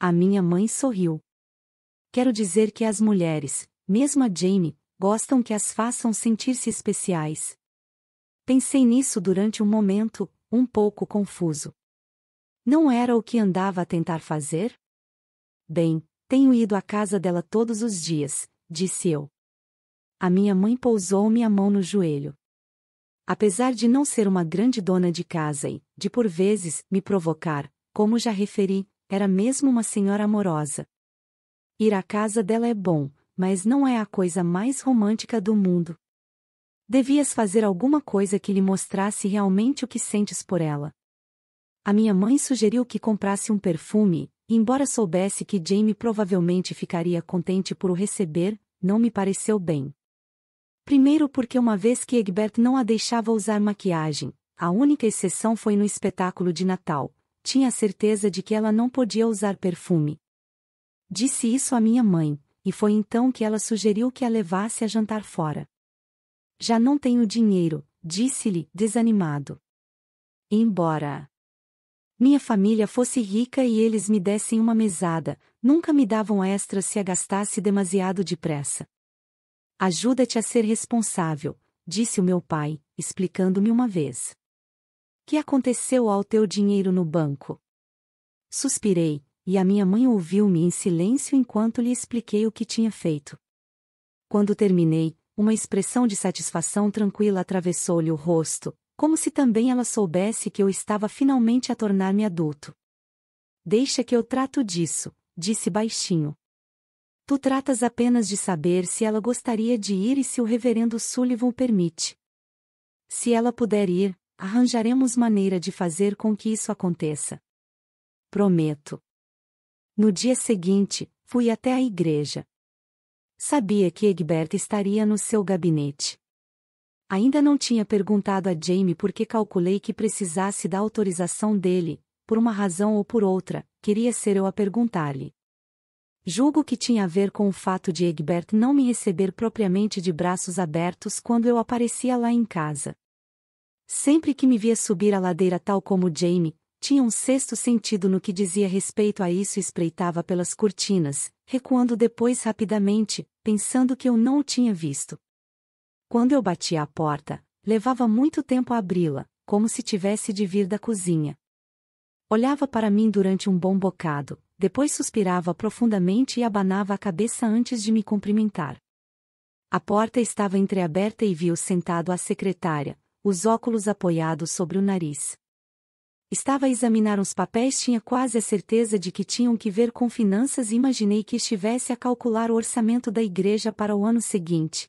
A minha mãe sorriu. Quero dizer que as mulheres, mesmo a Jamie, gostam que as façam sentir-se especiais. Pensei nisso durante um momento, um pouco confuso. Não era o que andava a tentar fazer? Bem, tenho ido à casa dela todos os dias, disse eu. A minha mãe pousou-me a mão no joelho. Apesar de não ser uma grande dona de casa e, de por vezes, me provocar, como já referi, era mesmo uma senhora amorosa. Ir à casa dela é bom, mas não é a coisa mais romântica do mundo. Devias fazer alguma coisa que lhe mostrasse realmente o que sentes por ela. A minha mãe sugeriu que comprasse um perfume, embora soubesse que Jamie provavelmente ficaria contente por o receber, não me pareceu bem. Primeiro porque uma vez que Egbert não a deixava usar maquiagem, a única exceção foi no espetáculo de Natal, tinha certeza de que ela não podia usar perfume. Disse isso à minha mãe, e foi então que ela sugeriu que a levasse a jantar fora. Já não tenho dinheiro, disse-lhe, desanimado. Embora minha família fosse rica e eles me dessem uma mesada, nunca me davam extras se a gastasse demasiado depressa. Ajuda-te a ser responsável, disse o meu pai, explicando-me uma vez que aconteceu ao teu dinheiro no banco? Suspirei, e a minha mãe ouviu-me em silêncio enquanto lhe expliquei o que tinha feito. Quando terminei, uma expressão de satisfação tranquila atravessou-lhe o rosto, como se também ela soubesse que eu estava finalmente a tornar-me adulto. Deixa que eu trato disso, disse baixinho. Tu tratas apenas de saber se ela gostaria de ir e se o reverendo Sullivan o permite. Se ela puder ir, arranjaremos maneira de fazer com que isso aconteça. Prometo. No dia seguinte, fui até a igreja. Sabia que Egbert estaria no seu gabinete. Ainda não tinha perguntado a Jamie porque calculei que precisasse da autorização dele, por uma razão ou por outra, queria ser eu a perguntar-lhe. Julgo que tinha a ver com o fato de Egbert não me receber propriamente de braços abertos quando eu aparecia lá em casa. Sempre que me via subir a ladeira tal como Jamie, tinha um sexto sentido no que dizia respeito a isso e espreitava pelas cortinas, recuando depois rapidamente, pensando que eu não o tinha visto. Quando eu batia à porta, levava muito tempo a abri-la, como se tivesse de vir da cozinha. Olhava para mim durante um bom bocado, depois suspirava profundamente e abanava a cabeça antes de me cumprimentar. A porta estava entreaberta e viu sentado a secretária, os óculos apoiados sobre o nariz. Estava a examinar uns papéis, tinha quase a certeza de que tinham que ver com finanças e imaginei que estivesse a calcular o orçamento da igreja para o ano seguinte.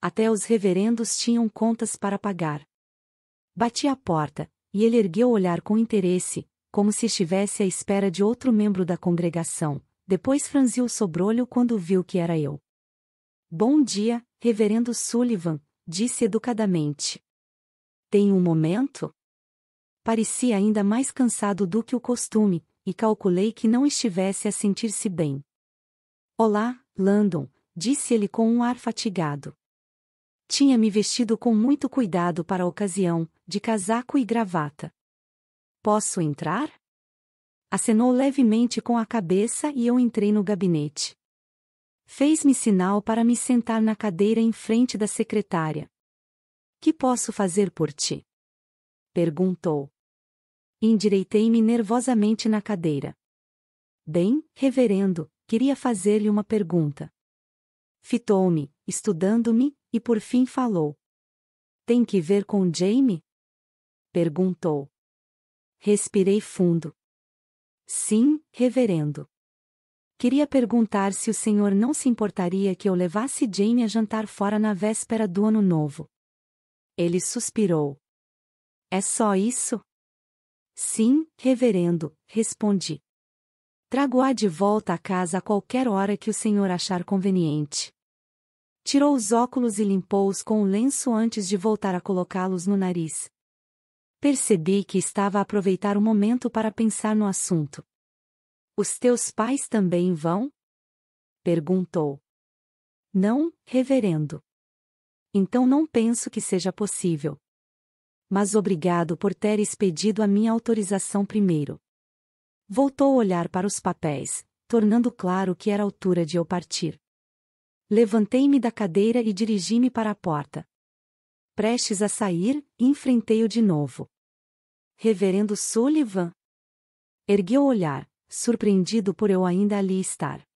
Até os reverendos tinham contas para pagar. Bati à porta, e ele ergueu o olhar com interesse, como se estivesse à espera de outro membro da congregação, depois franziu o sobrolho quando viu que era eu. Bom dia, reverendo Sullivan, disse educadamente. Tem um momento? Parecia ainda mais cansado do que o costume, e calculei que não estivesse a sentir-se bem. Olá, Landon, disse ele com um ar fatigado. Tinha me vestido com muito cuidado para a ocasião, de casaco e gravata. Posso entrar? Acenou levemente com a cabeça e eu entrei no gabinete. Fez-me sinal para me sentar na cadeira em frente da secretária. Que posso fazer por ti? Perguntou. Endireitei-me nervosamente na cadeira. Bem, reverendo, queria fazer-lhe uma pergunta. Fitou-me, estudando-me, e por fim falou. Tem que ver com Jamie? Perguntou. Respirei fundo. Sim, reverendo. Queria perguntar se o senhor não se importaria que eu levasse Jamie a jantar fora na véspera do ano novo. Ele suspirou. É só isso? Sim, reverendo, respondi. Trago-a de volta à casa a qualquer hora que o senhor achar conveniente. Tirou os óculos e limpou-os com o um lenço antes de voltar a colocá-los no nariz. Percebi que estava a aproveitar o momento para pensar no assunto. Os teus pais também vão? Perguntou. Não, reverendo então não penso que seja possível. Mas obrigado por teres pedido a minha autorização primeiro. Voltou a olhar para os papéis, tornando claro que era a altura de eu partir. Levantei-me da cadeira e dirigi-me para a porta. Prestes a sair, enfrentei-o de novo. Reverendo Sullivan? Ergueu o olhar, surpreendido por eu ainda ali estar.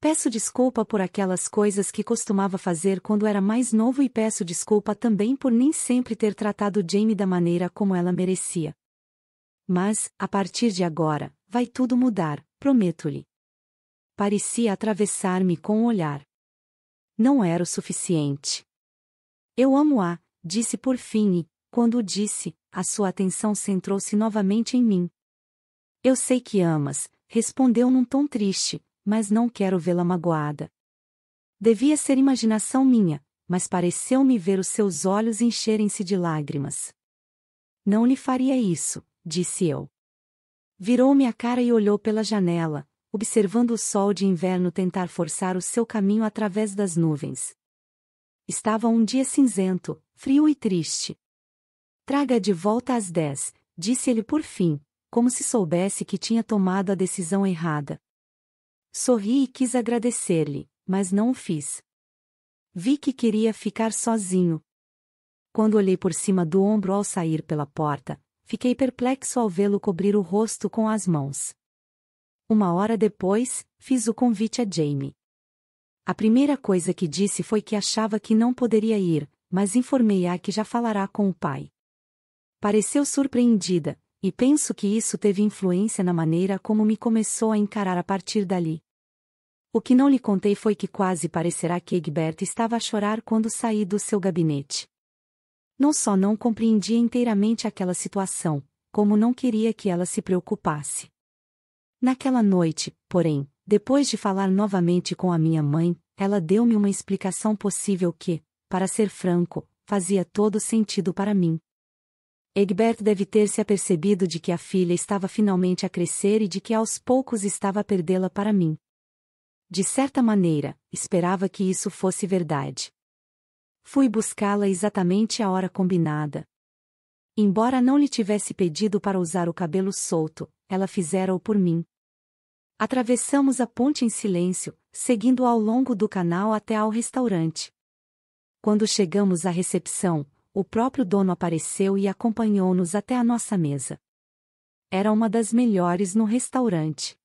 Peço desculpa por aquelas coisas que costumava fazer quando era mais novo e peço desculpa também por nem sempre ter tratado Jamie da maneira como ela merecia. Mas, a partir de agora, vai tudo mudar, prometo-lhe. Parecia atravessar-me com o um olhar. Não era o suficiente. Eu amo-a, disse por fim e, quando o disse, a sua atenção centrou-se novamente em mim. Eu sei que amas, respondeu num tom triste, mas não quero vê-la magoada. Devia ser imaginação minha, mas pareceu-me ver os seus olhos encherem-se de lágrimas. Não lhe faria isso, disse eu. Virou-me a cara e olhou pela janela, observando o sol de inverno tentar forçar o seu caminho através das nuvens. Estava um dia cinzento, frio e triste. Traga de volta às dez, disse ele por fim, como se soubesse que tinha tomado a decisão errada. Sorri e quis agradecer-lhe, mas não o fiz. Vi que queria ficar sozinho. Quando olhei por cima do ombro ao sair pela porta, fiquei perplexo ao vê-lo cobrir o rosto com as mãos. Uma hora depois, fiz o convite a Jamie. A primeira coisa que disse foi que achava que não poderia ir, mas informei-a que já falará com o pai. Pareceu surpreendida, e penso que isso teve influência na maneira como me começou a encarar a partir dali. O que não lhe contei foi que quase parecerá que Egberto estava a chorar quando saí do seu gabinete. Não só não compreendia inteiramente aquela situação, como não queria que ela se preocupasse. Naquela noite, porém, depois de falar novamente com a minha mãe, ela deu-me uma explicação possível que, para ser franco, fazia todo sentido para mim. Egbert deve ter se apercebido de que a filha estava finalmente a crescer e de que aos poucos estava a perdê-la para mim. De certa maneira, esperava que isso fosse verdade. Fui buscá-la exatamente à hora combinada. Embora não lhe tivesse pedido para usar o cabelo solto, ela fizera-o por mim. Atravessamos a ponte em silêncio, seguindo ao longo do canal até ao restaurante. Quando chegamos à recepção, o próprio dono apareceu e acompanhou-nos até a nossa mesa. Era uma das melhores no restaurante.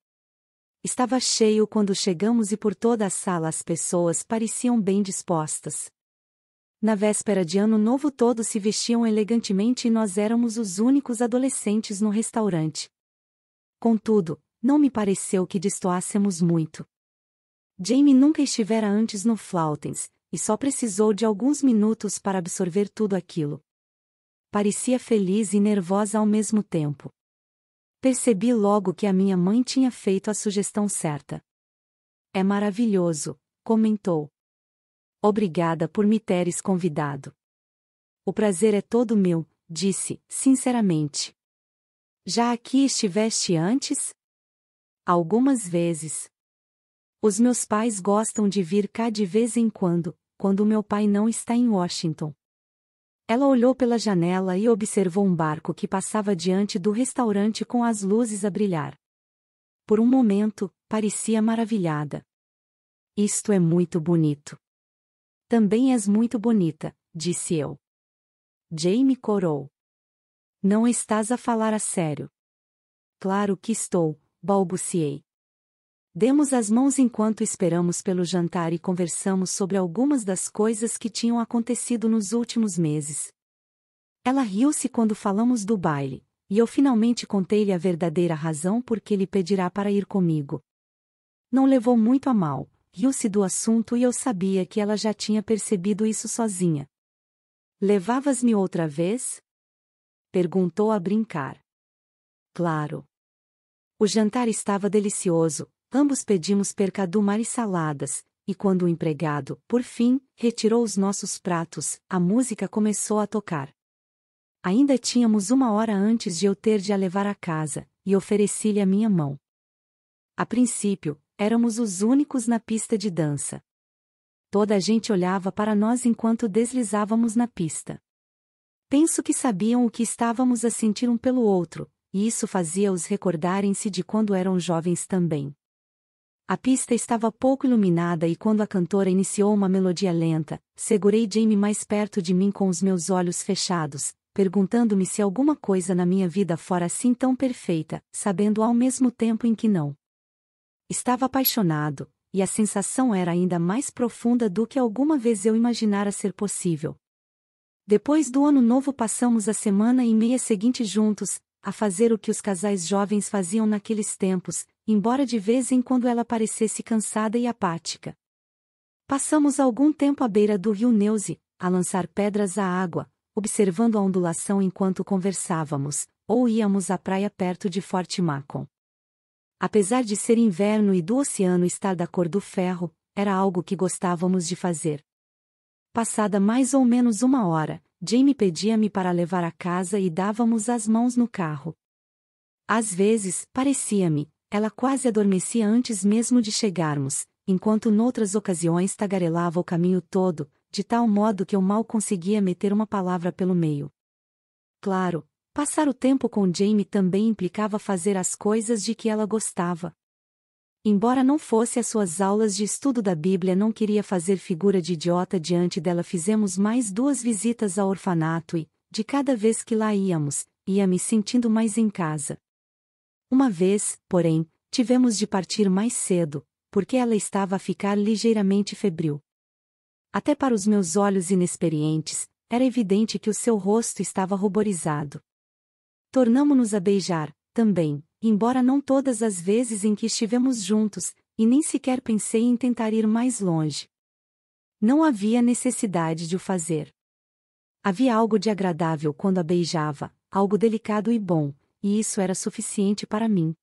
Estava cheio quando chegamos e por toda a sala as pessoas pareciam bem dispostas. Na véspera de Ano Novo todos se vestiam elegantemente e nós éramos os únicos adolescentes no restaurante. Contudo, não me pareceu que destoássemos muito. Jamie nunca estivera antes no Flautens, e só precisou de alguns minutos para absorver tudo aquilo. Parecia feliz e nervosa ao mesmo tempo. Percebi logo que a minha mãe tinha feito a sugestão certa. É maravilhoso, comentou. Obrigada por me teres convidado. O prazer é todo meu, disse, sinceramente. Já aqui estiveste antes? Algumas vezes. Os meus pais gostam de vir cá de vez em quando, quando meu pai não está em Washington. Ela olhou pela janela e observou um barco que passava diante do restaurante com as luzes a brilhar. Por um momento, parecia maravilhada. Isto é muito bonito. Também és muito bonita, disse eu. Jamie corou. Não estás a falar a sério. Claro que estou, balbuciei. Demos as mãos enquanto esperamos pelo jantar e conversamos sobre algumas das coisas que tinham acontecido nos últimos meses. Ela riu-se quando falamos do baile, e eu finalmente contei-lhe a verdadeira razão por que ele pedirá para ir comigo. Não levou muito a mal, riu-se do assunto e eu sabia que ela já tinha percebido isso sozinha. Levavas-me outra vez? Perguntou a brincar. Claro. O jantar estava delicioso, Ambos pedimos percadumar e saladas, e quando o empregado, por fim, retirou os nossos pratos, a música começou a tocar. Ainda tínhamos uma hora antes de eu ter de a levar a casa, e ofereci-lhe a minha mão. A princípio, éramos os únicos na pista de dança. Toda a gente olhava para nós enquanto deslizávamos na pista. Penso que sabiam o que estávamos a sentir um pelo outro, e isso fazia-os recordarem-se de quando eram jovens também. A pista estava pouco iluminada e quando a cantora iniciou uma melodia lenta, segurei Jamie mais perto de mim com os meus olhos fechados, perguntando-me se alguma coisa na minha vida fora assim tão perfeita, sabendo ao mesmo tempo em que não. Estava apaixonado, e a sensação era ainda mais profunda do que alguma vez eu imaginara ser possível. Depois do ano novo passamos a semana e meia seguinte juntos, a fazer o que os casais jovens faziam naqueles tempos, embora de vez em quando ela parecesse cansada e apática. Passamos algum tempo à beira do rio Neuze, a lançar pedras à água, observando a ondulação enquanto conversávamos, ou íamos à praia perto de Forte Macon. Apesar de ser inverno e do oceano estar da cor do ferro, era algo que gostávamos de fazer. Passada mais ou menos uma hora, Jamie pedia-me para levar a casa e dávamos as mãos no carro. Às vezes, parecia-me, ela quase adormecia antes mesmo de chegarmos, enquanto noutras ocasiões tagarelava o caminho todo, de tal modo que eu mal conseguia meter uma palavra pelo meio. Claro, passar o tempo com Jamie também implicava fazer as coisas de que ela gostava. Embora não fosse as suas aulas de estudo da Bíblia, não queria fazer figura de idiota diante dela. Fizemos mais duas visitas ao orfanato e, de cada vez que lá íamos, ia me sentindo mais em casa. Uma vez, porém, tivemos de partir mais cedo, porque ela estava a ficar ligeiramente febril. Até para os meus olhos inexperientes, era evidente que o seu rosto estava ruborizado. Tornamo-nos a beijar, também, embora não todas as vezes em que estivemos juntos, e nem sequer pensei em tentar ir mais longe. Não havia necessidade de o fazer. Havia algo de agradável quando a beijava, algo delicado e bom, e isso era suficiente para mim.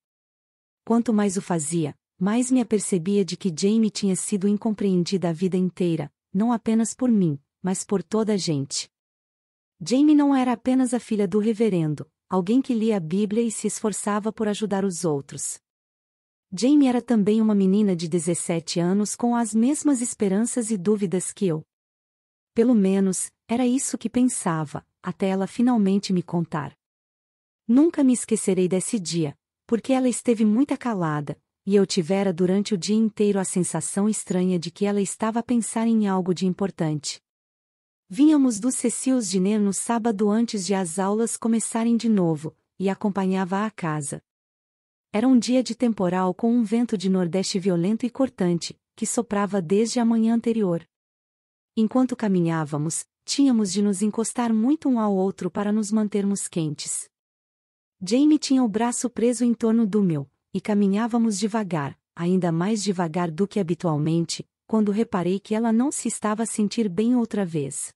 Quanto mais o fazia, mais me apercebia de que Jamie tinha sido incompreendida a vida inteira, não apenas por mim, mas por toda a gente. Jamie não era apenas a filha do reverendo, alguém que lia a Bíblia e se esforçava por ajudar os outros. Jamie era também uma menina de 17 anos com as mesmas esperanças e dúvidas que eu. Pelo menos, era isso que pensava, até ela finalmente me contar. Nunca me esquecerei desse dia, porque ela esteve muito calada, e eu tivera durante o dia inteiro a sensação estranha de que ela estava a pensar em algo de importante. Vínhamos dos Cecils Diner no sábado antes de as aulas começarem de novo, e acompanhava a casa. Era um dia de temporal com um vento de nordeste violento e cortante, que soprava desde a manhã anterior. Enquanto caminhávamos, tínhamos de nos encostar muito um ao outro para nos mantermos quentes. Jamie tinha o braço preso em torno do meu, e caminhávamos devagar, ainda mais devagar do que habitualmente, quando reparei que ela não se estava a sentir bem outra vez.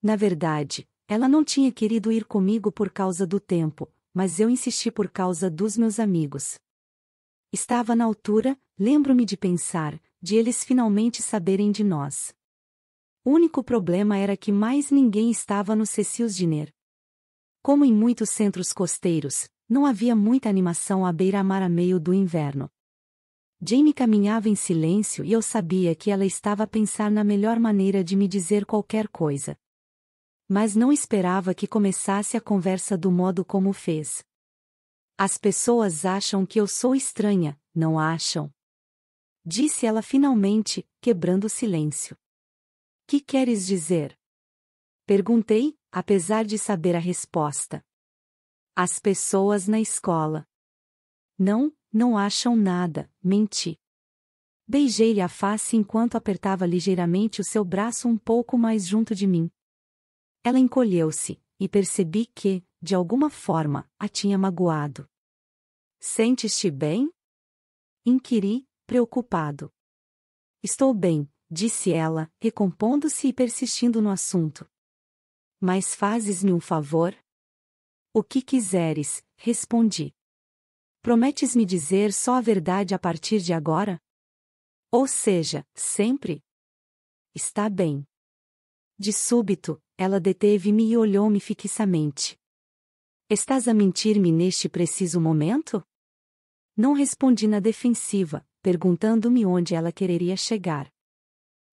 Na verdade, ela não tinha querido ir comigo por causa do tempo, mas eu insisti por causa dos meus amigos. Estava na altura, lembro-me de pensar, de eles finalmente saberem de nós. O único problema era que mais ninguém estava no Cecil's Diner. Como em muitos centros costeiros, não havia muita animação à beira-mar a meio do inverno. Jane caminhava em silêncio e eu sabia que ela estava a pensar na melhor maneira de me dizer qualquer coisa. Mas não esperava que começasse a conversa do modo como fez. As pessoas acham que eu sou estranha, não acham? Disse ela finalmente, quebrando o silêncio. Que queres dizer? Perguntei, apesar de saber a resposta. As pessoas na escola. Não, não acham nada, menti. Beijei-lhe a face enquanto apertava ligeiramente o seu braço um pouco mais junto de mim. Ela encolheu-se, e percebi que, de alguma forma, a tinha magoado. Sentes-te bem? Inquiri, preocupado. Estou bem, disse ela, recompondo-se e persistindo no assunto. Mas fazes-me um favor? O que quiseres, respondi. Prometes-me dizer só a verdade a partir de agora? Ou seja, sempre? Está bem. De súbito, ela deteve-me e olhou-me fixamente. Estás a mentir-me neste preciso momento? Não respondi na defensiva, perguntando-me onde ela quereria chegar.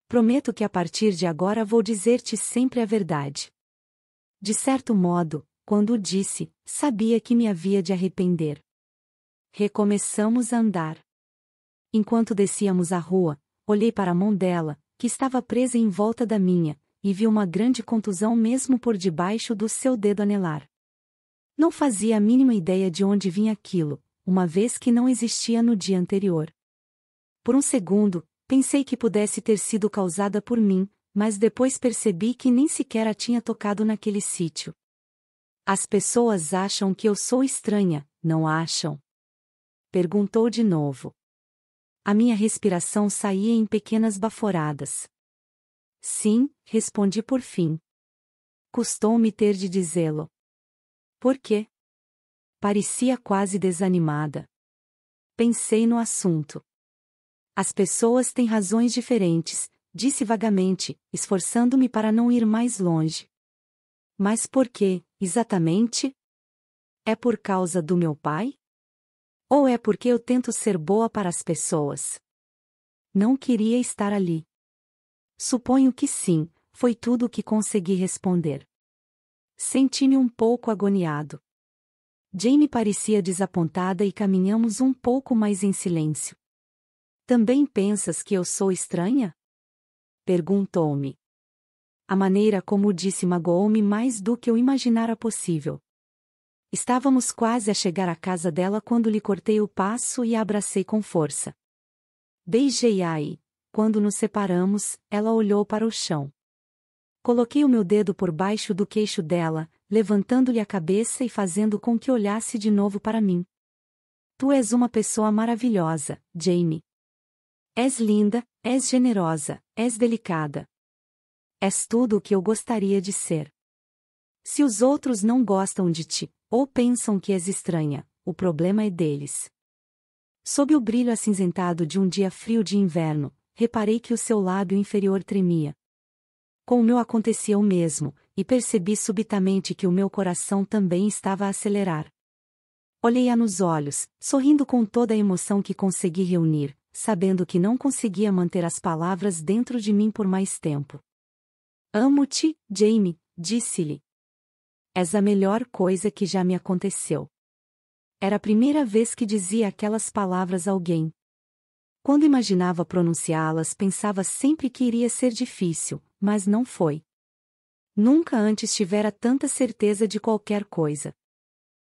Prometo que a partir de agora vou dizer-te sempre a verdade. De certo modo, quando disse, sabia que me havia de arrepender. Recomeçamos a andar. Enquanto descíamos a rua, olhei para a mão dela, que estava presa em volta da minha, e vi uma grande contusão mesmo por debaixo do seu dedo anelar. Não fazia a mínima ideia de onde vinha aquilo, uma vez que não existia no dia anterior. Por um segundo, pensei que pudesse ter sido causada por mim, mas depois percebi que nem sequer a tinha tocado naquele sítio. As pessoas acham que eu sou estranha, não acham? Perguntou de novo. A minha respiração saía em pequenas baforadas. Sim, respondi por fim. Custou-me ter de dizê-lo. Por quê? Parecia quase desanimada. Pensei no assunto. As pessoas têm razões diferentes, Disse vagamente, esforçando-me para não ir mais longe. Mas por quê, exatamente? É por causa do meu pai? Ou é porque eu tento ser boa para as pessoas? Não queria estar ali. Suponho que sim, foi tudo o que consegui responder. Senti-me um pouco agoniado. Jane parecia desapontada e caminhamos um pouco mais em silêncio. Também pensas que eu sou estranha? Perguntou-me. A maneira como disse magoou-me mais do que eu imaginara possível. Estávamos quase a chegar à casa dela quando lhe cortei o passo e a abracei com força. Beijei-a e, quando nos separamos, ela olhou para o chão. Coloquei o meu dedo por baixo do queixo dela, levantando-lhe a cabeça e fazendo com que olhasse de novo para mim. Tu és uma pessoa maravilhosa, Jamie. És linda, és generosa, és delicada. És tudo o que eu gostaria de ser. Se os outros não gostam de ti, ou pensam que és estranha, o problema é deles. Sob o brilho acinzentado de um dia frio de inverno, reparei que o seu lábio inferior tremia. Com o meu acontecia o mesmo, e percebi subitamente que o meu coração também estava a acelerar. Olhei-a nos olhos, sorrindo com toda a emoção que consegui reunir, sabendo que não conseguia manter as palavras dentro de mim por mais tempo. Amo-te, Jamie, disse-lhe. És a melhor coisa que já me aconteceu. Era a primeira vez que dizia aquelas palavras a alguém. Quando imaginava pronunciá-las, pensava sempre que iria ser difícil, mas não foi. Nunca antes tivera tanta certeza de qualquer coisa.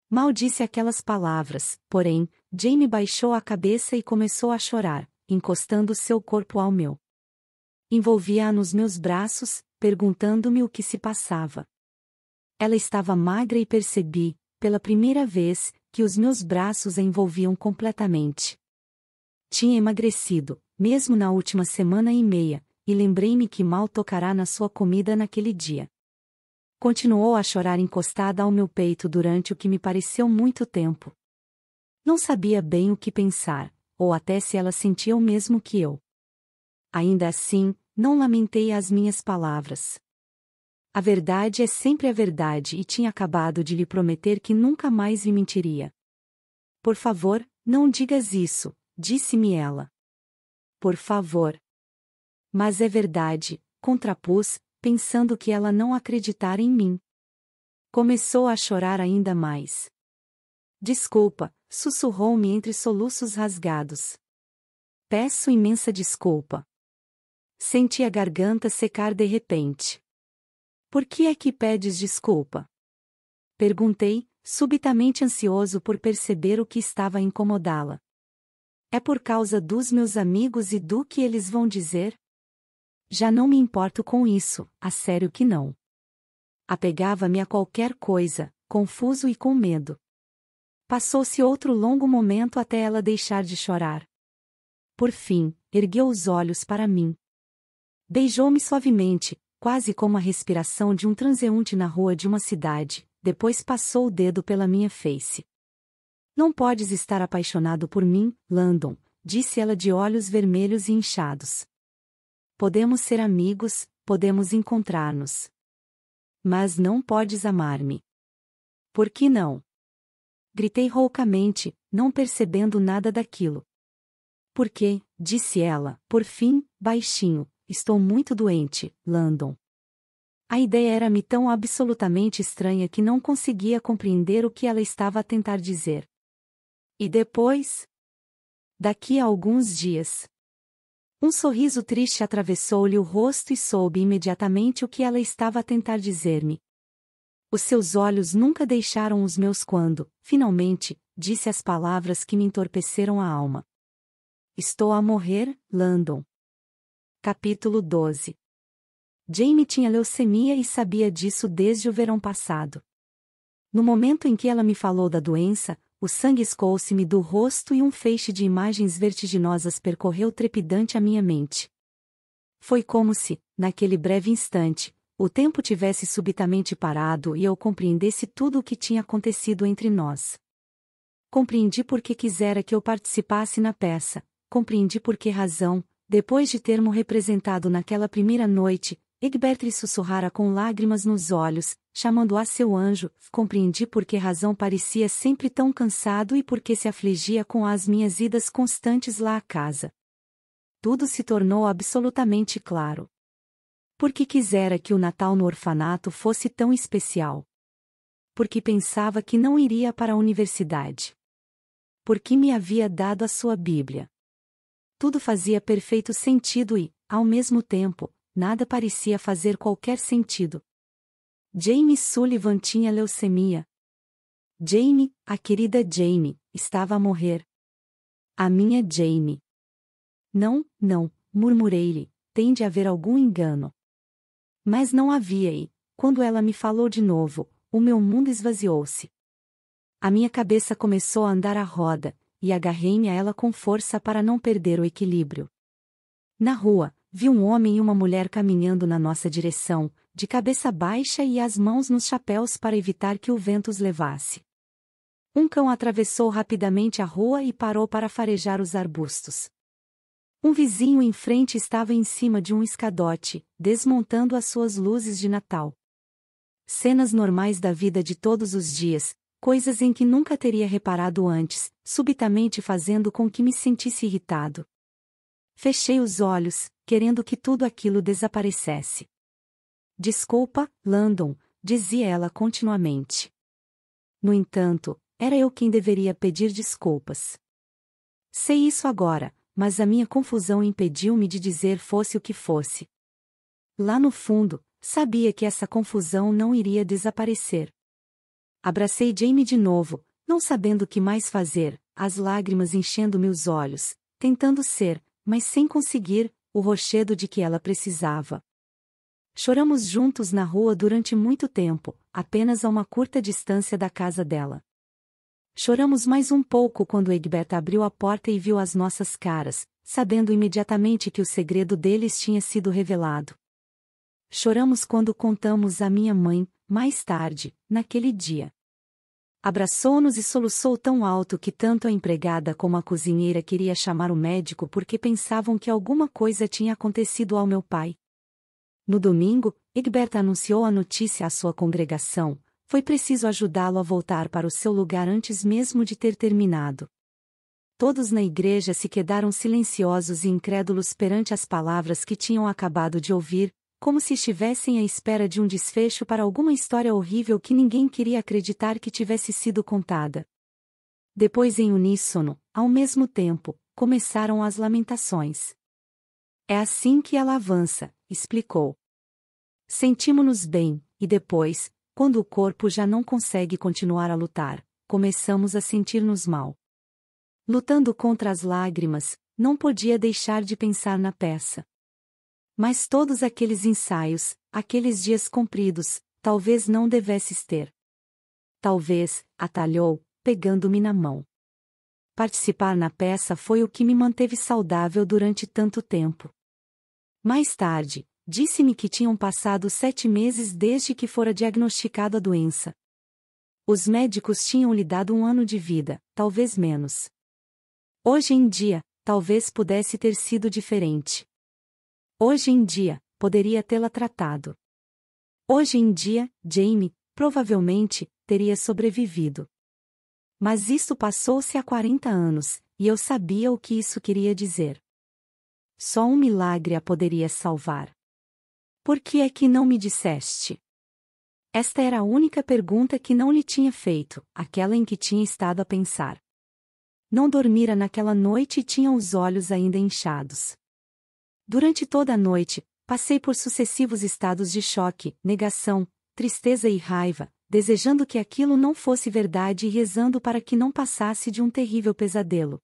Mal disse aquelas palavras, porém, Jamie baixou a cabeça e começou a chorar, encostando seu corpo ao meu. Envolvia-a nos meus braços, perguntando-me o que se passava. Ela estava magra e percebi, pela primeira vez, que os meus braços a envolviam completamente. Tinha emagrecido, mesmo na última semana e meia, e lembrei-me que mal tocará na sua comida naquele dia. Continuou a chorar encostada ao meu peito durante o que me pareceu muito tempo. Não sabia bem o que pensar, ou até se ela sentia o mesmo que eu. Ainda assim, não lamentei as minhas palavras. A verdade é sempre a verdade e tinha acabado de lhe prometer que nunca mais lhe mentiria. Por favor, não digas isso, disse-me ela. Por favor. Mas é verdade, contrapus, pensando que ela não acreditara em mim. Começou a chorar ainda mais. Desculpa, sussurrou-me entre soluços rasgados. Peço imensa desculpa. Senti a garganta secar de repente. Por que é que pedes desculpa? Perguntei, subitamente ansioso por perceber o que estava a incomodá-la. É por causa dos meus amigos e do que eles vão dizer? Já não me importo com isso, a sério que não. Apegava-me a qualquer coisa, confuso e com medo. Passou-se outro longo momento até ela deixar de chorar. Por fim, ergueu os olhos para mim. Beijou-me suavemente, quase como a respiração de um transeunte na rua de uma cidade, depois passou o dedo pela minha face. Não podes estar apaixonado por mim, Landon, disse ela de olhos vermelhos e inchados. Podemos ser amigos, podemos encontrar-nos. Mas não podes amar-me. Por que não? Gritei roucamente, não percebendo nada daquilo. Por quê? disse ela, por fim, baixinho, estou muito doente, Landon. A ideia era-me tão absolutamente estranha que não conseguia compreender o que ela estava a tentar dizer. E depois? Daqui a alguns dias. Um sorriso triste atravessou-lhe o rosto e soube imediatamente o que ela estava a tentar dizer-me. Os seus olhos nunca deixaram os meus quando, finalmente, disse as palavras que me entorpeceram a alma. Estou a morrer, Landon. Capítulo 12 Jamie tinha leucemia e sabia disso desde o verão passado. No momento em que ela me falou da doença, o sangue escoou-se-me do rosto e um feixe de imagens vertiginosas percorreu trepidante a minha mente. Foi como se, naquele breve instante, o tempo tivesse subitamente parado e eu compreendesse tudo o que tinha acontecido entre nós. Compreendi por que quisera que eu participasse na peça, compreendi por que razão, depois de termo representado naquela primeira noite, Egbert lhe sussurrara com lágrimas nos olhos, chamando a seu anjo, compreendi por que razão parecia sempre tão cansado e por que se afligia com as minhas idas constantes lá à casa. Tudo se tornou absolutamente claro. Porque quisera que o Natal no orfanato fosse tão especial. Porque pensava que não iria para a universidade. Porque me havia dado a sua Bíblia. Tudo fazia perfeito sentido e, ao mesmo tempo, nada parecia fazer qualquer sentido. Jamie Sullivan tinha leucemia. Jamie, a querida Jamie, estava a morrer. A minha Jamie. Não, não, murmurei-lhe, tem de haver algum engano. Mas não havia e, quando ela me falou de novo, o meu mundo esvaziou-se. A minha cabeça começou a andar à roda, e agarrei-me a ela com força para não perder o equilíbrio. Na rua, vi um homem e uma mulher caminhando na nossa direção, de cabeça baixa e as mãos nos chapéus para evitar que o vento os levasse. Um cão atravessou rapidamente a rua e parou para farejar os arbustos. Um vizinho em frente estava em cima de um escadote, desmontando as suas luzes de Natal. Cenas normais da vida de todos os dias, coisas em que nunca teria reparado antes, subitamente fazendo com que me sentisse irritado. Fechei os olhos, querendo que tudo aquilo desaparecesse. Desculpa, Landon, dizia ela continuamente. No entanto, era eu quem deveria pedir desculpas. Sei isso agora, mas a minha confusão impediu-me de dizer fosse o que fosse. Lá no fundo, sabia que essa confusão não iria desaparecer. Abracei Jamie de novo, não sabendo o que mais fazer, as lágrimas enchendo meus olhos, tentando ser, mas sem conseguir, o rochedo de que ela precisava. Choramos juntos na rua durante muito tempo, apenas a uma curta distância da casa dela. Choramos mais um pouco quando Egberta abriu a porta e viu as nossas caras, sabendo imediatamente que o segredo deles tinha sido revelado. Choramos quando contamos à minha mãe, mais tarde, naquele dia. Abraçou-nos e soluçou tão alto que tanto a empregada como a cozinheira queria chamar o médico porque pensavam que alguma coisa tinha acontecido ao meu pai. No domingo, Egberta anunciou a notícia à sua congregação, foi preciso ajudá-lo a voltar para o seu lugar antes mesmo de ter terminado. Todos na igreja se quedaram silenciosos e incrédulos perante as palavras que tinham acabado de ouvir, como se estivessem à espera de um desfecho para alguma história horrível que ninguém queria acreditar que tivesse sido contada. Depois, em uníssono, ao mesmo tempo, começaram as lamentações. É assim que ela avança, explicou. Sentimos-nos bem, e depois, quando o corpo já não consegue continuar a lutar, começamos a sentir-nos mal. Lutando contra as lágrimas, não podia deixar de pensar na peça. Mas todos aqueles ensaios, aqueles dias compridos, talvez não devesses ter. Talvez, atalhou, pegando-me na mão. Participar na peça foi o que me manteve saudável durante tanto tempo. Mais tarde, Disse-me que tinham passado sete meses desde que fora diagnosticada a doença. Os médicos tinham lhe dado um ano de vida, talvez menos. Hoje em dia, talvez pudesse ter sido diferente. Hoje em dia, poderia tê-la tratado. Hoje em dia, Jamie, provavelmente, teria sobrevivido. Mas isso passou-se há 40 anos, e eu sabia o que isso queria dizer. Só um milagre a poderia salvar. Por que é que não me disseste? Esta era a única pergunta que não lhe tinha feito, aquela em que tinha estado a pensar. Não dormira naquela noite e tinha os olhos ainda inchados. Durante toda a noite, passei por sucessivos estados de choque, negação, tristeza e raiva, desejando que aquilo não fosse verdade e rezando para que não passasse de um terrível pesadelo.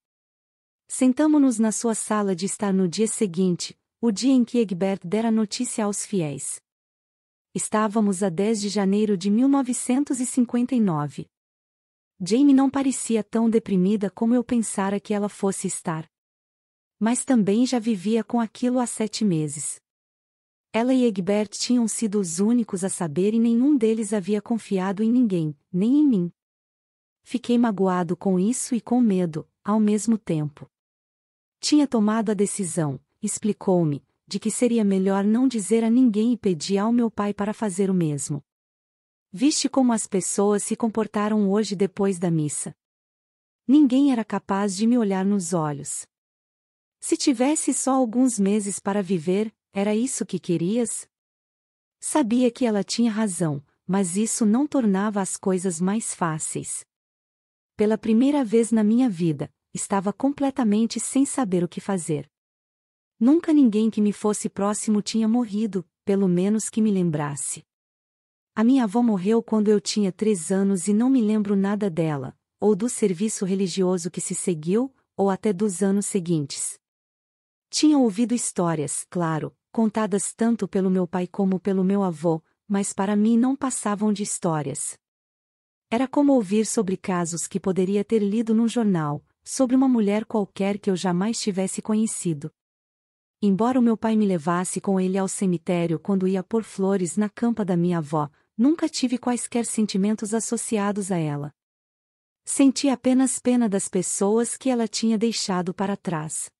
Sentamo-nos na sua sala de estar no dia seguinte, o dia em que Egbert dera notícia aos fiéis. Estávamos a 10 de janeiro de 1959. Jamie não parecia tão deprimida como eu pensara que ela fosse estar. Mas também já vivia com aquilo há sete meses. Ela e Egbert tinham sido os únicos a saber e nenhum deles havia confiado em ninguém, nem em mim. Fiquei magoado com isso e com medo, ao mesmo tempo. Tinha tomado a decisão, explicou-me, de que seria melhor não dizer a ninguém e pedir ao meu pai para fazer o mesmo. Viste como as pessoas se comportaram hoje depois da missa. Ninguém era capaz de me olhar nos olhos. Se tivesse só alguns meses para viver, era isso que querias? Sabia que ela tinha razão, mas isso não tornava as coisas mais fáceis. Pela primeira vez na minha vida, estava completamente sem saber o que fazer. Nunca ninguém que me fosse próximo tinha morrido, pelo menos que me lembrasse. A minha avó morreu quando eu tinha três anos e não me lembro nada dela, ou do serviço religioso que se seguiu, ou até dos anos seguintes. Tinha ouvido histórias, claro, contadas tanto pelo meu pai como pelo meu avô, mas para mim não passavam de histórias. Era como ouvir sobre casos que poderia ter lido num jornal, sobre uma mulher qualquer que eu jamais tivesse conhecido. Embora o meu pai me levasse com ele ao cemitério quando ia pôr flores na campa da minha avó, nunca tive quaisquer sentimentos associados a ela. Senti apenas pena das pessoas que ela tinha deixado para trás.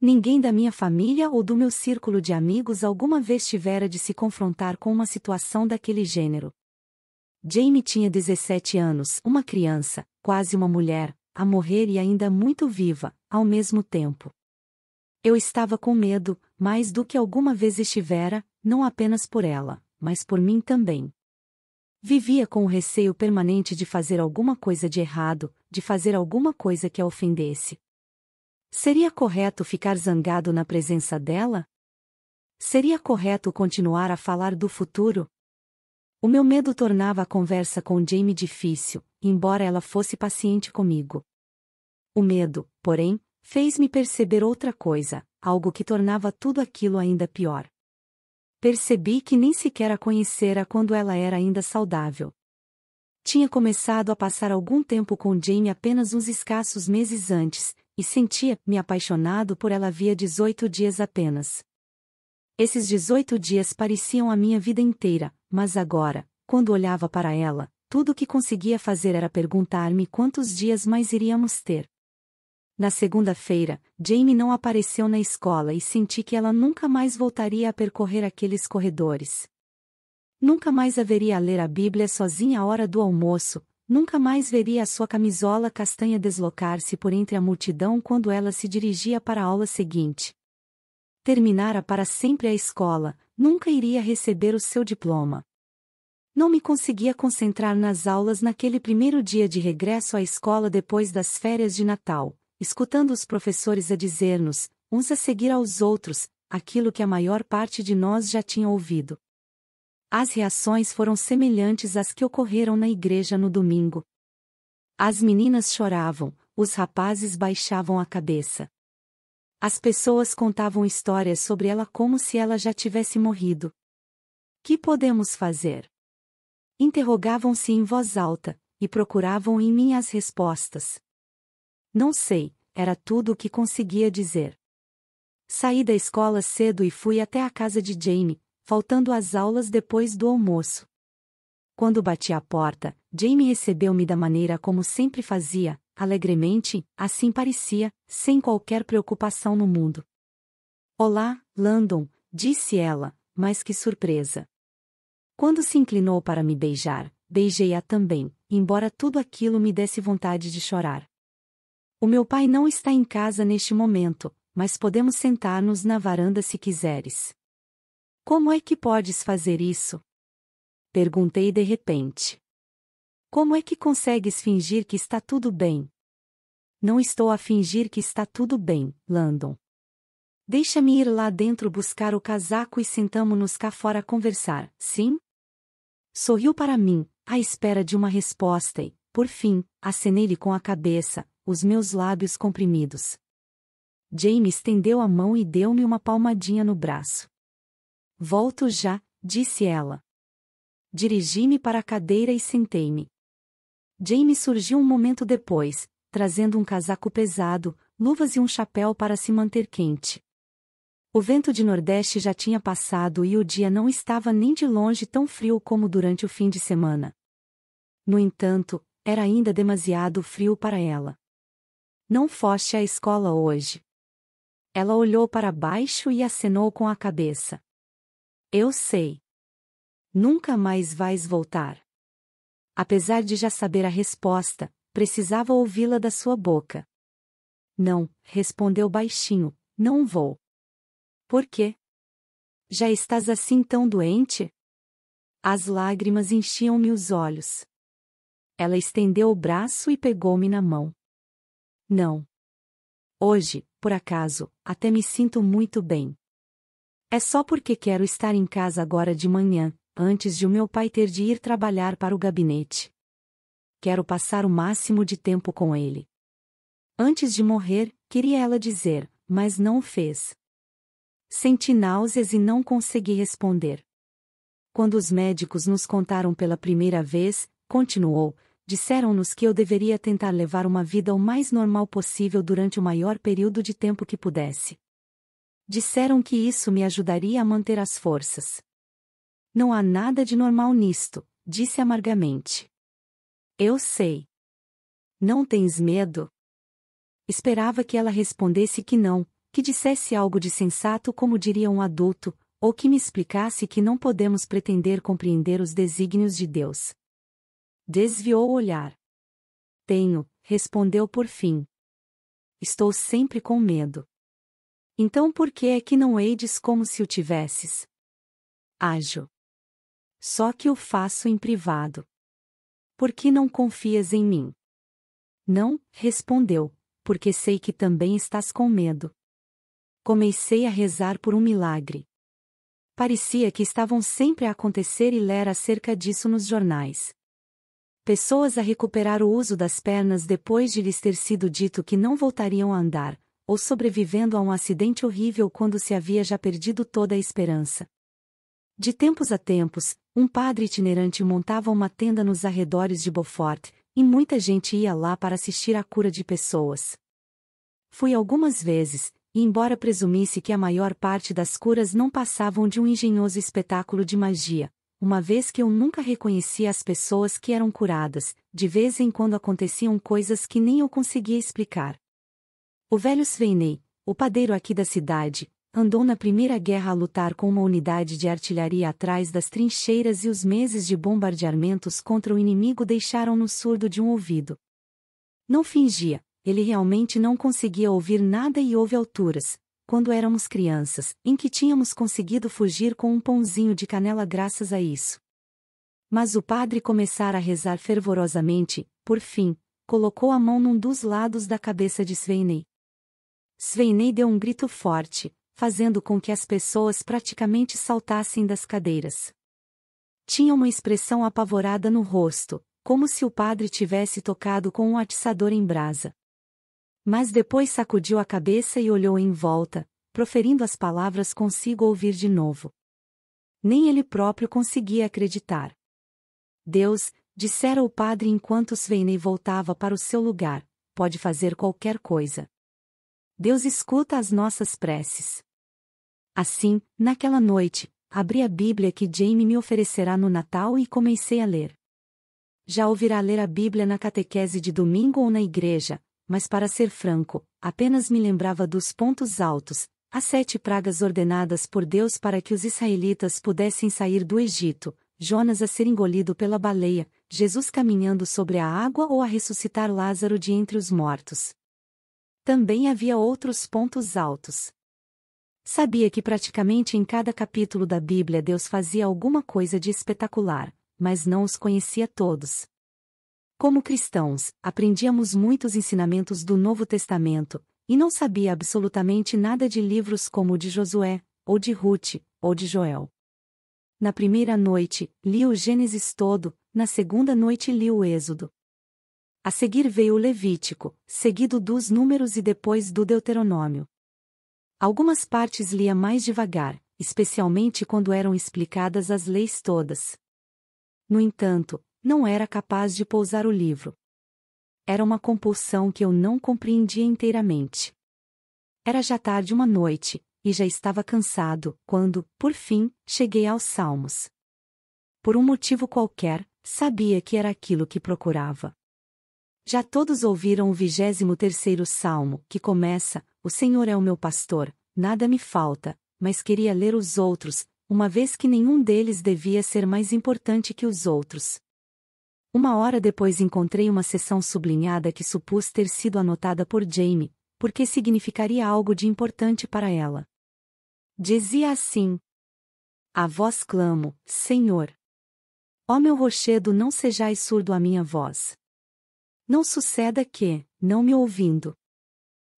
Ninguém da minha família ou do meu círculo de amigos alguma vez tivera de se confrontar com uma situação daquele gênero. Jamie tinha 17 anos, uma criança, quase uma mulher, a morrer e ainda muito viva, ao mesmo tempo. Eu estava com medo, mais do que alguma vez estivera, não apenas por ela, mas por mim também. Vivia com o receio permanente de fazer alguma coisa de errado, de fazer alguma coisa que a ofendesse. Seria correto ficar zangado na presença dela? Seria correto continuar a falar do futuro? O meu medo tornava a conversa com Jamie difícil, embora ela fosse paciente comigo. O medo, porém, Fez-me perceber outra coisa, algo que tornava tudo aquilo ainda pior. Percebi que nem sequer a conhecera quando ela era ainda saudável. Tinha começado a passar algum tempo com Jamie apenas uns escassos meses antes, e sentia-me apaixonado por ela havia 18 dias apenas. Esses 18 dias pareciam a minha vida inteira, mas agora, quando olhava para ela, tudo o que conseguia fazer era perguntar-me quantos dias mais iríamos ter. Na segunda-feira, Jamie não apareceu na escola e senti que ela nunca mais voltaria a percorrer aqueles corredores. Nunca mais haveria a ler a Bíblia sozinha à hora do almoço, nunca mais veria a sua camisola castanha deslocar-se por entre a multidão quando ela se dirigia para a aula seguinte. Terminara para sempre a escola, nunca iria receber o seu diploma. Não me conseguia concentrar nas aulas naquele primeiro dia de regresso à escola depois das férias de Natal escutando os professores a dizer-nos, uns a seguir aos outros, aquilo que a maior parte de nós já tinha ouvido. As reações foram semelhantes às que ocorreram na igreja no domingo. As meninas choravam, os rapazes baixavam a cabeça. As pessoas contavam histórias sobre ela como se ela já tivesse morrido. Que podemos fazer? Interrogavam-se em voz alta, e procuravam em mim as respostas. Não sei, era tudo o que conseguia dizer. Saí da escola cedo e fui até a casa de Jamie, faltando às aulas depois do almoço. Quando bati à porta, Jamie recebeu-me da maneira como sempre fazia, alegremente, assim parecia, sem qualquer preocupação no mundo. Olá, Landon, disse ela, mas que surpresa. Quando se inclinou para me beijar, beijei-a também, embora tudo aquilo me desse vontade de chorar. O meu pai não está em casa neste momento, mas podemos sentar-nos na varanda se quiseres. Como é que podes fazer isso? Perguntei de repente. Como é que consegues fingir que está tudo bem? Não estou a fingir que está tudo bem, Landon. Deixa-me ir lá dentro buscar o casaco e sentamo-nos cá fora a conversar, sim? Sorriu para mim, à espera de uma resposta e, por fim, acenei-lhe com a cabeça, os meus lábios comprimidos. Jamie estendeu a mão e deu-me uma palmadinha no braço. Volto já, disse ela. Dirigi-me para a cadeira e sentei-me. Jamie surgiu um momento depois, trazendo um casaco pesado, luvas e um chapéu para se manter quente. O vento de nordeste já tinha passado e o dia não estava nem de longe tão frio como durante o fim de semana. No entanto, era ainda demasiado frio para ela. Não foste à escola hoje. Ela olhou para baixo e acenou com a cabeça. Eu sei. Nunca mais vais voltar. Apesar de já saber a resposta, precisava ouvi-la da sua boca. Não, respondeu baixinho, não vou. Por quê? Já estás assim tão doente? As lágrimas enchiam-me os olhos. Ela estendeu o braço e pegou-me na mão. Não. Hoje, por acaso, até me sinto muito bem. É só porque quero estar em casa agora de manhã, antes de o meu pai ter de ir trabalhar para o gabinete. Quero passar o máximo de tempo com ele. Antes de morrer, queria ela dizer, mas não o fez. Senti náuseas e não consegui responder. Quando os médicos nos contaram pela primeira vez, continuou, disseram-nos que eu deveria tentar levar uma vida o mais normal possível durante o maior período de tempo que pudesse. Disseram que isso me ajudaria a manter as forças. Não há nada de normal nisto, disse amargamente. Eu sei. Não tens medo? Esperava que ela respondesse que não, que dissesse algo de sensato como diria um adulto, ou que me explicasse que não podemos pretender compreender os desígnios de Deus, Desviou o olhar. Tenho, respondeu por fim. Estou sempre com medo. Então por que é que não eides como se o tivesses? Ajo. Só que o faço em privado. Por que não confias em mim? Não, respondeu, porque sei que também estás com medo. Comecei a rezar por um milagre. Parecia que estavam sempre a acontecer e lera acerca disso nos jornais pessoas a recuperar o uso das pernas depois de lhes ter sido dito que não voltariam a andar, ou sobrevivendo a um acidente horrível quando se havia já perdido toda a esperança. De tempos a tempos, um padre itinerante montava uma tenda nos arredores de Beaufort, e muita gente ia lá para assistir à cura de pessoas. Fui algumas vezes, e embora presumisse que a maior parte das curas não passavam de um engenhoso espetáculo de magia, uma vez que eu nunca reconhecia as pessoas que eram curadas, de vez em quando aconteciam coisas que nem eu conseguia explicar. O velho Sveinei, o padeiro aqui da cidade, andou na Primeira Guerra a lutar com uma unidade de artilharia atrás das trincheiras e os meses de bombardeamentos contra o inimigo deixaram-no surdo de um ouvido. Não fingia, ele realmente não conseguia ouvir nada e houve alturas, quando éramos crianças, em que tínhamos conseguido fugir com um pãozinho de canela graças a isso. Mas o padre começara a rezar fervorosamente, por fim, colocou a mão num dos lados da cabeça de Sveinei. Sveinei deu um grito forte, fazendo com que as pessoas praticamente saltassem das cadeiras. Tinha uma expressão apavorada no rosto, como se o padre tivesse tocado com um atiçador em brasa. Mas depois sacudiu a cabeça e olhou em volta, proferindo as palavras consigo ouvir de novo. Nem ele próprio conseguia acreditar. Deus, dissera o padre enquanto Sveinei voltava para o seu lugar, pode fazer qualquer coisa. Deus escuta as nossas preces. Assim, naquela noite, abri a Bíblia que Jamie me oferecerá no Natal e comecei a ler. Já ouvirá ler a Bíblia na catequese de domingo ou na igreja, mas para ser franco, apenas me lembrava dos pontos altos, as sete pragas ordenadas por Deus para que os israelitas pudessem sair do Egito, Jonas a ser engolido pela baleia, Jesus caminhando sobre a água ou a ressuscitar Lázaro de entre os mortos. Também havia outros pontos altos. Sabia que praticamente em cada capítulo da Bíblia Deus fazia alguma coisa de espetacular, mas não os conhecia todos. Como cristãos, aprendíamos muitos ensinamentos do Novo Testamento, e não sabia absolutamente nada de livros como o de Josué, ou de Ruth, ou de Joel. Na primeira noite, li o Gênesis todo, na segunda noite li o Êxodo. A seguir veio o Levítico, seguido dos Números e depois do Deuteronômio. Algumas partes lia mais devagar, especialmente quando eram explicadas as leis todas. No entanto, não era capaz de pousar o livro. Era uma compulsão que eu não compreendia inteiramente. Era já tarde uma noite, e já estava cansado, quando, por fim, cheguei aos Salmos. Por um motivo qualquer, sabia que era aquilo que procurava. Já todos ouviram o vigésimo terceiro Salmo, que começa, O Senhor é o meu pastor, nada me falta, mas queria ler os outros, uma vez que nenhum deles devia ser mais importante que os outros. Uma hora depois encontrei uma seção sublinhada que supus ter sido anotada por Jamie, porque significaria algo de importante para ela. Dizia assim: A voz clamo, Senhor. Ó meu rochedo, não sejais surdo à minha voz. Não suceda que, não me ouvindo,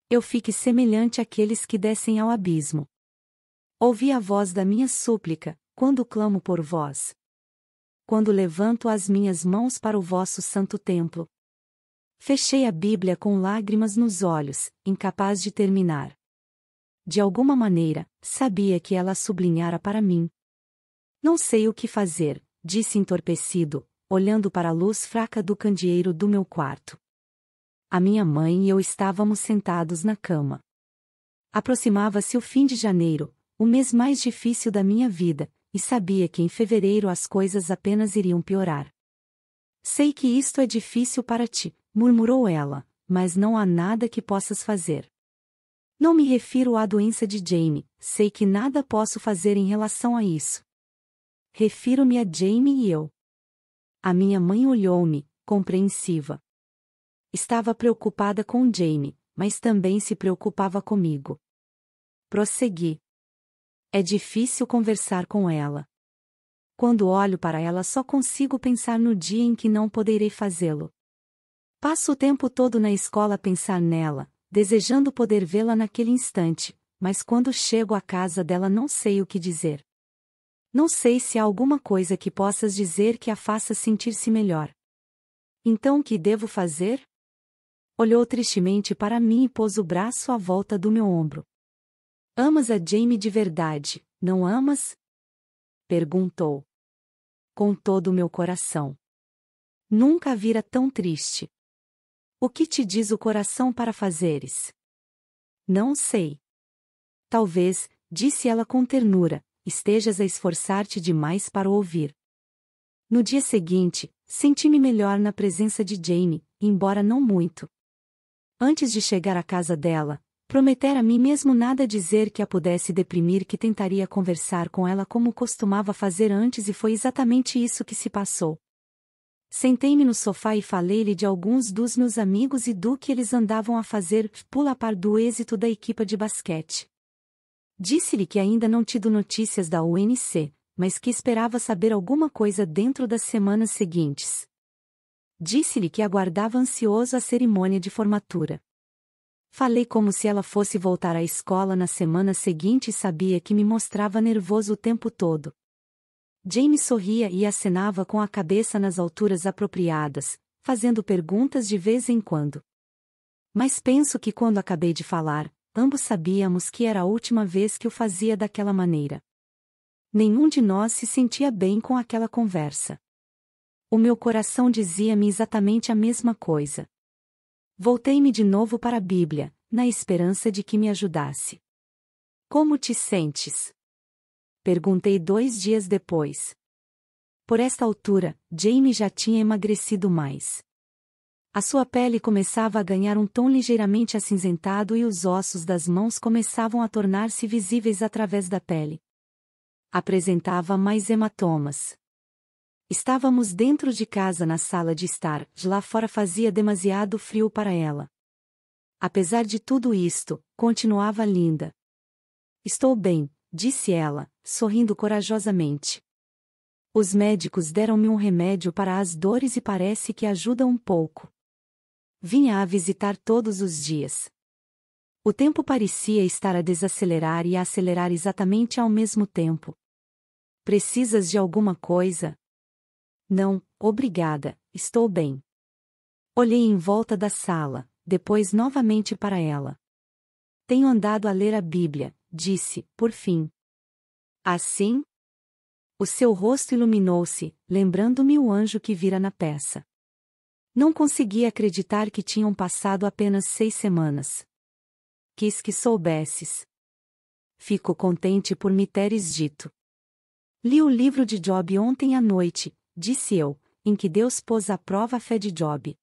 eu fique semelhante àqueles que descem ao abismo. Ouvi a voz da minha súplica, quando clamo por vós quando levanto as minhas mãos para o vosso santo templo. Fechei a Bíblia com lágrimas nos olhos, incapaz de terminar. De alguma maneira, sabia que ela sublinhara para mim. Não sei o que fazer, disse entorpecido, olhando para a luz fraca do candeeiro do meu quarto. A minha mãe e eu estávamos sentados na cama. Aproximava-se o fim de janeiro, o mês mais difícil da minha vida, e sabia que em fevereiro as coisas apenas iriam piorar. Sei que isto é difícil para ti, murmurou ela, mas não há nada que possas fazer. Não me refiro à doença de Jamie, sei que nada posso fazer em relação a isso. Refiro-me a Jamie e eu. A minha mãe olhou-me, compreensiva. Estava preocupada com Jamie, mas também se preocupava comigo. Prossegui. É difícil conversar com ela. Quando olho para ela só consigo pensar no dia em que não poderei fazê-lo. Passo o tempo todo na escola a pensar nela, desejando poder vê-la naquele instante, mas quando chego à casa dela não sei o que dizer. Não sei se há alguma coisa que possas dizer que a faça sentir-se melhor. Então o que devo fazer? Olhou tristemente para mim e pôs o braço à volta do meu ombro. Amas a Jamie de verdade, não amas? Perguntou. Com todo o meu coração. Nunca a vira tão triste. O que te diz o coração para fazeres? Não sei. Talvez, disse ela com ternura, estejas a esforçar-te demais para ouvir. No dia seguinte, senti-me melhor na presença de Jamie, embora não muito. Antes de chegar à casa dela, Prometer a mim mesmo nada dizer que a pudesse deprimir que tentaria conversar com ela como costumava fazer antes e foi exatamente isso que se passou. Sentei-me no sofá e falei-lhe de alguns dos meus amigos e do que eles andavam a fazer, pula a par do êxito da equipa de basquete. Disse-lhe que ainda não tido notícias da UNC, mas que esperava saber alguma coisa dentro das semanas seguintes. Disse-lhe que aguardava ansioso a cerimônia de formatura. Falei como se ela fosse voltar à escola na semana seguinte e sabia que me mostrava nervoso o tempo todo. James sorria e acenava com a cabeça nas alturas apropriadas, fazendo perguntas de vez em quando. Mas penso que quando acabei de falar, ambos sabíamos que era a última vez que o fazia daquela maneira. Nenhum de nós se sentia bem com aquela conversa. O meu coração dizia-me exatamente a mesma coisa. Voltei-me de novo para a Bíblia, na esperança de que me ajudasse. Como te sentes? Perguntei dois dias depois. Por esta altura, Jamie já tinha emagrecido mais. A sua pele começava a ganhar um tom ligeiramente acinzentado e os ossos das mãos começavam a tornar-se visíveis através da pele. Apresentava mais hematomas. Estávamos dentro de casa na sala de estar, lá fora fazia demasiado frio para ela. Apesar de tudo isto, continuava linda. Estou bem, disse ela, sorrindo corajosamente. Os médicos deram-me um remédio para as dores e parece que ajuda um pouco. Vinha a visitar todos os dias. O tempo parecia estar a desacelerar e a acelerar exatamente ao mesmo tempo. Precisas de alguma coisa? Não, obrigada, estou bem. Olhei em volta da sala, depois novamente para ela. Tenho andado a ler a Bíblia, disse, por fim. Assim? O seu rosto iluminou-se, lembrando-me o anjo que vira na peça. Não conseguia acreditar que tinham passado apenas seis semanas. Quis que soubesses. Fico contente por me teres dito. Li o livro de Job ontem à noite, disse eu, em que Deus pôs à prova a fé de Job.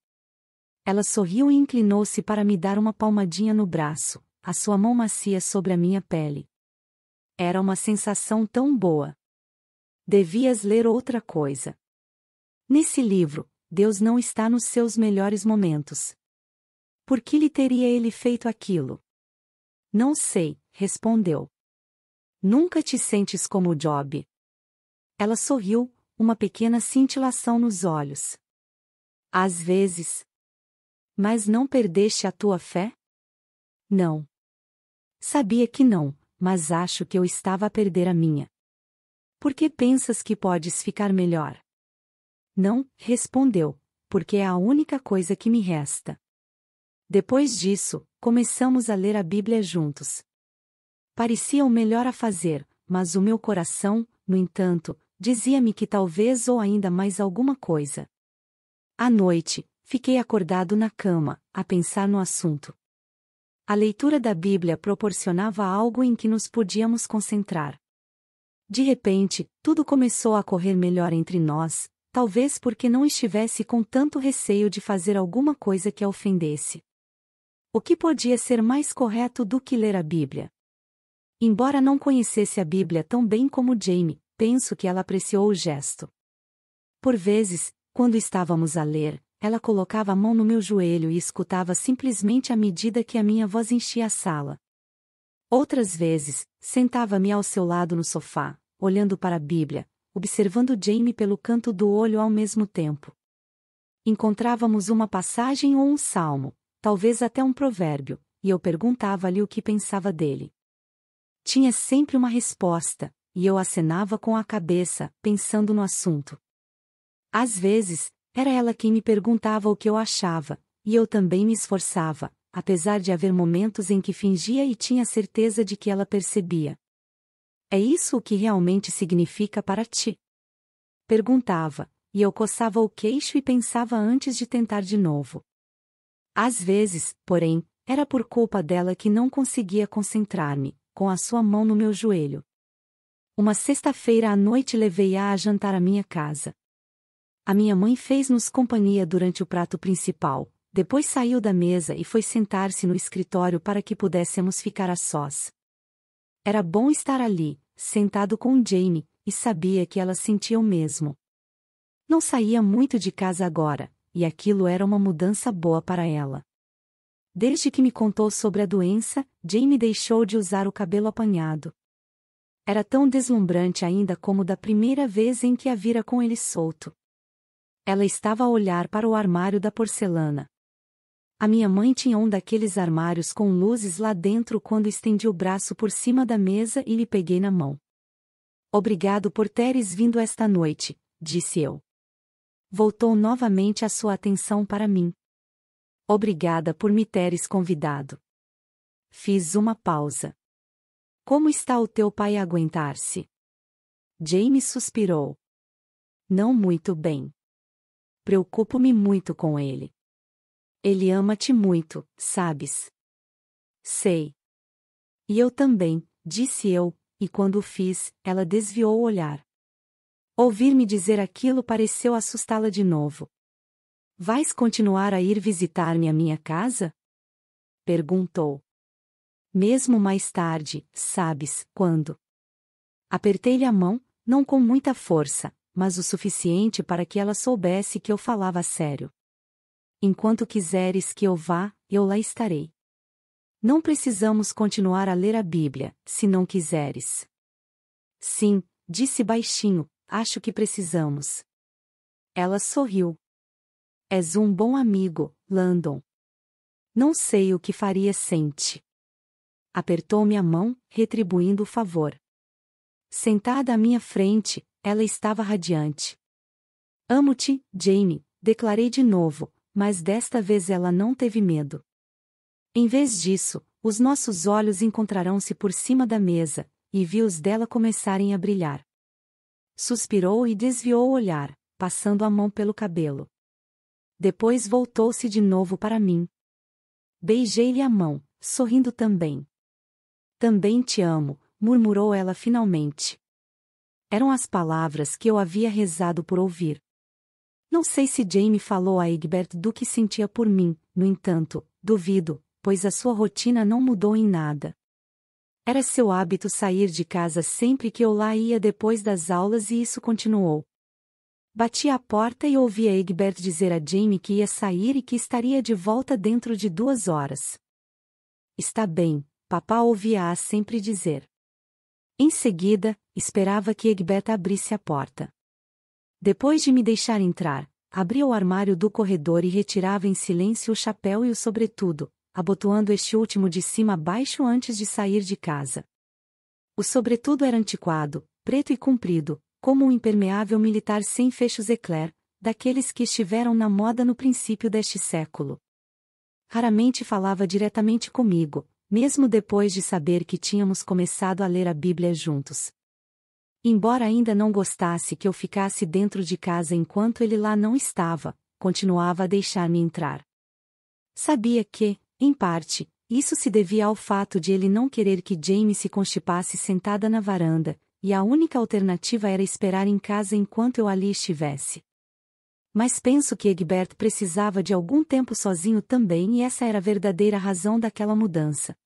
Ela sorriu e inclinou-se para me dar uma palmadinha no braço, a sua mão macia sobre a minha pele. Era uma sensação tão boa. Devias ler outra coisa. Nesse livro, Deus não está nos seus melhores momentos. Por que lhe teria ele feito aquilo? Não sei, respondeu. Nunca te sentes como Job. Ela sorriu, uma pequena cintilação nos olhos. Às vezes. Mas não perdeste a tua fé? Não. Sabia que não, mas acho que eu estava a perder a minha. Por que pensas que podes ficar melhor? Não, respondeu, porque é a única coisa que me resta. Depois disso, começamos a ler a Bíblia juntos. Parecia o melhor a fazer, mas o meu coração, no entanto, dizia-me que talvez ou ainda mais alguma coisa. À noite, fiquei acordado na cama, a pensar no assunto. A leitura da Bíblia proporcionava algo em que nos podíamos concentrar. De repente, tudo começou a correr melhor entre nós, talvez porque não estivesse com tanto receio de fazer alguma coisa que a ofendesse. O que podia ser mais correto do que ler a Bíblia? Embora não conhecesse a Bíblia tão bem como Jamie, penso que ela apreciou o gesto. Por vezes, quando estávamos a ler, ela colocava a mão no meu joelho e escutava simplesmente à medida que a minha voz enchia a sala. Outras vezes, sentava-me ao seu lado no sofá, olhando para a Bíblia, observando Jamie pelo canto do olho ao mesmo tempo. Encontrávamos uma passagem ou um salmo, talvez até um provérbio, e eu perguntava-lhe o que pensava dele. Tinha sempre uma resposta, e eu acenava com a cabeça, pensando no assunto. Às vezes, era ela quem me perguntava o que eu achava, e eu também me esforçava, apesar de haver momentos em que fingia e tinha certeza de que ela percebia. É isso o que realmente significa para ti? Perguntava, e eu coçava o queixo e pensava antes de tentar de novo. Às vezes, porém, era por culpa dela que não conseguia concentrar-me, com a sua mão no meu joelho. Uma sexta-feira à noite levei-a a jantar à minha casa. A minha mãe fez-nos companhia durante o prato principal, depois saiu da mesa e foi sentar-se no escritório para que pudéssemos ficar a sós. Era bom estar ali, sentado com Jamie, e sabia que ela sentia o mesmo. Não saía muito de casa agora, e aquilo era uma mudança boa para ela. Desde que me contou sobre a doença, Jamie deixou de usar o cabelo apanhado. Era tão deslumbrante ainda como da primeira vez em que a vira com ele solto. Ela estava a olhar para o armário da porcelana. A minha mãe tinha um daqueles armários com luzes lá dentro quando estendi o braço por cima da mesa e lhe peguei na mão. Obrigado por teres vindo esta noite, disse eu. Voltou novamente a sua atenção para mim. Obrigada por me teres convidado. Fiz uma pausa. Como está o teu pai a aguentar-se? James suspirou. Não muito bem. Preocupo-me muito com ele. Ele ama-te muito, sabes? Sei. E eu também, disse eu, e quando o fiz, ela desviou o olhar. Ouvir-me dizer aquilo pareceu assustá-la de novo. Vais continuar a ir visitar-me à minha casa? Perguntou mesmo mais tarde, sabes, quando. Apertei-lhe a mão, não com muita força, mas o suficiente para que ela soubesse que eu falava sério. Enquanto quiseres que eu vá, eu lá estarei. Não precisamos continuar a ler a Bíblia, se não quiseres. Sim, disse baixinho, acho que precisamos. Ela sorriu. És um bom amigo, Landon. Não sei o que faria sem te apertou-me a mão, retribuindo o favor. Sentada à minha frente, ela estava radiante. Amo-te, Jamie, declarei de novo, mas desta vez ela não teve medo. Em vez disso, os nossos olhos encontrarão-se por cima da mesa, e vi os dela começarem a brilhar. Suspirou e desviou o olhar, passando a mão pelo cabelo. Depois voltou-se de novo para mim. Beijei-lhe a mão, sorrindo também. Também te amo, murmurou ela finalmente. Eram as palavras que eu havia rezado por ouvir. Não sei se Jamie falou a Egbert do que sentia por mim, no entanto, duvido, pois a sua rotina não mudou em nada. Era seu hábito sair de casa sempre que eu lá ia depois das aulas e isso continuou. Bati à porta e ouvi a Egbert dizer a Jamie que ia sair e que estaria de volta dentro de duas horas. Está bem, papá ouvia-a sempre dizer. Em seguida, esperava que Egbeta abrisse a porta. Depois de me deixar entrar, abria o armário do corredor e retirava em silêncio o chapéu e o sobretudo, abotoando este último de cima a baixo antes de sair de casa. O sobretudo era antiquado, preto e comprido, como um impermeável militar sem fechos éclair, daqueles que estiveram na moda no princípio deste século. Raramente falava diretamente comigo, mesmo depois de saber que tínhamos começado a ler a Bíblia juntos. Embora ainda não gostasse que eu ficasse dentro de casa enquanto ele lá não estava, continuava a deixar-me entrar. Sabia que, em parte, isso se devia ao fato de ele não querer que Jamie se constipasse sentada na varanda, e a única alternativa era esperar em casa enquanto eu ali estivesse mas penso que Egbert precisava de algum tempo sozinho também e essa era a verdadeira razão daquela mudança.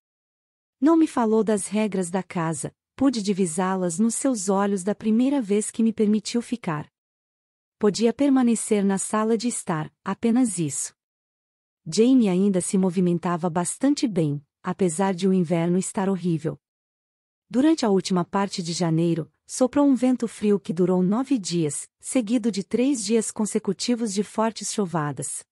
Não me falou das regras da casa, pude divisá-las nos seus olhos da primeira vez que me permitiu ficar. Podia permanecer na sala de estar, apenas isso. Jamie ainda se movimentava bastante bem, apesar de o inverno estar horrível. Durante a última parte de janeiro, soprou um vento frio que durou nove dias, seguido de três dias consecutivos de fortes chovadas.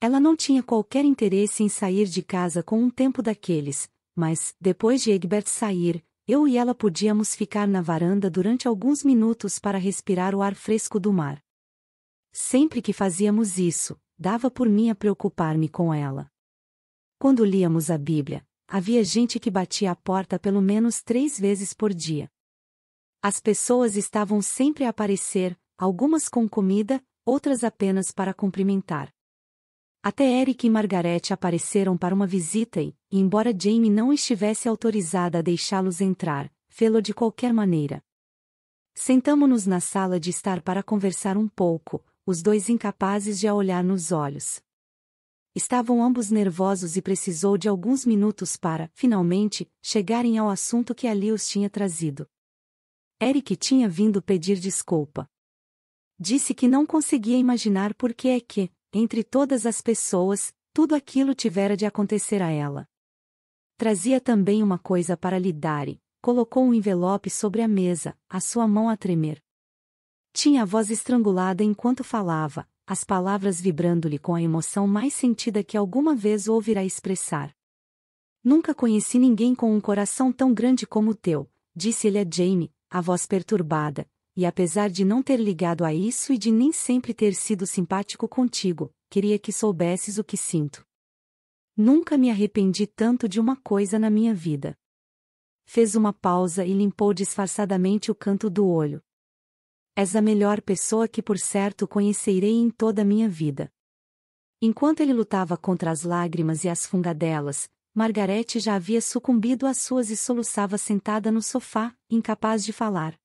Ela não tinha qualquer interesse em sair de casa com um tempo daqueles, mas, depois de Egbert sair, eu e ela podíamos ficar na varanda durante alguns minutos para respirar o ar fresco do mar. Sempre que fazíamos isso, dava por mim a preocupar-me com ela. Quando líamos a Bíblia, havia gente que batia a porta pelo menos três vezes por dia. As pessoas estavam sempre a aparecer, algumas com comida, outras apenas para cumprimentar. Até Eric e Margaret apareceram para uma visita e, embora Jamie não estivesse autorizada a deixá-los entrar, fê-lo de qualquer maneira. Sentamo-nos na sala de estar para conversar um pouco, os dois incapazes de a olhar nos olhos. Estavam ambos nervosos e precisou de alguns minutos para, finalmente, chegarem ao assunto que ali os tinha trazido. Eric tinha vindo pedir desculpa. Disse que não conseguia imaginar por que é que, entre todas as pessoas, tudo aquilo tivera de acontecer a ela. Trazia também uma coisa para lhe e colocou um envelope sobre a mesa, a sua mão a tremer. Tinha a voz estrangulada enquanto falava, as palavras vibrando-lhe com a emoção mais sentida que alguma vez ouvirá expressar. Nunca conheci ninguém com um coração tão grande como o teu, disse ele a Jamie, a voz perturbada, e apesar de não ter ligado a isso e de nem sempre ter sido simpático contigo, queria que soubesses o que sinto. Nunca me arrependi tanto de uma coisa na minha vida. Fez uma pausa e limpou disfarçadamente o canto do olho. És a melhor pessoa que por certo conhecerei em toda a minha vida. Enquanto ele lutava contra as lágrimas e as fungadelas, Margarete já havia sucumbido às suas e soluçava sentada no sofá, incapaz de falar.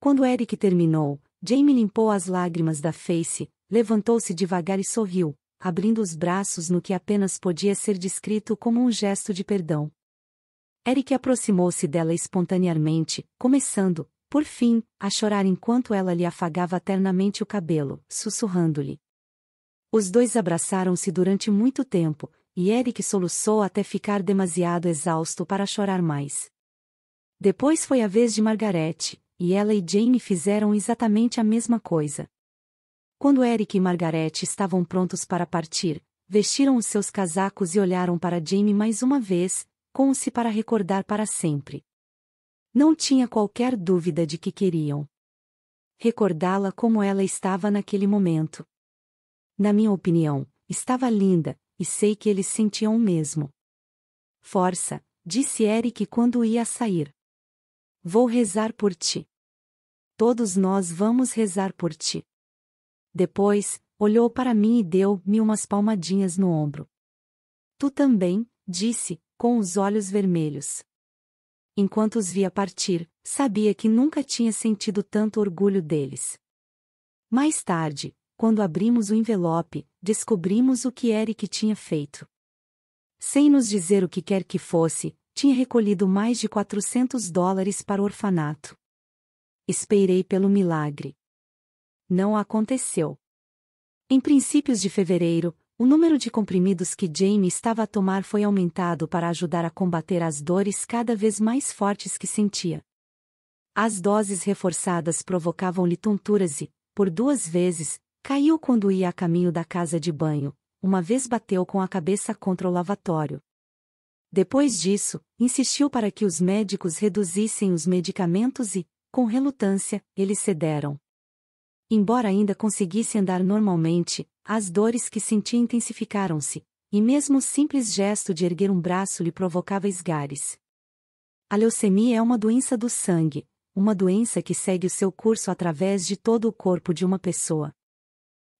Quando Eric terminou, Jamie limpou as lágrimas da face, levantou-se devagar e sorriu, abrindo os braços no que apenas podia ser descrito como um gesto de perdão. Eric aproximou-se dela espontaneamente, começando, por fim, a chorar enquanto ela lhe afagava ternamente o cabelo, sussurrando-lhe. Os dois abraçaram-se durante muito tempo, e Eric soluçou até ficar demasiado exausto para chorar mais. Depois foi a vez de Margarete, e ela e Jane fizeram exatamente a mesma coisa. Quando Eric e Margarete estavam prontos para partir, vestiram os seus casacos e olharam para Jane mais uma vez, como se para recordar para sempre. Não tinha qualquer dúvida de que queriam recordá-la como ela estava naquele momento. Na minha opinião, estava linda, e sei que eles sentiam o mesmo. Força, disse Eric quando ia sair. Vou rezar por ti. Todos nós vamos rezar por ti. Depois, olhou para mim e deu-me umas palmadinhas no ombro. Tu também, disse, com os olhos vermelhos. Enquanto os via partir, sabia que nunca tinha sentido tanto orgulho deles. Mais tarde, quando abrimos o envelope, descobrimos o que Eric tinha feito. Sem nos dizer o que quer que fosse, tinha recolhido mais de 400 dólares para o orfanato. Esperei pelo milagre. Não aconteceu. Em princípios de fevereiro, o número de comprimidos que Jamie estava a tomar foi aumentado para ajudar a combater as dores cada vez mais fortes que sentia. As doses reforçadas provocavam-lhe tonturas e, por duas vezes, Caiu quando ia a caminho da casa de banho, uma vez bateu com a cabeça contra o lavatório. Depois disso, insistiu para que os médicos reduzissem os medicamentos e, com relutância, eles cederam. Embora ainda conseguisse andar normalmente, as dores que sentia intensificaram-se, e mesmo o simples gesto de erguer um braço lhe provocava esgares. A leucemia é uma doença do sangue, uma doença que segue o seu curso através de todo o corpo de uma pessoa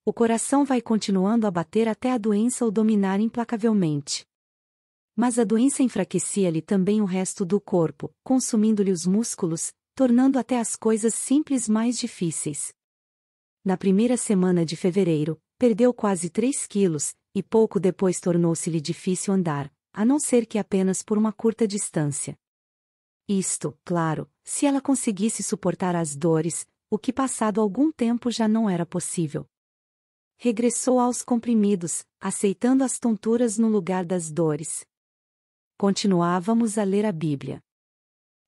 o coração vai continuando a bater até a doença o dominar implacavelmente. Mas a doença enfraquecia-lhe também o resto do corpo, consumindo-lhe os músculos, tornando até as coisas simples mais difíceis. Na primeira semana de fevereiro, perdeu quase 3 quilos, e pouco depois tornou-se-lhe difícil andar, a não ser que apenas por uma curta distância. Isto, claro, se ela conseguisse suportar as dores, o que passado algum tempo já não era possível regressou aos comprimidos, aceitando as tonturas no lugar das dores. Continuávamos a ler a Bíblia.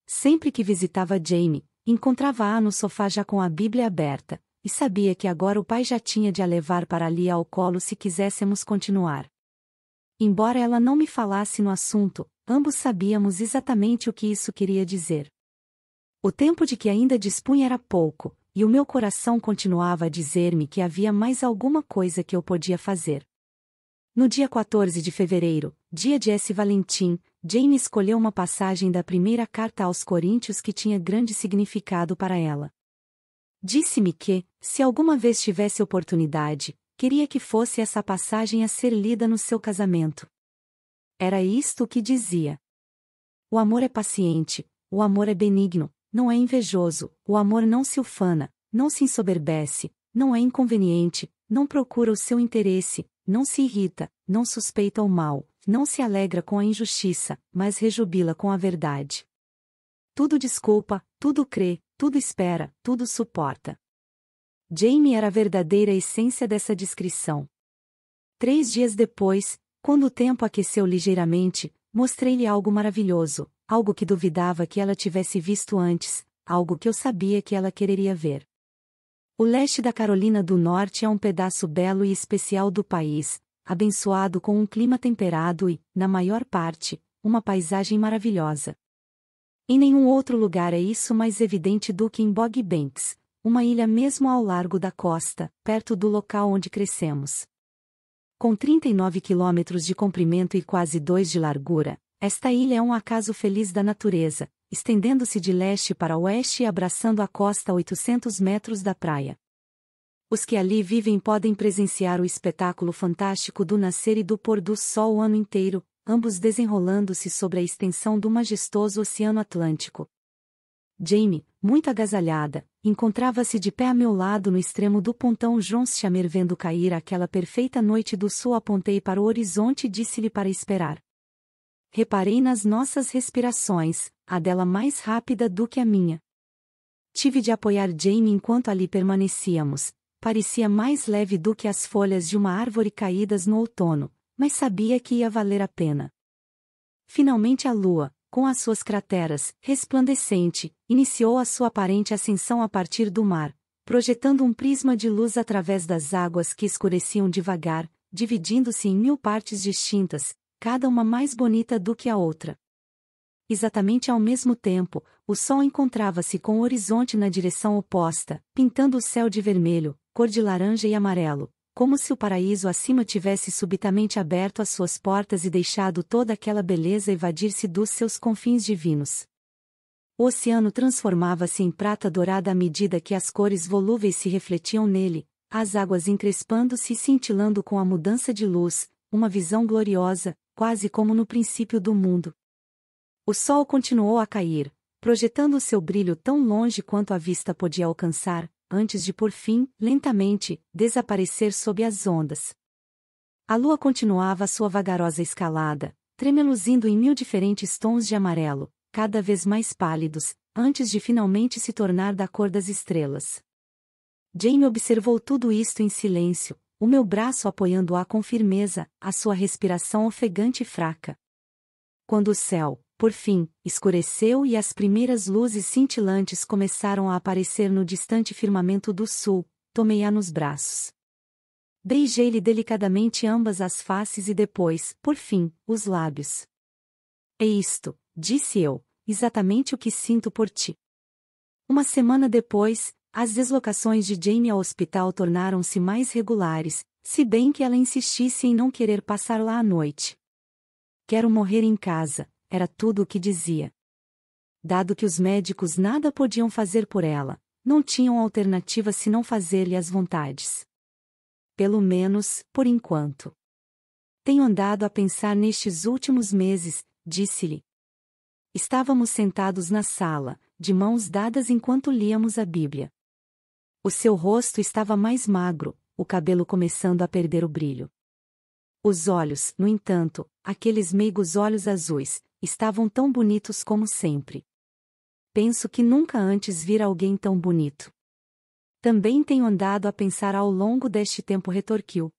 Sempre que visitava Jamie, encontrava-a no sofá já com a Bíblia aberta, e sabia que agora o pai já tinha de a levar para ali ao colo se quiséssemos continuar. Embora ela não me falasse no assunto, ambos sabíamos exatamente o que isso queria dizer. O tempo de que ainda dispunha era pouco, e o meu coração continuava a dizer-me que havia mais alguma coisa que eu podia fazer. No dia 14 de fevereiro, dia de S. Valentim, Jane escolheu uma passagem da primeira carta aos Coríntios que tinha grande significado para ela. Disse-me que, se alguma vez tivesse oportunidade, queria que fosse essa passagem a ser lida no seu casamento. Era isto que dizia. O amor é paciente, o amor é benigno, não é invejoso, o amor não se ufana, não se ensoberbece, não é inconveniente, não procura o seu interesse, não se irrita, não suspeita o mal, não se alegra com a injustiça, mas rejubila com a verdade. Tudo desculpa, tudo crê, tudo espera, tudo suporta. Jamie era a verdadeira essência dessa descrição. Três dias depois, quando o tempo aqueceu ligeiramente, mostrei-lhe algo maravilhoso, algo que duvidava que ela tivesse visto antes, algo que eu sabia que ela quereria ver. O leste da Carolina do Norte é um pedaço belo e especial do país, abençoado com um clima temperado e, na maior parte, uma paisagem maravilhosa. Em nenhum outro lugar é isso mais evidente do que em Bog Banks, uma ilha mesmo ao largo da costa, perto do local onde crescemos. Com 39 quilômetros de comprimento e quase 2 de largura, esta ilha é um acaso feliz da natureza, estendendo-se de leste para oeste e abraçando a costa a 800 metros da praia. Os que ali vivem podem presenciar o espetáculo fantástico do nascer e do pôr do sol o ano inteiro, ambos desenrolando-se sobre a extensão do majestoso Oceano Atlântico. Jamie, muito agasalhada, encontrava-se de pé a meu lado no extremo do pontão Jones Chamer vendo cair aquela perfeita noite do sul apontei para o horizonte e disse-lhe para esperar reparei nas nossas respirações, a dela mais rápida do que a minha. Tive de apoiar Jamie enquanto ali permanecíamos, parecia mais leve do que as folhas de uma árvore caídas no outono, mas sabia que ia valer a pena. Finalmente a lua, com as suas crateras, resplandecente, iniciou a sua aparente ascensão a partir do mar, projetando um prisma de luz através das águas que escureciam devagar, dividindo-se em mil partes distintas, cada uma mais bonita do que a outra. Exatamente ao mesmo tempo, o sol encontrava-se com o horizonte na direção oposta, pintando o céu de vermelho, cor de laranja e amarelo, como se o paraíso acima tivesse subitamente aberto as suas portas e deixado toda aquela beleza evadir-se dos seus confins divinos. O oceano transformava-se em prata dourada à medida que as cores volúveis se refletiam nele, as águas encrespando-se e cintilando com a mudança de luz, uma visão gloriosa, quase como no princípio do mundo. O sol continuou a cair, projetando seu brilho tão longe quanto a vista podia alcançar, antes de por fim, lentamente, desaparecer sob as ondas. A lua continuava sua vagarosa escalada, tremeluzindo em mil diferentes tons de amarelo, cada vez mais pálidos, antes de finalmente se tornar da cor das estrelas. Jane observou tudo isto em silêncio, o meu braço apoiando-a com firmeza, a sua respiração ofegante e fraca. Quando o céu, por fim, escureceu e as primeiras luzes cintilantes começaram a aparecer no distante firmamento do sul, tomei-a nos braços. Beijei-lhe delicadamente ambas as faces e depois, por fim, os lábios. É isto, disse eu, exatamente o que sinto por ti. Uma semana depois, as deslocações de Jamie ao hospital tornaram-se mais regulares, se bem que ela insistisse em não querer passar lá a noite. Quero morrer em casa, era tudo o que dizia. Dado que os médicos nada podiam fazer por ela, não tinham alternativa senão fazer-lhe as vontades. Pelo menos, por enquanto. Tenho andado a pensar nestes últimos meses, disse-lhe. Estávamos sentados na sala, de mãos dadas enquanto líamos a Bíblia. O seu rosto estava mais magro, o cabelo começando a perder o brilho. Os olhos, no entanto, aqueles meigos olhos azuis, estavam tão bonitos como sempre. Penso que nunca antes vira alguém tão bonito. Também tenho andado a pensar ao longo deste tempo retorquiu.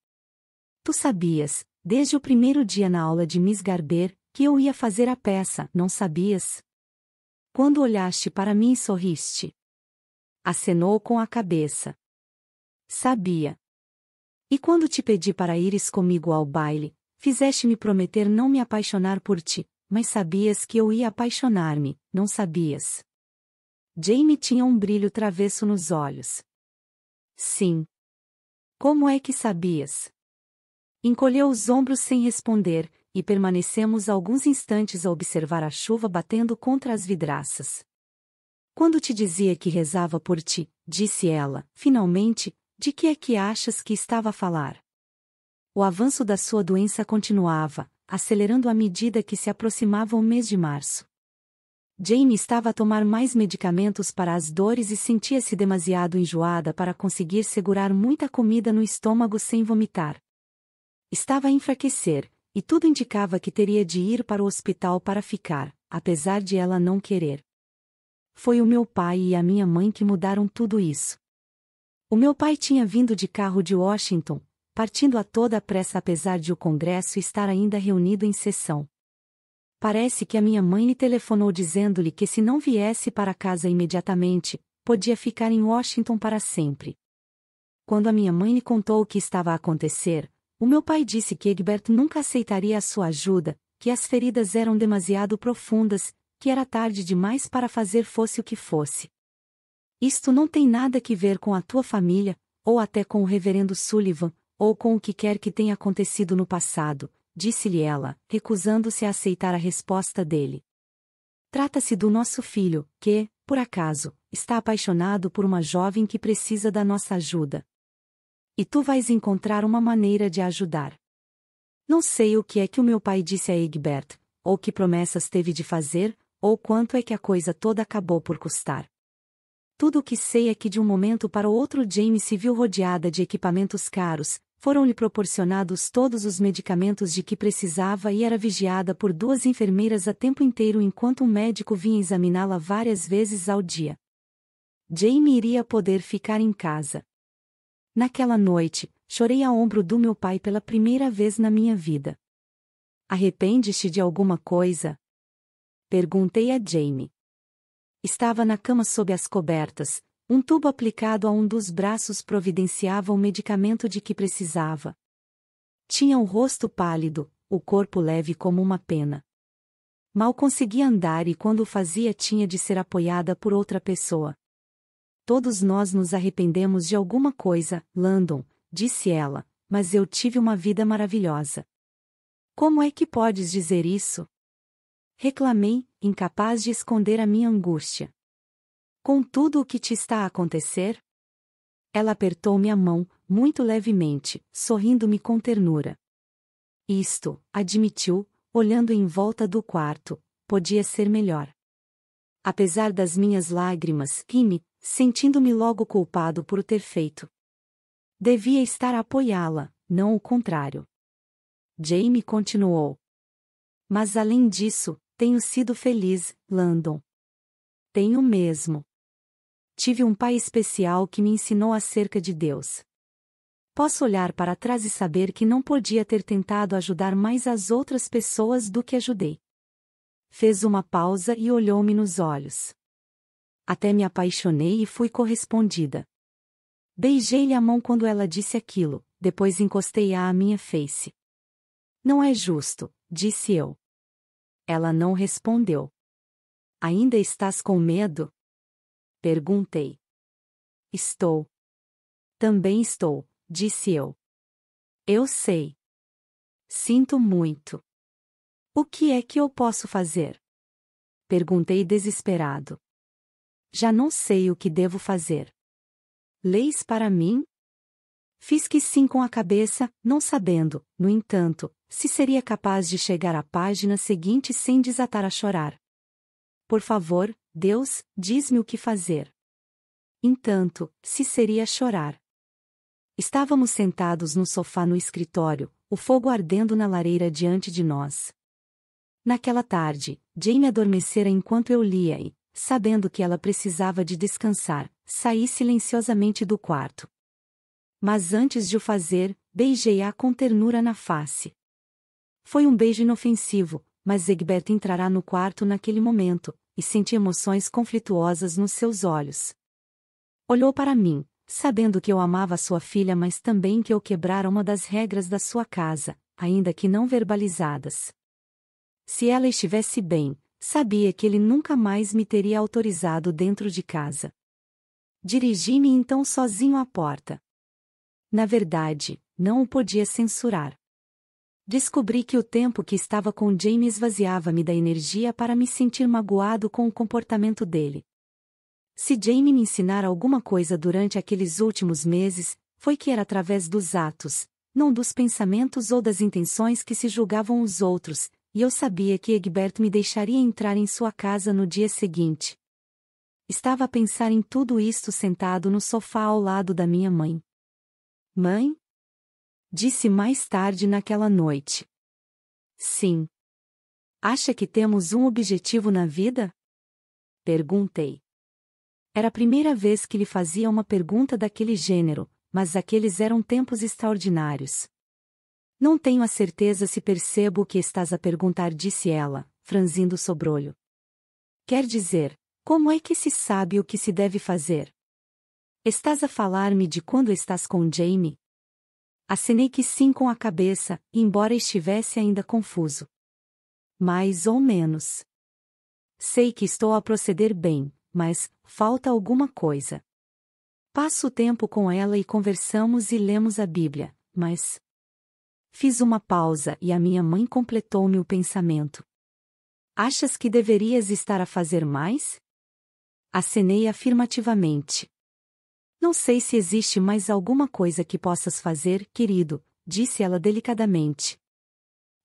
Tu sabias, desde o primeiro dia na aula de Miss Garber, que eu ia fazer a peça, não sabias? Quando olhaste para mim e sorriste. Acenou com a cabeça. Sabia. E quando te pedi para ires comigo ao baile, fizeste-me prometer não me apaixonar por ti, mas sabias que eu ia apaixonar-me, não sabias? Jamie tinha um brilho travesso nos olhos. Sim. Como é que sabias? Encolheu os ombros sem responder, e permanecemos alguns instantes a observar a chuva batendo contra as vidraças. Quando te dizia que rezava por ti, disse ela, finalmente, de que é que achas que estava a falar? O avanço da sua doença continuava, acelerando à medida que se aproximava o mês de março. Jane estava a tomar mais medicamentos para as dores e sentia-se demasiado enjoada para conseguir segurar muita comida no estômago sem vomitar. Estava a enfraquecer, e tudo indicava que teria de ir para o hospital para ficar, apesar de ela não querer. Foi o meu pai e a minha mãe que mudaram tudo isso. O meu pai tinha vindo de carro de Washington, partindo a toda pressa apesar de o Congresso estar ainda reunido em sessão. Parece que a minha mãe lhe telefonou dizendo-lhe que se não viesse para casa imediatamente, podia ficar em Washington para sempre. Quando a minha mãe lhe contou o que estava a acontecer, o meu pai disse que Egbert nunca aceitaria a sua ajuda, que as feridas eram demasiado profundas que era tarde demais para fazer fosse o que fosse. Isto não tem nada que ver com a tua família, ou até com o reverendo Sullivan, ou com o que quer que tenha acontecido no passado, disse-lhe ela, recusando-se a aceitar a resposta dele. Trata-se do nosso filho, que, por acaso, está apaixonado por uma jovem que precisa da nossa ajuda. E tu vais encontrar uma maneira de ajudar. Não sei o que é que o meu pai disse a Egbert, ou que promessas teve de fazer, ou quanto é que a coisa toda acabou por custar. Tudo o que sei é que de um momento para o outro Jamie se viu rodeada de equipamentos caros, foram-lhe proporcionados todos os medicamentos de que precisava e era vigiada por duas enfermeiras a tempo inteiro enquanto um médico vinha examiná-la várias vezes ao dia. Jamie iria poder ficar em casa. Naquela noite, chorei a ombro do meu pai pela primeira vez na minha vida. Arrepende-te de alguma coisa, Perguntei a Jamie. Estava na cama sob as cobertas, um tubo aplicado a um dos braços providenciava o medicamento de que precisava. Tinha um rosto pálido, o corpo leve como uma pena. Mal conseguia andar e quando o fazia tinha de ser apoiada por outra pessoa. Todos nós nos arrependemos de alguma coisa, Landon, disse ela, mas eu tive uma vida maravilhosa. Como é que podes dizer isso? reclamei, incapaz de esconder a minha angústia. Com tudo o que te está a acontecer? Ela apertou-me a mão, muito levemente, sorrindo-me com ternura. Isto, admitiu, olhando em volta do quarto, podia ser melhor. Apesar das minhas lágrimas, ri-me, sentindo-me logo culpado por o ter feito. Devia estar a apoiá-la, não o contrário. Jamie continuou. Mas além disso, tenho sido feliz, Landon. Tenho mesmo. Tive um pai especial que me ensinou acerca de Deus. Posso olhar para trás e saber que não podia ter tentado ajudar mais as outras pessoas do que ajudei. Fez uma pausa e olhou-me nos olhos. Até me apaixonei e fui correspondida. Beijei-lhe a mão quando ela disse aquilo, depois encostei-a à minha face. Não é justo, disse eu. Ela não respondeu. Ainda estás com medo? Perguntei. Estou. Também estou, disse eu. Eu sei. Sinto muito. O que é que eu posso fazer? Perguntei desesperado. Já não sei o que devo fazer. Leis para mim? Fiz que sim com a cabeça, não sabendo, no entanto, se seria capaz de chegar à página seguinte sem desatar a chorar. Por favor, Deus, diz-me o que fazer. Entanto, se seria chorar. Estávamos sentados no sofá no escritório, o fogo ardendo na lareira diante de nós. Naquela tarde, Jane adormecera enquanto eu lia e, sabendo que ela precisava de descansar, saí silenciosamente do quarto. Mas antes de o fazer, beijei-a com ternura na face. Foi um beijo inofensivo, mas Egbert entrará no quarto naquele momento, e senti emoções conflituosas nos seus olhos. Olhou para mim, sabendo que eu amava sua filha, mas também que eu quebrara uma das regras da sua casa, ainda que não verbalizadas. Se ela estivesse bem, sabia que ele nunca mais me teria autorizado dentro de casa. Dirigi-me então sozinho à porta. Na verdade, não o podia censurar. Descobri que o tempo que estava com Jamie esvaziava-me da energia para me sentir magoado com o comportamento dele. Se Jamie me ensinar alguma coisa durante aqueles últimos meses, foi que era através dos atos, não dos pensamentos ou das intenções que se julgavam os outros, e eu sabia que Egberto me deixaria entrar em sua casa no dia seguinte. Estava a pensar em tudo isto sentado no sofá ao lado da minha mãe. Mãe? Disse mais tarde naquela noite. Sim. Acha que temos um objetivo na vida? Perguntei. Era a primeira vez que lhe fazia uma pergunta daquele gênero, mas aqueles eram tempos extraordinários. Não tenho a certeza se percebo o que estás a perguntar, disse ela, franzindo o sobrolho. Quer dizer, como é que se sabe o que se deve fazer? Estás a falar-me de quando estás com Jamie? assinei que sim com a cabeça, embora estivesse ainda confuso. Mais ou menos. Sei que estou a proceder bem, mas falta alguma coisa. Passo o tempo com ela e conversamos e lemos a Bíblia, mas. Fiz uma pausa e a minha mãe completou-me o pensamento. Achas que deverias estar a fazer mais? Acenei afirmativamente. Não sei se existe mais alguma coisa que possas fazer, querido, disse ela delicadamente.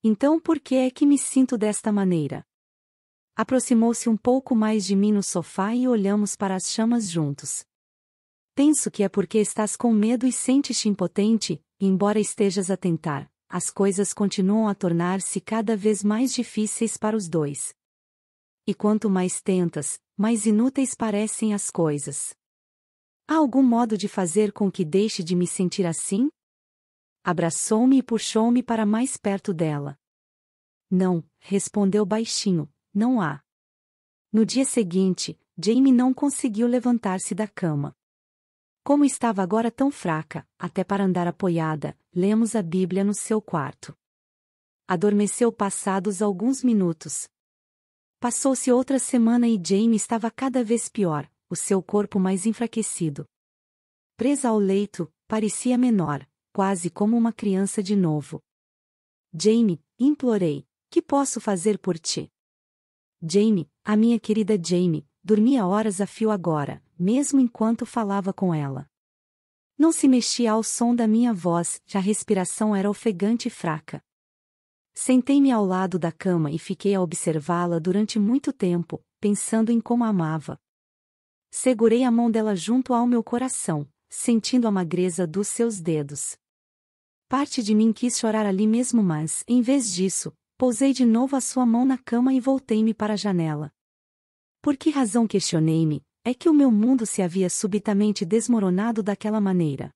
Então por que é que me sinto desta maneira? Aproximou-se um pouco mais de mim no sofá e olhamos para as chamas juntos. Penso que é porque estás com medo e sentes-te impotente, embora estejas a tentar, as coisas continuam a tornar-se cada vez mais difíceis para os dois. E quanto mais tentas, mais inúteis parecem as coisas. Há algum modo de fazer com que deixe de me sentir assim? Abraçou-me e puxou-me para mais perto dela. Não, respondeu baixinho, não há. No dia seguinte, Jamie não conseguiu levantar-se da cama. Como estava agora tão fraca, até para andar apoiada, lemos a Bíblia no seu quarto. Adormeceu passados alguns minutos. Passou-se outra semana e Jamie estava cada vez pior, o seu corpo mais enfraquecido. Presa ao leito, parecia menor, quase como uma criança de novo. Jane, implorei, que posso fazer por ti? Jane, a minha querida Jane, dormia horas a fio agora, mesmo enquanto falava com ela. Não se mexia ao som da minha voz, já a respiração era ofegante e fraca. Sentei-me ao lado da cama e fiquei a observá-la durante muito tempo, pensando em como a amava. Segurei a mão dela junto ao meu coração, sentindo a magreza dos seus dedos. Parte de mim quis chorar ali mesmo, mas, em vez disso, pousei de novo a sua mão na cama e voltei-me para a janela. Por que razão questionei-me, é que o meu mundo se havia subitamente desmoronado daquela maneira.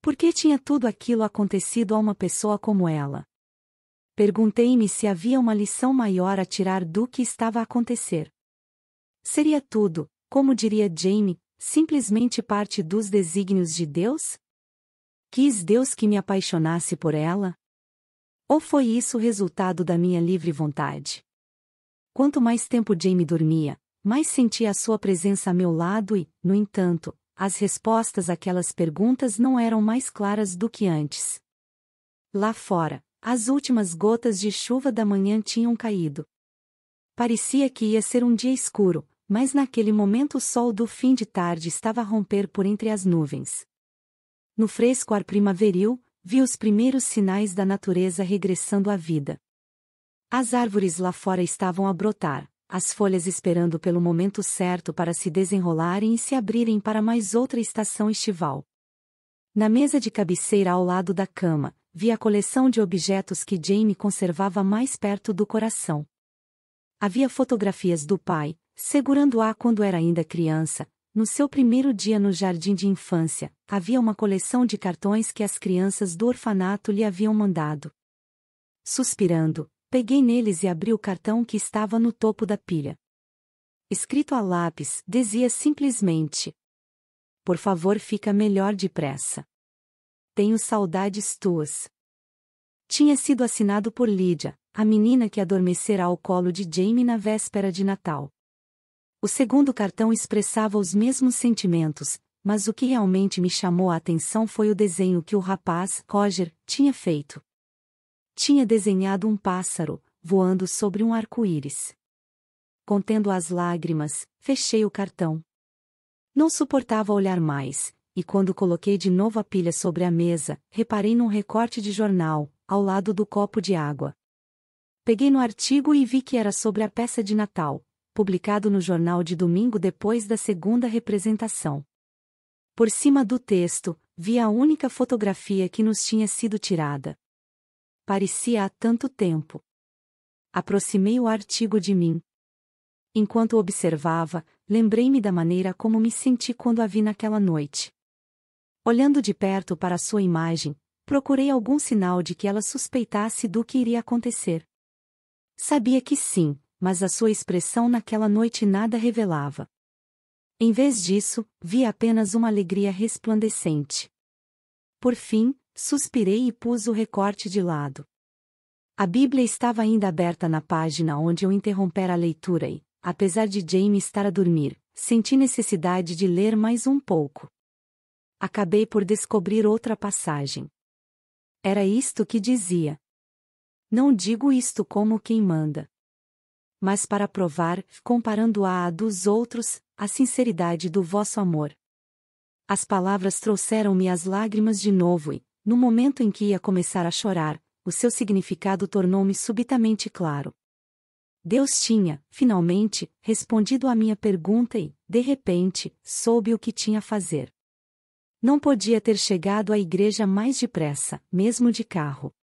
Por que tinha tudo aquilo acontecido a uma pessoa como ela? Perguntei-me se havia uma lição maior a tirar do que estava a acontecer. Seria tudo, como diria Jamie, simplesmente parte dos desígnios de Deus? Quis Deus que me apaixonasse por ela? Ou foi isso o resultado da minha livre vontade? Quanto mais tempo Jamie dormia, mais sentia a sua presença a meu lado e, no entanto, as respostas àquelas perguntas não eram mais claras do que antes. Lá fora, as últimas gotas de chuva da manhã tinham caído. Parecia que ia ser um dia escuro, mas naquele momento o sol do fim de tarde estava a romper por entre as nuvens. No fresco ar primaveril, vi os primeiros sinais da natureza regressando à vida. As árvores lá fora estavam a brotar, as folhas esperando pelo momento certo para se desenrolarem e se abrirem para mais outra estação estival. Na mesa de cabeceira ao lado da cama, vi a coleção de objetos que Jamie conservava mais perto do coração. Havia fotografias do pai, Segurando-a quando era ainda criança, no seu primeiro dia no jardim de infância, havia uma coleção de cartões que as crianças do orfanato lhe haviam mandado. Suspirando, peguei neles e abri o cartão que estava no topo da pilha. Escrito a lápis, dizia simplesmente: Por favor, fica melhor depressa. Tenho saudades tuas. Tinha sido assinado por Lídia, a menina que adormecerá ao colo de Jamie na véspera de Natal. O segundo cartão expressava os mesmos sentimentos, mas o que realmente me chamou a atenção foi o desenho que o rapaz, Roger, tinha feito. Tinha desenhado um pássaro, voando sobre um arco-íris. Contendo as lágrimas, fechei o cartão. Não suportava olhar mais, e quando coloquei de novo a pilha sobre a mesa, reparei num recorte de jornal, ao lado do copo de água. Peguei no artigo e vi que era sobre a peça de Natal, publicado no jornal de domingo depois da segunda representação. Por cima do texto, vi a única fotografia que nos tinha sido tirada. Parecia há tanto tempo. Aproximei o artigo de mim. Enquanto observava, lembrei-me da maneira como me senti quando a vi naquela noite. Olhando de perto para sua imagem, procurei algum sinal de que ela suspeitasse do que iria acontecer. Sabia que sim, mas a sua expressão naquela noite nada revelava. Em vez disso, vi apenas uma alegria resplandecente. Por fim, suspirei e pus o recorte de lado. A Bíblia estava ainda aberta na página onde eu interrompera a leitura e, apesar de Jamie estar a dormir, senti necessidade de ler mais um pouco. Acabei por descobrir outra passagem. Era isto que dizia: Não digo isto como quem manda mas para provar, comparando-a à dos outros, a sinceridade do vosso amor. As palavras trouxeram-me as lágrimas de novo e, no momento em que ia começar a chorar, o seu significado tornou-me subitamente claro. Deus tinha, finalmente, respondido à minha pergunta e, de repente, soube o que tinha a fazer. Não podia ter chegado à igreja mais depressa, mesmo de carro.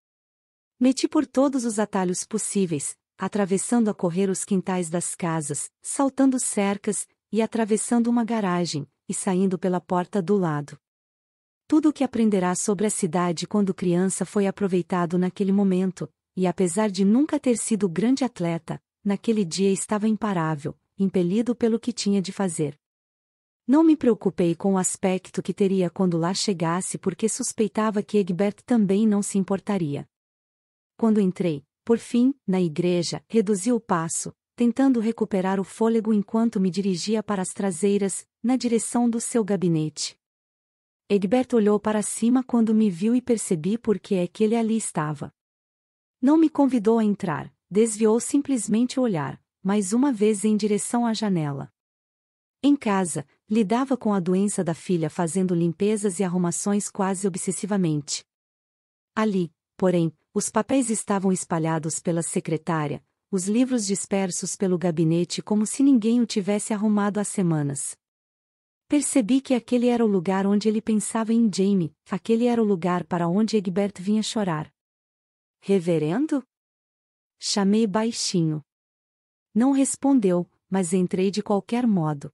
Meti por todos os atalhos possíveis, atravessando a correr os quintais das casas, saltando cercas, e atravessando uma garagem, e saindo pela porta do lado. Tudo o que aprenderá sobre a cidade quando criança foi aproveitado naquele momento, e apesar de nunca ter sido grande atleta, naquele dia estava imparável, impelido pelo que tinha de fazer. Não me preocupei com o aspecto que teria quando lá chegasse porque suspeitava que Egbert também não se importaria. Quando entrei, por fim, na igreja, reduzi o passo, tentando recuperar o fôlego enquanto me dirigia para as traseiras, na direção do seu gabinete. Egberto olhou para cima quando me viu e percebi por que é que ele ali estava. Não me convidou a entrar, desviou simplesmente o olhar, mais uma vez em direção à janela. Em casa, lidava com a doença da filha fazendo limpezas e arrumações quase obsessivamente. Ali, porém, os papéis estavam espalhados pela secretária, os livros dispersos pelo gabinete como se ninguém o tivesse arrumado há semanas. Percebi que aquele era o lugar onde ele pensava em Jamie, aquele era o lugar para onde Egbert vinha chorar. Reverendo? Chamei baixinho. Não respondeu, mas entrei de qualquer modo.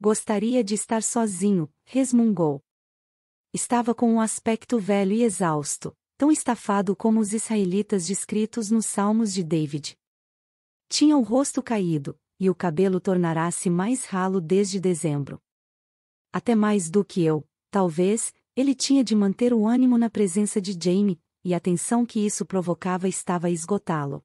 Gostaria de estar sozinho, resmungou. Estava com um aspecto velho e exausto tão estafado como os israelitas descritos nos Salmos de David. Tinha o rosto caído, e o cabelo tornará-se mais ralo desde dezembro. Até mais do que eu, talvez, ele tinha de manter o ânimo na presença de Jamie, e a tensão que isso provocava estava a esgotá-lo.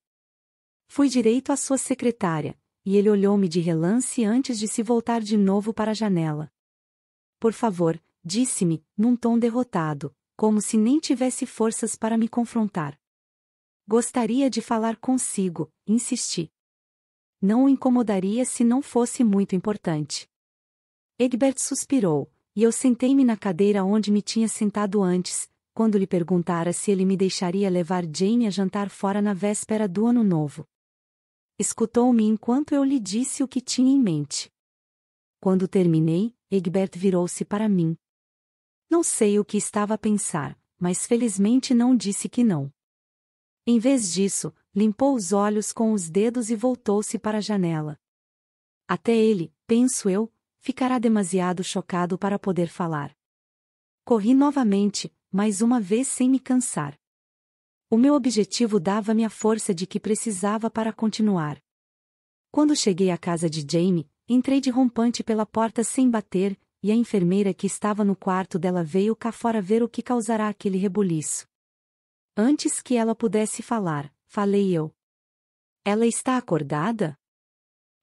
Fui direito à sua secretária, e ele olhou-me de relance antes de se voltar de novo para a janela. Por favor, disse-me, num tom derrotado, como se nem tivesse forças para me confrontar. Gostaria de falar consigo, insisti. Não o incomodaria se não fosse muito importante. Egbert suspirou, e eu sentei-me na cadeira onde me tinha sentado antes, quando lhe perguntara se ele me deixaria levar Jane a jantar fora na véspera do Ano Novo. Escutou-me enquanto eu lhe disse o que tinha em mente. Quando terminei, Egbert virou-se para mim, não sei o que estava a pensar, mas felizmente não disse que não. Em vez disso, limpou os olhos com os dedos e voltou-se para a janela. Até ele, penso eu, ficará demasiado chocado para poder falar. Corri novamente, mais uma vez sem me cansar. O meu objetivo dava-me a força de que precisava para continuar. Quando cheguei à casa de Jamie, entrei de rompante pela porta sem bater, e a enfermeira que estava no quarto dela veio cá fora ver o que causará aquele rebuliço. Antes que ela pudesse falar, falei eu. Ela está acordada?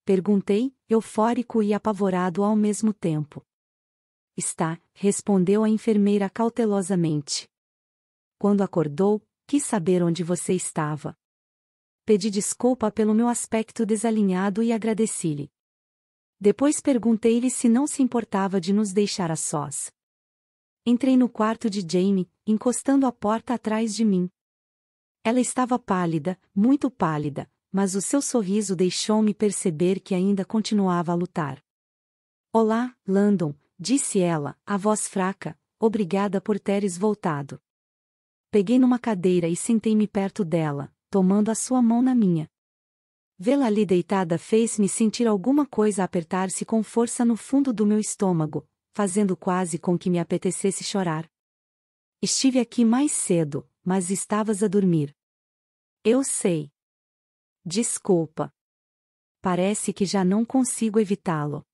Perguntei, eufórico e apavorado ao mesmo tempo. Está, respondeu a enfermeira cautelosamente. Quando acordou, quis saber onde você estava. Pedi desculpa pelo meu aspecto desalinhado e agradeci-lhe. Depois perguntei-lhe se não se importava de nos deixar a sós. Entrei no quarto de Jamie, encostando a porta atrás de mim. Ela estava pálida, muito pálida, mas o seu sorriso deixou-me perceber que ainda continuava a lutar. Olá, Landon, disse ela, a voz fraca, obrigada por teres voltado. Peguei numa cadeira e sentei-me perto dela, tomando a sua mão na minha. Vê-la ali deitada fez-me sentir alguma coisa apertar-se com força no fundo do meu estômago, fazendo quase com que me apetecesse chorar. Estive aqui mais cedo, mas estavas a dormir. Eu sei. Desculpa. Parece que já não consigo evitá-lo.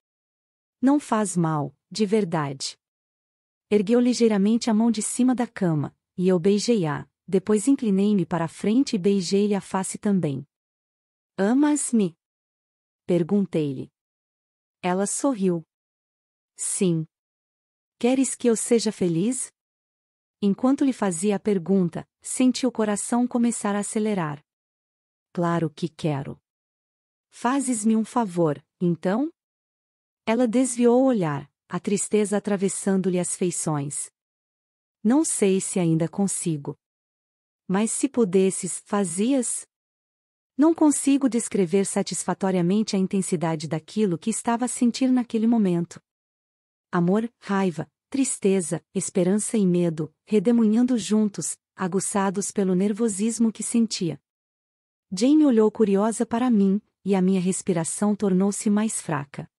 Não faz mal, de verdade. Ergueu ligeiramente a mão de cima da cama, e eu beijei-a, depois inclinei-me para a frente e beijei-lhe a face também. Amas-me? Perguntei-lhe. Ela sorriu. Sim. Queres que eu seja feliz? Enquanto lhe fazia a pergunta, senti o coração começar a acelerar. Claro que quero. Fazes-me um favor, então? Ela desviou o olhar, a tristeza atravessando-lhe as feições. Não sei se ainda consigo. Mas se pudesses, fazias? Não consigo descrever satisfatoriamente a intensidade daquilo que estava a sentir naquele momento. Amor, raiva, tristeza, esperança e medo, redemoinhando juntos, aguçados pelo nervosismo que sentia. Jane olhou curiosa para mim, e a minha respiração tornou-se mais fraca.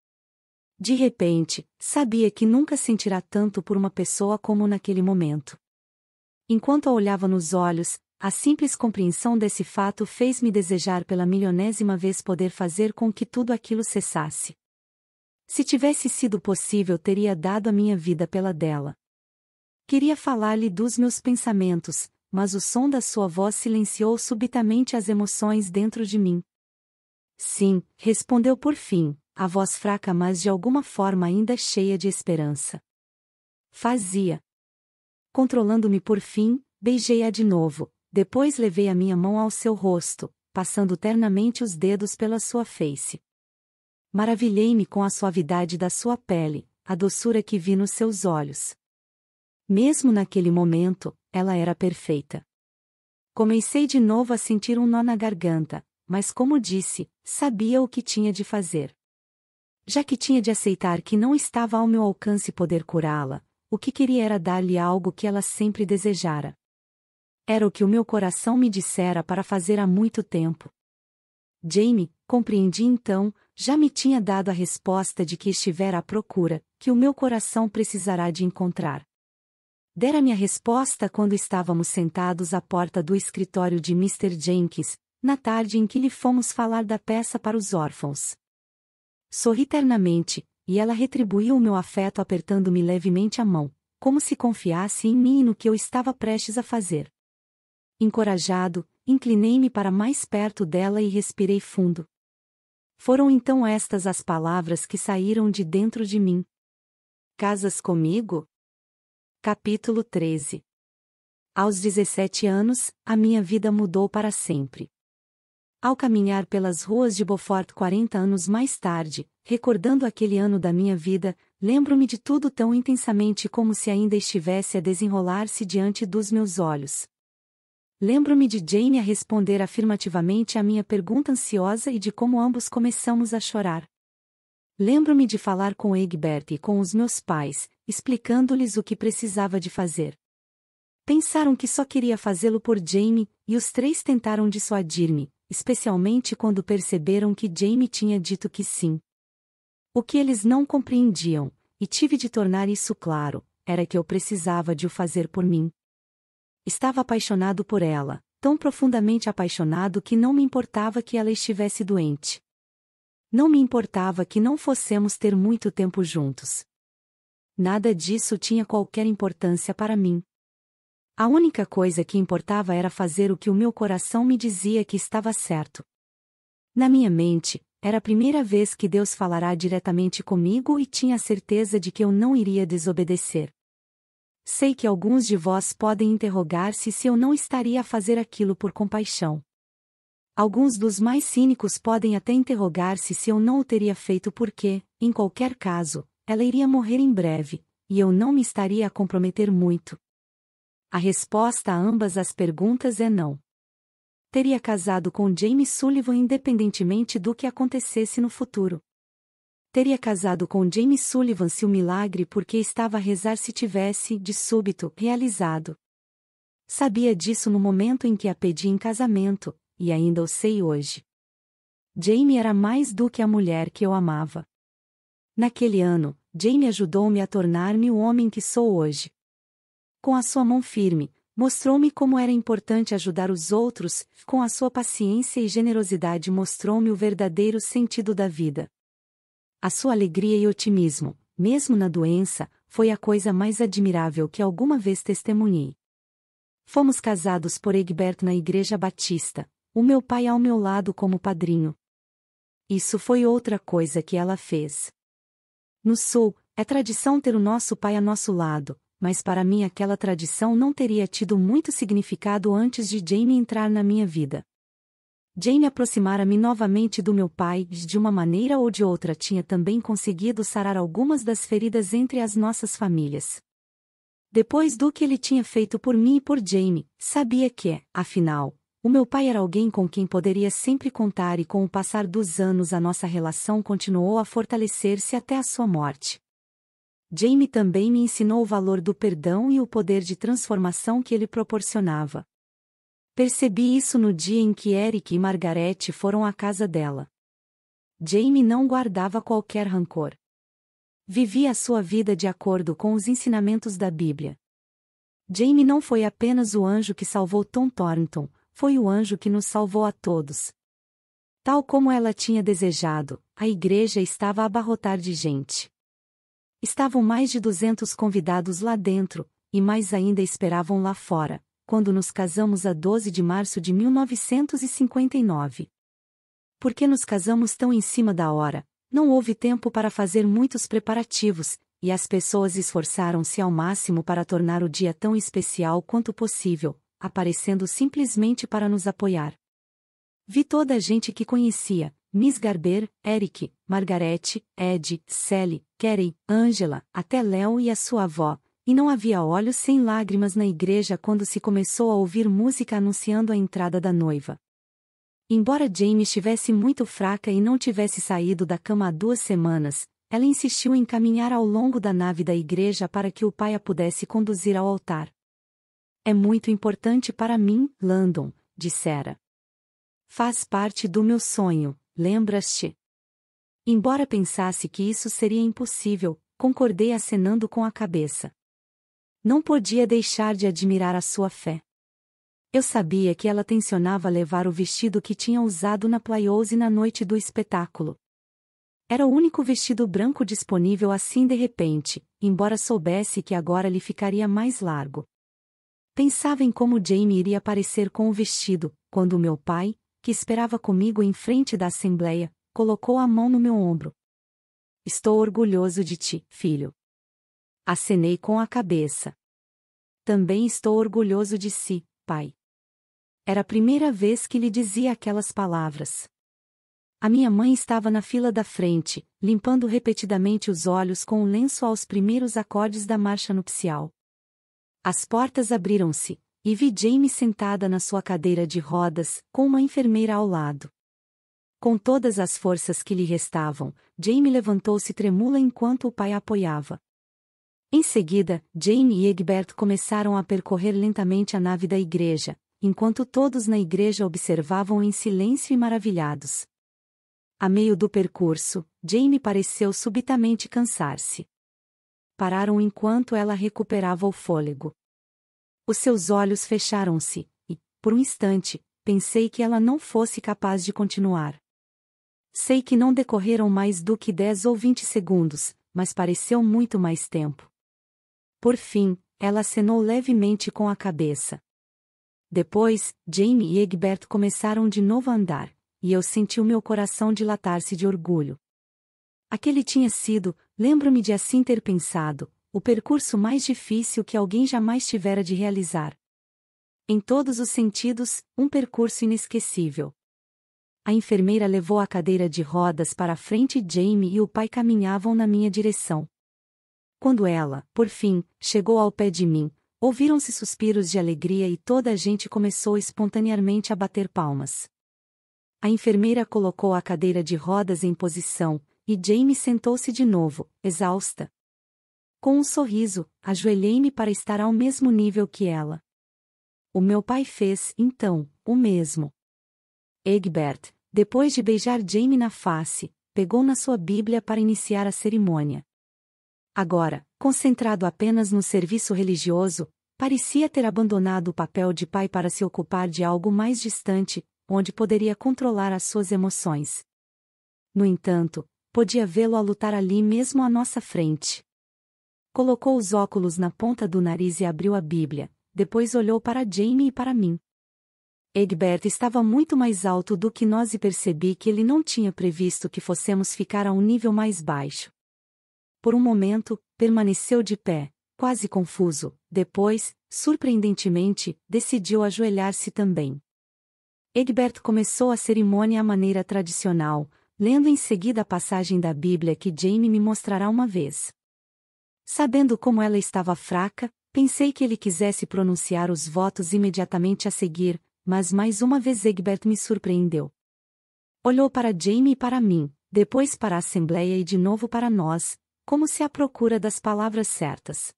De repente, sabia que nunca sentirá tanto por uma pessoa como naquele momento. Enquanto a olhava nos olhos, a simples compreensão desse fato fez-me desejar pela milionésima vez poder fazer com que tudo aquilo cessasse. Se tivesse sido possível, teria dado a minha vida pela dela. Queria falar-lhe dos meus pensamentos, mas o som da sua voz silenciou subitamente as emoções dentro de mim. Sim, respondeu por fim, a voz fraca mas de alguma forma ainda cheia de esperança. Fazia. Controlando-me por fim, beijei-a de novo, depois levei a minha mão ao seu rosto, passando ternamente os dedos pela sua face. Maravilhei-me com a suavidade da sua pele, a doçura que vi nos seus olhos. Mesmo naquele momento, ela era perfeita. Comecei de novo a sentir um nó na garganta, mas como disse, sabia o que tinha de fazer. Já que tinha de aceitar que não estava ao meu alcance poder curá-la, o que queria era dar-lhe algo que ela sempre desejara. Era o que o meu coração me dissera para fazer há muito tempo. Jamie, compreendi então, já me tinha dado a resposta de que estivera à procura, que o meu coração precisará de encontrar. Dera-me a resposta quando estávamos sentados à porta do escritório de Mr. Jenkins, na tarde em que lhe fomos falar da peça para os órfãos. Sorri ternamente, e ela retribuiu o meu afeto apertando-me levemente a mão, como se confiasse em mim e no que eu estava prestes a fazer. Encorajado, inclinei-me para mais perto dela e respirei fundo. Foram então estas as palavras que saíram de dentro de mim. Casas comigo? Capítulo 13 Aos 17 anos, a minha vida mudou para sempre. Ao caminhar pelas ruas de Beaufort 40 anos mais tarde, recordando aquele ano da minha vida, lembro-me de tudo tão intensamente como se ainda estivesse a desenrolar-se diante dos meus olhos. Lembro-me de Jane a responder afirmativamente à minha pergunta ansiosa e de como ambos começamos a chorar. Lembro-me de falar com Egbert e com os meus pais, explicando-lhes o que precisava de fazer. Pensaram que só queria fazê-lo por Jamie, e os três tentaram dissuadir-me, especialmente quando perceberam que Jamie tinha dito que sim. O que eles não compreendiam, e tive de tornar isso claro, era que eu precisava de o fazer por mim. Estava apaixonado por ela, tão profundamente apaixonado que não me importava que ela estivesse doente. Não me importava que não fossemos ter muito tempo juntos. Nada disso tinha qualquer importância para mim. A única coisa que importava era fazer o que o meu coração me dizia que estava certo. Na minha mente, era a primeira vez que Deus falará diretamente comigo e tinha certeza de que eu não iria desobedecer. Sei que alguns de vós podem interrogar-se se eu não estaria a fazer aquilo por compaixão. Alguns dos mais cínicos podem até interrogar-se se eu não o teria feito porque, em qualquer caso, ela iria morrer em breve, e eu não me estaria a comprometer muito. A resposta a ambas as perguntas é não. Teria casado com James Sullivan independentemente do que acontecesse no futuro teria casado com James Sullivan se o milagre porque estava a rezar se tivesse, de súbito, realizado. Sabia disso no momento em que a pedi em casamento, e ainda o sei hoje. Jamie era mais do que a mulher que eu amava. Naquele ano, Jamie ajudou-me a tornar-me o homem que sou hoje. Com a sua mão firme, mostrou-me como era importante ajudar os outros, com a sua paciência e generosidade mostrou-me o verdadeiro sentido da vida. A sua alegria e otimismo, mesmo na doença, foi a coisa mais admirável que alguma vez testemunhei. Fomos casados por Egberto na Igreja Batista, o meu pai ao meu lado como padrinho. Isso foi outra coisa que ela fez. No Sul, é tradição ter o nosso pai a nosso lado, mas para mim aquela tradição não teria tido muito significado antes de Jamie entrar na minha vida. Jane aproximara-me novamente do meu pai e de uma maneira ou de outra tinha também conseguido sarar algumas das feridas entre as nossas famílias. Depois do que ele tinha feito por mim e por Jane, sabia que, afinal, o meu pai era alguém com quem poderia sempre contar e com o passar dos anos a nossa relação continuou a fortalecer-se até a sua morte. Jamie também me ensinou o valor do perdão e o poder de transformação que ele proporcionava. Percebi isso no dia em que Eric e Margaret foram à casa dela. Jamie não guardava qualquer rancor. Vivia a sua vida de acordo com os ensinamentos da Bíblia. Jamie não foi apenas o anjo que salvou Tom Thornton, foi o anjo que nos salvou a todos. Tal como ela tinha desejado, a igreja estava a abarrotar de gente. Estavam mais de 200 convidados lá dentro, e mais ainda esperavam lá fora quando nos casamos a 12 de março de 1959. Porque nos casamos tão em cima da hora, não houve tempo para fazer muitos preparativos, e as pessoas esforçaram-se ao máximo para tornar o dia tão especial quanto possível, aparecendo simplesmente para nos apoiar. Vi toda a gente que conhecia, Miss Garber, Eric, Margarete, Ed, Sally, Kerry, Angela, até Léo e a sua avó, e não havia olhos sem lágrimas na igreja quando se começou a ouvir música anunciando a entrada da noiva. Embora Jamie estivesse muito fraca e não tivesse saído da cama há duas semanas, ela insistiu em caminhar ao longo da nave da igreja para que o pai a pudesse conduzir ao altar. É muito importante para mim, Landon, dissera. Faz parte do meu sonho, lembras-te? Embora pensasse que isso seria impossível, concordei acenando com a cabeça. Não podia deixar de admirar a sua fé. Eu sabia que ela tensionava levar o vestido que tinha usado na Playose na noite do espetáculo. Era o único vestido branco disponível assim de repente, embora soubesse que agora lhe ficaria mais largo. Pensava em como Jamie iria aparecer com o vestido, quando meu pai, que esperava comigo em frente da assembleia, colocou a mão no meu ombro. Estou orgulhoso de ti, filho. Acenei com a cabeça. Também estou orgulhoso de si, pai. Era a primeira vez que lhe dizia aquelas palavras. A minha mãe estava na fila da frente, limpando repetidamente os olhos com o um lenço aos primeiros acordes da marcha nupcial. As portas abriram-se, e vi Jamie sentada na sua cadeira de rodas, com uma enfermeira ao lado. Com todas as forças que lhe restavam, Jamie levantou-se tremula enquanto o pai a apoiava. Em seguida, Jane e Egbert começaram a percorrer lentamente a nave da igreja, enquanto todos na igreja observavam em silêncio e maravilhados. A meio do percurso, Jane pareceu subitamente cansar-se. Pararam enquanto ela recuperava o fôlego. Os seus olhos fecharam-se, e, por um instante, pensei que ela não fosse capaz de continuar. Sei que não decorreram mais do que dez ou vinte segundos, mas pareceu muito mais tempo. Por fim, ela acenou levemente com a cabeça. Depois, Jamie e Egbert começaram de novo a andar, e eu senti o meu coração dilatar-se de orgulho. Aquele tinha sido, lembro-me de assim ter pensado, o percurso mais difícil que alguém jamais tivera de realizar. Em todos os sentidos, um percurso inesquecível. A enfermeira levou a cadeira de rodas para a frente e Jamie e o pai caminhavam na minha direção. Quando ela, por fim, chegou ao pé de mim, ouviram-se suspiros de alegria e toda a gente começou espontaneamente a bater palmas. A enfermeira colocou a cadeira de rodas em posição, e Jamie sentou-se de novo, exausta. Com um sorriso, ajoelhei-me para estar ao mesmo nível que ela. O meu pai fez, então, o mesmo. Egbert, depois de beijar Jamie na face, pegou na sua Bíblia para iniciar a cerimônia. Agora, concentrado apenas no serviço religioso, parecia ter abandonado o papel de pai para se ocupar de algo mais distante, onde poderia controlar as suas emoções. No entanto, podia vê-lo a lutar ali mesmo à nossa frente. Colocou os óculos na ponta do nariz e abriu a Bíblia, depois olhou para Jamie e para mim. Egbert estava muito mais alto do que nós e percebi que ele não tinha previsto que fossemos ficar a um nível mais baixo. Por um momento, permaneceu de pé, quase confuso, depois, surpreendentemente, decidiu ajoelhar-se também. Egbert começou a cerimônia à maneira tradicional, lendo em seguida a passagem da Bíblia que Jamie me mostrará uma vez. Sabendo como ela estava fraca, pensei que ele quisesse pronunciar os votos imediatamente a seguir, mas mais uma vez Egbert me surpreendeu. Olhou para Jamie e para mim, depois para a Assembleia e de novo para nós, como se à procura das palavras certas.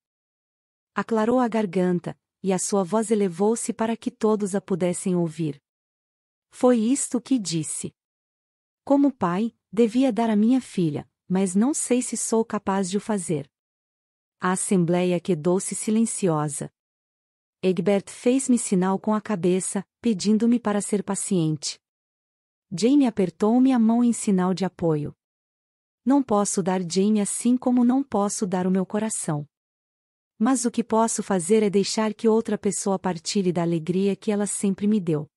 Aclarou a garganta, e a sua voz elevou-se para que todos a pudessem ouvir. Foi isto que disse. Como pai, devia dar a minha filha, mas não sei se sou capaz de o fazer. A assembleia quedou-se silenciosa. Egbert fez-me sinal com a cabeça, pedindo-me para ser paciente. Jane apertou-me a mão em sinal de apoio. Não posso dar Jamie assim como não posso dar o meu coração. Mas o que posso fazer é deixar que outra pessoa partilhe da alegria que ela sempre me deu.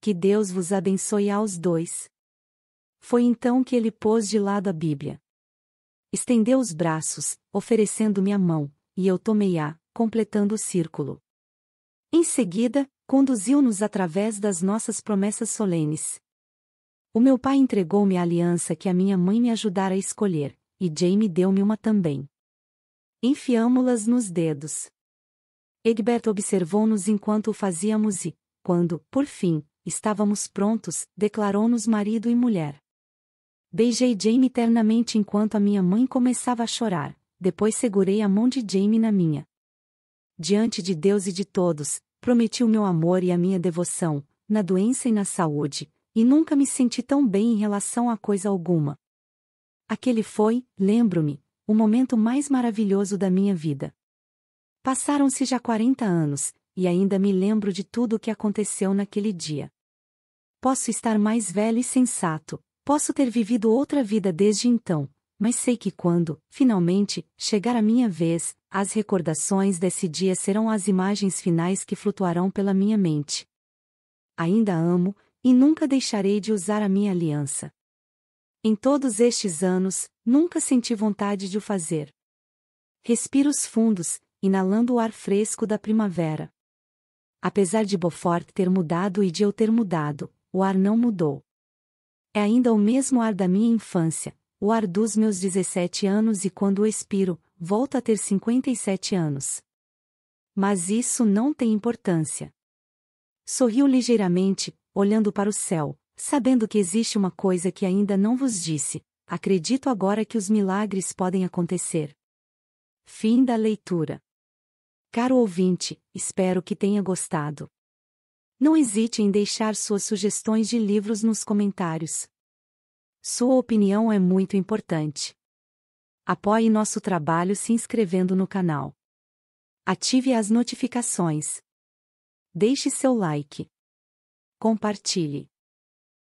Que Deus vos abençoe aos dois. Foi então que ele pôs de lado a Bíblia. Estendeu os braços, oferecendo-me a mão, e eu tomei-a, completando o círculo. Em seguida, conduziu-nos através das nossas promessas solenes, o meu pai entregou-me a aliança que a minha mãe me ajudara a escolher, e Jamie deu-me uma também. Enfiamo-las nos dedos. Egbert observou-nos enquanto o fazíamos e, quando, por fim, estávamos prontos, declarou-nos marido e mulher. Beijei Jamie ternamente enquanto a minha mãe começava a chorar, depois segurei a mão de Jamie na minha. Diante de Deus e de todos, prometi o meu amor e a minha devoção, na doença e na saúde, e nunca me senti tão bem em relação a coisa alguma. Aquele foi, lembro-me, o momento mais maravilhoso da minha vida. Passaram-se já 40 anos, e ainda me lembro de tudo o que aconteceu naquele dia. Posso estar mais velho e sensato, posso ter vivido outra vida desde então, mas sei que quando, finalmente, chegar a minha vez, as recordações desse dia serão as imagens finais que flutuarão pela minha mente. Ainda amo, e nunca deixarei de usar a minha aliança. Em todos estes anos, nunca senti vontade de o fazer. Respiros fundos, inalando o ar fresco da primavera. Apesar de Beaufort ter mudado e de eu ter mudado, o ar não mudou. É ainda o mesmo ar da minha infância, o ar dos meus 17 anos e quando o expiro, volto a ter 57 anos. Mas isso não tem importância. Sorriu ligeiramente, olhando para o céu, sabendo que existe uma coisa que ainda não vos disse, acredito agora que os milagres podem acontecer. Fim da leitura. Caro ouvinte, espero que tenha gostado. Não hesite em deixar suas sugestões de livros nos comentários. Sua opinião é muito importante. Apoie nosso trabalho se inscrevendo no canal. Ative as notificações. Deixe seu like. Compartilhe.